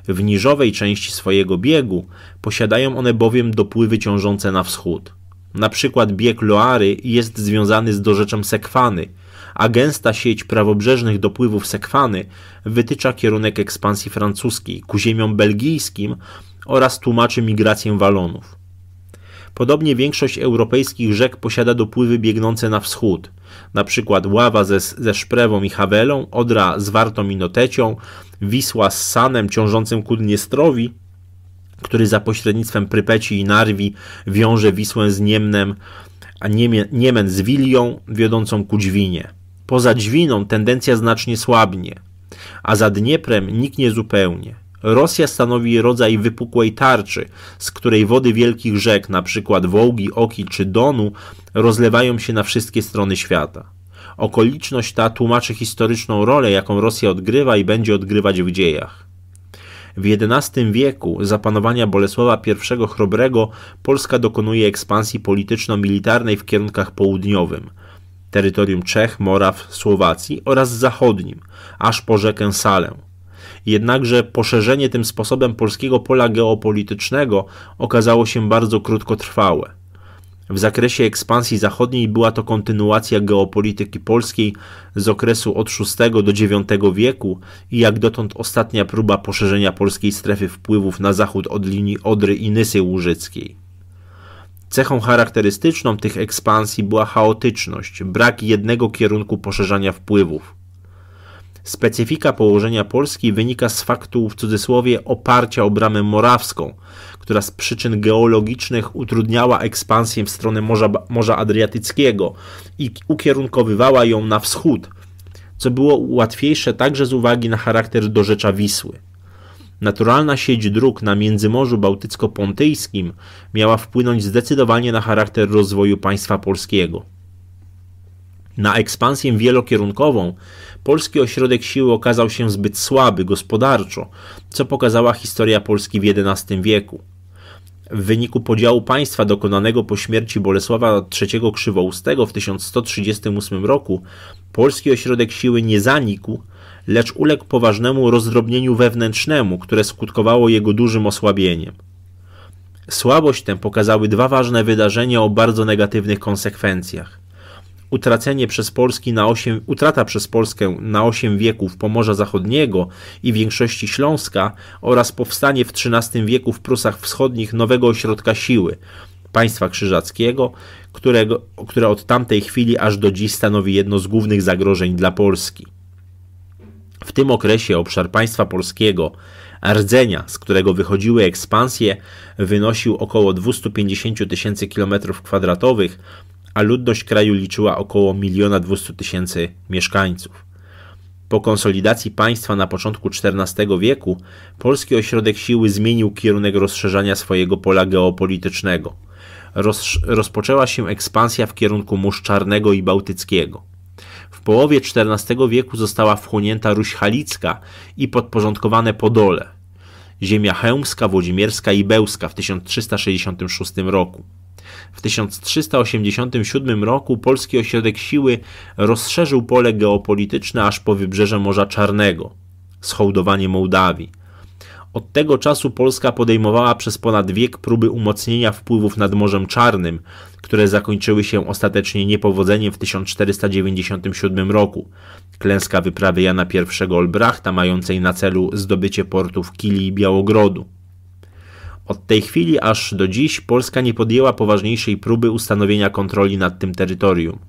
W niżowej części swojego biegu posiadają one bowiem dopływy ciążące na wschód. Na przykład bieg Loary jest związany z dorzeczem Sekwany, a gęsta sieć prawobrzeżnych dopływów Sekwany wytycza kierunek ekspansji francuskiej ku ziemiom belgijskim oraz tłumaczy migrację Walonów. Podobnie większość europejskich rzek posiada dopływy biegnące na wschód, np. Ława ze, ze Szprewą i Hawelą, Odra z Wartą i Notecią, Wisła z Sanem ciążącym ku Dniestrowi, który za pośrednictwem Prypeci i Narwi wiąże Wisłę z Niemnem, a Niemie, Niemen z Wilią wiodącą ku Dźwinie. Poza Dźwiną tendencja znacznie słabnie, a za Dnieprem nikt nie zupełnie. Rosja stanowi rodzaj wypukłej tarczy, z której wody wielkich rzek, np. Wołgi, Oki czy Donu, rozlewają się na wszystkie strony świata. Okoliczność ta tłumaczy historyczną rolę, jaką Rosja odgrywa i będzie odgrywać w dziejach. W XI wieku, za panowania Bolesława I Chrobrego, Polska dokonuje ekspansji polityczno-militarnej w kierunkach południowym, terytorium Czech, Moraw, Słowacji oraz zachodnim, aż po rzekę Salę jednakże poszerzenie tym sposobem polskiego pola geopolitycznego okazało się bardzo krótkotrwałe. W zakresie ekspansji zachodniej była to kontynuacja geopolityki polskiej z okresu od VI do IX wieku i jak dotąd ostatnia próba poszerzenia polskiej strefy wpływów na zachód od linii Odry i Nysy Łużyckiej. Cechą charakterystyczną tych ekspansji była chaotyczność, brak jednego kierunku poszerzania wpływów. Specyfika położenia Polski wynika z faktu w cudzysłowie oparcia o bramę morawską, która z przyczyn geologicznych utrudniała ekspansję w stronę Morza, Morza Adriatyckiego i ukierunkowywała ją na wschód, co było łatwiejsze także z uwagi na charakter dorzecza Wisły. Naturalna sieć dróg na Międzymorzu Bałtycko-Pontyjskim miała wpłynąć zdecydowanie na charakter rozwoju państwa polskiego. Na ekspansję wielokierunkową polski ośrodek siły okazał się zbyt słaby gospodarczo, co pokazała historia Polski w XI wieku. W wyniku podziału państwa dokonanego po śmierci Bolesława III Krzywoustego w 1138 roku, polski ośrodek siły nie zanikł, lecz uległ poważnemu rozdrobnieniu wewnętrznemu, które skutkowało jego dużym osłabieniem. Słabość tę pokazały dwa ważne wydarzenia o bardzo negatywnych konsekwencjach utracenie przez Polski na 8, utrata przez Polskę na 8 wieków Pomorza Zachodniego i większości Śląska oraz powstanie w XIII wieku w Prusach Wschodnich nowego ośrodka siły, państwa krzyżackiego, którego, które od tamtej chwili aż do dziś stanowi jedno z głównych zagrożeń dla Polski. W tym okresie obszar państwa polskiego, rdzenia, z którego wychodziły ekspansje, wynosił około 250 tysięcy km kwadratowych, a ludność kraju liczyła około 1 200 tysięcy mieszkańców. Po konsolidacji państwa na początku XIV wieku polski ośrodek siły zmienił kierunek rozszerzania swojego pola geopolitycznego. Roz, rozpoczęła się ekspansja w kierunku Mórz Czarnego i Bałtyckiego. W połowie XIV wieku została wchłonięta Ruś Halicka i podporządkowane Podole, ziemia chełmska, włodzimierska i bełska w 1366 roku. W 1387 roku polski ośrodek siły rozszerzył pole geopolityczne aż po wybrzeże Morza Czarnego, hołdowaniem Mołdawii. Od tego czasu Polska podejmowała przez ponad wiek próby umocnienia wpływów nad Morzem Czarnym, które zakończyły się ostatecznie niepowodzeniem w 1497 roku. Klęska wyprawy Jana I Olbrachta mającej na celu zdobycie portów Kili i Białogrodu. Od tej chwili aż do dziś Polska nie podjęła poważniejszej próby ustanowienia kontroli nad tym terytorium.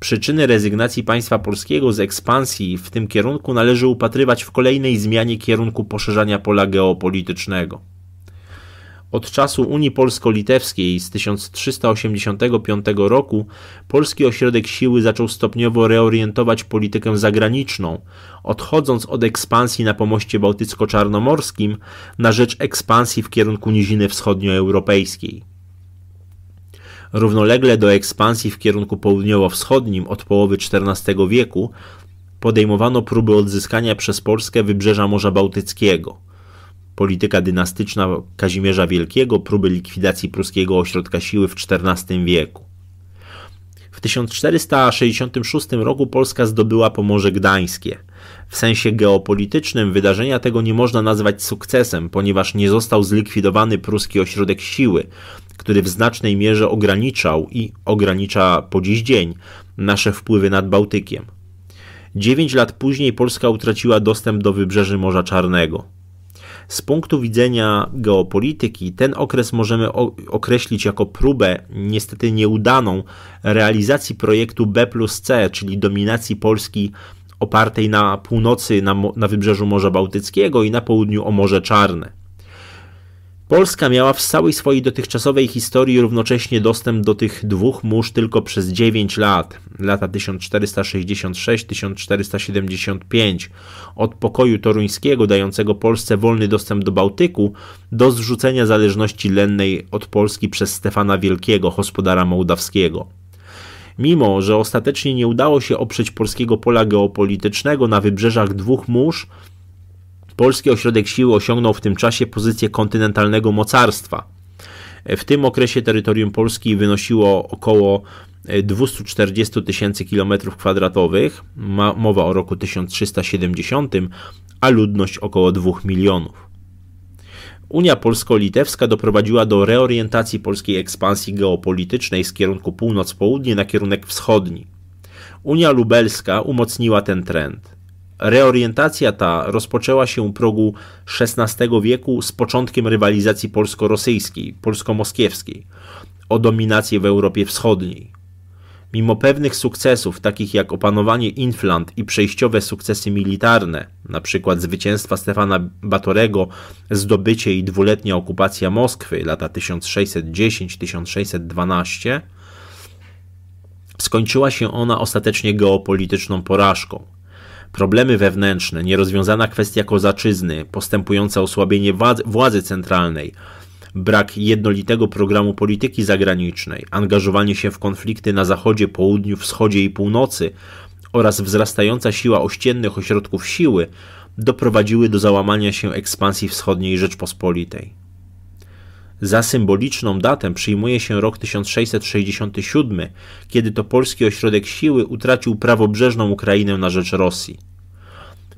Przyczyny rezygnacji państwa polskiego z ekspansji w tym kierunku należy upatrywać w kolejnej zmianie kierunku poszerzania pola geopolitycznego. Od czasu Unii Polsko-Litewskiej z 1385 roku polski ośrodek siły zaczął stopniowo reorientować politykę zagraniczną, odchodząc od ekspansji na pomoście bałtycko-czarnomorskim na rzecz ekspansji w kierunku niziny wschodnioeuropejskiej. Równolegle do ekspansji w kierunku południowo-wschodnim od połowy XIV wieku podejmowano próby odzyskania przez Polskę wybrzeża Morza Bałtyckiego – polityka dynastyczna Kazimierza Wielkiego, próby likwidacji pruskiego ośrodka siły w XIV wieku. W 1466 roku Polska zdobyła Pomorze Gdańskie. W sensie geopolitycznym wydarzenia tego nie można nazwać sukcesem, ponieważ nie został zlikwidowany pruski ośrodek siły, który w znacznej mierze ograniczał i ogranicza po dziś dzień nasze wpływy nad Bałtykiem. Dziewięć lat później Polska utraciła dostęp do wybrzeży Morza Czarnego. Z punktu widzenia geopolityki, ten okres możemy określić jako próbę, niestety nieudaną, realizacji projektu B plus C, czyli dominacji Polski opartej na północy, na, na wybrzeżu Morza Bałtyckiego i na południu o Morze Czarne. Polska miała w całej swojej dotychczasowej historii równocześnie dostęp do tych dwóch mórz tylko przez 9 lat, lata 1466-1475, od pokoju toruńskiego dającego Polsce wolny dostęp do Bałtyku do zrzucenia zależności lennej od Polski przez Stefana Wielkiego, hospodara mołdawskiego. Mimo, że ostatecznie nie udało się oprzeć polskiego pola geopolitycznego na wybrzeżach dwóch mórz, Polski Ośrodek Siły osiągnął w tym czasie pozycję kontynentalnego mocarstwa. W tym okresie terytorium Polski wynosiło około 240 e, tysięcy kilometrów kwadratowych, mowa o roku 1370, a ludność około 2 milionów. Unia Polsko-Litewska doprowadziła do reorientacji polskiej ekspansji geopolitycznej z kierunku północ-południe na kierunek wschodni. Unia Lubelska umocniła ten trend. Reorientacja ta rozpoczęła się u progu XVI wieku z początkiem rywalizacji polsko-rosyjskiej, polsko-moskiewskiej o dominację w Europie Wschodniej. Mimo pewnych sukcesów, takich jak opanowanie Infland i przejściowe sukcesy militarne, np. zwycięstwa Stefana Batorego, zdobycie i dwuletnia okupacja Moskwy lata 1610-1612, skończyła się ona ostatecznie geopolityczną porażką – Problemy wewnętrzne, nierozwiązana kwestia kozaczyzny, postępujące osłabienie władzy centralnej, brak jednolitego programu polityki zagranicznej, angażowanie się w konflikty na zachodzie, południu, wschodzie i północy oraz wzrastająca siła ościennych ośrodków siły doprowadziły do załamania się ekspansji wschodniej Rzeczpospolitej. Za symboliczną datę przyjmuje się rok 1667, kiedy to polski ośrodek siły utracił prawobrzeżną Ukrainę na rzecz Rosji.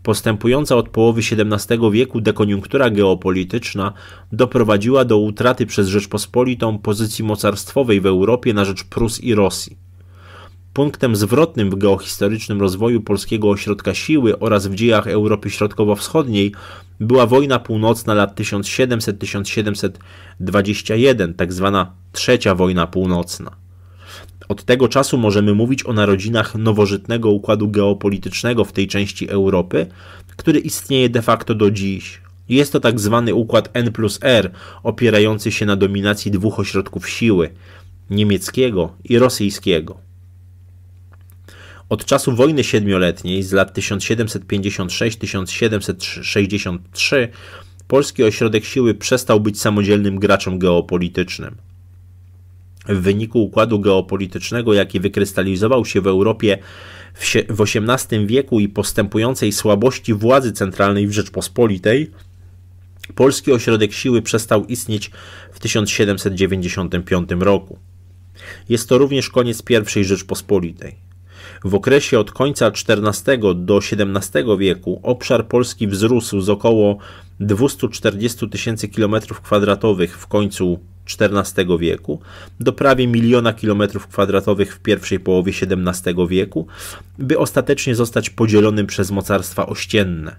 Postępująca od połowy XVII wieku dekoniunktura geopolityczna doprowadziła do utraty przez Rzeczpospolitą pozycji mocarstwowej w Europie na rzecz Prus i Rosji. Punktem zwrotnym w geohistorycznym rozwoju polskiego ośrodka siły oraz w dziejach Europy Środkowo-Wschodniej była wojna północna lat 1700-1721, tak zwana Trzecia Wojna Północna. Od tego czasu możemy mówić o narodzinach nowożytnego układu geopolitycznego w tej części Europy, który istnieje de facto do dziś. Jest to tak zwany układ N plus R, opierający się na dominacji dwóch ośrodków siły niemieckiego i rosyjskiego. Od czasu wojny siedmioletniej z lat 1756-1763 Polski Ośrodek Siły przestał być samodzielnym graczem geopolitycznym. W wyniku układu geopolitycznego, jaki wykrystalizował się w Europie w XVIII wieku i postępującej słabości władzy centralnej w Rzeczpospolitej, Polski Ośrodek Siły przestał istnieć w 1795 roku. Jest to również koniec I Rzeczpospolitej. W okresie od końca XIV do XVII wieku obszar Polski wzrósł z około 240 tysięcy km2 w końcu XIV wieku do prawie miliona kilometrów kwadratowych w pierwszej połowie XVII wieku, by ostatecznie zostać podzielonym przez mocarstwa ościenne.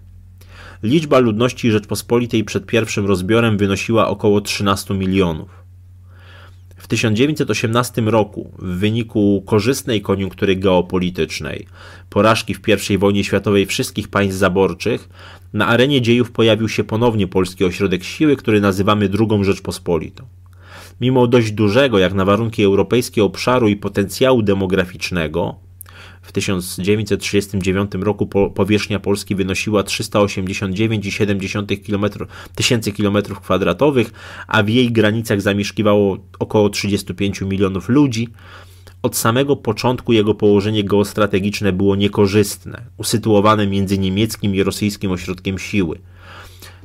Liczba ludności Rzeczpospolitej przed pierwszym rozbiorem wynosiła około 13 milionów. W 1918 roku, w wyniku korzystnej koniunktury geopolitycznej, porażki w I wojnie światowej wszystkich państw zaborczych, na arenie dziejów pojawił się ponownie polski ośrodek siły, który nazywamy II Rzeczpospolitą. Mimo dość dużego, jak na warunki europejskie, obszaru i potencjału demograficznego, w 1939 roku po, powierzchnia Polski wynosiła 389,7 tysięcy km kwadratowych, a w jej granicach zamieszkiwało około 35 milionów ludzi. Od samego początku jego położenie geostrategiczne było niekorzystne, usytuowane między niemieckim i rosyjskim ośrodkiem siły.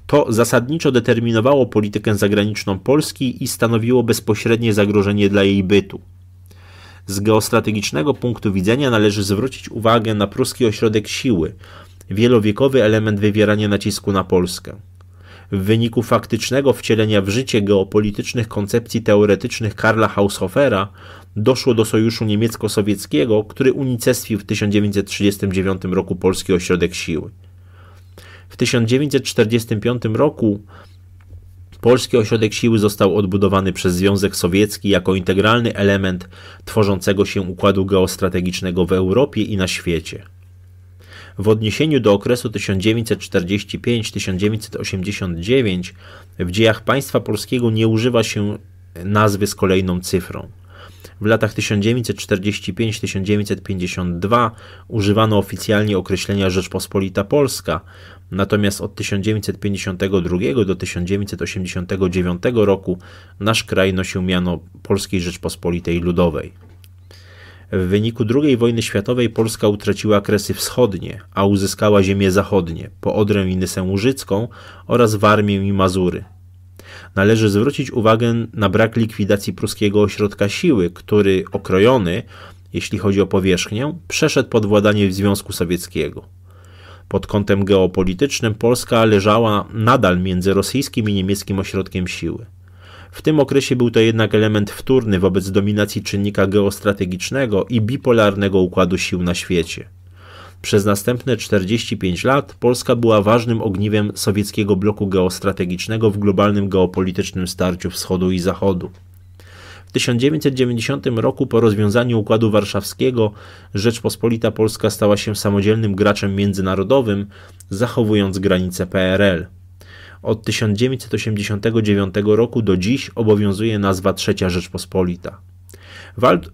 To zasadniczo determinowało politykę zagraniczną Polski i stanowiło bezpośrednie zagrożenie dla jej bytu. Z geostrategicznego punktu widzenia należy zwrócić uwagę na pruski ośrodek siły, wielowiekowy element wywierania nacisku na Polskę. W wyniku faktycznego wcielenia w życie geopolitycznych koncepcji teoretycznych Karla Haushofera doszło do sojuszu niemiecko-sowieckiego, który unicestwił w 1939 roku polski ośrodek siły. W 1945 roku Polski Ośrodek Siły został odbudowany przez Związek Sowiecki jako integralny element tworzącego się układu geostrategicznego w Europie i na świecie. W odniesieniu do okresu 1945-1989 w dziejach państwa polskiego nie używa się nazwy z kolejną cyfrą. W latach 1945-1952 używano oficjalnie określenia Rzeczpospolita Polska, Natomiast od 1952 do 1989 roku nasz kraj nosił miano Polskiej Rzeczpospolitej Ludowej. W wyniku II wojny światowej Polska utraciła kresy wschodnie, a uzyskała ziemię zachodnie, po Odrę i Nysę Łużycką oraz Warmię i Mazury. Należy zwrócić uwagę na brak likwidacji pruskiego ośrodka siły, który okrojony, jeśli chodzi o powierzchnię, przeszedł pod władanie Związku Sowieckiego. Pod kątem geopolitycznym Polska leżała nadal między rosyjskim i niemieckim ośrodkiem siły. W tym okresie był to jednak element wtórny wobec dominacji czynnika geostrategicznego i bipolarnego układu sił na świecie. Przez następne 45 lat Polska była ważnym ogniwem sowieckiego bloku geostrategicznego w globalnym geopolitycznym starciu wschodu i zachodu. W 1990 roku po rozwiązaniu Układu Warszawskiego Rzeczpospolita Polska stała się samodzielnym graczem międzynarodowym, zachowując granice PRL. Od 1989 roku do dziś obowiązuje nazwa Trzecia Rzeczpospolita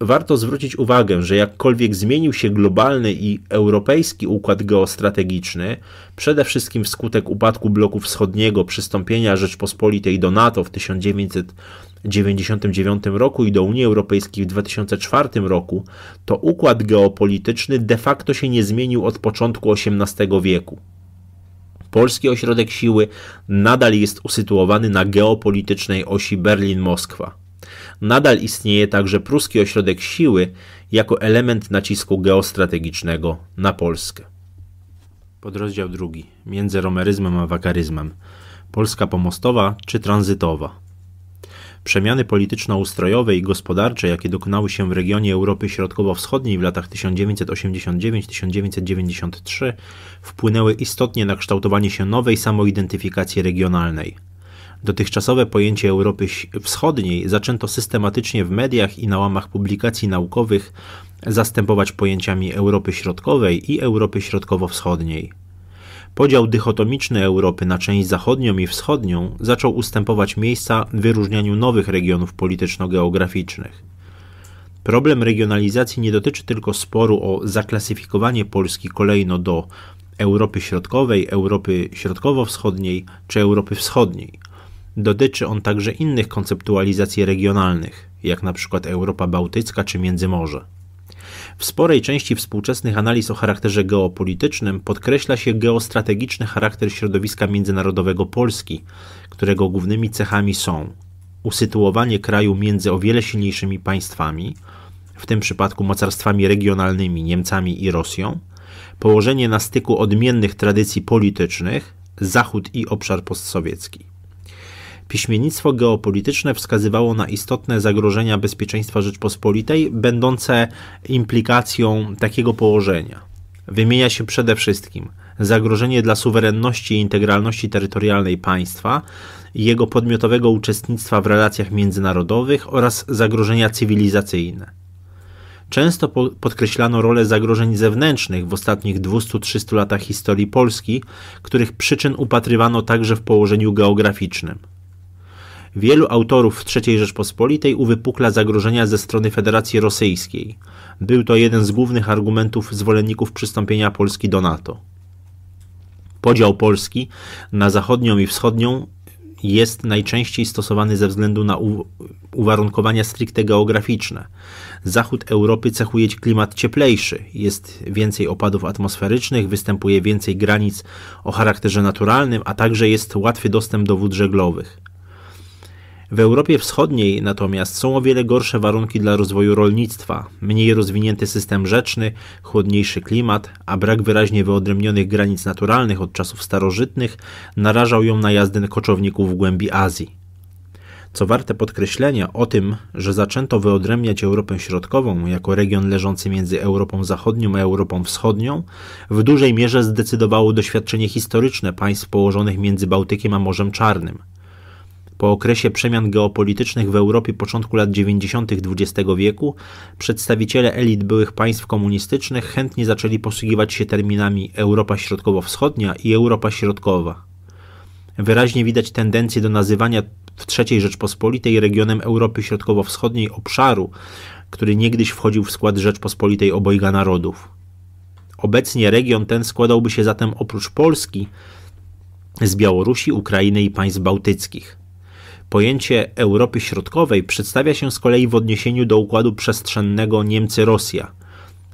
warto zwrócić uwagę, że jakkolwiek zmienił się globalny i europejski układ geostrategiczny, przede wszystkim wskutek upadku bloku wschodniego, przystąpienia Rzeczpospolitej do NATO w 1999 roku i do Unii Europejskiej w 2004 roku, to układ geopolityczny de facto się nie zmienił od początku XVIII wieku. Polski ośrodek siły nadal jest usytuowany na geopolitycznej osi Berlin-Moskwa. Nadal istnieje także pruski ośrodek siły jako element nacisku geostrategicznego na Polskę. Podrozdział drugi. Między romeryzmem a wakaryzmem. Polska pomostowa czy tranzytowa. Przemiany polityczno-ustrojowe i gospodarcze, jakie dokonały się w regionie Europy Środkowo-Wschodniej w latach 1989-1993, wpłynęły istotnie na kształtowanie się nowej samoidentyfikacji regionalnej. Dotychczasowe pojęcie Europy Wschodniej zaczęto systematycznie w mediach i na łamach publikacji naukowych zastępować pojęciami Europy Środkowej i Europy Środkowo-Wschodniej. Podział dychotomiczny Europy na część zachodnią i wschodnią zaczął ustępować miejsca wyróżnianiu nowych regionów polityczno-geograficznych. Problem regionalizacji nie dotyczy tylko sporu o zaklasyfikowanie Polski kolejno do Europy Środkowej, Europy Środkowo-Wschodniej czy Europy Wschodniej. Dotyczy on także innych konceptualizacji regionalnych, jak na przykład Europa Bałtycka czy Międzymorze. W sporej części współczesnych analiz o charakterze geopolitycznym podkreśla się geostrategiczny charakter środowiska międzynarodowego Polski, którego głównymi cechami są usytuowanie kraju między o wiele silniejszymi państwami, w tym przypadku mocarstwami regionalnymi Niemcami i Rosją, położenie na styku odmiennych tradycji politycznych Zachód i obszar postsowiecki. Piśmiennictwo geopolityczne wskazywało na istotne zagrożenia bezpieczeństwa Rzeczpospolitej, będące implikacją takiego położenia. Wymienia się przede wszystkim zagrożenie dla suwerenności i integralności terytorialnej państwa, jego podmiotowego uczestnictwa w relacjach międzynarodowych oraz zagrożenia cywilizacyjne. Często podkreślano rolę zagrożeń zewnętrznych w ostatnich 200-300 latach historii Polski, których przyczyn upatrywano także w położeniu geograficznym. Wielu autorów w III Rzeczpospolitej uwypukla zagrożenia ze strony Federacji Rosyjskiej. Był to jeden z głównych argumentów zwolenników przystąpienia Polski do NATO. Podział Polski na zachodnią i wschodnią jest najczęściej stosowany ze względu na uwarunkowania stricte geograficzne. Zachód Europy cechuje klimat cieplejszy, jest więcej opadów atmosferycznych, występuje więcej granic o charakterze naturalnym, a także jest łatwy dostęp do wód żeglowych. W Europie Wschodniej natomiast są o wiele gorsze warunki dla rozwoju rolnictwa, mniej rozwinięty system rzeczny, chłodniejszy klimat, a brak wyraźnie wyodrębnionych granic naturalnych od czasów starożytnych narażał ją na jazdę koczowników w głębi Azji. Co warte podkreślenia o tym, że zaczęto wyodrębniać Europę Środkową jako region leżący między Europą Zachodnią a Europą Wschodnią, w dużej mierze zdecydowało doświadczenie historyczne państw położonych między Bałtykiem a Morzem Czarnym – po okresie przemian geopolitycznych w Europie początku lat 90. XX wieku przedstawiciele elit byłych państw komunistycznych chętnie zaczęli posługiwać się terminami Europa Środkowo-Wschodnia i Europa Środkowa. Wyraźnie widać tendencję do nazywania w III Rzeczpospolitej regionem Europy Środkowo-Wschodniej obszaru, który niegdyś wchodził w skład Rzeczpospolitej obojga narodów. Obecnie region ten składałby się zatem oprócz Polski z Białorusi, Ukrainy i państw bałtyckich. Pojęcie Europy Środkowej przedstawia się z kolei w odniesieniu do układu przestrzennego Niemcy-Rosja.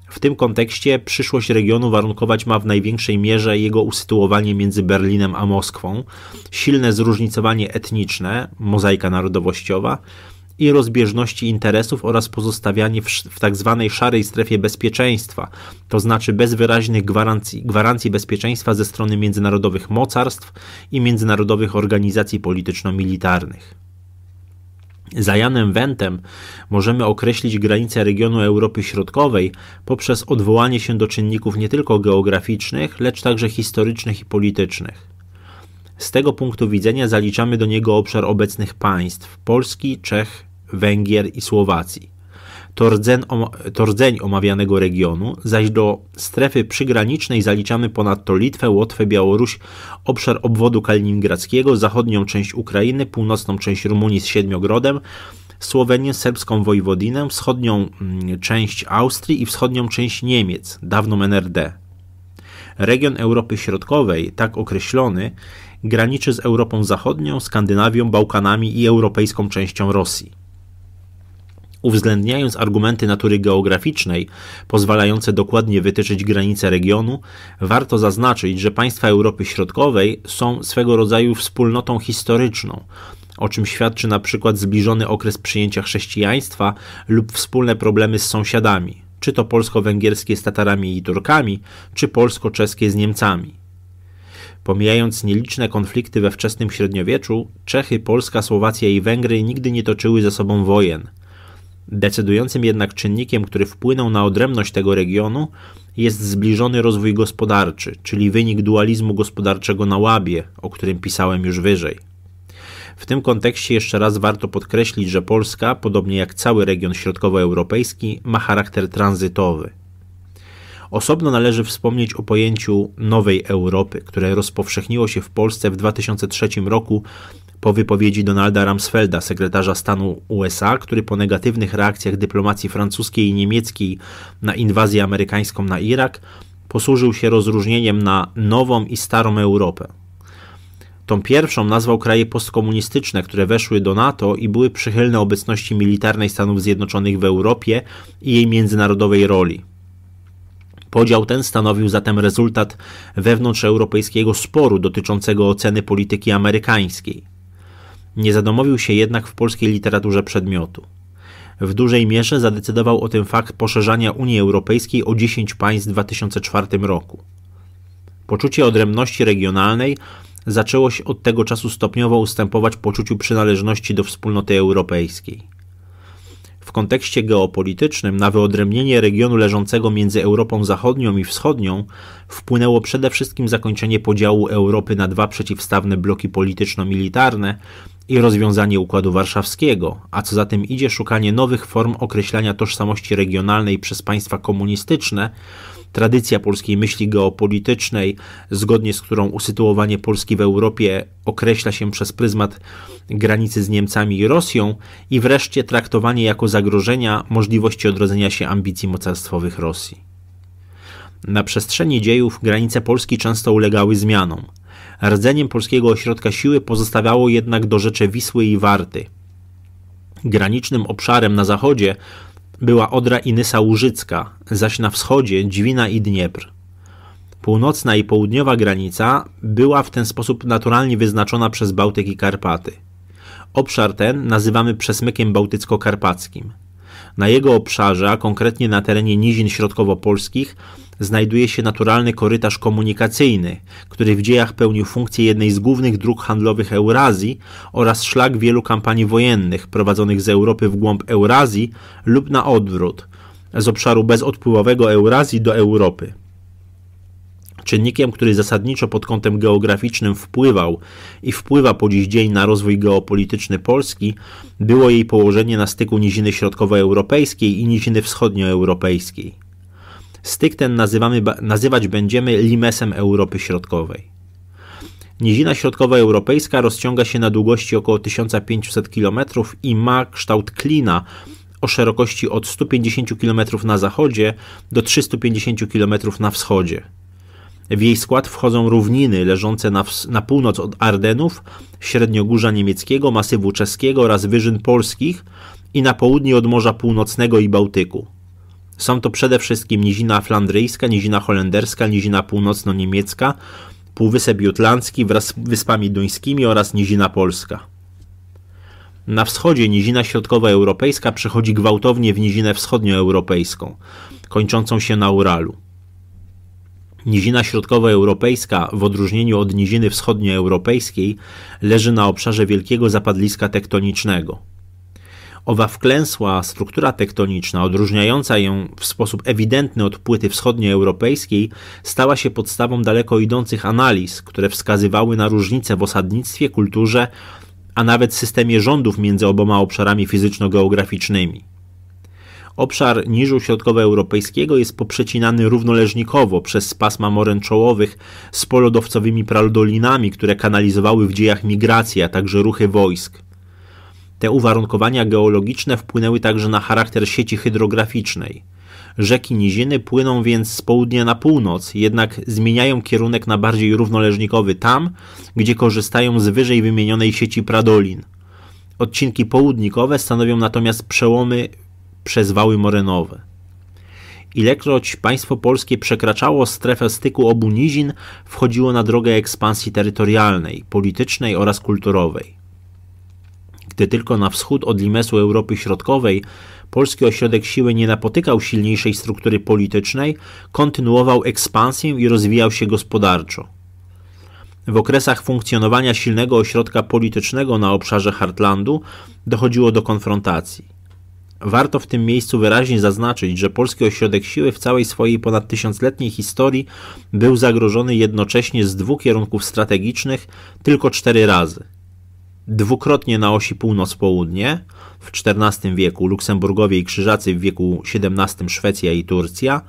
W tym kontekście przyszłość regionu warunkować ma w największej mierze jego usytuowanie między Berlinem a Moskwą, silne zróżnicowanie etniczne, mozaika narodowościowa i rozbieżności interesów oraz pozostawianie w, w tzw. Tak szarej strefie bezpieczeństwa, to znaczy bez wyraźnych gwarancji, gwarancji bezpieczeństwa ze strony międzynarodowych mocarstw i międzynarodowych organizacji polityczno-militarnych. Za Janem Wentem możemy określić granice regionu Europy Środkowej poprzez odwołanie się do czynników nie tylko geograficznych, lecz także historycznych i politycznych. Z tego punktu widzenia zaliczamy do niego obszar obecnych państw Polski, Czech, Węgier i Słowacji. To to rdzeń omawianego regionu, zaś do strefy przygranicznej zaliczamy ponadto Litwę, Łotwę, Białoruś, obszar obwodu kaliningradzkiego, zachodnią część Ukrainy, północną część Rumunii z Siedmiogrodem, Słowenię, serbską Wojwodinę, wschodnią mm, część Austrii i wschodnią część Niemiec, dawną NRD. Region Europy Środkowej, tak określony, graniczy z Europą Zachodnią, Skandynawią, Bałkanami i europejską częścią Rosji uwzględniając argumenty natury geograficznej, pozwalające dokładnie wytyczyć granice regionu, warto zaznaczyć, że państwa Europy Środkowej są swego rodzaju wspólnotą historyczną, o czym świadczy na przykład zbliżony okres przyjęcia chrześcijaństwa lub wspólne problemy z sąsiadami, czy to polsko-węgierskie z Tatarami i Turkami, czy polsko-czeskie z Niemcami. Pomijając nieliczne konflikty we wczesnym średniowieczu, Czechy, Polska, Słowacja i Węgry nigdy nie toczyły ze sobą wojen – Decydującym jednak czynnikiem, który wpłynął na odrębność tego regionu, jest zbliżony rozwój gospodarczy, czyli wynik dualizmu gospodarczego na łabie, o którym pisałem już wyżej. W tym kontekście jeszcze raz warto podkreślić, że Polska, podobnie jak cały region środkowoeuropejski, ma charakter tranzytowy. Osobno należy wspomnieć o pojęciu nowej Europy, które rozpowszechniło się w Polsce w 2003 roku po wypowiedzi Donalda Rumsfelda, sekretarza stanu USA, który po negatywnych reakcjach dyplomacji francuskiej i niemieckiej na inwazję amerykańską na Irak posłużył się rozróżnieniem na nową i starą Europę. Tą pierwszą nazwał kraje postkomunistyczne, które weszły do NATO i były przychylne obecności militarnej Stanów Zjednoczonych w Europie i jej międzynarodowej roli. Podział ten stanowił zatem rezultat wewnątrzeuropejskiego sporu dotyczącego oceny polityki amerykańskiej. Nie zadomowił się jednak w polskiej literaturze przedmiotu. W dużej mierze zadecydował o tym fakt poszerzania Unii Europejskiej o 10 państw w 2004 roku. Poczucie odrębności regionalnej zaczęło się od tego czasu stopniowo ustępować poczuciu przynależności do wspólnoty europejskiej w kontekście geopolitycznym na wyodrębnienie regionu leżącego między Europą Zachodnią i Wschodnią wpłynęło przede wszystkim zakończenie podziału Europy na dwa przeciwstawne bloki polityczno-militarne i rozwiązanie Układu Warszawskiego, a co za tym idzie szukanie nowych form określania tożsamości regionalnej przez państwa komunistyczne tradycja polskiej myśli geopolitycznej, zgodnie z którą usytuowanie Polski w Europie określa się przez pryzmat granicy z Niemcami i Rosją, i wreszcie traktowanie jako zagrożenia możliwości odrodzenia się ambicji mocarstwowych Rosji. Na przestrzeni dziejów granice Polski często ulegały zmianom. Rdzeniem polskiego ośrodka siły pozostawiało jednak do rzeczy Wisły i Warty. Granicznym obszarem na zachodzie była Odra i Nysa Łużycka, zaś na wschodzie Dźwina i Dniepr. Północna i południowa granica była w ten sposób naturalnie wyznaczona przez Bałtyk i Karpaty. Obszar ten nazywamy przesmykiem bałtycko-karpackim. Na jego obszarze, a konkretnie na terenie nizin środkowo-polskich, znajduje się naturalny korytarz komunikacyjny, który w dziejach pełnił funkcję jednej z głównych dróg handlowych Eurazji oraz szlak wielu kampanii wojennych prowadzonych z Europy w głąb Eurazji lub na odwrót, z obszaru bezodpływowego Eurazji do Europy. Czynnikiem, który zasadniczo pod kątem geograficznym wpływał i wpływa po dziś dzień na rozwój geopolityczny Polski, było jej położenie na styku niziny środkowoeuropejskiej i niziny wschodnioeuropejskiej. Styk ten nazywamy, nazywać będziemy limesem Europy Środkowej. Nizina środkowoeuropejska rozciąga się na długości około 1500 km i ma kształt klina o szerokości od 150 km na zachodzie do 350 km na wschodzie. W jej skład wchodzą równiny leżące na, na północ od Ardenów, średniogórza niemieckiego, masywu czeskiego oraz wyżyn polskich i na południe od Morza Północnego i Bałtyku. Są to przede wszystkim nizina flandryjska, nizina holenderska, nizina północno-niemiecka, Półwysep Jutlandzki wraz z Wyspami Duńskimi oraz Nizina Polska. Na wschodzie Nizina Środkowoeuropejska przechodzi gwałtownie w Nizinę Wschodnioeuropejską, kończącą się na Uralu. Nizina Środkowoeuropejska, w odróżnieniu od Niziny Wschodnioeuropejskiej, leży na obszarze wielkiego zapadliska tektonicznego – Owa wklęsła struktura tektoniczna, odróżniająca ją w sposób ewidentny od płyty wschodnioeuropejskiej, stała się podstawą daleko idących analiz, które wskazywały na różnice w osadnictwie, kulturze, a nawet systemie rządów między oboma obszarami fizyczno-geograficznymi. Obszar niżu środkowoeuropejskiego jest poprzecinany równoleżnikowo przez pasma moręczołowych z polodowcowymi praldolinami, które kanalizowały w dziejach migracji, a także ruchy wojsk. Te uwarunkowania geologiczne wpłynęły także na charakter sieci hydrograficznej. Rzeki niziny płyną więc z południa na północ, jednak zmieniają kierunek na bardziej równoleżnikowy tam, gdzie korzystają z wyżej wymienionej sieci pradolin. Odcinki południkowe stanowią natomiast przełomy przez wały morenowe. Ilekroć państwo polskie przekraczało strefę styku obu nizin, wchodziło na drogę ekspansji terytorialnej, politycznej oraz kulturowej. Gdy tylko na wschód od limesu Europy Środkowej polski ośrodek siły nie napotykał silniejszej struktury politycznej, kontynuował ekspansję i rozwijał się gospodarczo. W okresach funkcjonowania silnego ośrodka politycznego na obszarze Hartlandu dochodziło do konfrontacji. Warto w tym miejscu wyraźnie zaznaczyć, że polski ośrodek siły w całej swojej ponad tysiącletniej historii był zagrożony jednocześnie z dwóch kierunków strategicznych tylko cztery razy dwukrotnie na osi północ-południe w XIV wieku Luksemburgowie i Krzyżacy w wieku XVII Szwecja i Turcja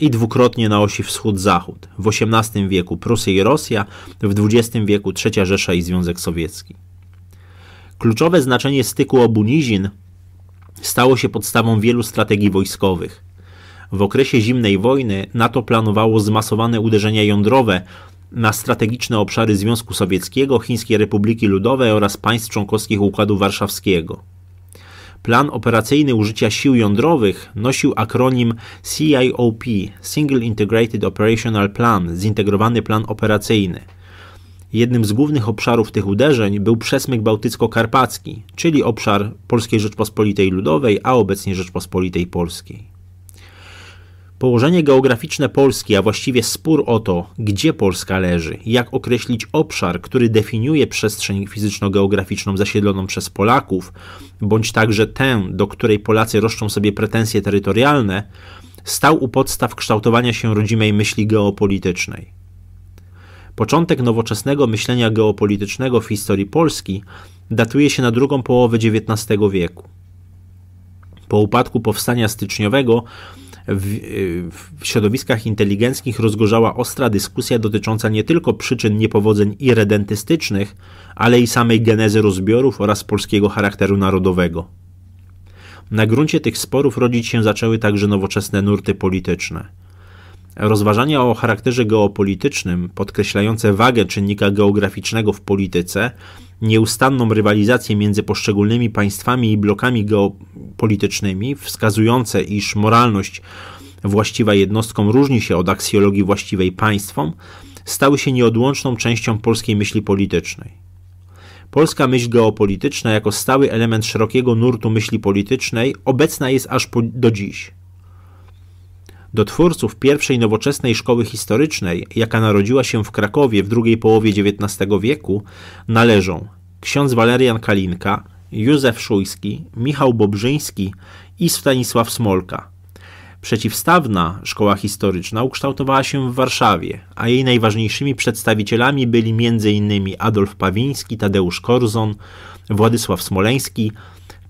i dwukrotnie na osi wschód-zachód w XVIII wieku Prusy i Rosja, w XX wieku III Rzesza i Związek Sowiecki. Kluczowe znaczenie styku obu nizin stało się podstawą wielu strategii wojskowych. W okresie zimnej wojny NATO planowało zmasowane uderzenia jądrowe na strategiczne obszary Związku Sowieckiego, Chińskiej Republiki Ludowej oraz państw członkowskich Układu Warszawskiego. Plan operacyjny użycia sił jądrowych nosił akronim CIOP Single Integrated Operational Plan Zintegrowany Plan Operacyjny. Jednym z głównych obszarów tych uderzeń był przesmyk bałtycko-karpacki, czyli obszar Polskiej Rzeczpospolitej Ludowej, a obecnie Rzeczpospolitej Polskiej. Położenie geograficzne Polski, a właściwie spór o to, gdzie Polska leży, jak określić obszar, który definiuje przestrzeń fizyczno-geograficzną zasiedloną przez Polaków, bądź także tę, do której Polacy roszczą sobie pretensje terytorialne, stał u podstaw kształtowania się rodzimej myśli geopolitycznej. Początek nowoczesnego myślenia geopolitycznego w historii Polski datuje się na drugą połowę XIX wieku. Po upadku powstania styczniowego w, y, w środowiskach inteligenckich rozgorzała ostra dyskusja dotycząca nie tylko przyczyn niepowodzeń irredentystycznych, ale i samej genezy rozbiorów oraz polskiego charakteru narodowego. Na gruncie tych sporów rodzić się zaczęły także nowoczesne nurty polityczne. Rozważania o charakterze geopolitycznym, podkreślające wagę czynnika geograficznego w polityce, nieustanną rywalizację między poszczególnymi państwami i blokami geopolitycznymi, wskazujące, iż moralność właściwa jednostkom różni się od aksjologii właściwej państwom, stały się nieodłączną częścią polskiej myśli politycznej. Polska myśl geopolityczna, jako stały element szerokiego nurtu myśli politycznej, obecna jest aż do dziś. Do twórców pierwszej nowoczesnej szkoły historycznej, jaka narodziła się w Krakowie w drugiej połowie XIX wieku, należą ksiądz Walerian Kalinka, Józef Szujski, Michał Bobrzyński i Stanisław Smolka. Przeciwstawna szkoła historyczna ukształtowała się w Warszawie, a jej najważniejszymi przedstawicielami byli m.in. Adolf Pawiński, Tadeusz Korzon, Władysław Smoleński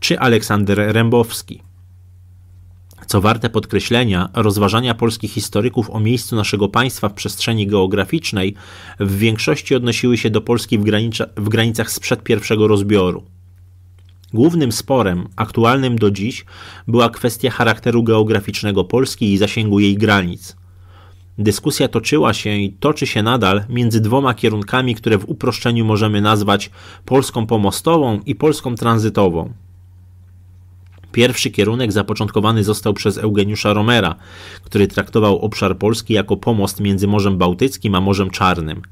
czy Aleksander Rębowski. Co warte podkreślenia, rozważania polskich historyków o miejscu naszego państwa w przestrzeni geograficznej w większości odnosiły się do Polski w, granicza, w granicach sprzed pierwszego rozbioru. Głównym sporem, aktualnym do dziś, była kwestia charakteru geograficznego Polski i zasięgu jej granic. Dyskusja toczyła się i toczy się nadal między dwoma kierunkami, które w uproszczeniu możemy nazwać Polską pomostową i Polską tranzytową. Pierwszy kierunek zapoczątkowany został przez Eugeniusza Romera, który traktował obszar Polski jako pomost między Morzem Bałtyckim a Morzem Czarnym.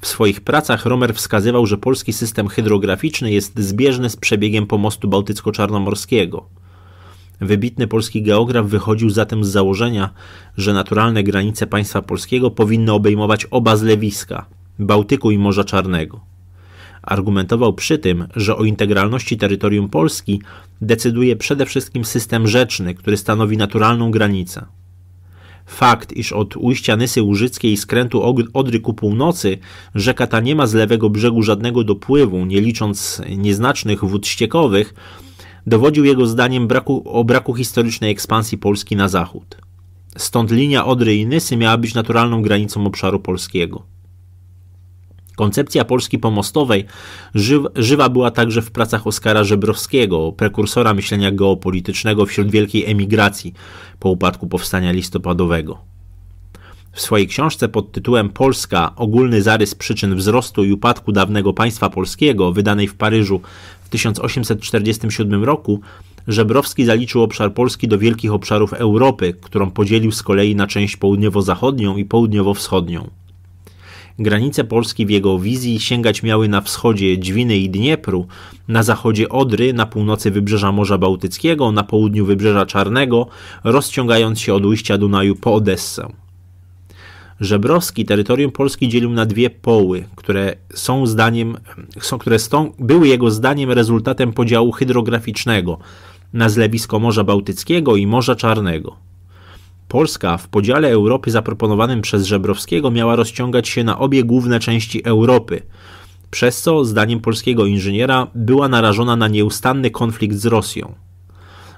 W swoich pracach Romer wskazywał, że polski system hydrograficzny jest zbieżny z przebiegiem pomostu bałtycko-czarnomorskiego. Wybitny polski geograf wychodził zatem z założenia, że naturalne granice państwa polskiego powinny obejmować oba zlewiska Bałtyku i Morza Czarnego. Argumentował przy tym, że o integralności terytorium Polski decyduje przede wszystkim system rzeczny, który stanowi naturalną granicę. Fakt, iż od ujścia Nysy Łużyckiej i skrętu Odry ku północy rzeka ta nie ma z lewego brzegu żadnego dopływu, nie licząc nieznacznych wód ściekowych, dowodził jego zdaniem braku, o braku historycznej ekspansji Polski na zachód. Stąd linia Odry i Nysy miała być naturalną granicą obszaru polskiego. Koncepcja Polski pomostowej żywa była także w pracach Oskara Żebrowskiego, prekursora myślenia geopolitycznego wśród wielkiej emigracji po upadku powstania listopadowego. W swojej książce pod tytułem Polska ogólny zarys przyczyn wzrostu i upadku dawnego państwa polskiego, wydanej w Paryżu w 1847 roku, Żebrowski zaliczył obszar Polski do wielkich obszarów Europy, którą podzielił z kolei na część południowo-zachodnią i południowo-wschodnią. Granice Polski w jego wizji sięgać miały na wschodzie Dźwiny i Dniepru, na zachodzie Odry, na północy wybrzeża Morza Bałtyckiego, na południu wybrzeża Czarnego, rozciągając się od ujścia Dunaju po Odessę. Żebrowski terytorium Polski dzielił na dwie poły, które są zdaniem, są, które stą, były jego zdaniem rezultatem podziału hydrograficznego na zlewisko Morza Bałtyckiego i Morza Czarnego. Polska w podziale Europy zaproponowanym przez Żebrowskiego miała rozciągać się na obie główne części Europy, przez co, zdaniem polskiego inżyniera, była narażona na nieustanny konflikt z Rosją.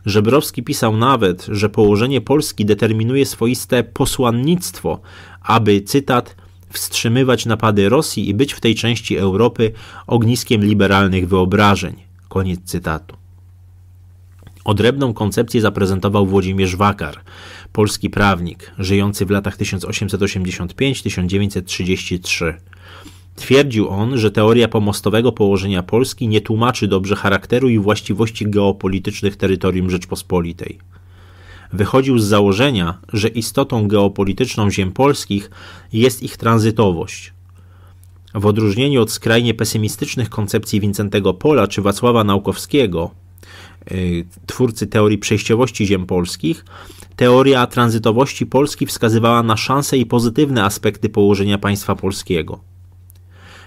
Żebrowski pisał nawet, że położenie Polski determinuje swoiste posłannictwo, aby, cytat, wstrzymywać napady Rosji i być w tej części Europy ogniskiem liberalnych wyobrażeń. Koniec cytatu. Odrębną koncepcję zaprezentował Włodzimierz Wakar, polski prawnik żyjący w latach 1885-1933. Twierdził on, że teoria pomostowego położenia Polski nie tłumaczy dobrze charakteru i właściwości geopolitycznych terytorium Rzeczpospolitej. Wychodził z założenia, że istotą geopolityczną ziem polskich jest ich tranzytowość. W odróżnieniu od skrajnie pesymistycznych koncepcji Wincentego Pola czy Wacława Naukowskiego, Y, twórcy teorii przejściowości ziem polskich, teoria tranzytowości Polski wskazywała na szanse i pozytywne aspekty położenia państwa polskiego.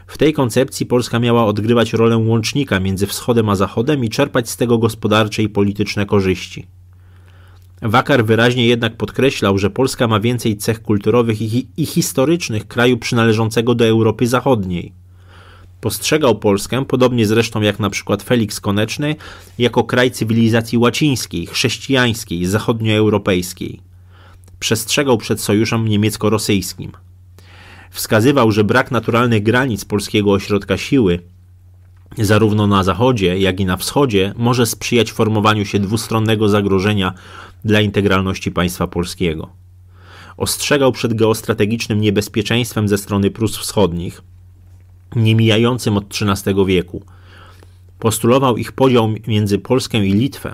W tej koncepcji Polska miała odgrywać rolę łącznika między wschodem a zachodem i czerpać z tego gospodarcze i polityczne korzyści. Wakar wyraźnie jednak podkreślał, że Polska ma więcej cech kulturowych i, historycznych kraju przynależącego do Europy Zachodniej. Postrzegał Polskę, podobnie zresztą jak na przykład Felix Koneczny, jako kraj cywilizacji łacińskiej, chrześcijańskiej, zachodnioeuropejskiej. Przestrzegał przed sojuszem niemiecko-rosyjskim. Wskazywał, że brak naturalnych granic polskiego ośrodka siły, zarówno na zachodzie, jak i na wschodzie, może sprzyjać formowaniu się dwustronnego zagrożenia dla integralności państwa polskiego. Ostrzegał przed geostrategicznym niebezpieczeństwem ze strony Prus Wschodnich – nie od XIII wieku. Postulował ich podział między Polskę i Litwę.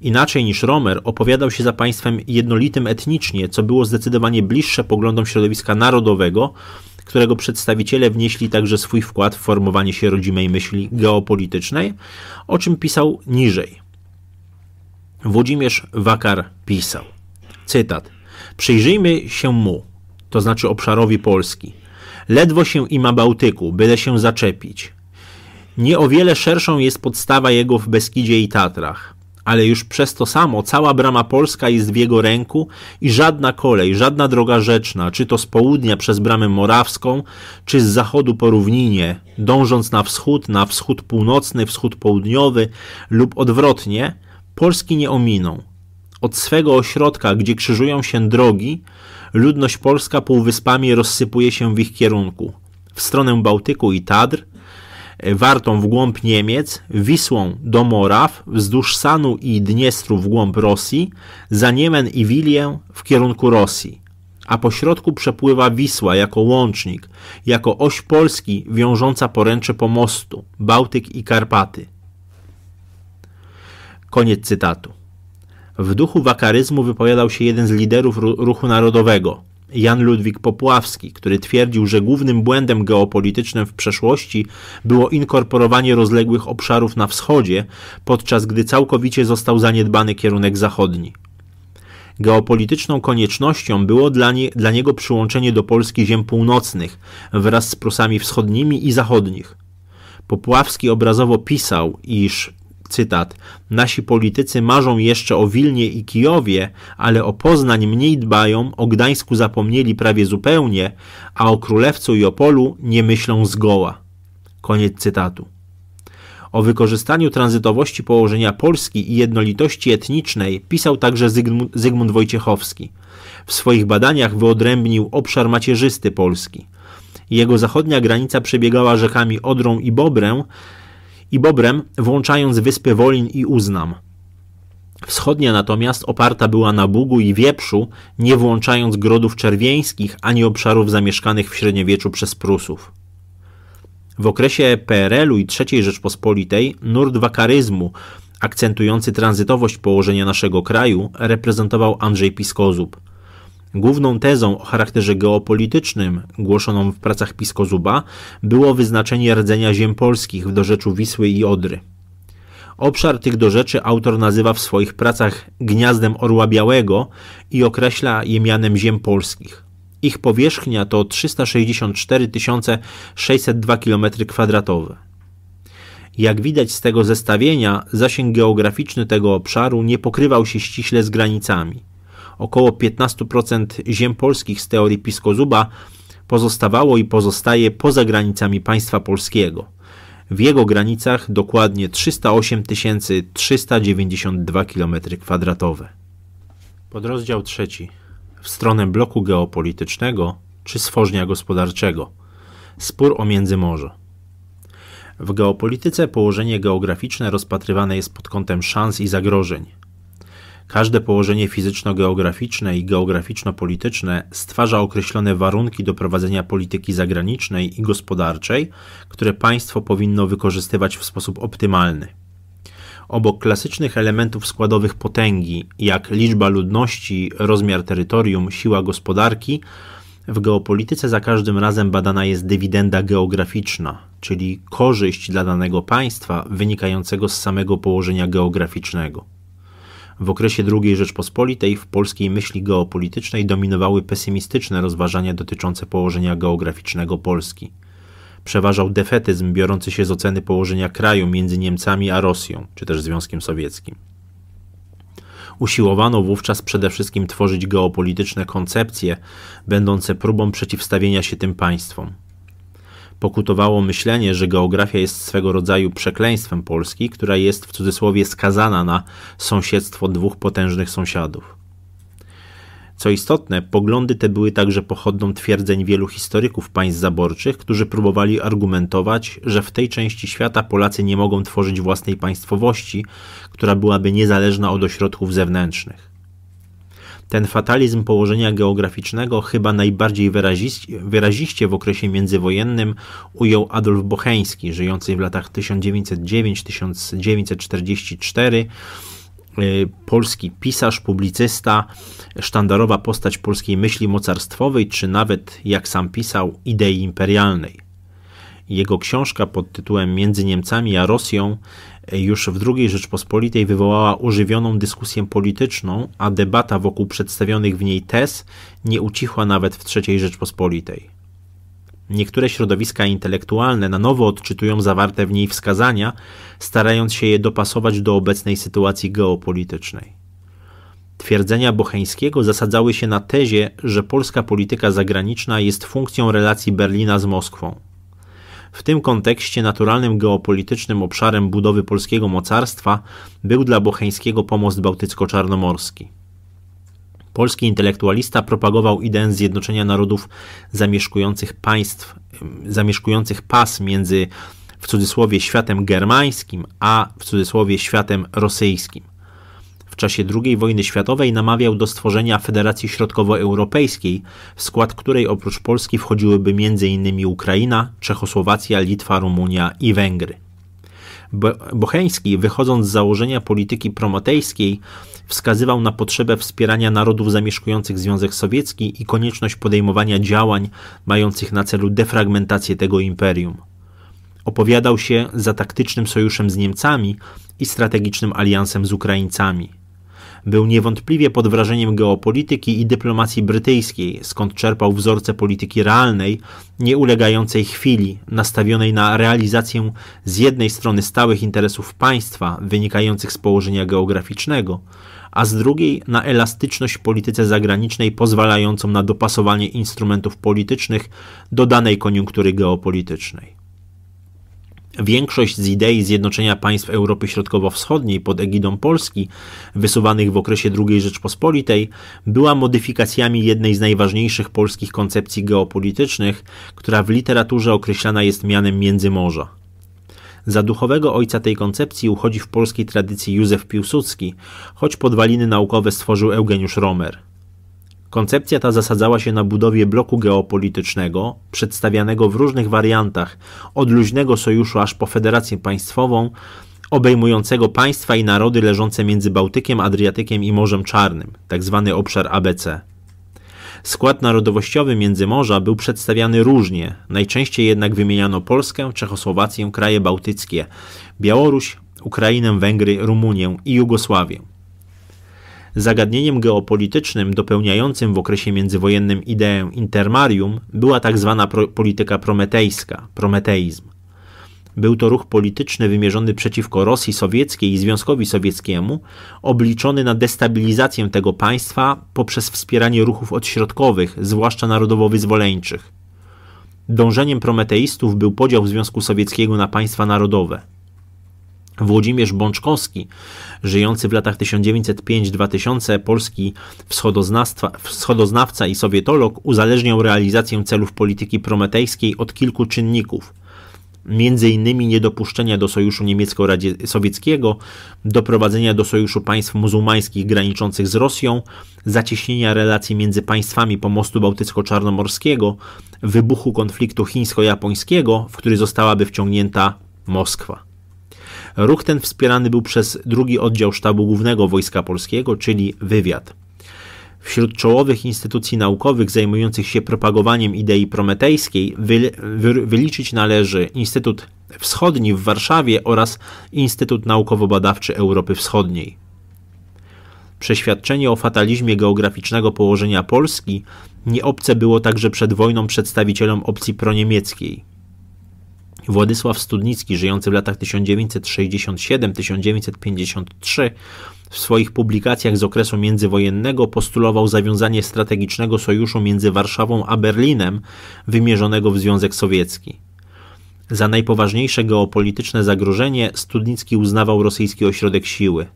Inaczej niż Romer opowiadał się za państwem jednolitym etnicznie, co było zdecydowanie bliższe poglądom środowiska narodowego, którego przedstawiciele wnieśli także swój wkład w formowanie się rodzimej myśli geopolitycznej, o czym pisał niżej. Włodzimierz Wakar pisał, cytat, Przyjrzyjmy się mu, to znaczy obszarowi Polski – Ledwo się ima Bałtyku, byle się zaczepić. Nie o wiele szerszą jest podstawa jego w Beskidzie i Tatrach ale już przez to samo cała brama polska jest w jego ręku i żadna kolej, żadna droga rzeczna, czy to z południa przez bramę morawską, czy z zachodu po równinie, dążąc na wschód, na wschód północny, wschód południowy lub odwrotnie, Polski nie ominą. Od swego ośrodka, gdzie krzyżują się drogi, ludność polska półwyspami rozsypuje się w ich kierunku. W stronę Bałtyku i Tadr, e, wartą w głąb Niemiec, Wisłą do Moraw, wzdłuż Sanu i Dniestru w głąb Rosji, za Niemen i Wilię w kierunku Rosji. A pośrodku przepływa Wisła jako łącznik, jako oś Polski wiążąca poręcze pomostu, Bałtyk i Karpaty. Koniec cytatu. W duchu wakaryzmu wypowiadał się jeden z liderów ruchu narodowego, Jan Ludwik Popławski, który twierdził, że głównym błędem geopolitycznym w przeszłości było inkorporowanie rozległych obszarów na wschodzie, podczas gdy całkowicie został zaniedbany kierunek zachodni. Geopolityczną koniecznością było dla, nie, dla niego przyłączenie do Polski ziem północnych wraz z Prusami wschodnimi i zachodnich. Popławski obrazowo pisał, iż cytat, nasi politycy marzą jeszcze o Wilnie i Kijowie, ale o Poznań mniej dbają, o Gdańsku zapomnieli prawie zupełnie, a o Królewcu i Opolu nie myślą zgoła. Koniec cytatu. O wykorzystaniu tranzytowości położenia Polski i jednolitości etnicznej pisał także Zygmunt, Zygmunt Wojciechowski. W swoich badaniach wyodrębnił obszar macierzysty Polski. Jego zachodnia granica przebiegała rzekami Odrą i Bobrę, i Bobrem, włączając wyspy Wolin i Uznam. Wschodnia natomiast oparta była na Bugu i Wieprzu, nie włączając grodów czerwieńskich ani obszarów zamieszkanych w średniowieczu przez Prusów. W okresie PRL-u i III Rzeczpospolitej nurt wakaryzmu, akcentujący tranzytowość położenia naszego kraju, reprezentował Andrzej Piskozub – Główną tezą o charakterze geopolitycznym, głoszoną w pracach Piskozuba, było wyznaczenie rdzenia ziem polskich w dorzeczu Wisły i Odry. Obszar tych dorzeczy autor nazywa w swoich pracach gniazdem Orła Białego i określa je mianem ziem polskich. Ich powierzchnia to 364 602 km2. Jak widać z tego zestawienia, zasięg geograficzny tego obszaru nie pokrywał się ściśle z granicami. Około 15% ziem polskich z teorii Piskozuba pozostawało i pozostaje poza granicami państwa polskiego. W jego granicach dokładnie 308 392 km2. Podrozdział trzeci. W stronę bloku geopolitycznego czy sfożnia gospodarczego. Spór o Międzymorze. W geopolityce położenie geograficzne rozpatrywane jest pod kątem szans i zagrożeń. Każde położenie fizyczno-geograficzne i geograficzno-polityczne stwarza określone warunki do prowadzenia polityki zagranicznej i gospodarczej, które państwo powinno wykorzystywać w sposób optymalny. Obok klasycznych elementów składowych potęgi, jak liczba ludności, rozmiar terytorium, siła gospodarki, w geopolityce za każdym razem badana jest dywidenda geograficzna, czyli korzyść dla danego państwa wynikającego z samego położenia geograficznego. W okresie II Rzeczpospolitej w polskiej myśli geopolitycznej dominowały pesymistyczne rozważania dotyczące położenia geograficznego Polski. Przeważał defetyzm biorący się z oceny położenia kraju między Niemcami a Rosją, czy też Związkiem Sowieckim. Usiłowano wówczas przede wszystkim tworzyć geopolityczne koncepcje, będące próbą przeciwstawienia się tym państwom pokutowało myślenie, że geografia jest swego rodzaju przekleństwem Polski, która jest w cudzysłowie skazana na sąsiedztwo dwóch potężnych sąsiadów. Co istotne, poglądy te były także pochodną twierdzeń wielu historyków państw zaborczych, którzy próbowali argumentować, że w tej części świata Polacy nie mogą tworzyć własnej państwowości, która byłaby niezależna od ośrodków zewnętrznych. Ten fatalizm położenia geograficznego chyba najbardziej wyraziście, w okresie międzywojennym ujął Adolf Bocheński, żyjący w latach 1909-1944 y, polski pisarz, publicysta, sztandarowa postać polskiej myśli mocarstwowej, czy nawet, jak sam pisał, idei imperialnej. Jego książka pod tytułem Między Niemcami a Rosją już w II Rzeczpospolitej wywołała ożywioną dyskusję polityczną, a debata wokół przedstawionych w niej tez nie ucichła nawet w III Rzeczpospolitej. Niektóre środowiska intelektualne na nowo odczytują zawarte w niej wskazania, starając się je dopasować do obecnej sytuacji geopolitycznej. Twierdzenia Bocheńskiego zasadzały się na tezie, że polska polityka zagraniczna jest funkcją relacji Berlina z Moskwą – w tym kontekście naturalnym geopolitycznym obszarem budowy polskiego mocarstwa był dla Bocheńskiego pomost bałtycko-czarnomorski. Polski intelektualista propagował ideę zjednoczenia narodów zamieszkujących państw, zamieszkujących pas między w cudzysłowie światem germańskim, a w cudzysłowie światem rosyjskim. W czasie II wojny światowej namawiał do stworzenia Federacji Środkowoeuropejskiej, w skład której oprócz Polski wchodziłyby m.in. Ukraina, Czechosłowacja, Litwa, Rumunia i Węgry. Bocheński, wychodząc z założenia polityki promotejskiej, wskazywał na potrzebę wspierania narodów zamieszkujących Związek Sowiecki i konieczność podejmowania działań mających na celu defragmentację tego imperium. Opowiadał się za taktycznym sojuszem z Niemcami i strategicznym aliansem z Ukraińcami. Był niewątpliwie pod wrażeniem geopolityki i dyplomacji brytyjskiej, skąd czerpał wzorce polityki realnej, nie ulegającej chwili, nastawionej na realizację z jednej strony stałych interesów państwa wynikających z położenia geograficznego, a z drugiej na elastyczność polityce zagranicznej pozwalającą na dopasowanie instrumentów politycznych do danej koniunktury geopolitycznej. Większość z idei zjednoczenia państw Europy Środkowo-Wschodniej pod egidą Polski, wysuwanych w okresie II Rzeczpospolitej, była modyfikacjami jednej z najważniejszych polskich koncepcji geopolitycznych, która w literaturze określana jest mianem Międzymorza. Za duchowego ojca tej koncepcji uchodzi w polskiej tradycji Józef Piłsudski, choć podwaliny naukowe stworzył Eugeniusz Romer. Koncepcja ta zasadzała się na budowie bloku geopolitycznego, przedstawianego w różnych wariantach, od luźnego sojuszu aż po federację państwową, obejmującego państwa i narody leżące między Bałtykiem, Adriatykiem i Morzem Czarnym, tzw. Tak obszar ABC. Skład narodowościowy Międzymorza był przedstawiany różnie, najczęściej jednak wymieniano Polskę, Czechosłowację, kraje bałtyckie, Białoruś, Ukrainę, Węgry, Rumunię i Jugosławię. Zagadnieniem geopolitycznym dopełniającym w okresie międzywojennym ideę intermarium była tak Pro polityka prometejska, prometeizm. Był to ruch polityczny wymierzony przeciwko Rosji Sowieckiej i Związkowi Sowieckiemu, obliczony na destabilizację tego państwa poprzez wspieranie ruchów odśrodkowych, zwłaszcza narodowo-wyzwoleńczych. Dążeniem prometeistów był podział Związku Sowieckiego na państwa narodowe – Włodzimierz Bączkowski, żyjący w latach 1905-2000, polski wschodoznawca i sowietolog, uzależniał realizację celów polityki prometejskiej od kilku czynników. Między innymi niedopuszczenia do sojuszu niemiecko-sowieckiego, doprowadzenia do sojuszu państw muzułmańskich graniczących z Rosją, zacieśnienia relacji między państwami pomostu bałtycko-czarnomorskiego, wybuchu konfliktu chińsko-japońskiego, w który zostałaby wciągnięta Moskwa. Ruch ten wspierany był przez drugi oddział sztabu głównego Wojska Polskiego, czyli wywiad. Wśród czołowych instytucji naukowych zajmujących się propagowaniem idei prometejskiej wyliczyć należy Instytut Wschodni w Warszawie oraz Instytut Naukowo-Badawczy Europy Wschodniej. Przeświadczenie o fatalizmie geograficznego położenia Polski nieobce było także przed wojną przedstawicielom opcji proniemieckiej. Władysław Studnicki, żyjący w latach 1967-1953, w swoich publikacjach z okresu międzywojennego postulował zawiązanie strategicznego sojuszu między Warszawą a Berlinem, wymierzonego w Związek Sowiecki. Za najpoważniejsze geopolityczne zagrożenie Studnicki uznawał rosyjski ośrodek siły.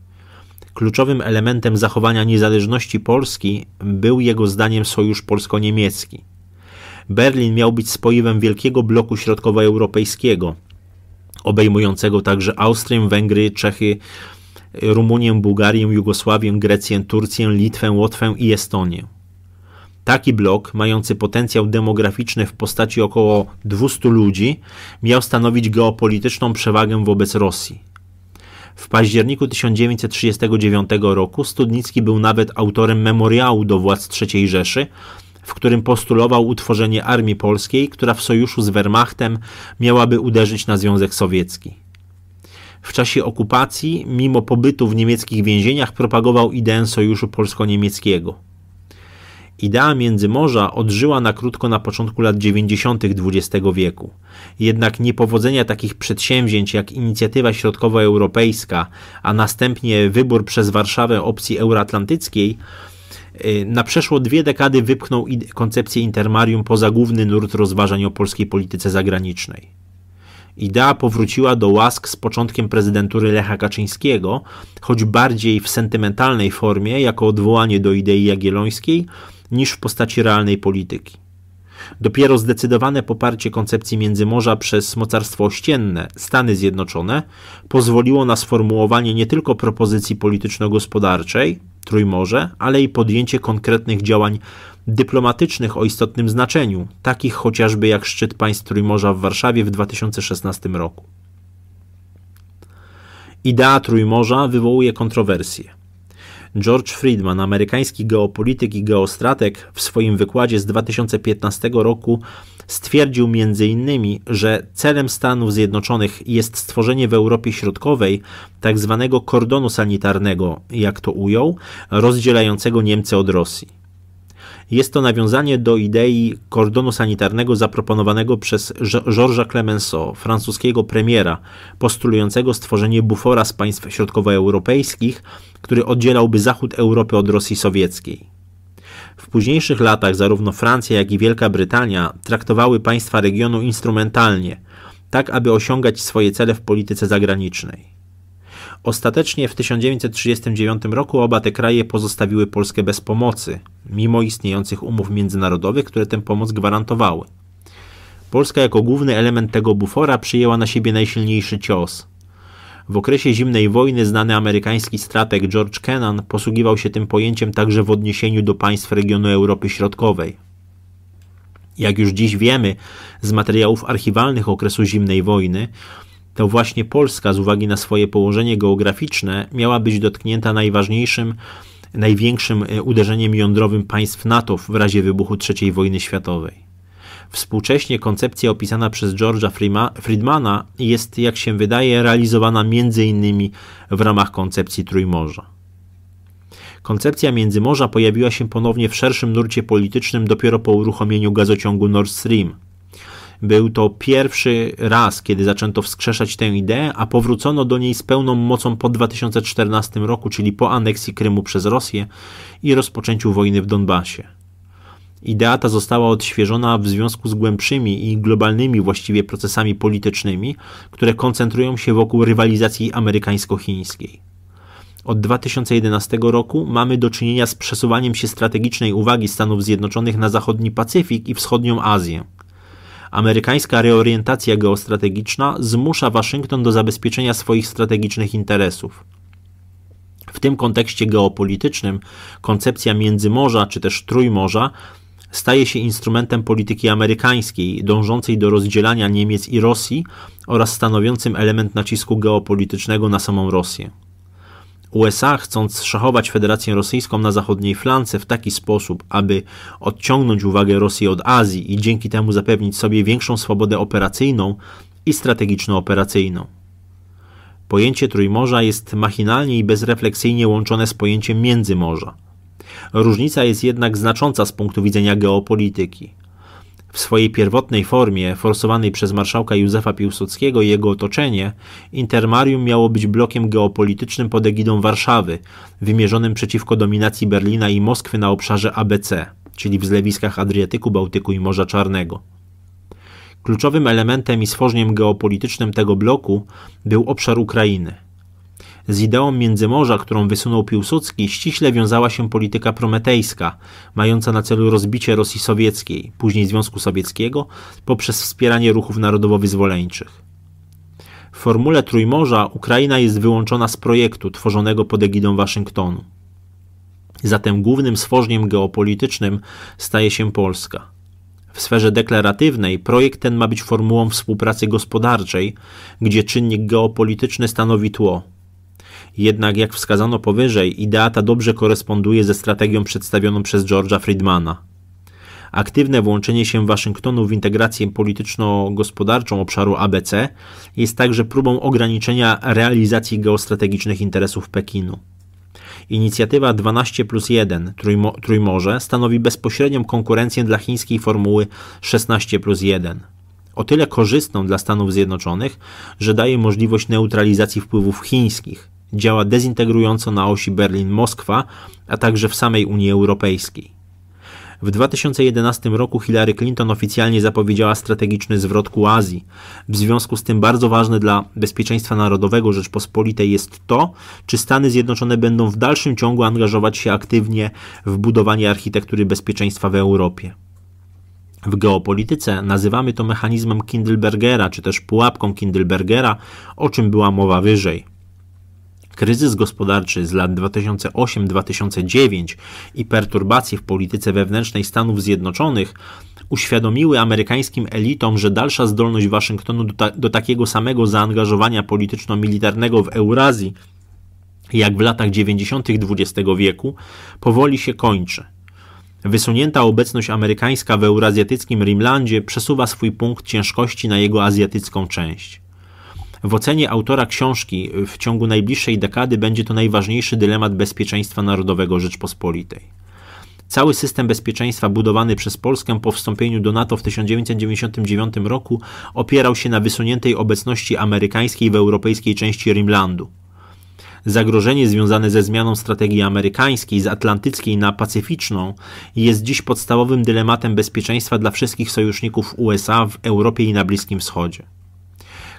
Kluczowym elementem zachowania niezależności Polski był jego zdaniem sojusz polsko-niemiecki. Berlin miał być spoiwem wielkiego bloku środkowoeuropejskiego, obejmującego także Austrię, Węgry, Czechy, Rumunię, Bułgarię, Jugosławię, Grecję, Turcję, Litwę, Łotwę i Estonię. Taki blok, mający potencjał demograficzny w postaci około 200 ludzi, miał stanowić geopolityczną przewagę wobec Rosji. W październiku 1939 roku Studnicki był nawet autorem memoriału do władz III Rzeszy, w którym postulował utworzenie armii polskiej, która w sojuszu z Wehrmachtem miałaby uderzyć na Związek Sowiecki. W czasie okupacji, mimo pobytu w niemieckich więzieniach, propagował ideę sojuszu polsko-niemieckiego. Idea Międzymorza odżyła na krótko na początku lat 90. XX wieku. Jednak niepowodzenia takich przedsięwzięć jak inicjatywa środkowoeuropejska, a następnie wybór przez Warszawę opcji euroatlantyckiej Y, na przeszło dwie dekady wypchnął koncepcję intermarium poza główny nurt rozważań o polskiej polityce zagranicznej. Idea powróciła do łask z początkiem prezydentury Lecha Kaczyńskiego, choć bardziej w sentymentalnej formie, jako odwołanie do idei jagiellońskiej, niż w postaci realnej polityki. Dopiero zdecydowane poparcie koncepcji Międzymorza przez mocarstwo ościenne Stany Zjednoczone pozwoliło na sformułowanie nie tylko propozycji polityczno-gospodarczej, Trójmorze, ale i podjęcie konkretnych działań dyplomatycznych o istotnym znaczeniu, takich chociażby jak szczyt państw Trójmorza w Warszawie w 2016 roku. Idea Trójmorza wywołuje kontrowersje. George Friedman, amerykański geopolityk i geostrateg, w swoim wykładzie z 2015 roku Stwierdził m.in., że celem Stanów Zjednoczonych jest stworzenie w Europie Środkowej tak zwanego kordonu sanitarnego, jak to ujął, rozdzielającego Niemcy od Rosji. Jest to nawiązanie do idei kordonu sanitarnego zaproponowanego przez Georges Clemenceau, francuskiego premiera, postulującego stworzenie bufora z państw środkowoeuropejskich, który oddzielałby zachód Europy od Rosji sowieckiej. W późniejszych latach zarówno Francja, jak i Wielka Brytania traktowały państwa regionu instrumentalnie, tak aby osiągać swoje cele w polityce zagranicznej. Ostatecznie w 1939 roku oba te kraje pozostawiły Polskę bez pomocy, mimo istniejących umów międzynarodowych, które tę pomoc gwarantowały. Polska jako główny element tego bufora przyjęła na siebie najsilniejszy cios – w okresie zimnej wojny znany amerykański strateg George Kennan posługiwał się tym pojęciem także w odniesieniu do państw regionu Europy Środkowej. Jak już dziś wiemy z materiałów archiwalnych okresu zimnej wojny, to właśnie Polska z uwagi na swoje położenie geograficzne miała być dotknięta najważniejszym, największym e, uderzeniem jądrowym państw NATO w razie wybuchu III wojny światowej. Współcześnie koncepcja opisana przez George'a Friedmana jest, jak się wydaje, realizowana m.in. w ramach koncepcji Trójmorza. Koncepcja Międzymorza pojawiła się ponownie w szerszym nurcie politycznym dopiero po uruchomieniu gazociągu Nord Stream. Był to pierwszy raz, kiedy zaczęto wskrzeszać tę ideę, a powrócono do niej z pełną mocą po 2014 roku, czyli po aneksji Krymu przez Rosję i rozpoczęciu wojny w Donbasie. Idea ta została odświeżona w związku z głębszymi i globalnymi właściwie procesami politycznymi, które koncentrują się wokół rywalizacji amerykańsko-chińskiej. Od 2011 roku mamy do czynienia z przesuwaniem się strategicznej uwagi Stanów Zjednoczonych na zachodni Pacyfik i wschodnią Azję. Amerykańska reorientacja geostrategiczna zmusza Waszyngton do zabezpieczenia swoich strategicznych interesów. W tym kontekście geopolitycznym koncepcja międzymorza czy też trójmorza staje się instrumentem polityki amerykańskiej, dążącej do rozdzielania Niemiec i Rosji oraz stanowiącym element nacisku geopolitycznego na samą Rosję. USA, chcąc szachować Federację Rosyjską na zachodniej flance w taki sposób, aby odciągnąć uwagę Rosji od Azji i dzięki temu zapewnić sobie większą swobodę operacyjną i strategiczno-operacyjną. Pojęcie Trójmorza jest machinalnie i bezrefleksyjnie łączone z pojęciem Międzymorza – Różnica jest jednak znacząca z punktu widzenia geopolityki. W swojej pierwotnej formie, forsowanej przez marszałka Józefa Piłsudskiego i jego otoczenie, intermarium miało być blokiem geopolitycznym pod egidą Warszawy, wymierzonym przeciwko dominacji Berlina i Moskwy na obszarze ABC, czyli w zlewiskach Adriatyku, Bałtyku i Morza Czarnego. Kluczowym elementem i stworzeniem geopolitycznym tego bloku był obszar Ukrainy – z ideą Międzymorza, którą wysunął Piłsudski, ściśle wiązała się polityka prometejska, mająca na celu rozbicie Rosji Sowieckiej, później Związku Sowieckiego, poprzez wspieranie ruchów narodowo-wyzwoleńczych. W formule Trójmorza Ukraina jest wyłączona z projektu tworzonego pod egidą Waszyngtonu. Zatem głównym stworzeniem geopolitycznym staje się Polska. W sferze deklaratywnej projekt ten ma być formułą współpracy gospodarczej, gdzie czynnik geopolityczny stanowi tło, jednak jak wskazano powyżej, idea ta dobrze koresponduje ze strategią przedstawioną przez George'a Friedmana. Aktywne włączenie się Waszyngtonu w integrację polityczno-gospodarczą obszaru ABC jest także próbą ograniczenia realizacji geostrategicznych interesów Pekinu. Inicjatywa 12 plus 1 Trójmo Trójmorze stanowi bezpośrednią konkurencję dla chińskiej formuły 16 plus 1. O tyle korzystną dla Stanów Zjednoczonych, że daje możliwość neutralizacji wpływów chińskich, działa dezintegrująco na osi Berlin-Moskwa, a także w samej Unii Europejskiej. W 2011 roku Hillary Clinton oficjalnie zapowiedziała strategiczny zwrot ku Azji. W związku z tym bardzo ważne dla bezpieczeństwa narodowego Rzeczpospolitej jest to, czy Stany Zjednoczone będą w dalszym ciągu angażować się aktywnie w budowanie architektury bezpieczeństwa w Europie. W geopolityce nazywamy to mechanizmem Kindlebergera, czy też pułapką Kindlebergera, o czym była mowa wyżej kryzys gospodarczy z lat 2008-2009 i perturbacje w polityce wewnętrznej Stanów Zjednoczonych uświadomiły amerykańskim elitom, że dalsza zdolność Waszyngtonu do, ta do takiego samego zaangażowania polityczno-militarnego w Eurazji jak w latach 90. XX wieku powoli się kończy. Wysunięta obecność amerykańska w eurazjatyckim Rimlandzie przesuwa swój punkt ciężkości na jego azjatycką część. W ocenie autora książki w ciągu najbliższej dekady będzie to najważniejszy dylemat bezpieczeństwa narodowego Rzeczpospolitej. Cały system bezpieczeństwa budowany przez Polskę po wstąpieniu do NATO w 1999 roku opierał się na wysuniętej obecności amerykańskiej w europejskiej części Rimlandu. Zagrożenie związane ze zmianą strategii amerykańskiej z atlantyckiej na pacyficzną jest dziś podstawowym dylematem bezpieczeństwa dla wszystkich sojuszników USA w Europie i na Bliskim Wschodzie.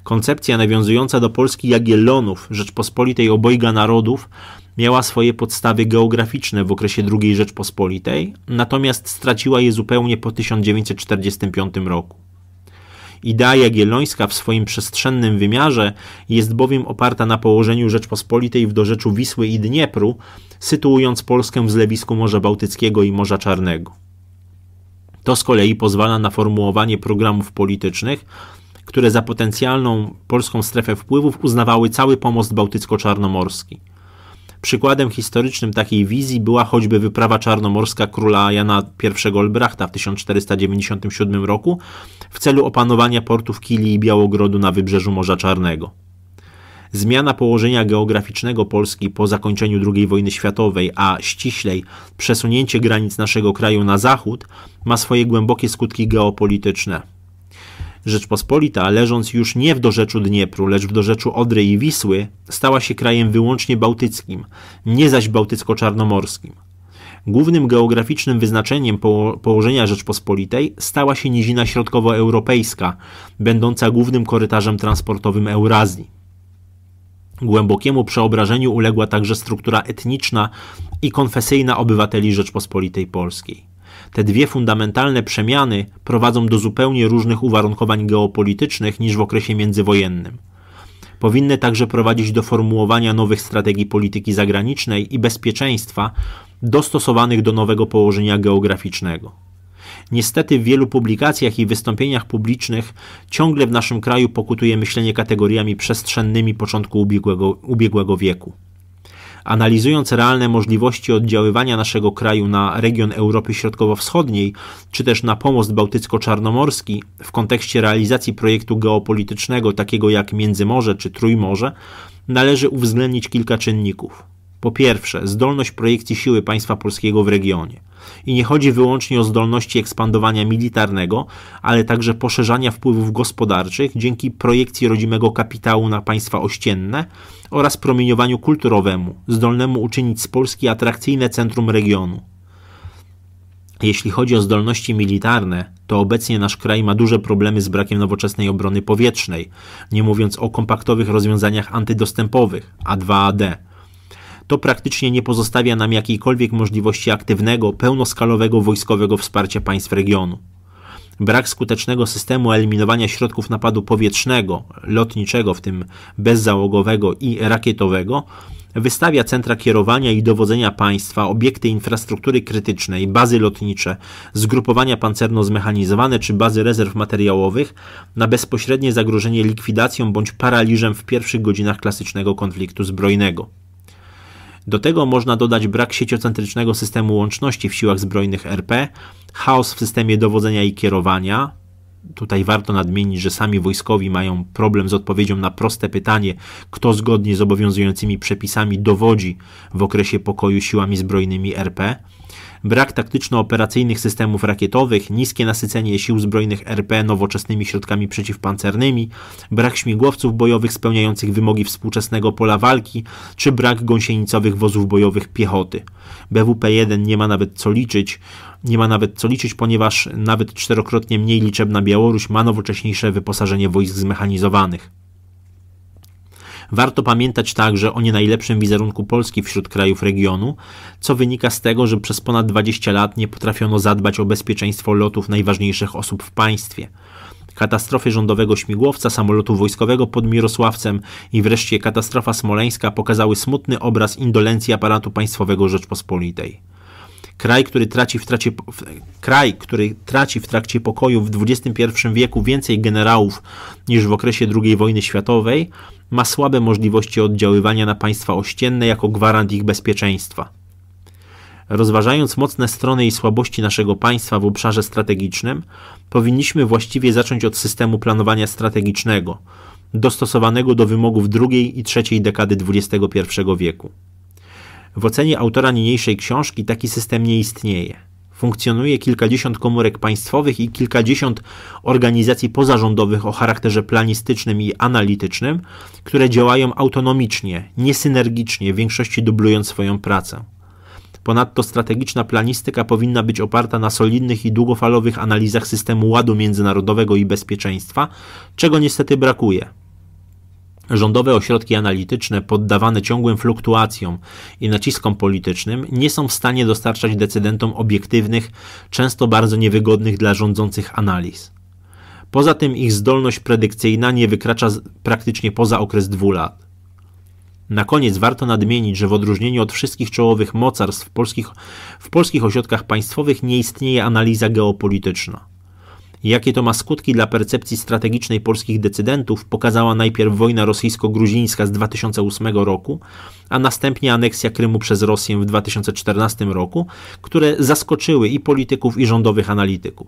Koncepcja nawiązująca do Polski Jagiellonów, Rzeczpospolitej obojga narodów, miała swoje podstawy geograficzne w okresie II Rzeczpospolitej, natomiast straciła je zupełnie po 1945 roku. Idea jagiellońska w swoim przestrzennym wymiarze jest bowiem oparta na położeniu Rzeczpospolitej w dorzeczu Wisły i Dniepru, sytuując Polskę w zlewisku Morza Bałtyckiego i Morza Czarnego. To z kolei pozwala na formułowanie programów politycznych, które za potencjalną polską strefę wpływów uznawały cały pomost bałtycko-czarnomorski. Przykładem historycznym takiej wizji była choćby wyprawa czarnomorska króla Jana I Olbrachta w 1497 roku w celu opanowania portów Kili i Białogrodu na wybrzeżu Morza Czarnego. Zmiana położenia geograficznego Polski po zakończeniu II wojny światowej, a ściślej przesunięcie granic naszego kraju na zachód, ma swoje głębokie skutki geopolityczne. Rzeczpospolita, leżąc już nie w dorzeczu Dniepru, lecz w dorzeczu Odry i Wisły, stała się krajem wyłącznie bałtyckim, nie zaś bałtycko-czarnomorskim. Głównym geograficznym wyznaczeniem położenia Rzeczpospolitej stała się nizina środkowoeuropejska, będąca głównym korytarzem transportowym Eurazji. Głębokiemu przeobrażeniu uległa także struktura etniczna i konfesyjna obywateli Rzeczpospolitej Polskiej. Te dwie fundamentalne przemiany prowadzą do zupełnie różnych uwarunkowań geopolitycznych niż w okresie międzywojennym. Powinny także prowadzić do formułowania nowych strategii polityki zagranicznej i bezpieczeństwa dostosowanych do nowego położenia geograficznego. Niestety w wielu publikacjach i wystąpieniach publicznych ciągle w naszym kraju pokutuje myślenie kategoriami przestrzennymi początku ubiegłego, ubiegłego wieku analizując realne możliwości oddziaływania naszego kraju na region Europy Środkowo-Wschodniej, czy też na pomost bałtycko-czarnomorski w kontekście realizacji projektu geopolitycznego takiego jak Międzymorze czy Trójmorze, należy uwzględnić kilka czynników. Po pierwsze, zdolność projekcji siły państwa polskiego w regionie i nie chodzi wyłącznie o zdolności ekspandowania militarnego, ale także poszerzania wpływów gospodarczych dzięki projekcji rodzimego kapitału na państwa ościenne oraz promieniowaniu kulturowemu, zdolnemu uczynić z Polski atrakcyjne centrum regionu. Jeśli chodzi o zdolności militarne, to obecnie nasz kraj ma duże problemy z brakiem nowoczesnej obrony powietrznej, nie mówiąc o kompaktowych rozwiązaniach antydostępowych A2AD to praktycznie nie pozostawia nam jakiejkolwiek możliwości aktywnego, pełnoskalowego wojskowego wsparcia państw regionu. Brak skutecznego systemu eliminowania środków napadu powietrznego, lotniczego, w tym bezzałogowego i rakietowego, wystawia centra kierowania i dowodzenia państwa, obiekty infrastruktury krytycznej, bazy lotnicze, zgrupowania pancerno-zmechanizowane czy bazy rezerw materiałowych na bezpośrednie zagrożenie likwidacją bądź paraliżem w pierwszych godzinach klasycznego konfliktu zbrojnego. Do tego można dodać brak sieciocentrycznego systemu łączności w siłach zbrojnych RP, chaos w systemie dowodzenia i kierowania. Tutaj warto nadmienić, że sami wojskowi mają problem z odpowiedzią na proste pytanie, kto zgodnie z obowiązującymi przepisami dowodzi w okresie pokoju siłami zbrojnymi RP brak taktyczno-operacyjnych systemów rakietowych, niskie nasycenie sił zbrojnych RP nowoczesnymi środkami przeciwpancernymi, brak śmigłowców bojowych spełniających wymogi współczesnego pola walki, czy brak gąsienicowych wozów bojowych piechoty. BWP-1 nie ma nawet co liczyć, nie ma nawet co liczyć, ponieważ nawet czterokrotnie mniej liczebna Białoruś ma nowocześniejsze wyposażenie wojsk zmechanizowanych. Warto pamiętać także o nie najlepszym wizerunku Polski wśród krajów regionu, co wynika z tego, że przez ponad 20 lat nie potrafiono zadbać o bezpieczeństwo lotów najważniejszych osób w państwie Katastrofy rządowego śmigłowca, samolotu wojskowego pod Mirosławcem i wreszcie katastrofa smoleńska pokazały smutny obraz indolencji aparatu państwowego Rzeczpospolitej. Kraj który, traci w tracie, kraj, który traci w trakcie pokoju w XXI wieku więcej generałów niż w okresie II wojny światowej, ma słabe możliwości oddziaływania na państwa ościenne jako gwarant ich bezpieczeństwa. Rozważając mocne strony i słabości naszego państwa w obszarze strategicznym, powinniśmy właściwie zacząć od systemu planowania strategicznego, dostosowanego do wymogów drugiej i trzeciej dekady XXI wieku. W ocenie autora niniejszej książki taki system nie istnieje funkcjonuje kilkadziesiąt komórek państwowych i kilkadziesiąt organizacji pozarządowych o charakterze planistycznym i analitycznym, które działają autonomicznie, niesynergicznie, w większości dublując swoją pracę. Ponadto strategiczna planistyka powinna być oparta na solidnych i długofalowych analizach systemu ładu międzynarodowego i bezpieczeństwa, czego niestety brakuje. Rządowe ośrodki analityczne, poddawane ciągłym fluktuacjom i naciskom politycznym, nie są w stanie dostarczać decydentom obiektywnych, często bardzo niewygodnych dla rządzących analiz. Poza tym ich zdolność predykcyjna nie wykracza praktycznie poza okres dwóch lat. Na koniec warto nadmienić, że w odróżnieniu od wszystkich czołowych mocarstw polskich, w polskich ośrodkach państwowych nie istnieje analiza geopolityczna. Jakie to ma skutki dla percepcji strategicznej polskich decydentów, pokazała najpierw wojna rosyjsko-gruzińska z 2008 roku, a następnie aneksja Krymu przez Rosję w 2014 roku, które zaskoczyły i polityków, i rządowych analityków.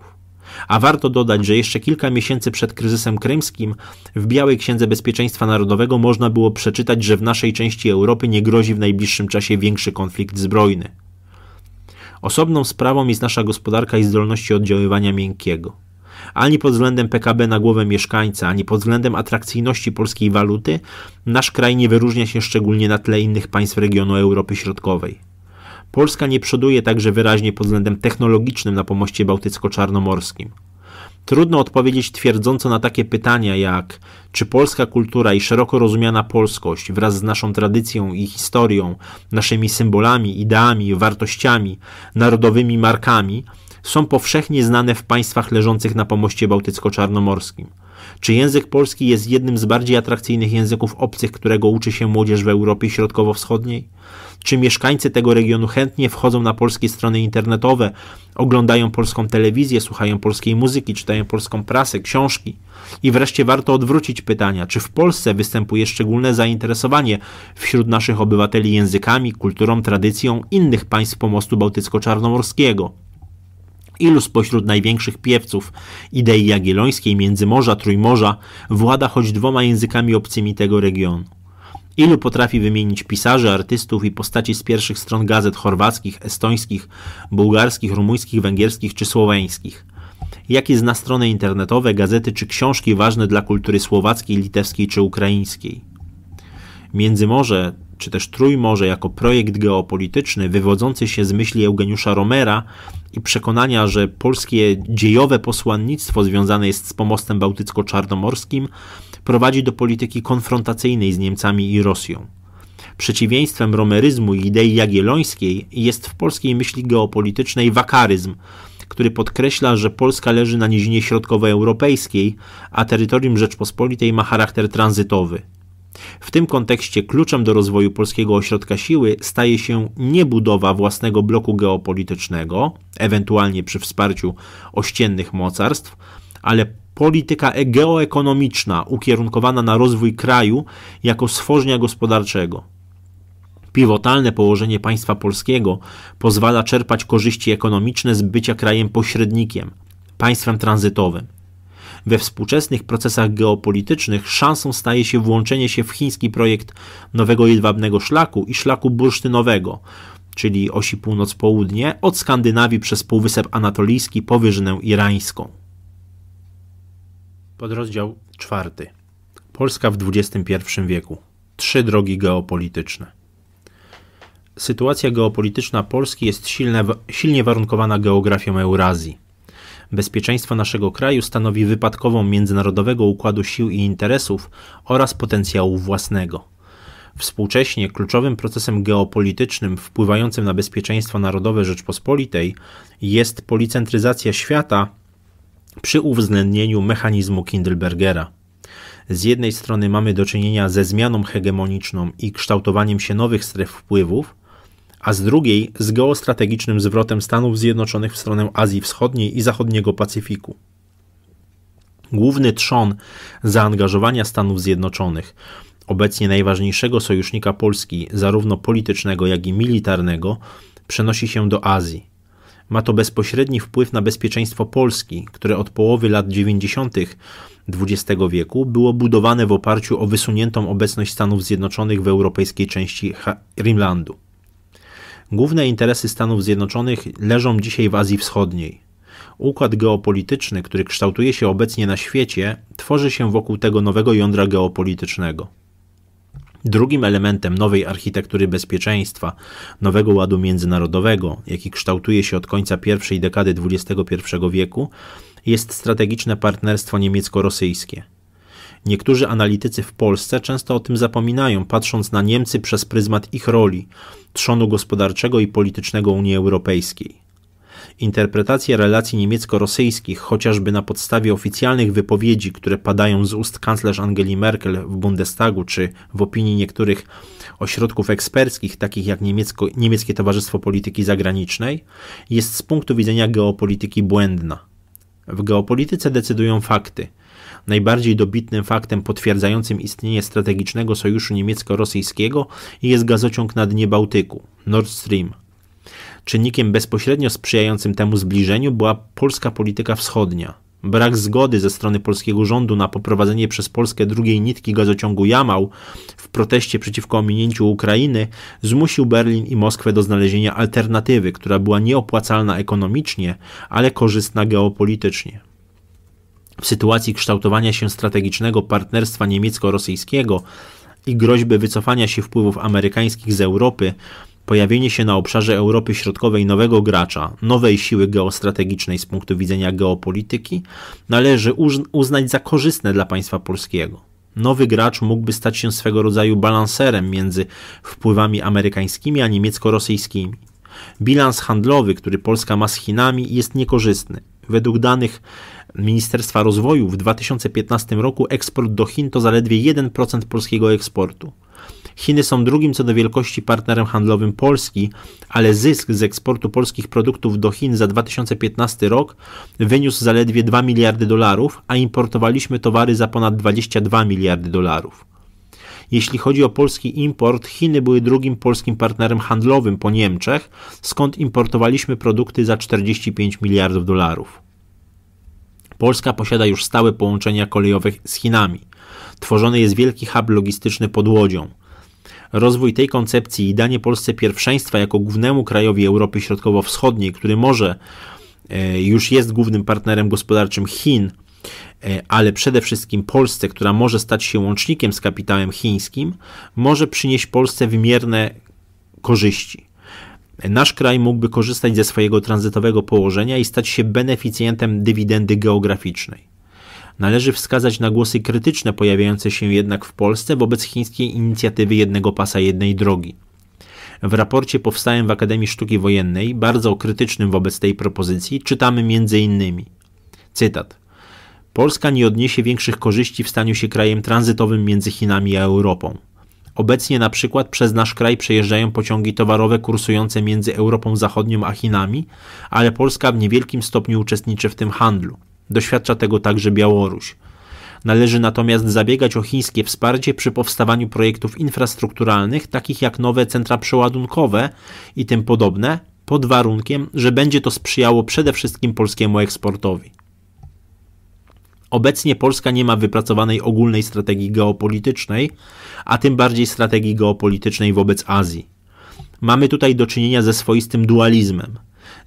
A warto dodać, że jeszcze kilka miesięcy przed kryzysem krymskim w Białej Księdze Bezpieczeństwa Narodowego można było przeczytać, że w naszej części Europy nie grozi w najbliższym czasie większy konflikt zbrojny. Osobną sprawą jest nasza gospodarka i zdolności oddziaływania miękkiego ani pod względem PKB na głowę mieszkańca, ani pod względem atrakcyjności polskiej waluty, nasz kraj nie wyróżnia się szczególnie na tle innych państw regionu Europy Środkowej. Polska nie przoduje także wyraźnie pod względem technologicznym na pomoście bałtycko-czarnomorskim. Trudno odpowiedzieć twierdząco na takie pytania jak czy polska kultura i szeroko rozumiana polskość wraz z naszą tradycją i historią, naszymi symbolami, ideami, wartościami, narodowymi markami są powszechnie znane w państwach leżących na pomoście bałtycko-czarnomorskim. Czy język polski jest jednym z bardziej atrakcyjnych języków obcych, którego uczy się młodzież w Europie Środkowo-Wschodniej? Czy mieszkańcy tego regionu chętnie wchodzą na polskie strony internetowe, oglądają polską telewizję, słuchają polskiej muzyki, czytają polską prasę, książki? I wreszcie warto odwrócić pytania, czy w Polsce występuje szczególne zainteresowanie wśród naszych obywateli językami, kulturą, tradycją innych państw pomostu bałtycko-czarnomorskiego? ilu spośród największych piewców idei jagiellońskiej, Międzymorza, Trójmorza włada choć dwoma językami obcymi tego regionu? Ilu potrafi wymienić pisarzy, artystów i postaci z pierwszych stron gazet chorwackich, estońskich, bułgarskich, rumuńskich, węgierskich czy słoweńskich? Jakie zna strony internetowe, gazety czy książki ważne dla kultury słowackiej, litewskiej czy ukraińskiej? Międzymorze czy też Trójmorze jako projekt geopolityczny wywodzący się z myśli Eugeniusza Romera i przekonania, że polskie dziejowe posłannictwo związane jest z pomostem bałtycko-czarnomorskim, prowadzi do polityki konfrontacyjnej z Niemcami i Rosją. Przeciwieństwem romeryzmu i idei jagiellońskiej jest w polskiej myśli geopolitycznej wakaryzm, który podkreśla, że Polska leży na nizinie środkowoeuropejskiej, a terytorium Rzeczpospolitej ma charakter tranzytowy – w tym kontekście kluczem do rozwoju polskiego ośrodka siły staje się nie budowa własnego bloku geopolitycznego, ewentualnie przy wsparciu ościennych mocarstw, ale polityka e-, geoekonomiczna ukierunkowana na rozwój kraju jako sfożnia gospodarczego. Piwotalne położenie państwa polskiego pozwala czerpać korzyści ekonomiczne z bycia krajem pośrednikiem, państwem tranzytowym. We współczesnych procesach geopolitycznych szansą staje się włączenie się w chiński projekt nowego jedwabnego szlaku i szlaku bursztynowego, czyli osi północ-południe, od Skandynawii przez Półwysep Anatolijski po Wyżynę Irańską. Podrozdział czwarty. Polska w XXI wieku. Trzy drogi geopolityczne. Sytuacja geopolityczna Polski jest silne, silnie warunkowana geografią Eurazji bezpieczeństwo naszego kraju stanowi wypadkową międzynarodowego układu sił i interesów oraz potencjału własnego. Współcześnie kluczowym procesem geopolitycznym wpływającym na bezpieczeństwo narodowe Rzeczpospolitej jest policentryzacja świata przy uwzględnieniu mechanizmu Kindlebergera. Z jednej strony mamy do czynienia ze zmianą hegemoniczną i kształtowaniem się nowych stref wpływów, a z drugiej z geostrategicznym zwrotem Stanów Zjednoczonych w stronę Azji Wschodniej i Zachodniego Pacyfiku. Główny trzon zaangażowania Stanów Zjednoczonych, obecnie najważniejszego sojusznika Polski, zarówno politycznego, jak i militarnego, przenosi się do Azji. Ma to bezpośredni wpływ na bezpieczeństwo Polski, które od połowy lat 90. XX wieku było budowane w oparciu o wysuniętą obecność Stanów Zjednoczonych w europejskiej części Rhinlandu. Główne interesy Stanów Zjednoczonych leżą dzisiaj w Azji Wschodniej. Układ geopolityczny, który kształtuje się obecnie na świecie, tworzy się wokół tego nowego jądra geopolitycznego. Drugim elementem nowej architektury bezpieczeństwa, nowego ładu międzynarodowego, jaki kształtuje się od końca pierwszej dekady XXI wieku, jest strategiczne partnerstwo niemiecko-rosyjskie. Niektórzy analitycy w Polsce często o tym zapominają, patrząc na Niemcy przez pryzmat ich roli, trzonu gospodarczego i politycznego Unii Europejskiej. Interpretacja relacji niemiecko-rosyjskich, chociażby na podstawie oficjalnych wypowiedzi, które padają z ust kanclerz Angeli Merkel w Bundestagu, czy w opinii niektórych ośrodków eksperckich, takich jak Niemiecko, Niemieckie Towarzystwo Polityki Zagranicznej, jest z punktu widzenia geopolityki błędna. W geopolityce decydują fakty, Najbardziej dobitnym faktem potwierdzającym istnienie strategicznego sojuszu niemiecko-rosyjskiego jest gazociąg na dnie Bałtyku Nord Stream. Czynnikiem bezpośrednio sprzyjającym temu zbliżeniu była polska polityka wschodnia. Brak zgody ze strony polskiego rządu na poprowadzenie przez Polskę drugiej nitki gazociągu Jamał w proteście przeciwko ominięciu Ukrainy zmusił Berlin i Moskwę do znalezienia alternatywy, która była nieopłacalna ekonomicznie, ale korzystna geopolitycznie. W sytuacji kształtowania się strategicznego partnerstwa niemiecko-rosyjskiego i groźby wycofania się wpływów amerykańskich z Europy, pojawienie się na obszarze Europy Środkowej nowego gracza, nowej siły geostrategicznej z punktu widzenia geopolityki, należy uznać za korzystne dla państwa polskiego. Nowy gracz mógłby stać się swego rodzaju balanserem między wpływami amerykańskimi a niemiecko-rosyjskimi. Bilans handlowy, który Polska ma z Chinami, jest niekorzystny. Według danych Ministerstwa Rozwoju w 2015 roku eksport do Chin to zaledwie 1% polskiego eksportu. Chiny są drugim co do wielkości partnerem handlowym Polski, ale zysk z eksportu polskich produktów do Chin za 2015 rok wyniósł zaledwie 2 miliardy dolarów, a importowaliśmy towary za ponad 22 miliardy dolarów. Jeśli chodzi o polski import, Chiny były drugim polskim partnerem handlowym po Niemczech, skąd importowaliśmy produkty za 45 miliardów dolarów. Polska posiada już stałe połączenia kolejowe z Chinami. Tworzony jest wielki hub logistyczny pod Łodzią. Rozwój tej koncepcji i danie Polsce pierwszeństwa jako głównemu krajowi Europy Środkowo-Wschodniej, który może e, już jest głównym partnerem gospodarczym Chin, e, ale przede wszystkim Polsce, która może stać się łącznikiem z kapitałem chińskim, może przynieść Polsce wymierne korzyści. Nasz kraj mógłby korzystać ze swojego tranzytowego położenia i stać się beneficjentem dywidendy geograficznej. Należy wskazać na głosy krytyczne pojawiające się jednak w Polsce wobec chińskiej inicjatywy jednego pasa jednej drogi. W raporcie powstałym w Akademii Sztuki Wojennej, bardzo krytycznym wobec tej propozycji, czytamy m.in. Cytat. Polska nie odniesie większych korzyści w staniu się krajem tranzytowym między Chinami a Europą. Obecnie na przykład przez nasz kraj przejeżdżają pociągi towarowe kursujące między Europą Zachodnią a Chinami, ale Polska w niewielkim stopniu uczestniczy w tym handlu. Doświadcza tego także Białoruś. Należy natomiast zabiegać o chińskie wsparcie przy powstawaniu projektów infrastrukturalnych, takich jak nowe centra przeładunkowe i tym podobne, pod warunkiem, że będzie to sprzyjało przede wszystkim polskiemu eksportowi. Obecnie Polska nie ma wypracowanej ogólnej strategii geopolitycznej, a tym bardziej strategii geopolitycznej wobec Azji. Mamy tutaj do czynienia ze swoistym dualizmem.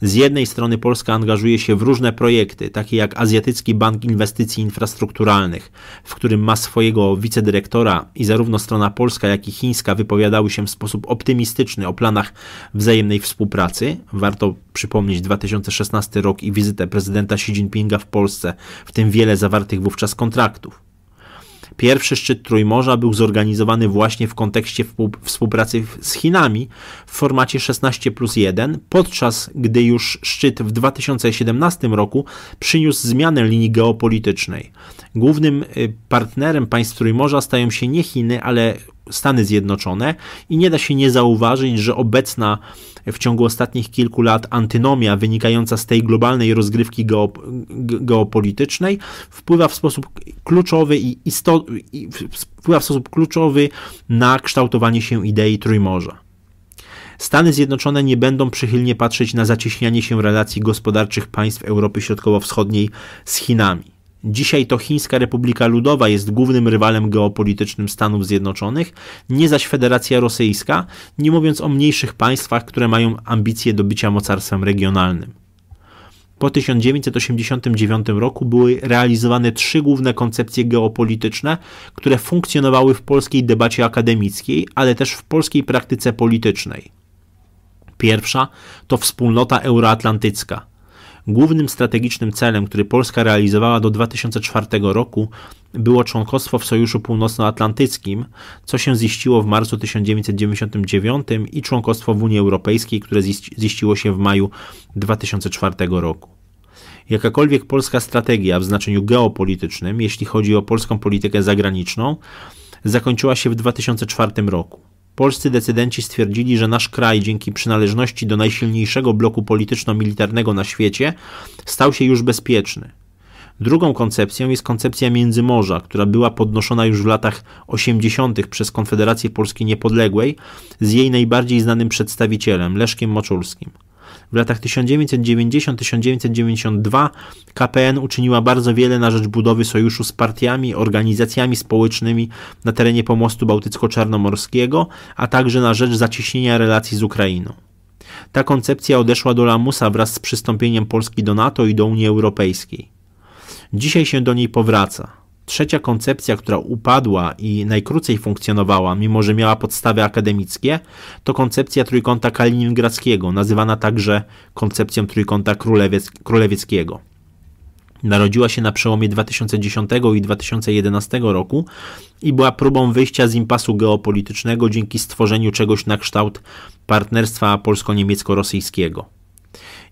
Z jednej strony Polska angażuje się w różne projekty, takie jak Azjatycki Bank Inwestycji Infrastrukturalnych, w którym ma swojego wicedyrektora i zarówno strona polska, jak i chińska wypowiadały się w sposób optymistyczny o planach wzajemnej współpracy. Warto przypomnieć 2016 rok i wizytę prezydenta Xi Jinpinga w Polsce, w tym wiele zawartych wówczas kontraktów. Pierwszy szczyt Trójmorza był zorganizowany właśnie w kontekście współpracy z Chinami w formacie 16 plus 1, podczas gdy już szczyt w 2017 roku przyniósł zmianę linii geopolitycznej. Głównym y, partnerem państw Trójmorza stają się nie Chiny, ale Stany Zjednoczone i nie da się nie zauważyć, że obecna w ciągu ostatnich kilku lat antynomia wynikająca z tej globalnej rozgrywki geop geopolitycznej wpływa w sposób kluczowy i, i wpływa w sposób kluczowy na kształtowanie się idei Trójmorza. Stany Zjednoczone nie będą przychylnie patrzeć na zacieśnianie się relacji gospodarczych państw Europy Środkowo-Wschodniej z Chinami. Dzisiaj to Chińska Republika Ludowa jest głównym rywalem geopolitycznym Stanów Zjednoczonych, nie zaś Federacja Rosyjska, nie mówiąc o mniejszych państwach, które mają ambicje do bycia mocarstwem regionalnym. Po 1989 roku były realizowane trzy główne koncepcje geopolityczne, które funkcjonowały w polskiej debacie akademickiej, ale też w polskiej praktyce politycznej. Pierwsza to wspólnota euroatlantycka – Głównym strategicznym celem, który Polska realizowała do 2004 roku, było członkostwo w Sojuszu Północnoatlantyckim, co się ziściło w marcu 1999 i członkostwo w Unii Europejskiej, które ziściło się w maju 2004 roku. Jakakolwiek polska strategia w znaczeniu geopolitycznym, jeśli chodzi o polską politykę zagraniczną, zakończyła się w 2004 roku polscy decydenci stwierdzili, że nasz kraj dzięki przynależności do najsilniejszego bloku polityczno-militarnego na świecie stał się już bezpieczny. Drugą koncepcją jest koncepcja Międzymorza, która była podnoszona już w latach 80. przez Konfederację Polski Niepodległej z jej najbardziej znanym przedstawicielem, Leszkiem Moczulskim. W latach 1990-1992 KPN uczyniła bardzo wiele na rzecz budowy sojuszu z partiami, organizacjami społecznymi na terenie pomostu bałtycko-czarnomorskiego, a także na rzecz zacieśnienia relacji z Ukrainą. Ta koncepcja odeszła do lamusa wraz z przystąpieniem Polski do NATO i do Unii Europejskiej. Dzisiaj się do niej powraca. Trzecia koncepcja, która upadła i najkrócej funkcjonowała, mimo że miała podstawy akademickie, to koncepcja trójkąta kaliningradzkiego, nazywana także koncepcją trójkąta królewiec, królewieckiego. Narodziła się na przełomie 2010 i 2011 roku i była próbą wyjścia z impasu geopolitycznego dzięki stworzeniu czegoś na kształt partnerstwa polsko-niemiecko-rosyjskiego.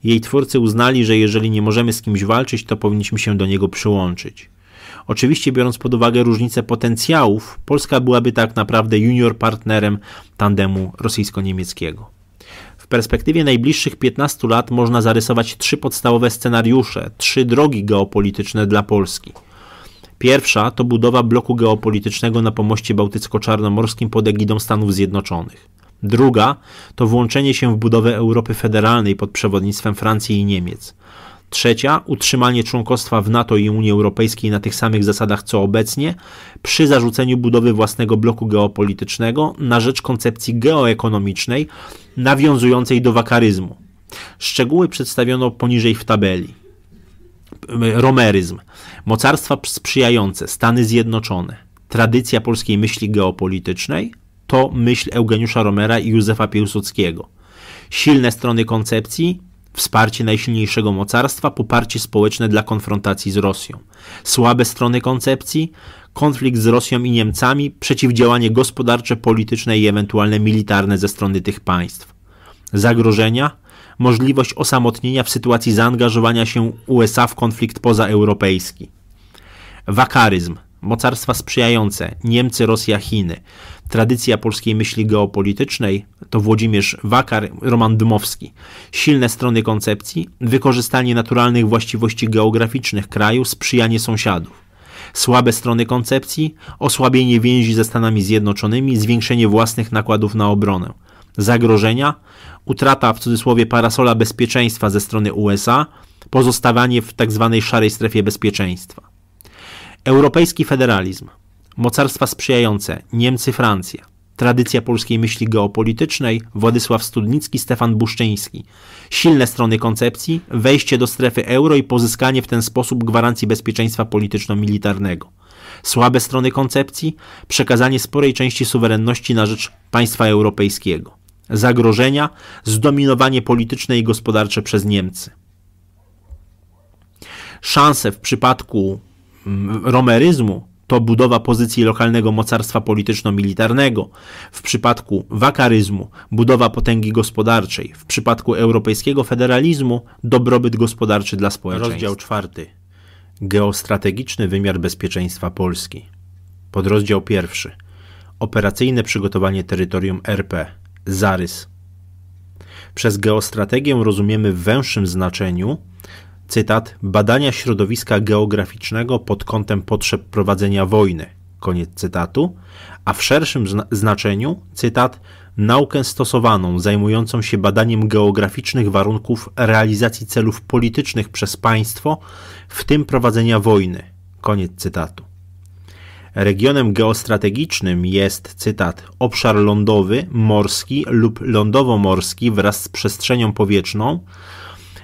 Jej twórcy uznali, że jeżeli nie możemy z kimś walczyć, to powinniśmy się do niego przyłączyć. Oczywiście biorąc pod uwagę różnice potencjałów, Polska byłaby tak naprawdę junior partnerem tandemu rosyjsko-niemieckiego. W perspektywie najbliższych 15 lat można zarysować trzy podstawowe scenariusze, trzy drogi geopolityczne dla Polski. Pierwsza to budowa bloku geopolitycznego na pomoście bałtycko-czarnomorskim pod egidą Stanów Zjednoczonych. Druga to włączenie się w budowę Europy Federalnej pod przewodnictwem Francji i Niemiec. Trzecia, utrzymanie członkostwa w NATO i Unii Europejskiej na tych samych zasadach co obecnie, przy zarzuceniu budowy własnego bloku geopolitycznego na rzecz koncepcji geoekonomicznej nawiązującej do wakaryzmu. Szczegóły przedstawiono poniżej w tabeli. Romeryzm, mocarstwa sprzyjające, Stany Zjednoczone, tradycja polskiej myśli geopolitycznej to myśl Eugeniusza Romera i Józefa Piłsudskiego. Silne strony koncepcji Wsparcie najsilniejszego mocarstwa, poparcie społeczne dla konfrontacji z Rosją. Słabe strony koncepcji, konflikt z Rosją i Niemcami, przeciwdziałanie gospodarcze, polityczne i ewentualne militarne ze strony tych państw. Zagrożenia, możliwość osamotnienia w sytuacji zaangażowania się USA w konflikt pozaeuropejski. Wakaryzm, mocarstwa sprzyjające Niemcy, Rosja, Chiny, tradycja polskiej myśli geopolitycznej to Włodzimierz Wakar, Roman Dmowski. Silne strony koncepcji, wykorzystanie naturalnych właściwości geograficznych kraju, sprzyjanie sąsiadów. Słabe strony koncepcji, osłabienie więzi ze Stanami Zjednoczonymi, zwiększenie własnych nakładów na obronę. Zagrożenia, utrata w cudzysłowie parasola bezpieczeństwa ze strony USA, pozostawanie w tzw. Tak szarej strefie bezpieczeństwa. Europejski federalizm – Mocarstwa sprzyjające Niemcy, Francja. Tradycja polskiej myśli geopolitycznej Władysław Studnicki, Stefan Buszczyński. Silne strony koncepcji wejście do strefy euro i pozyskanie w ten sposób gwarancji bezpieczeństwa polityczno-militarnego. Słabe strony koncepcji przekazanie sporej części suwerenności na rzecz państwa europejskiego. Zagrożenia zdominowanie polityczne i gospodarcze przez Niemcy. Szanse w przypadku mm, romeryzmu to budowa pozycji lokalnego mocarstwa polityczno-militarnego, w przypadku wakaryzmu budowa potęgi gospodarczej, w przypadku europejskiego federalizmu dobrobyt gospodarczy dla społeczeństwa. Rozdział czwarty. Geostrategiczny wymiar bezpieczeństwa Polski. Podrozdział pierwszy. Operacyjne przygotowanie terytorium RP. Zarys. Przez geostrategię rozumiemy w węższym znaczeniu cytat, badania środowiska geograficznego pod kątem potrzeb prowadzenia wojny, koniec cytatu, a w szerszym znaczeniu, cytat, naukę stosowaną zajmującą się badaniem geograficznych warunków realizacji celów politycznych przez państwo, w tym prowadzenia wojny, koniec cytatu. Regionem geostrategicznym jest, cytat, obszar lądowy, morski lub lądowo-morski wraz z przestrzenią powietrzną,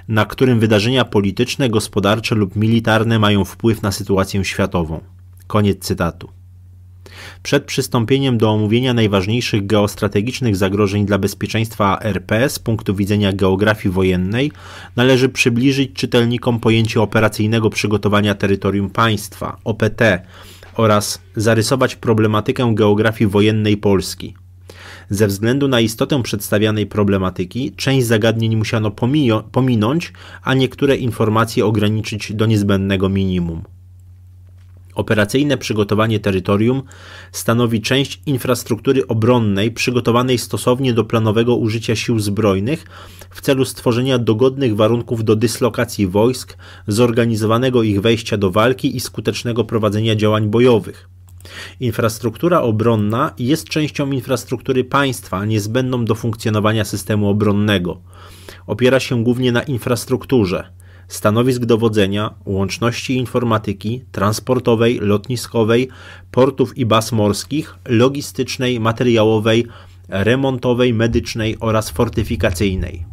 na którym wydarzenia polityczne, gospodarcze lub militarne mają wpływ na sytuację światową. Koniec cytatu. Przed przystąpieniem do omówienia najważniejszych geostrategicznych zagrożeń dla bezpieczeństwa RP z punktu widzenia geografii wojennej, należy przybliżyć czytelnikom pojęcie operacyjnego przygotowania terytorium państwa OPT oraz zarysować problematykę geografii wojennej Polski. Ze względu na istotę przedstawianej problematyki, część zagadnień musiano pomijo- pominąć, a niektóre informacje ograniczyć do niezbędnego minimum. Operacyjne przygotowanie terytorium stanowi część infrastruktury obronnej przygotowanej stosownie do planowego użycia sił zbrojnych w celu stworzenia dogodnych warunków do dyslokacji wojsk, zorganizowanego ich wejścia do walki i skutecznego prowadzenia działań bojowych. Infrastruktura obronna jest częścią infrastruktury państwa, niezbędną do funkcjonowania systemu obronnego. Opiera się głównie na infrastrukturze stanowisk dowodzenia, łączności informatyki, transportowej, lotniskowej, portów i baz morskich, logistycznej, materiałowej, remontowej, medycznej oraz fortyfikacyjnej.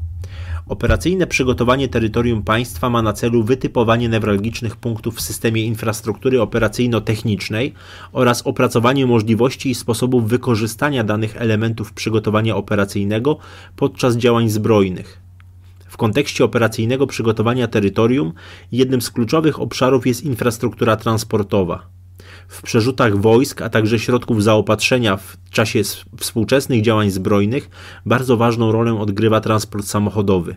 Operacyjne przygotowanie terytorium państwa ma na celu wytypowanie newralgicznych punktów w systemie infrastruktury operacyjno-technicznej oraz opracowanie możliwości i sposobów wykorzystania danych elementów przygotowania operacyjnego podczas działań zbrojnych. W kontekście operacyjnego przygotowania terytorium jednym z kluczowych obszarów jest infrastruktura transportowa w przerzutach wojsk, a także środków zaopatrzenia w czasie współczesnych działań zbrojnych bardzo ważną rolę odgrywa transport samochodowy.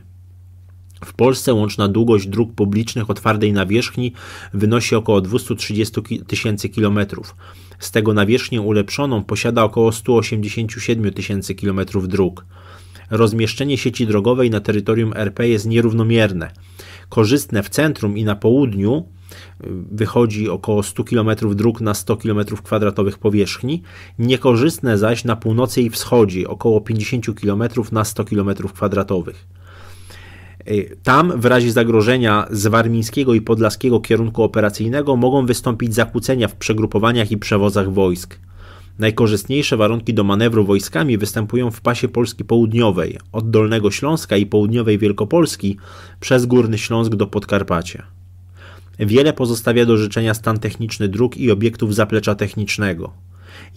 W Polsce łączna długość dróg publicznych o twardej nawierzchni wynosi około 230 tysięcy kilometrów. Z tego nawierzchnię ulepszoną posiada około 187 tysięcy kilometrów dróg. Rozmieszczenie sieci drogowej na terytorium RP jest nierównomierne. Korzystne w centrum i na południu Wychodzi około 100 km dróg na 100 km kwadratowych powierzchni, niekorzystne zaś na północy i wschodzie około 50 km na 100 km kwadratowych. E, tam w razie zagrożenia z warmińskiego i podlaskiego kierunku operacyjnego mogą wystąpić zakłócenia w przegrupowaniach i przewozach wojsk. Najkorzystniejsze warunki do manewru wojskami występują w pasie Polski Południowej, od Dolnego Śląska i Południowej Wielkopolski przez Górny Śląsk do Podkarpacia. Wiele pozostawia do życzenia stan techniczny dróg i obiektów zaplecza technicznego.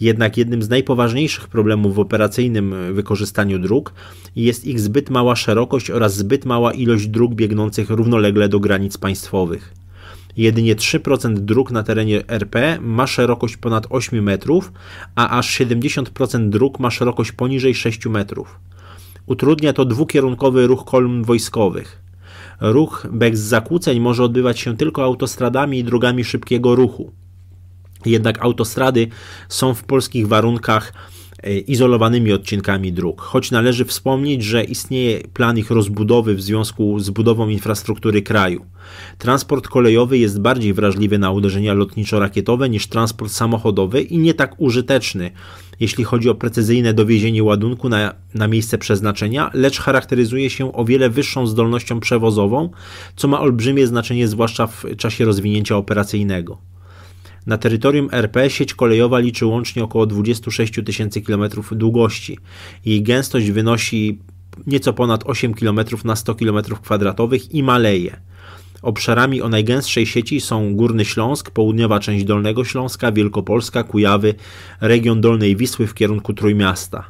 Jednak jednym z najpoważniejszych problemów w operacyjnym e, wykorzystaniu dróg jest ich zbyt mała szerokość oraz zbyt mała ilość dróg biegnących równolegle do granic państwowych. Jedynie 3% dróg na terenie RP ma szerokość ponad 8 metrów, a aż 70% dróg ma szerokość poniżej 6 metrów. Utrudnia to dwukierunkowy ruch kolumn wojskowych. Ruch bez zakłóceń może odbywać się tylko autostradami i drogami szybkiego ruchu. Jednak autostrady są w polskich warunkach E, izolowanymi odcinkami dróg. Choć należy wspomnieć, że istnieje plan ich rozbudowy w związku z budową infrastruktury kraju. Transport kolejowy jest bardziej wrażliwy na uderzenia lotniczo-rakietowe niż transport samochodowy i nie tak użyteczny, jeśli chodzi o precyzyjne dowiezienie ładunku na, na miejsce przeznaczenia, lecz charakteryzuje się o wiele wyższą zdolnością przewozową, co ma olbrzymie znaczenie zwłaszcza w czasie rozwinięcia operacyjnego. Na terytorium RP sieć kolejowa liczy łącznie około 26 tysięcy km długości. Jej gęstość wynosi nieco ponad 8 km na 100 km2 i maleje. Obszarami o najgęstszej sieci są Górny Śląsk, południowa część Dolnego Śląska, Wielkopolska, Kujawy, region Dolnej Wisły w kierunku Trójmiasta.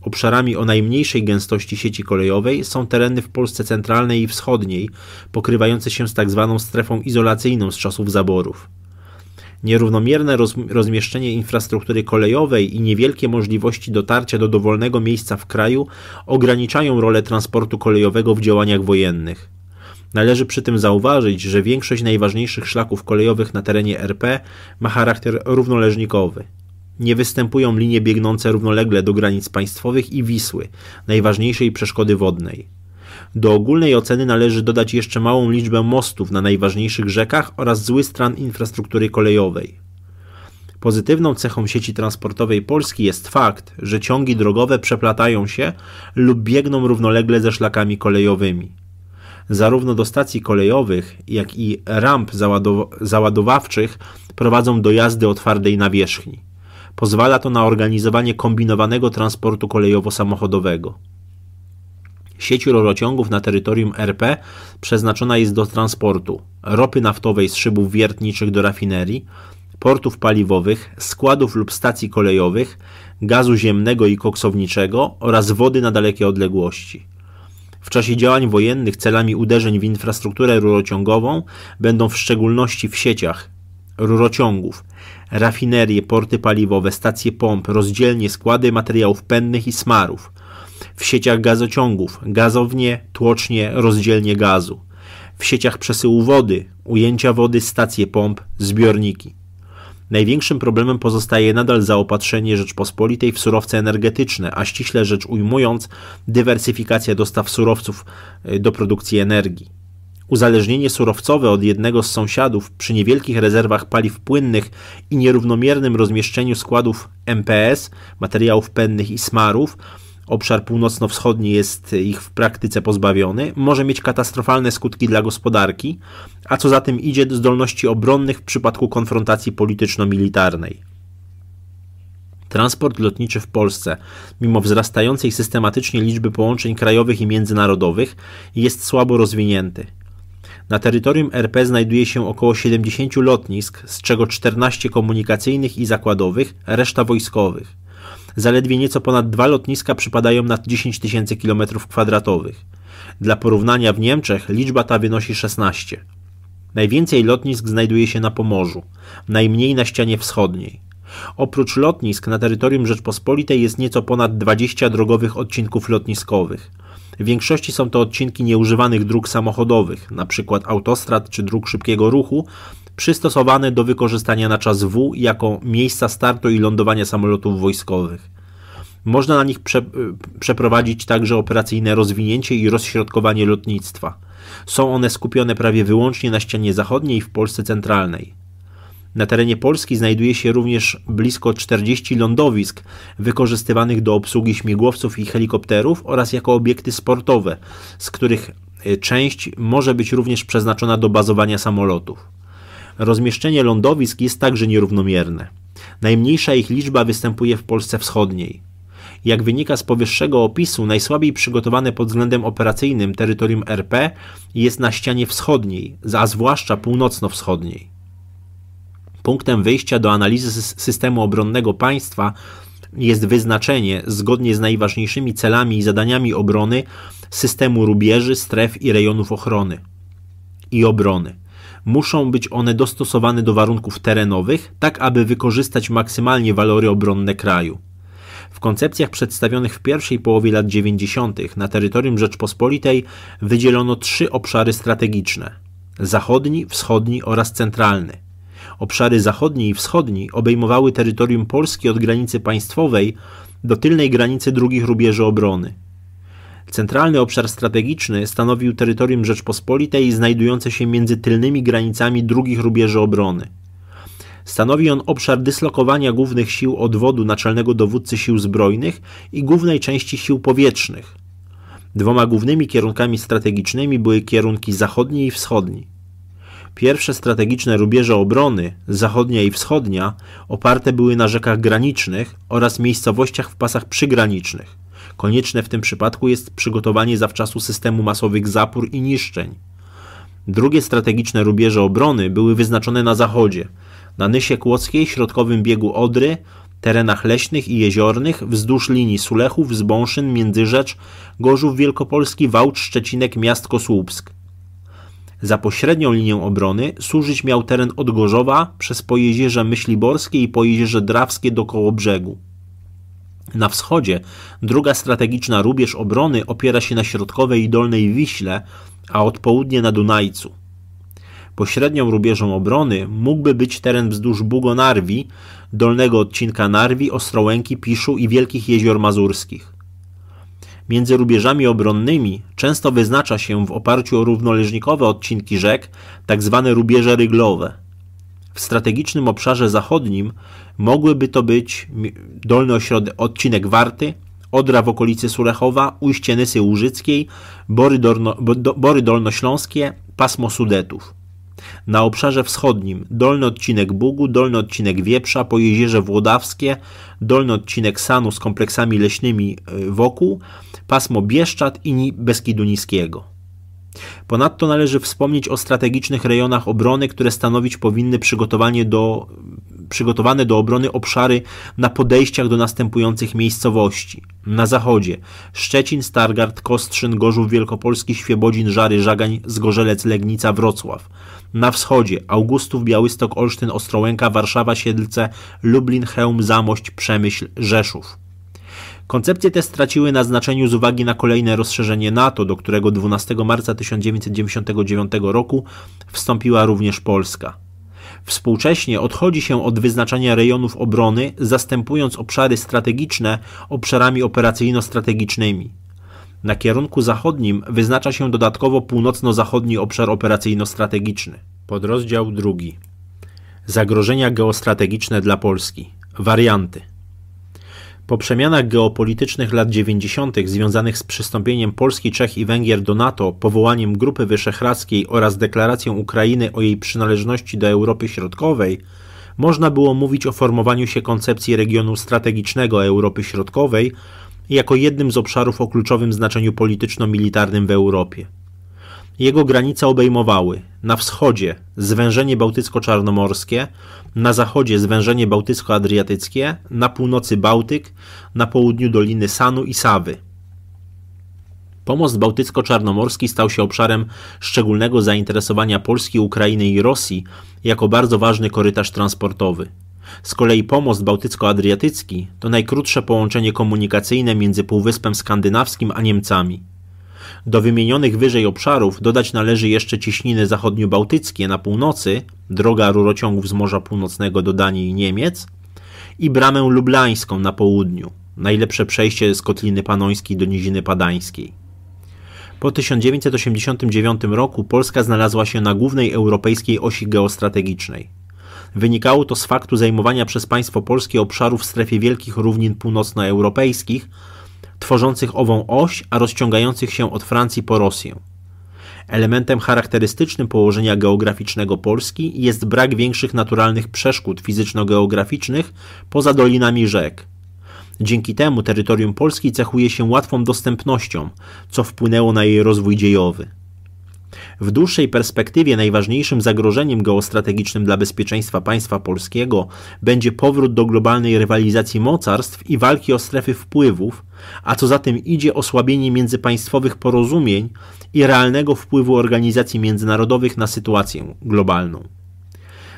Obszarami o najmniejszej gęstości sieci kolejowej są tereny w Polsce centralnej i wschodniej, pokrywające się z tzw. Tak strefą izolacyjną z czasów zaborów. Nierównomierne roz, rozmieszczenie infrastruktury kolejowej i niewielkie możliwości dotarcia do dowolnego miejsca w kraju ograniczają rolę transportu kolejowego w działaniach wojennych. Należy przy tym zauważyć, że większość najważniejszych szlaków kolejowych na terenie RP ma charakter równoleżnikowy. Nie występują linie biegnące równolegle do granic państwowych i Wisły, najważniejszej przeszkody wodnej. Do ogólnej oceny należy dodać jeszcze małą liczbę mostów na najważniejszych rzekach oraz zły stan infrastruktury kolejowej. Pozytywną cechą sieci transportowej Polski jest fakt, że ciągi drogowe przeplatają się lub biegną równolegle ze szlakami kolejowymi. Zarówno do stacji kolejowych, jak i ramp załadow załadowawczych prowadzą dojazdy o twardej nawierzchni. Pozwala to na organizowanie kombinowanego transportu kolejowo-samochodowego. Sieć rurociągów na terytorium RP przeznaczona jest do transportu ropy naftowej z szybów wiertniczych do rafinerii, portów paliwowych, składów lub stacji kolejowych, gazu ziemnego i koksowniczego oraz wody na dalekie odległości. W czasie działań wojennych celami uderzeń w infrastrukturę rurociągową będą w szczególności w sieciach rurociągów, rafinerie, porty paliwowe, stacje pomp, rozdzielnie składy materiałów pędnych i smarów – w sieciach gazociągów, gazownie, tłocznie, rozdzielnie gazu, w sieciach przesyłu wody, ujęcia wody, stacje pomp, zbiorniki. Największym problemem pozostaje nadal zaopatrzenie Rzeczpospolitej w surowce energetyczne, a ściśle rzecz ujmując, dywersyfikacja dostaw surowców y, do produkcji energii. Uzależnienie surowcowe od jednego z sąsiadów przy niewielkich rezerwach paliw płynnych i nierównomiernym rozmieszczeniu składów MPS, materiałów pędnych i smarów obszar północno-wschodni jest ich w praktyce pozbawiony, może mieć katastrofalne skutki dla gospodarki, a co za tym idzie zdolności obronnych w przypadku konfrontacji polityczno-militarnej. Transport lotniczy w Polsce, mimo wzrastającej systematycznie liczby połączeń krajowych i międzynarodowych, jest słabo rozwinięty. Na terytorium RP znajduje się około 70 lotnisk, z czego 14 komunikacyjnych i zakładowych, reszta wojskowych. Zaledwie nieco ponad dwa lotniska przypadają na 10 tysięcy km kwadratowych. Dla porównania w Niemczech liczba ta wynosi 16. Najwięcej lotnisk znajduje się na Pomorzu, najmniej na ścianie wschodniej. Oprócz lotnisk na terytorium Rzeczpospolitej jest nieco ponad 20 drogowych odcinków lotniskowych. W większości są to odcinki nieużywanych dróg samochodowych, np. autostrad czy dróg szybkiego ruchu, przystosowane do wykorzystania na czas W jako miejsca startu i lądowania samolotów wojskowych. Można na nich prze y, przeprowadzić także operacyjne rozwinięcie i rozśrodkowanie lotnictwa. Są one skupione prawie wyłącznie na ścianie zachodniej w Polsce centralnej. Na terenie Polski znajduje się również blisko 40 lądowisk wykorzystywanych do obsługi śmigłowców i helikopterów oraz jako obiekty sportowe, z których y, część może być również przeznaczona do bazowania samolotów rozmieszczenie lądowisk jest także nierównomierne. Najmniejsza ich liczba występuje w Polsce Wschodniej. Jak wynika z powyższego opisu, najsłabiej przygotowane pod względem operacyjnym terytorium RP jest na ścianie wschodniej, a zwłaszcza północno-wschodniej. Punktem wyjścia do analizy systemu obronnego państwa jest wyznaczenie, zgodnie z najważniejszymi celami i zadaniami obrony, systemu rubieży, stref i rejonów ochrony i obrony muszą być one dostosowane do warunków terenowych, tak aby wykorzystać maksymalnie walory obronne kraju. W koncepcjach przedstawionych w pierwszej połowie lat 90. na terytorium Rzeczpospolitej wydzielono trzy obszary strategiczne: zachodni, wschodni oraz centralny. Obszary zachodni i wschodni obejmowały terytorium Polski od granicy państwowej do tylnej granicy drugich rubieży obrony Centralny obszar strategiczny stanowił terytorium Rzeczpospolitej znajdujące się między tylnymi granicami drugich rubieży obrony. Stanowi on obszar dyslokowania głównych sił odwodu naczelnego dowódcy sił zbrojnych i głównej części sił powietrznych. Dwoma głównymi kierunkami strategicznymi były kierunki zachodni i wschodni. Pierwsze strategiczne rubieże obrony, zachodnia i wschodnia, oparte były na rzekach granicznych oraz miejscowościach w pasach przygranicznych. Konieczne w tym przypadku jest przygotowanie zawczasu systemu masowych zapór i niszczeń. Drugie strategiczne rubieże obrony były wyznaczone na zachodzie, na Nysie Kłodzkiej, środkowym biegu Odry, terenach leśnych i jeziornych, wzdłuż linii Sulechów, Zbąszyn, Międzyrzecz, Gorzów Wielkopolski, Wałcz, Szczecinek, Miastko Słupsk. Za pośrednią linię obrony służyć miał teren od Gorzowa przez pojezierze Myśliborskie i pojezierze Drawskie do Kołobrzegu. brzegu. Na wschodzie druga strategiczna rubież obrony opiera się na środkowej i dolnej Wiśle, a od południa na Dunajcu. Pośrednią rubieżą obrony mógłby być teren wzdłuż Bugo-Narwi, dolnego odcinka Narwi, Ostrołęki, Piszu i Wielkich Jezior Mazurskich. Między rubieżami obronnymi często wyznacza się w oparciu o równoleżnikowe odcinki rzek, tzw. Tak rubieże ryglowe – w strategicznym obszarze zachodnim mogłyby to być dolny ośrodek, odcinek Warty, Odra w okolicy Surechowa, ujście Nysy Łużyckiej, Bory, Dorno, Bory Dolnośląskie, pasmo Sudetów. Na obszarze wschodnim dolny odcinek Bugu, dolny odcinek Wieprza, po jeziorze Włodawskie, dolny odcinek Sanu z kompleksami leśnymi y, wokół, pasmo Bieszczad i Beskidu Niskiego. Ponadto należy wspomnieć o strategicznych rejonach obrony, które stanowić powinny przygotowanie do, przygotowane do obrony obszary na podejściach do następujących miejscowości. Na zachodzie Szczecin, Stargard, Kostrzyn, Gorzów Wielkopolski, Świebodzin, Żary, Żagań, Zgorzelec, Legnica, Wrocław. Na wschodzie Augustów, Białystok, Olsztyn, Ostrołęka, Warszawa, Siedlce, Lublin, Chełm, Zamość, Przemyśl, Rzeszów. Koncepcje te straciły na znaczeniu z uwagi na kolejne rozszerzenie NATO, do którego 12 marca 1999 roku wstąpiła również Polska. Współcześnie odchodzi się od wyznaczania rejonów obrony, zastępując obszary strategiczne obszarami operacyjno-strategicznymi. Na kierunku zachodnim wyznacza się dodatkowo północno-zachodni obszar operacyjno-strategiczny. Podrozdział drugi. Zagrożenia geostrategiczne dla Polski. Warianty. Po przemianach geopolitycznych lat 90. związanych z przystąpieniem Polski, Czech i Węgier do NATO, powołaniem Grupy Wyszehradzkiej oraz deklaracją Ukrainy o jej przynależności do Europy Środkowej, można było mówić o formowaniu się koncepcji regionu strategicznego Europy Środkowej jako jednym z obszarów o kluczowym znaczeniu polityczno-militarnym w Europie jego granice obejmowały na wschodzie zwężenie bałtycko-czarnomorskie, na zachodzie zwężenie bałtycko-adriatyckie, na północy Bałtyk, na południu doliny Sanu i Sawy. Pomost bałtycko-czarnomorski stał się obszarem szczególnego zainteresowania Polski, Ukrainy i Rosji jako bardzo ważny korytarz transportowy. Z kolei pomost bałtycko-adriatycki to najkrótsze połączenie komunikacyjne między Półwyspem Skandynawskim a Niemcami. Do wymienionych wyżej obszarów dodać należy jeszcze ciśniny zachodnio-bałtyckie na północy, droga rurociągów z Morza Północnego do Danii i Niemiec i bramę lublańską na południu, najlepsze przejście z Kotliny Panońskiej do Niziny Padańskiej. Po 1989 roku Polska znalazła się na głównej europejskiej osi geostrategicznej. Wynikało to z faktu zajmowania przez państwo polskie obszarów w strefie wielkich równin północnoeuropejskich, tworzących ową oś, a rozciągających się od Francji po Rosję. Elementem charakterystycznym położenia geograficznego Polski jest brak większych naturalnych przeszkód fizyczno-geograficznych poza dolinami rzek. Dzięki temu terytorium Polski cechuje się łatwą dostępnością, co wpłynęło na jej rozwój dziejowy. W dłuższej perspektywie najważniejszym zagrożeniem geostrategicznym dla bezpieczeństwa państwa polskiego będzie powrót do globalnej rywalizacji mocarstw i walki o strefy wpływów, a co za tym idzie osłabienie międzypaństwowych porozumień i realnego wpływu organizacji międzynarodowych na sytuację globalną.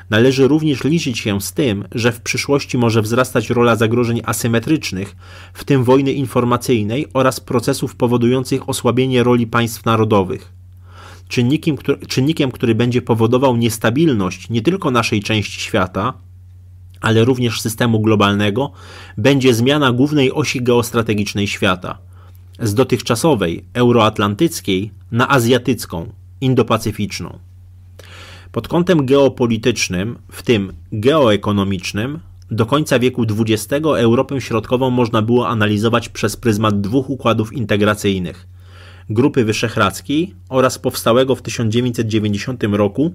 Należy również liczyć się z tym, że w przyszłości może wzrastać rola zagrożeń asymetrycznych, w tym wojny informacyjnej oraz procesów powodujących osłabienie roli państw narodowych czynnikiem, który, czynnikiem, który będzie powodował niestabilność nie tylko naszej części świata, ale również systemu globalnego, będzie zmiana głównej osi geostrategicznej świata z dotychczasowej euroatlantyckiej na azjatycką, indopacyficzną. Pod kątem geopolitycznym, w tym geoekonomicznym, do końca wieku XX Europę Środkową można było analizować przez pryzmat dwóch układów integracyjnych – Grupy Wyszehradzkiej oraz powstałego w 1990 roku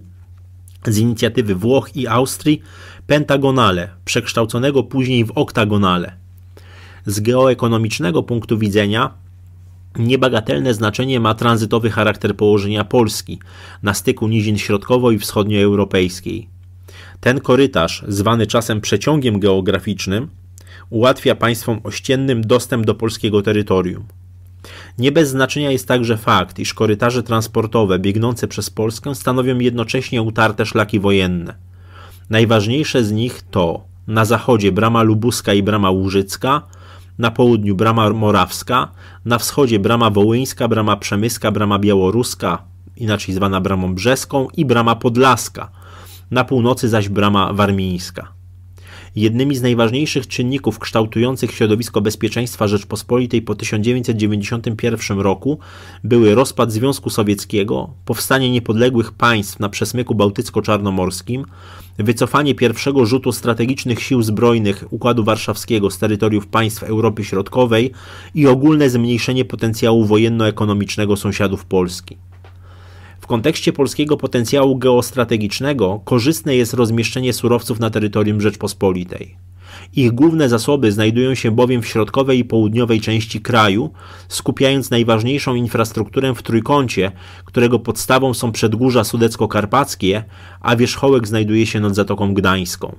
z inicjatywy Włoch i Austrii Pentagonale, przekształconego później w Oktagonale. Z geoekonomicznego punktu widzenia niebagatelne znaczenie ma tranzytowy charakter położenia Polski na styku nizin środkowo- i wschodnioeuropejskiej. Ten korytarz, zwany czasem przeciągiem geograficznym, ułatwia państwom ościennym dostęp do polskiego terytorium. Nie bez znaczenia jest także fakt, iż korytarze transportowe biegnące przez Polskę stanowią jednocześnie utarte szlaki wojenne. Najważniejsze z nich to na zachodzie brama lubuska i brama łużycka, na południu brama morawska, na wschodzie brama wołyńska, brama przemyska, brama białoruska, inaczej zwana bramą brzeską i brama podlaska, na północy zaś brama warmińska. Jednymi z najważniejszych czynników kształtujących środowisko bezpieczeństwa Rzeczpospolitej po 1991 roku były rozpad Związku Sowieckiego, powstanie niepodległych państw na przesmyku bałtycko-czarnomorskim, wycofanie pierwszego rzutu strategicznych sił zbrojnych Układu Warszawskiego z terytoriów państw Europy Środkowej i ogólne zmniejszenie potencjału wojenno-ekonomicznego sąsiadów Polski. W kontekście polskiego potencjału geostrategicznego korzystne jest rozmieszczenie surowców na terytorium Rzeczpospolitej. Ich główne zasoby znajdują się bowiem w środkowej i południowej części kraju, skupiając najważniejszą infrastrukturę w trójkącie, którego podstawą są przedgórza sudecko-karpackie, a wierzchołek znajduje się nad Zatoką Gdańską.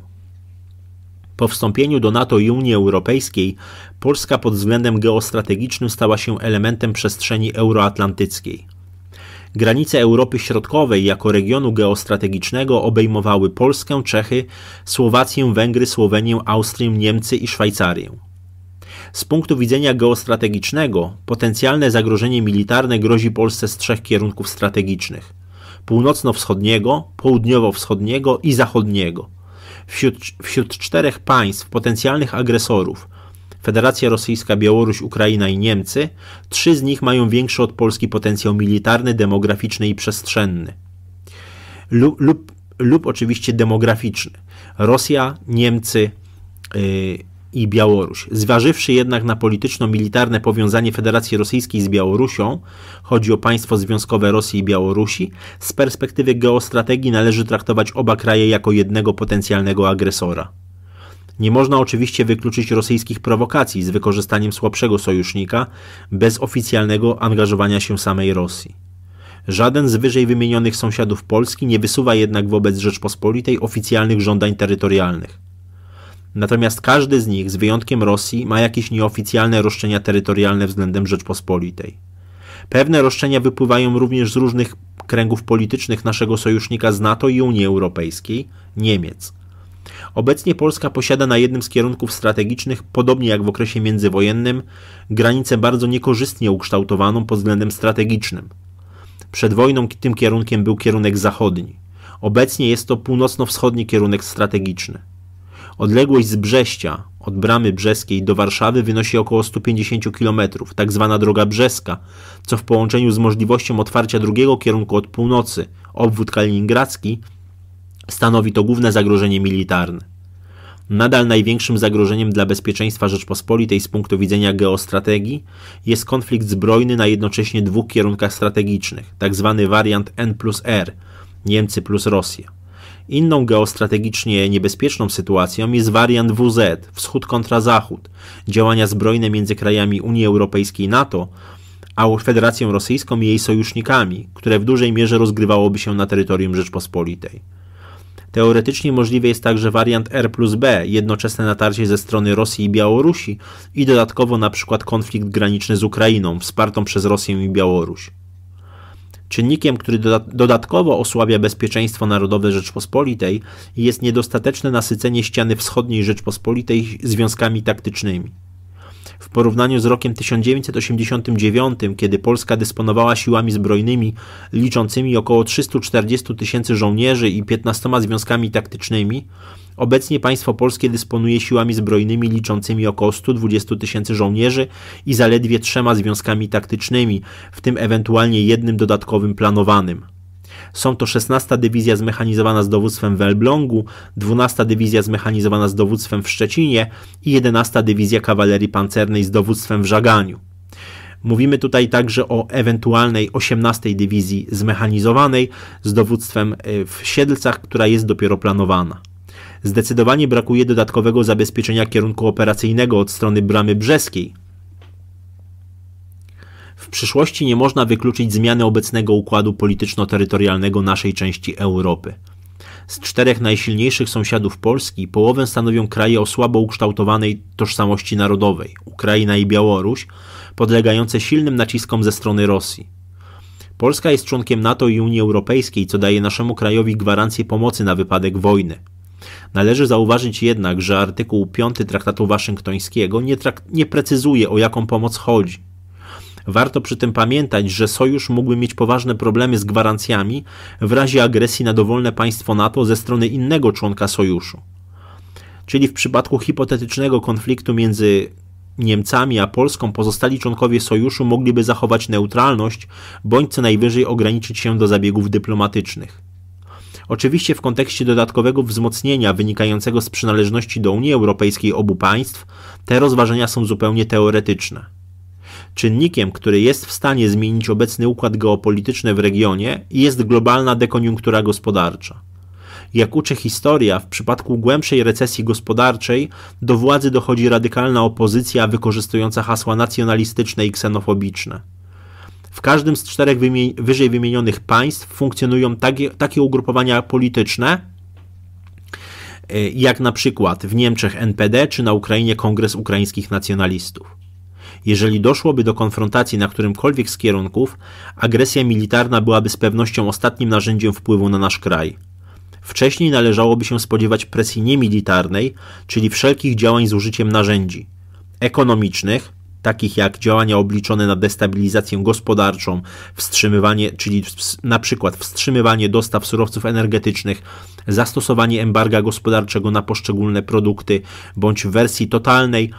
Po wstąpieniu do NATO i Unii Europejskiej Polska pod względem geostrategicznym stała się elementem przestrzeni euroatlantyckiej. Granice Europy Środkowej jako regionu geostrategicznego obejmowały Polskę, Czechy, Słowację, Węgry, Słowenię, Austrię, Niemcy i Szwajcarię. Z punktu widzenia geostrategicznego, potencjalne zagrożenie militarne grozi Polsce z trzech kierunków strategicznych: północno-wschodniego, południowo-wschodniego i zachodniego. Wśród, wśród czterech państw potencjalnych agresorów Federacja Rosyjska, Białoruś, Ukraina i Niemcy, trzy z nich mają większy od Polski potencjał militarny, demograficzny i przestrzenny. Lub, lub, lub oczywiście demograficzny. Rosja, Niemcy yy, i Białoruś. Zważywszy jednak na polityczno-militarne powiązanie Federacji Rosyjskiej z Białorusią, chodzi o państwo związkowe Rosji i Białorusi, z perspektywy geostrategii należy traktować oba kraje jako jednego potencjalnego agresora. Nie można oczywiście wykluczyć rosyjskich prowokacji z wykorzystaniem słabszego sojusznika bez oficjalnego angażowania się samej Rosji. Żaden z wyżej wymienionych sąsiadów Polski nie wysuwa jednak wobec Rzeczpospolitej oficjalnych żądań terytorialnych. Natomiast każdy z nich, z wyjątkiem Rosji, ma jakieś nieoficjalne roszczenia terytorialne względem Rzeczpospolitej. Pewne roszczenia wypływają również z różnych kręgów politycznych naszego sojusznika z NATO i Unii Europejskiej Niemiec Obecnie Polska posiada na jednym z kierunków strategicznych, podobnie jak w okresie międzywojennym, granicę bardzo niekorzystnie ukształtowaną pod względem strategicznym. Przed wojną tym kierunkiem był kierunek zachodni. Obecnie jest to północno-wschodni kierunek strategiczny. Odległość z Brześcia, od bramy brzeskiej do Warszawy wynosi około 150 km, tak zwana droga brzeska, co w połączeniu z możliwością otwarcia drugiego kierunku od północy, obwód kaliningradzki, Stanowi to główne zagrożenie militarne. Nadal największym zagrożeniem dla bezpieczeństwa Rzeczpospolitej z punktu widzenia geostrategii jest konflikt zbrojny na jednocześnie dwóch kierunkach strategicznych, tzw. Tak wariant N plus R Niemcy plus Rosja. Inną geostrategicznie niebezpieczną sytuacją jest wariant WZ Wschód kontra Zachód działania zbrojne między krajami Unii Europejskiej i NATO a Federacją Rosyjską i jej sojusznikami, które w dużej mierze rozgrywałoby się na terytorium Rzeczpospolitej. Teoretycznie możliwy jest także wariant R plus B, jednoczesne natarcie ze strony Rosji i Białorusi i dodatkowo na przykład konflikt graniczny z Ukrainą, wspartą przez Rosję i Białoruś. Czynnikiem, który dodatkowo osłabia bezpieczeństwo narodowe Rzeczpospolitej jest niedostateczne nasycenie ściany wschodniej Rzeczpospolitej związkami taktycznymi. W porównaniu z rokiem 1989, kiedy Polska dysponowała siłami zbrojnymi liczącymi około 340 tysięcy żołnierzy i 15 związkami taktycznymi, obecnie państwo polskie dysponuje siłami zbrojnymi liczącymi około 120 tysięcy żołnierzy i zaledwie trzema związkami taktycznymi, w tym ewentualnie jednym dodatkowym planowanym. Są to 16 Dywizja Zmechanizowana z dowództwem w Elblągu, 12 Dywizja Zmechanizowana z dowództwem w Szczecinie i 11 Dywizja Kawalerii Pancernej z dowództwem w Żaganiu. Mówimy tutaj także o ewentualnej 18 Dywizji Zmechanizowanej z dowództwem e, w Siedlcach, która jest dopiero planowana. Zdecydowanie brakuje dodatkowego zabezpieczenia kierunku operacyjnego od strony Bramy Brzeskiej, przyszłości nie można wykluczyć zmiany obecnego układu polityczno-terytorialnego naszej części Europy. Z czterech najsilniejszych sąsiadów Polski połowę stanowią kraje o słabo ukształtowanej tożsamości narodowej Ukraina i Białoruś, podlegające silnym naciskom ze strony Rosji. Polska jest członkiem NATO i Unii Europejskiej, co daje naszemu krajowi gwarancję pomocy na wypadek wojny. Należy zauważyć jednak, że artykuł 5 Traktatu Waszyngtońskiego nie, trakt nie precyzuje o jaką pomoc chodzi. Warto przy tym pamiętać, że sojusz mógłby mieć poważne problemy z gwarancjami w razie agresji na dowolne państwo NATO ze strony innego członka sojuszu. Czyli w przypadku hipotetycznego konfliktu między Niemcami a Polską pozostali członkowie sojuszu mogliby zachować neutralność bądź co najwyżej ograniczyć się do zabiegów dyplomatycznych. Oczywiście w kontekście dodatkowego wzmocnienia wynikającego z przynależności do Unii Europejskiej obu państw, te rozważenia są zupełnie teoretyczne. Czynnikiem, który jest w stanie zmienić obecny układ geopolityczny w regionie, jest globalna dekoniunktura gospodarcza. Jak uczy historia, w przypadku głębszej recesji gospodarczej do władzy dochodzi radykalna opozycja wykorzystująca hasła nacjonalistyczne i ksenofobiczne. W każdym z czterech wyżej wymienionych państw funkcjonują takie, takie ugrupowania polityczne, e, jak na przykład w Niemczech NPD czy na Ukrainie Kongres Ukraińskich Nacjonalistów. Jeżeli doszłoby do konfrontacji na którymkolwiek z kierunków, agresja militarna byłaby z pewnością ostatnim narzędziem wpływu na nasz kraj. Wcześniej należałoby się spodziewać presji niemilitarnej, czyli wszelkich działań z użyciem narzędzi ekonomicznych, takich jak działania obliczone na destabilizację gospodarczą, wstrzymywanie, czyli na przykład wstrzymywanie dostaw surowców energetycznych, zastosowanie embarga gospodarczego na poszczególne produkty bądź w wersji totalnej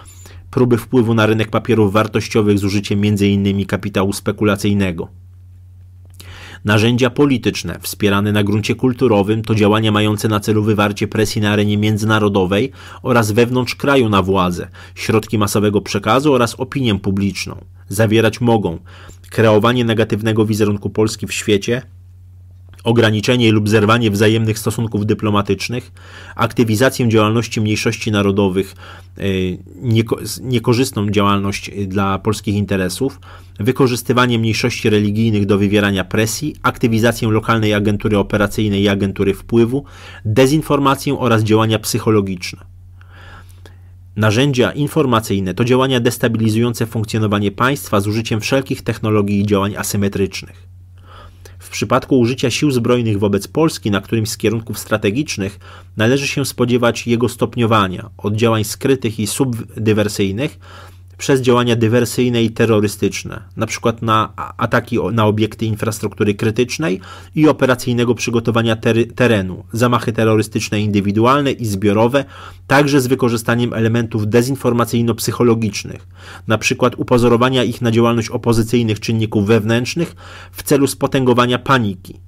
próby wpływu na rynek papierów wartościowych z użyciem m.in. kapitału spekulacyjnego. Narzędzia polityczne, wspierane na gruncie kulturowym, to działania mające na celu wywarcie presji na arenie międzynarodowej oraz wewnątrz kraju na władzę, środki masowego przekazu oraz opinię publiczną. Zawierać mogą kreowanie negatywnego wizerunku Polski w świecie, ograniczenie lub zerwanie wzajemnych stosunków dyplomatycznych, aktywizację działalności mniejszości narodowych, e, niekorzystną działalność e, dla polskich interesów, wykorzystywanie mniejszości religijnych do wywierania presji, aktywizację lokalnej agentury operacyjnej i agentury wpływu, dezinformację oraz działania psychologiczne. Narzędzia informacyjne to działania destabilizujące funkcjonowanie państwa z użyciem wszelkich technologii i działań asymetrycznych. W przypadku użycia sił zbrojnych wobec Polski na którymś z kierunków strategicznych należy się spodziewać jego stopniowania od działań skrytych i subdywersyjnych przez działania dywersyjne i terrorystyczne, np. na ataki na obiekty infrastruktury krytycznej i operacyjnego przygotowania ter terenu, zamachy terrorystyczne indywidualne i zbiorowe, także z wykorzystaniem elementów dezinformacyjno-psychologicznych, np. upozorowania ich na działalność opozycyjnych czynników wewnętrznych w celu spotęgowania paniki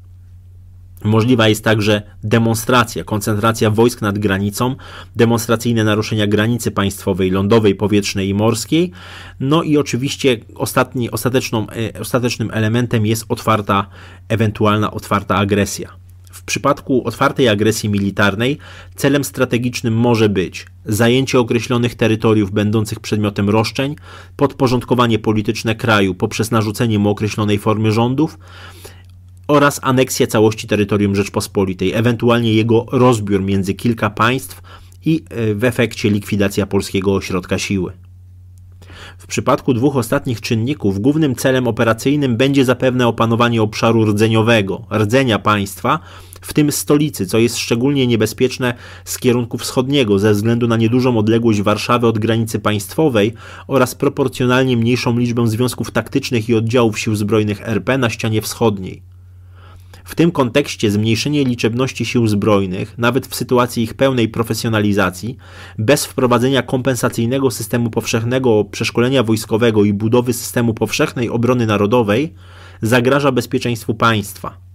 Możliwa jest także demonstracja, koncentracja wojsk nad granicą, demonstracyjne naruszenia granicy państwowej, lądowej, powietrznej i morskiej. No i oczywiście ostatni, ostateczną, e, ostatecznym elementem jest otwarta, ewentualna otwarta agresja. W przypadku otwartej agresji militarnej celem strategicznym może być zajęcie określonych terytoriów będących przedmiotem roszczeń, podporządkowanie polityczne kraju poprzez narzucenie mu określonej formy rządów, oraz aneksja całości terytorium Rzeczpospolitej, ewentualnie jego rozbiór między kilka państw i e, w efekcie likwidacja polskiego ośrodka siły. W przypadku dwóch ostatnich czynników głównym celem operacyjnym będzie zapewne opanowanie obszaru rdzeniowego, rdzenia państwa, w tym stolicy, co jest szczególnie niebezpieczne z kierunku wschodniego ze względu na niedużą odległość Warszawy od granicy państwowej oraz proporcjonalnie mniejszą liczbę związków taktycznych i oddziałów sił zbrojnych RP na ścianie wschodniej. W tym kontekście zmniejszenie liczebności sił zbrojnych, nawet w sytuacji ich pełnej profesjonalizacji, bez wprowadzenia kompensacyjnego systemu powszechnego przeszkolenia wojskowego i budowy systemu powszechnej obrony narodowej, zagraża bezpieczeństwu państwa.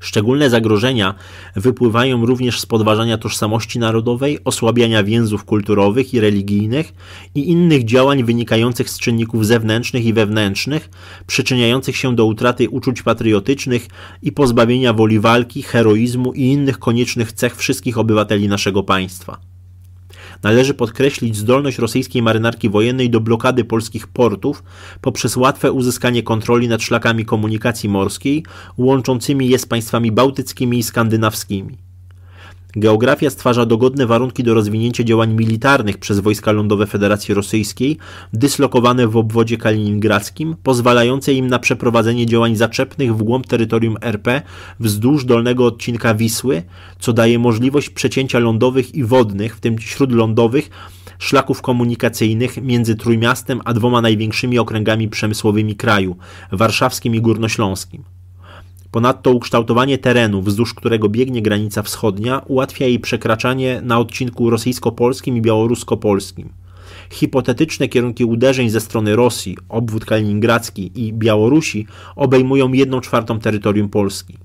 Szczególne zagrożenia wypływają również z podważania tożsamości narodowej, osłabiania więzów kulturowych i religijnych i innych działań wynikających z czynników zewnętrznych i wewnętrznych, przyczyniających się do utraty uczuć patriotycznych i pozbawienia woli walki, heroizmu i innych koniecznych cech wszystkich obywateli naszego państwa. Należy podkreślić zdolność rosyjskiej marynarki wojennej do blokady polskich portów poprzez łatwe uzyskanie kontroli nad szlakami komunikacji morskiej łączącymi je z państwami bałtyckimi i skandynawskimi. Geografia stwarza dogodne warunki do rozwinięcia działań militarnych przez wojska lądowe Federacji Rosyjskiej, dyslokowane w obwodzie kaliningradzkim, pozwalające im na przeprowadzenie działań zaczepnych w głąb terytorium RP wzdłuż dolnego odcinka Wisły, co daje możliwość przecięcia lądowych i wodnych, w tym śródlądowych, szlaków komunikacyjnych między Trójmiastem a dwoma największymi okręgami przemysłowymi kraju, warszawskim i górnośląskim. Ponadto ukształtowanie terenu, wzdłuż którego biegnie granica wschodnia, ułatwia jej przekraczanie na odcinku rosyjsko-polskim i białorusko-polskim. Hipotetyczne kierunki uderzeń ze strony Rosji, obwód kaliningradzki i Białorusi obejmują 1 czwartą terytorium Polski.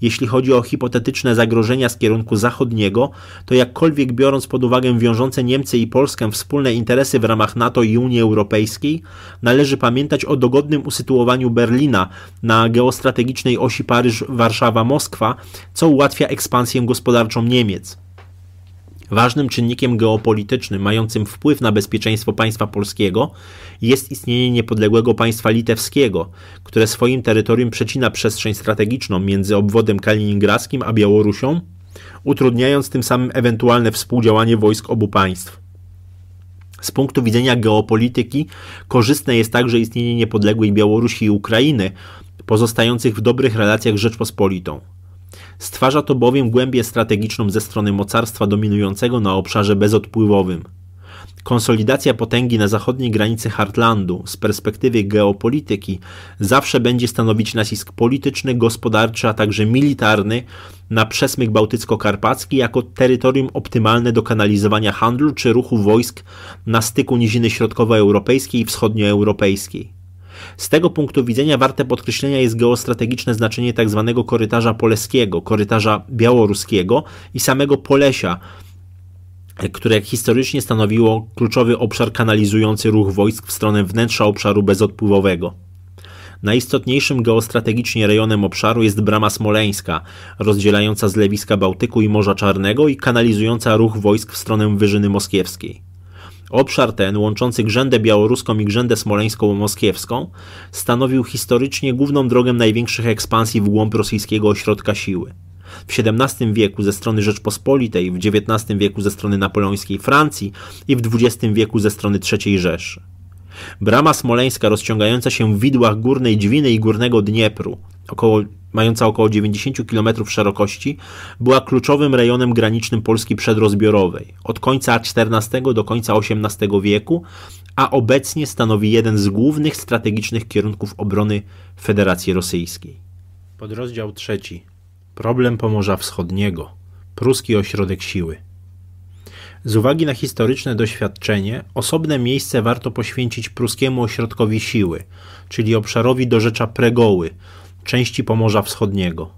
Jeśli chodzi o hipotetyczne zagrożenia z kierunku zachodniego, to jakkolwiek biorąc pod uwagę wiążące Niemcy i Polskę wspólne interesy w ramach NATO i Unii Europejskiej, należy pamiętać o dogodnym usytuowaniu Berlina na geostrategicznej osi Paryż-Warszawa-Moskwa, co ułatwia ekspansję gospodarczą Niemiec. Ważnym czynnikiem geopolitycznym mającym wpływ na bezpieczeństwo państwa polskiego jest istnienie niepodległego państwa litewskiego, które swoim terytorium przecina przestrzeń strategiczną między obwodem kaliningradzkim a Białorusią, utrudniając tym samym ewentualne współdziałanie wojsk obu państw. Z punktu widzenia geopolityki korzystne jest także istnienie niepodległej Białorusi i Ukrainy, pozostających w dobrych relacjach z Rzeczpospolitą. Stwarza to bowiem głębię strategiczną ze strony mocarstwa dominującego na obszarze bezodpływowym – Konsolidacja potęgi na zachodniej granicy Heartlandu z perspektywy geopolityki zawsze będzie stanowić nacisk polityczny, gospodarczy, a także militarny na przesmyk bałtycko-karpacki jako terytorium optymalne do kanalizowania handlu czy ruchu wojsk na styku niziny środkowoeuropejskiej i wschodnioeuropejskiej. Z tego punktu widzenia warte podkreślenia jest geostrategiczne znaczenie tzw. Tak korytarza poleskiego, korytarza białoruskiego i samego Polesia które historycznie stanowiło kluczowy obszar kanalizujący ruch wojsk w stronę wnętrza obszaru bezodpływowego. Najistotniejszym geostrategicznie rejonem obszaru jest Brama Smoleńska, rozdzielająca zlewiska Bałtyku i Morza Czarnego i kanalizująca ruch wojsk w stronę Wyżyny Moskiewskiej. Obszar ten, łączący Grzędę Białoruską i Grzędę Smoleńską-Moskiewską, stanowił historycznie główną drogę największych ekspansji w głąb rosyjskiego ośrodka siły w XVII wieku ze strony Rzeczpospolitej, w XIX wieku ze strony napoleońskiej Francji i w XX wieku ze strony III Rzeszy. Brama smoleńska rozciągająca się w widłach górnej Dźwiny i górnego Dniepru, około, mająca około 90 km szerokości, była kluczowym rejonem granicznym Polski przedrozbiorowej od końca XIV do końca XVIII wieku, a obecnie stanowi jeden z głównych strategicznych kierunków obrony Federacji Rosyjskiej. Podrozdział trzeci. Problem Pomorza Wschodniego. Pruski ośrodek siły. Z uwagi na historyczne doświadczenie, osobne miejsce warto poświęcić pruskiemu ośrodkowi siły, czyli obszarowi dorzecza Pregoły, części Pomorza Wschodniego.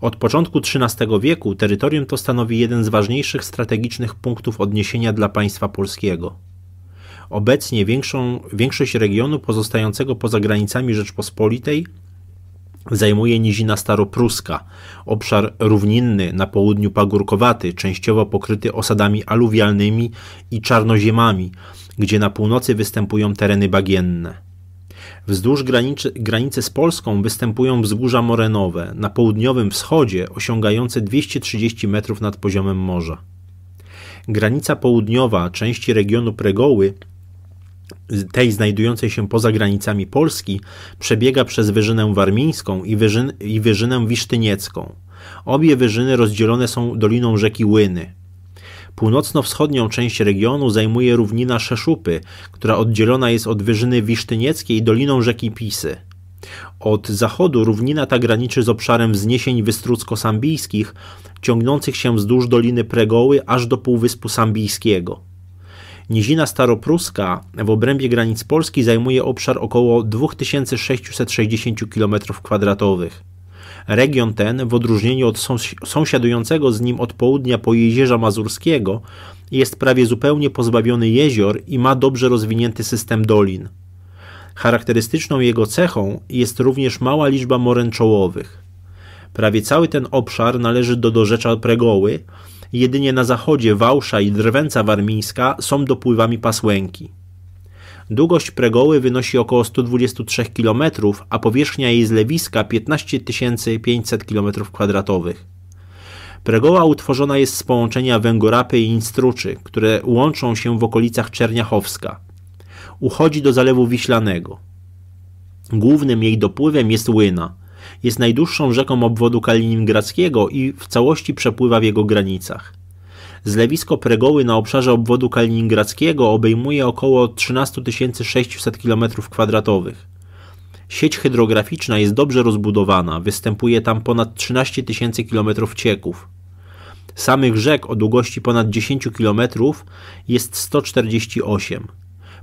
Od początku XIII wieku terytorium to stanowi jeden z ważniejszych strategicznych punktów odniesienia dla państwa polskiego. Obecnie większą, większość regionu pozostającego poza granicami Rzeczpospolitej Zajmuje Nizina Staropruska, obszar równinny na południu pagórkowaty, częściowo pokryty osadami aluwialnymi i czarnoziemami, gdzie na północy występują tereny bagienne. Wzdłuż granicy, granicy z Polską występują wzgórza morenowe, na południowym wschodzie osiągające 230 metrów nad poziomem morza. Granica południowa części regionu Pregoły tej znajdującej się poza granicami Polski przebiega przez Wyżynę Warmińską i, wyżyn, i Wyżynę Wisztyniecką. Obie wyżyny rozdzielone są doliną rzeki Łyny. Północno-wschodnią część regionu zajmuje równina Szeszupy, która oddzielona jest od Wyżyny Wisztynieckiej doliną rzeki Pisy. Od zachodu równina ta graniczy z obszarem wzniesień wystrucko-sambijskich, ciągnących się wzdłuż Doliny Pregoły aż do Półwyspu Sambijskiego. Nizina Staropruska w obrębie granic Polski zajmuje obszar około 2660 km2. Region ten, w odróżnieniu od sąsiadującego z nim od południa po jeziorze Mazurskiego, jest prawie zupełnie pozbawiony jezior i ma dobrze rozwinięty system dolin. Charakterystyczną jego cechą jest również mała liczba moren czołowych. Prawie cały ten obszar należy do dorzecza Pregoły, Jedynie na zachodzie Wałsza i Drwęca Warmińska są dopływami pasłęki. Długość pregoły wynosi około 123 km, a powierzchnia jej zlewiska 15 500 km2. Pregoła utworzona jest z połączenia Węgorapy i Instruczy, które łączą się w okolicach Czerniachowska. Uchodzi do Zalewu Wiślanego. Głównym jej dopływem jest Łyna jest najdłuższą rzeką obwodu kaliningradzkiego i w całości przepływa w jego granicach. Zlewisko Pregoły na obszarze obwodu kaliningradzkiego obejmuje około 13 600 km2. Sieć hydrograficzna jest dobrze rozbudowana, występuje tam ponad 13 000 km cieków. Samych rzek o długości ponad 10 km jest 148.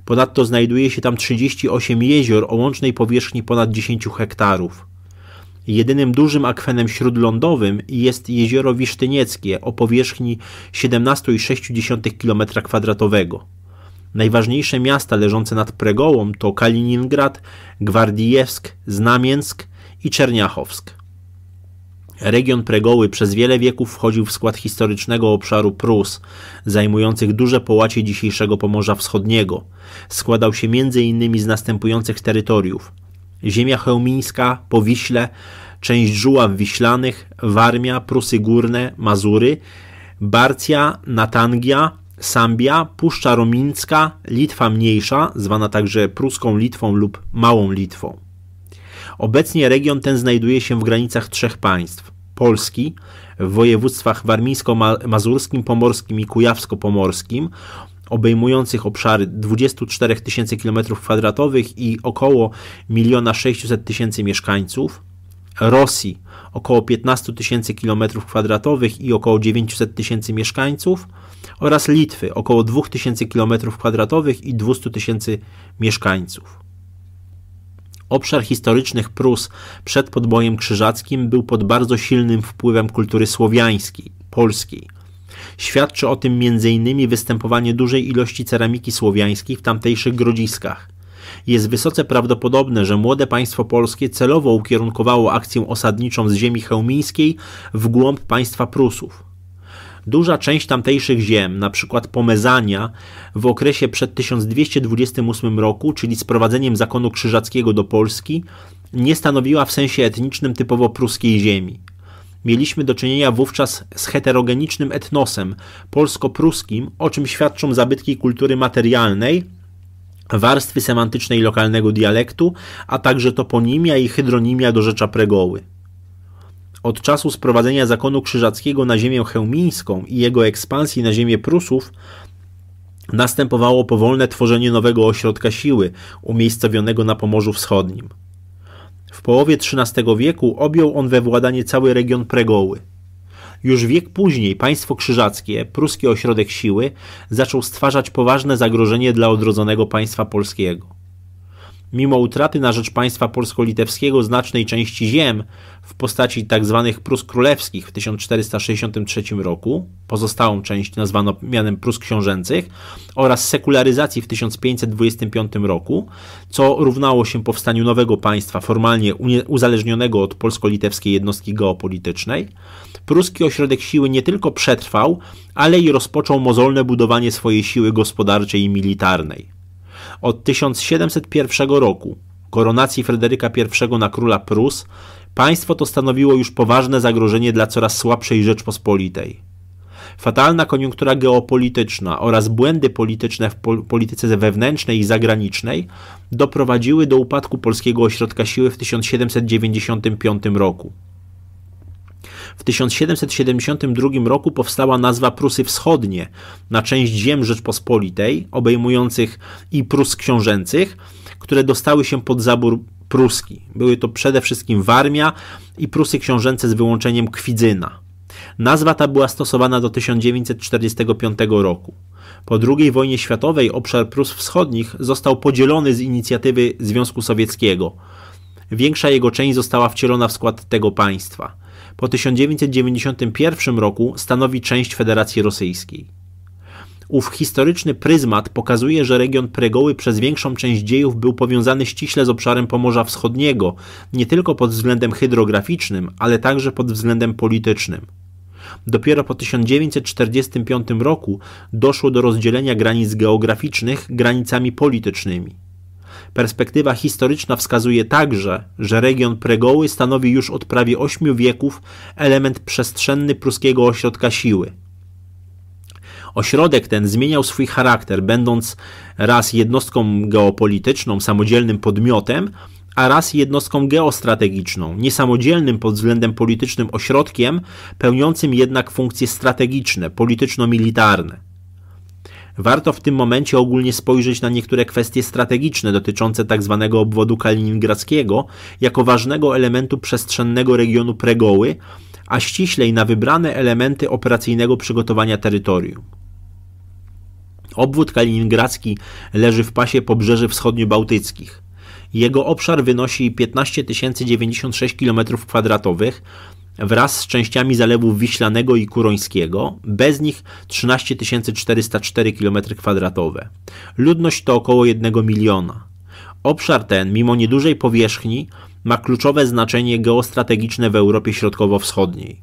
Ponadto znajduje się tam 38 jezior o łącznej powierzchni ponad 10 hektarów. Jedynym dużym akwenem śródlądowym jest jezioro Wisztynieckie o powierzchni 17,6 km2. Najważniejsze miasta leżące nad Pregołą to Kaliningrad, Gwardijewsk, Znamiensk i Czerniachowsk. Region Pregoły przez wiele wieków wchodził w skład historycznego obszaru Prus, zajmujących duże połacie dzisiejszego Pomorza Wschodniego. Składał się m.in. z następujących terytoriów – ziemia chełmińska, Powiśle, część Żuław Wiślanych, Warmia, Prusy Górne, Mazury, Barcja, Natangia, Sambia, Puszcza Romińska, Litwa Mniejsza, zwana także Pruską Litwą lub Małą Litwą. Obecnie region ten znajduje się w granicach trzech państw: Polski, w województwach warmińsko-mazurskim, pomorskim i kujawsko-pomorskim obejmujących obszary 24 tysięcy km2 i około 1 600 tysięcy mieszkańców, Rosji około 15 tysięcy km2 i około 900 tysięcy mieszkańców oraz Litwy około 2 tysięcy km2 i 200 tysięcy mieszkańców. Obszar historycznych Prus przed podbojem krzyżackim był pod bardzo silnym wpływem kultury słowiańskiej, polskiej – Świadczy o tym m.in. występowanie dużej ilości ceramiki słowiańskiej w tamtejszych grodziskach. Jest wysoce prawdopodobne, że młode państwo polskie celowo ukierunkowało akcję osadniczą z ziemi chełmińskiej w głąb państwa Prusów. Duża część tamtejszych ziem, np. Pomezania, w okresie przed 1228 roku, czyli sprowadzeniem zakonu krzyżackiego do Polski, nie stanowiła w sensie etnicznym typowo pruskiej ziemi. Mieliśmy do czynienia wówczas z heterogenicznym etnosem polsko-pruskim, o czym świadczą zabytki kultury materialnej, warstwy semantycznej lokalnego dialektu, a także toponimia i hydronimia do rzecza pregoły. Od czasu sprowadzenia zakonu krzyżackiego na ziemię chełmińską i jego ekspansji na ziemię Prusów następowało powolne tworzenie nowego ośrodka siły, umiejscowionego na Pomorzu Wschodnim. W połowie XIII wieku objął on we władanie cały region Pregoły. Już wiek później państwo krzyżackie, pruski ośrodek siły, zaczął stwarzać poważne zagrożenie dla odrodzonego państwa polskiego. Mimo utraty na rzecz państwa polsko-litewskiego znacznej części ziem w postaci tzw. Tak Prus Królewskich w 1463 roku, pozostałą część nazwano mianem Prus Książęcych, oraz sekularyzacji w 1525 roku, co równało się powstaniu nowego państwa formalnie uzależnionego od polsko-litewskiej jednostki geopolitycznej, pruski ośrodek siły nie tylko przetrwał, ale i rozpoczął mozolne budowanie swojej siły gospodarczej i militarnej. Od 1701 roku, koronacji Fryderyka I na króla Prus, państwo to stanowiło już poważne zagrożenie dla coraz słabszej Rzeczpospolitej. Fatalna koniunktura geopolityczna oraz błędy polityczne w polityce wewnętrznej i zagranicznej doprowadziły do upadku polskiego ośrodka siły w 1795 roku. W 1772 roku powstała nazwa Prusy Wschodnie na część ziem Rzeczpospolitej, obejmujących i Prus książęcych, które dostały się pod zabór pruski. Były to przede wszystkim Warmia i Prusy książęce z wyłączeniem Kwidzyna. Nazwa ta była stosowana do 1945 roku. Po II wojnie światowej obszar Prus Wschodnich został podzielony z inicjatywy Związku Sowieckiego. Większa jego część została wcielona w skład tego państwa po 1991 roku stanowi część Federacji Rosyjskiej. Ów historyczny pryzmat pokazuje, że region Pregoły przez większą część dziejów był powiązany ściśle z obszarem Pomorza Wschodniego, nie tylko pod względem hydrograficznym, ale także pod względem politycznym. Dopiero po 1945 roku doszło do rozdzielenia granic geograficznych granicami politycznymi. Perspektywa historyczna wskazuje także, że region Pregoły stanowi już od prawie ośmiu wieków element przestrzenny pruskiego ośrodka siły. Ośrodek ten zmieniał swój charakter, będąc raz jednostką geopolityczną, samodzielnym podmiotem, a raz jednostką geostrategiczną, niesamodzielnym pod względem politycznym ośrodkiem, pełniącym jednak funkcje strategiczne, polityczno-militarne. Warto w tym momencie ogólnie spojrzeć na niektóre kwestie strategiczne dotyczące tzw. Tak obwodu kaliningradzkiego jako ważnego elementu przestrzennego regionu Pregoły, a ściślej na wybrane elementy operacyjnego przygotowania terytorium. Obwód kaliningradzki leży w pasie pobrzeży wschodnio-bałtyckich. Jego obszar wynosi 15 096 km2, wraz z częściami zalewów Wiślanego i Kurońskiego, bez nich 13 404 km2. Ludność to około 1 miliona. Obszar ten, mimo niedużej powierzchni, ma kluczowe znaczenie geostrategiczne w Europie Środkowo-Wschodniej.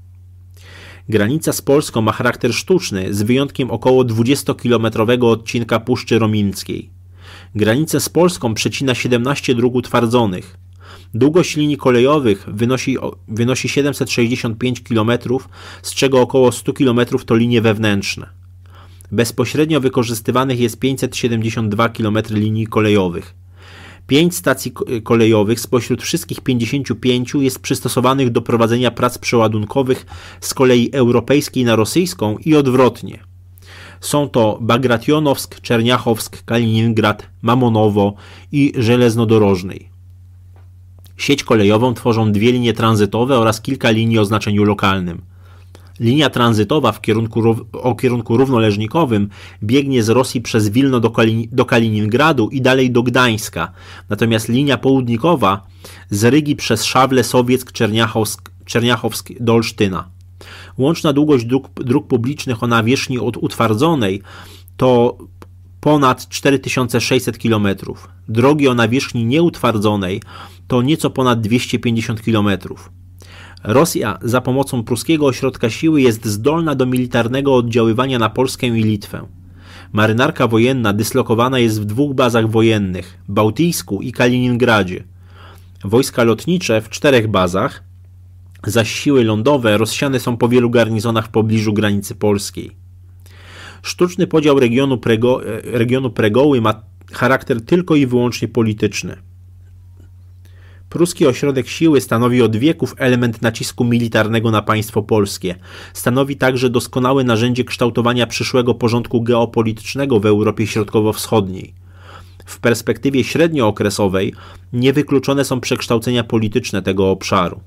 Granica z Polską ma charakter sztuczny, z wyjątkiem około 20-kilometrowego odcinka Puszczy Romińskiej. Granicę z Polską przecina 17 dróg utwardzonych. Długość linii kolejowych wynosi, wynosi 765 km, z czego około 100 km to linie wewnętrzne. Bezpośrednio wykorzystywanych jest 572 km linii kolejowych. 5 stacji kolejowych spośród wszystkich 55 jest przystosowanych do prowadzenia prac przeładunkowych z kolei europejskiej na rosyjską i odwrotnie. Są to Bagrationowsk, Czerniachowsk, Kaliningrad, Mamonowo i Żeleznodorożnej. Sieć kolejową tworzą dwie linie tranzytowe oraz kilka linii o znaczeniu lokalnym. Linia tranzytowa w kierunku, o kierunku równoleżnikowym biegnie z Rosji przez Wilno do, do Kaliningradu i dalej do Gdańska, natomiast linia południkowa z Rygi przez Szawle, Sowieck, Czerniachowsk, Czerniachowsk do Olsztyna. Łączna długość dróg, dróg publicznych o nawierzchni od utwardzonej to ponad 4600 km. Drogi o nawierzchni nieutwardzonej to nieco ponad 250 km. Rosja za pomocą pruskiego ośrodka siły jest zdolna do militarnego oddziaływania na Polskę i Litwę. Marynarka wojenna dyslokowana jest w dwóch bazach wojennych Bałtyjsku i Kaliningradzie. Wojska lotnicze w czterech bazach, zaś siły lądowe rozsiane są po wielu garnizonach w pobliżu granicy polskiej. Sztuczny podział regionu, Prego, e, regionu Pregoły ma charakter tylko i wyłącznie polityczny. Pruski ośrodek siły stanowi od wieków element nacisku militarnego na państwo polskie. Stanowi także doskonałe narzędzie kształtowania przyszłego porządku geopolitycznego w Europie Środkowo-Wschodniej. W perspektywie średniookresowej niewykluczone są przekształcenia polityczne tego obszaru.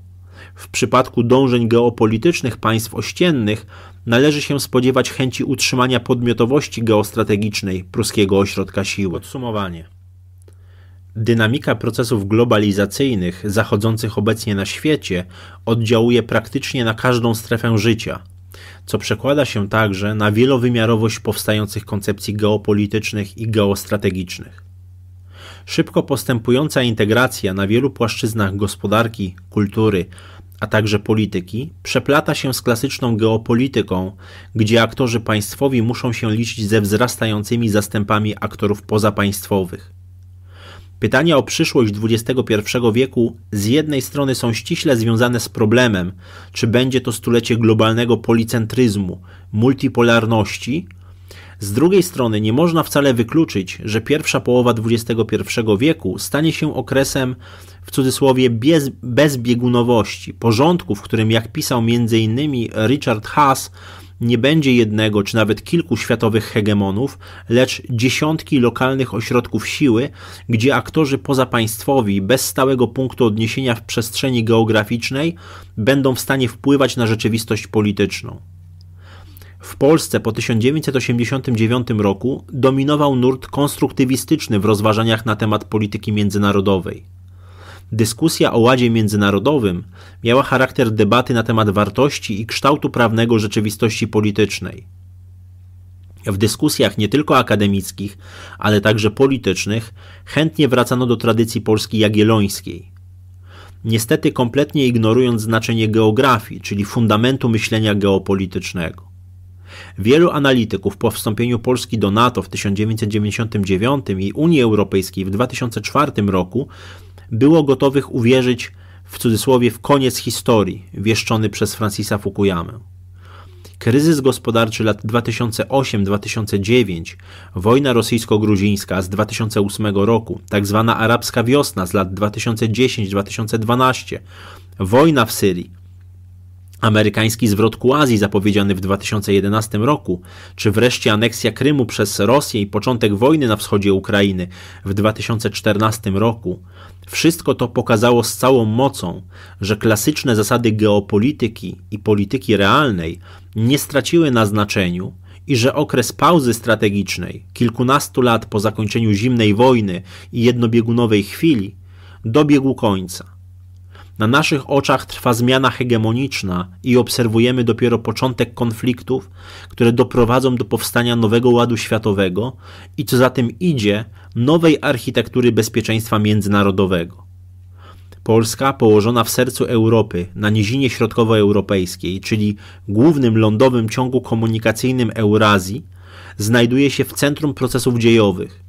W przypadku dążeń geopolitycznych państw ościennych należy się spodziewać chęci utrzymania podmiotowości geostrategicznej pruskiego ośrodka siły. Podsumowanie. Dynamika procesów globalizacyjnych zachodzących obecnie na świecie oddziałuje praktycznie na każdą strefę życia, co przekłada się także na wielowymiarowość powstających koncepcji geopolitycznych i geostrategicznych. Szybko postępująca integracja na wielu płaszczyznach gospodarki, kultury, a także polityki, przeplata się z klasyczną geopolityką, gdzie aktorzy państwowi muszą się liczyć ze wzrastającymi zastępami aktorów pozapaństwowych. Pytania o przyszłość XXI wieku z jednej strony są ściśle związane z problemem, czy będzie to stulecie globalnego policentryzmu, multipolarności, z drugiej strony nie można wcale wykluczyć, że pierwsza połowa XXI wieku stanie się okresem w cudzysłowie bez, bezbiegunowości, porządku, w którym, jak pisał m.in. Richard Haas, nie będzie jednego czy nawet kilku światowych hegemonów, lecz dziesiątki lokalnych ośrodków siły, gdzie aktorzy pozapaństwowi, bez stałego punktu odniesienia w przestrzeni geograficznej, będą w stanie wpływać na rzeczywistość polityczną. W Polsce po 1989 roku dominował nurt konstruktywistyczny w rozważaniach na temat polityki międzynarodowej. Dyskusja o ładzie międzynarodowym miała charakter debaty na temat wartości i kształtu prawnego rzeczywistości politycznej. W dyskusjach nie tylko akademickich, ale także politycznych chętnie wracano do tradycji Polski jagiellońskiej. Niestety kompletnie ignorując znaczenie geografii, czyli fundamentu myślenia geopolitycznego. Wielu analityków po wstąpieniu Polski do NATO w 1999 i Unii Europejskiej w 2004 roku było gotowych uwierzyć w cudzysłowie w koniec historii wieszczony przez Francisa Fukuyamę. Kryzys gospodarczy lat 2008-2009, wojna rosyjsko-gruzińska z 2008 roku, tak zwana arabska wiosna z lat 2010-2012, wojna w Syrii, amerykański zwrot ku Azji zapowiedziany w 2011 roku, czy wreszcie aneksja Krymu przez Rosję i początek wojny na wschodzie Ukrainy w 2014 roku, wszystko to pokazało z całą mocą, że klasyczne zasady geopolityki i polityki realnej nie straciły na znaczeniu i że okres pauzy strategicznej, kilkunastu lat po zakończeniu zimnej wojny i jednobiegunowej chwili, dobiegł końca na naszych oczach trwa zmiana hegemoniczna i obserwujemy dopiero początek konfliktów, które doprowadzą do powstania nowego ładu światowego i co za tym idzie, nowej architektury bezpieczeństwa międzynarodowego. Polska, położona w sercu Europy, na nizinie środkowoeuropejskiej, czyli głównym lądowym ciągu komunikacyjnym Eurazji, znajduje się w centrum procesów dziejowych –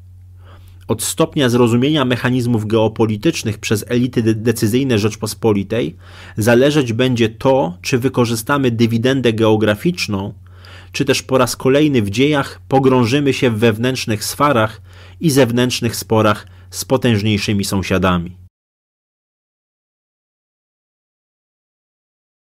od stopnia zrozumienia mechanizmów geopolitycznych przez elity decyzyjne Rzeczpospolitej zależeć będzie to, czy wykorzystamy dywidendę geograficzną, czy też po raz kolejny w dziejach pogrążymy się w wewnętrznych sfarach i zewnętrznych sporach z potężniejszymi sąsiadami.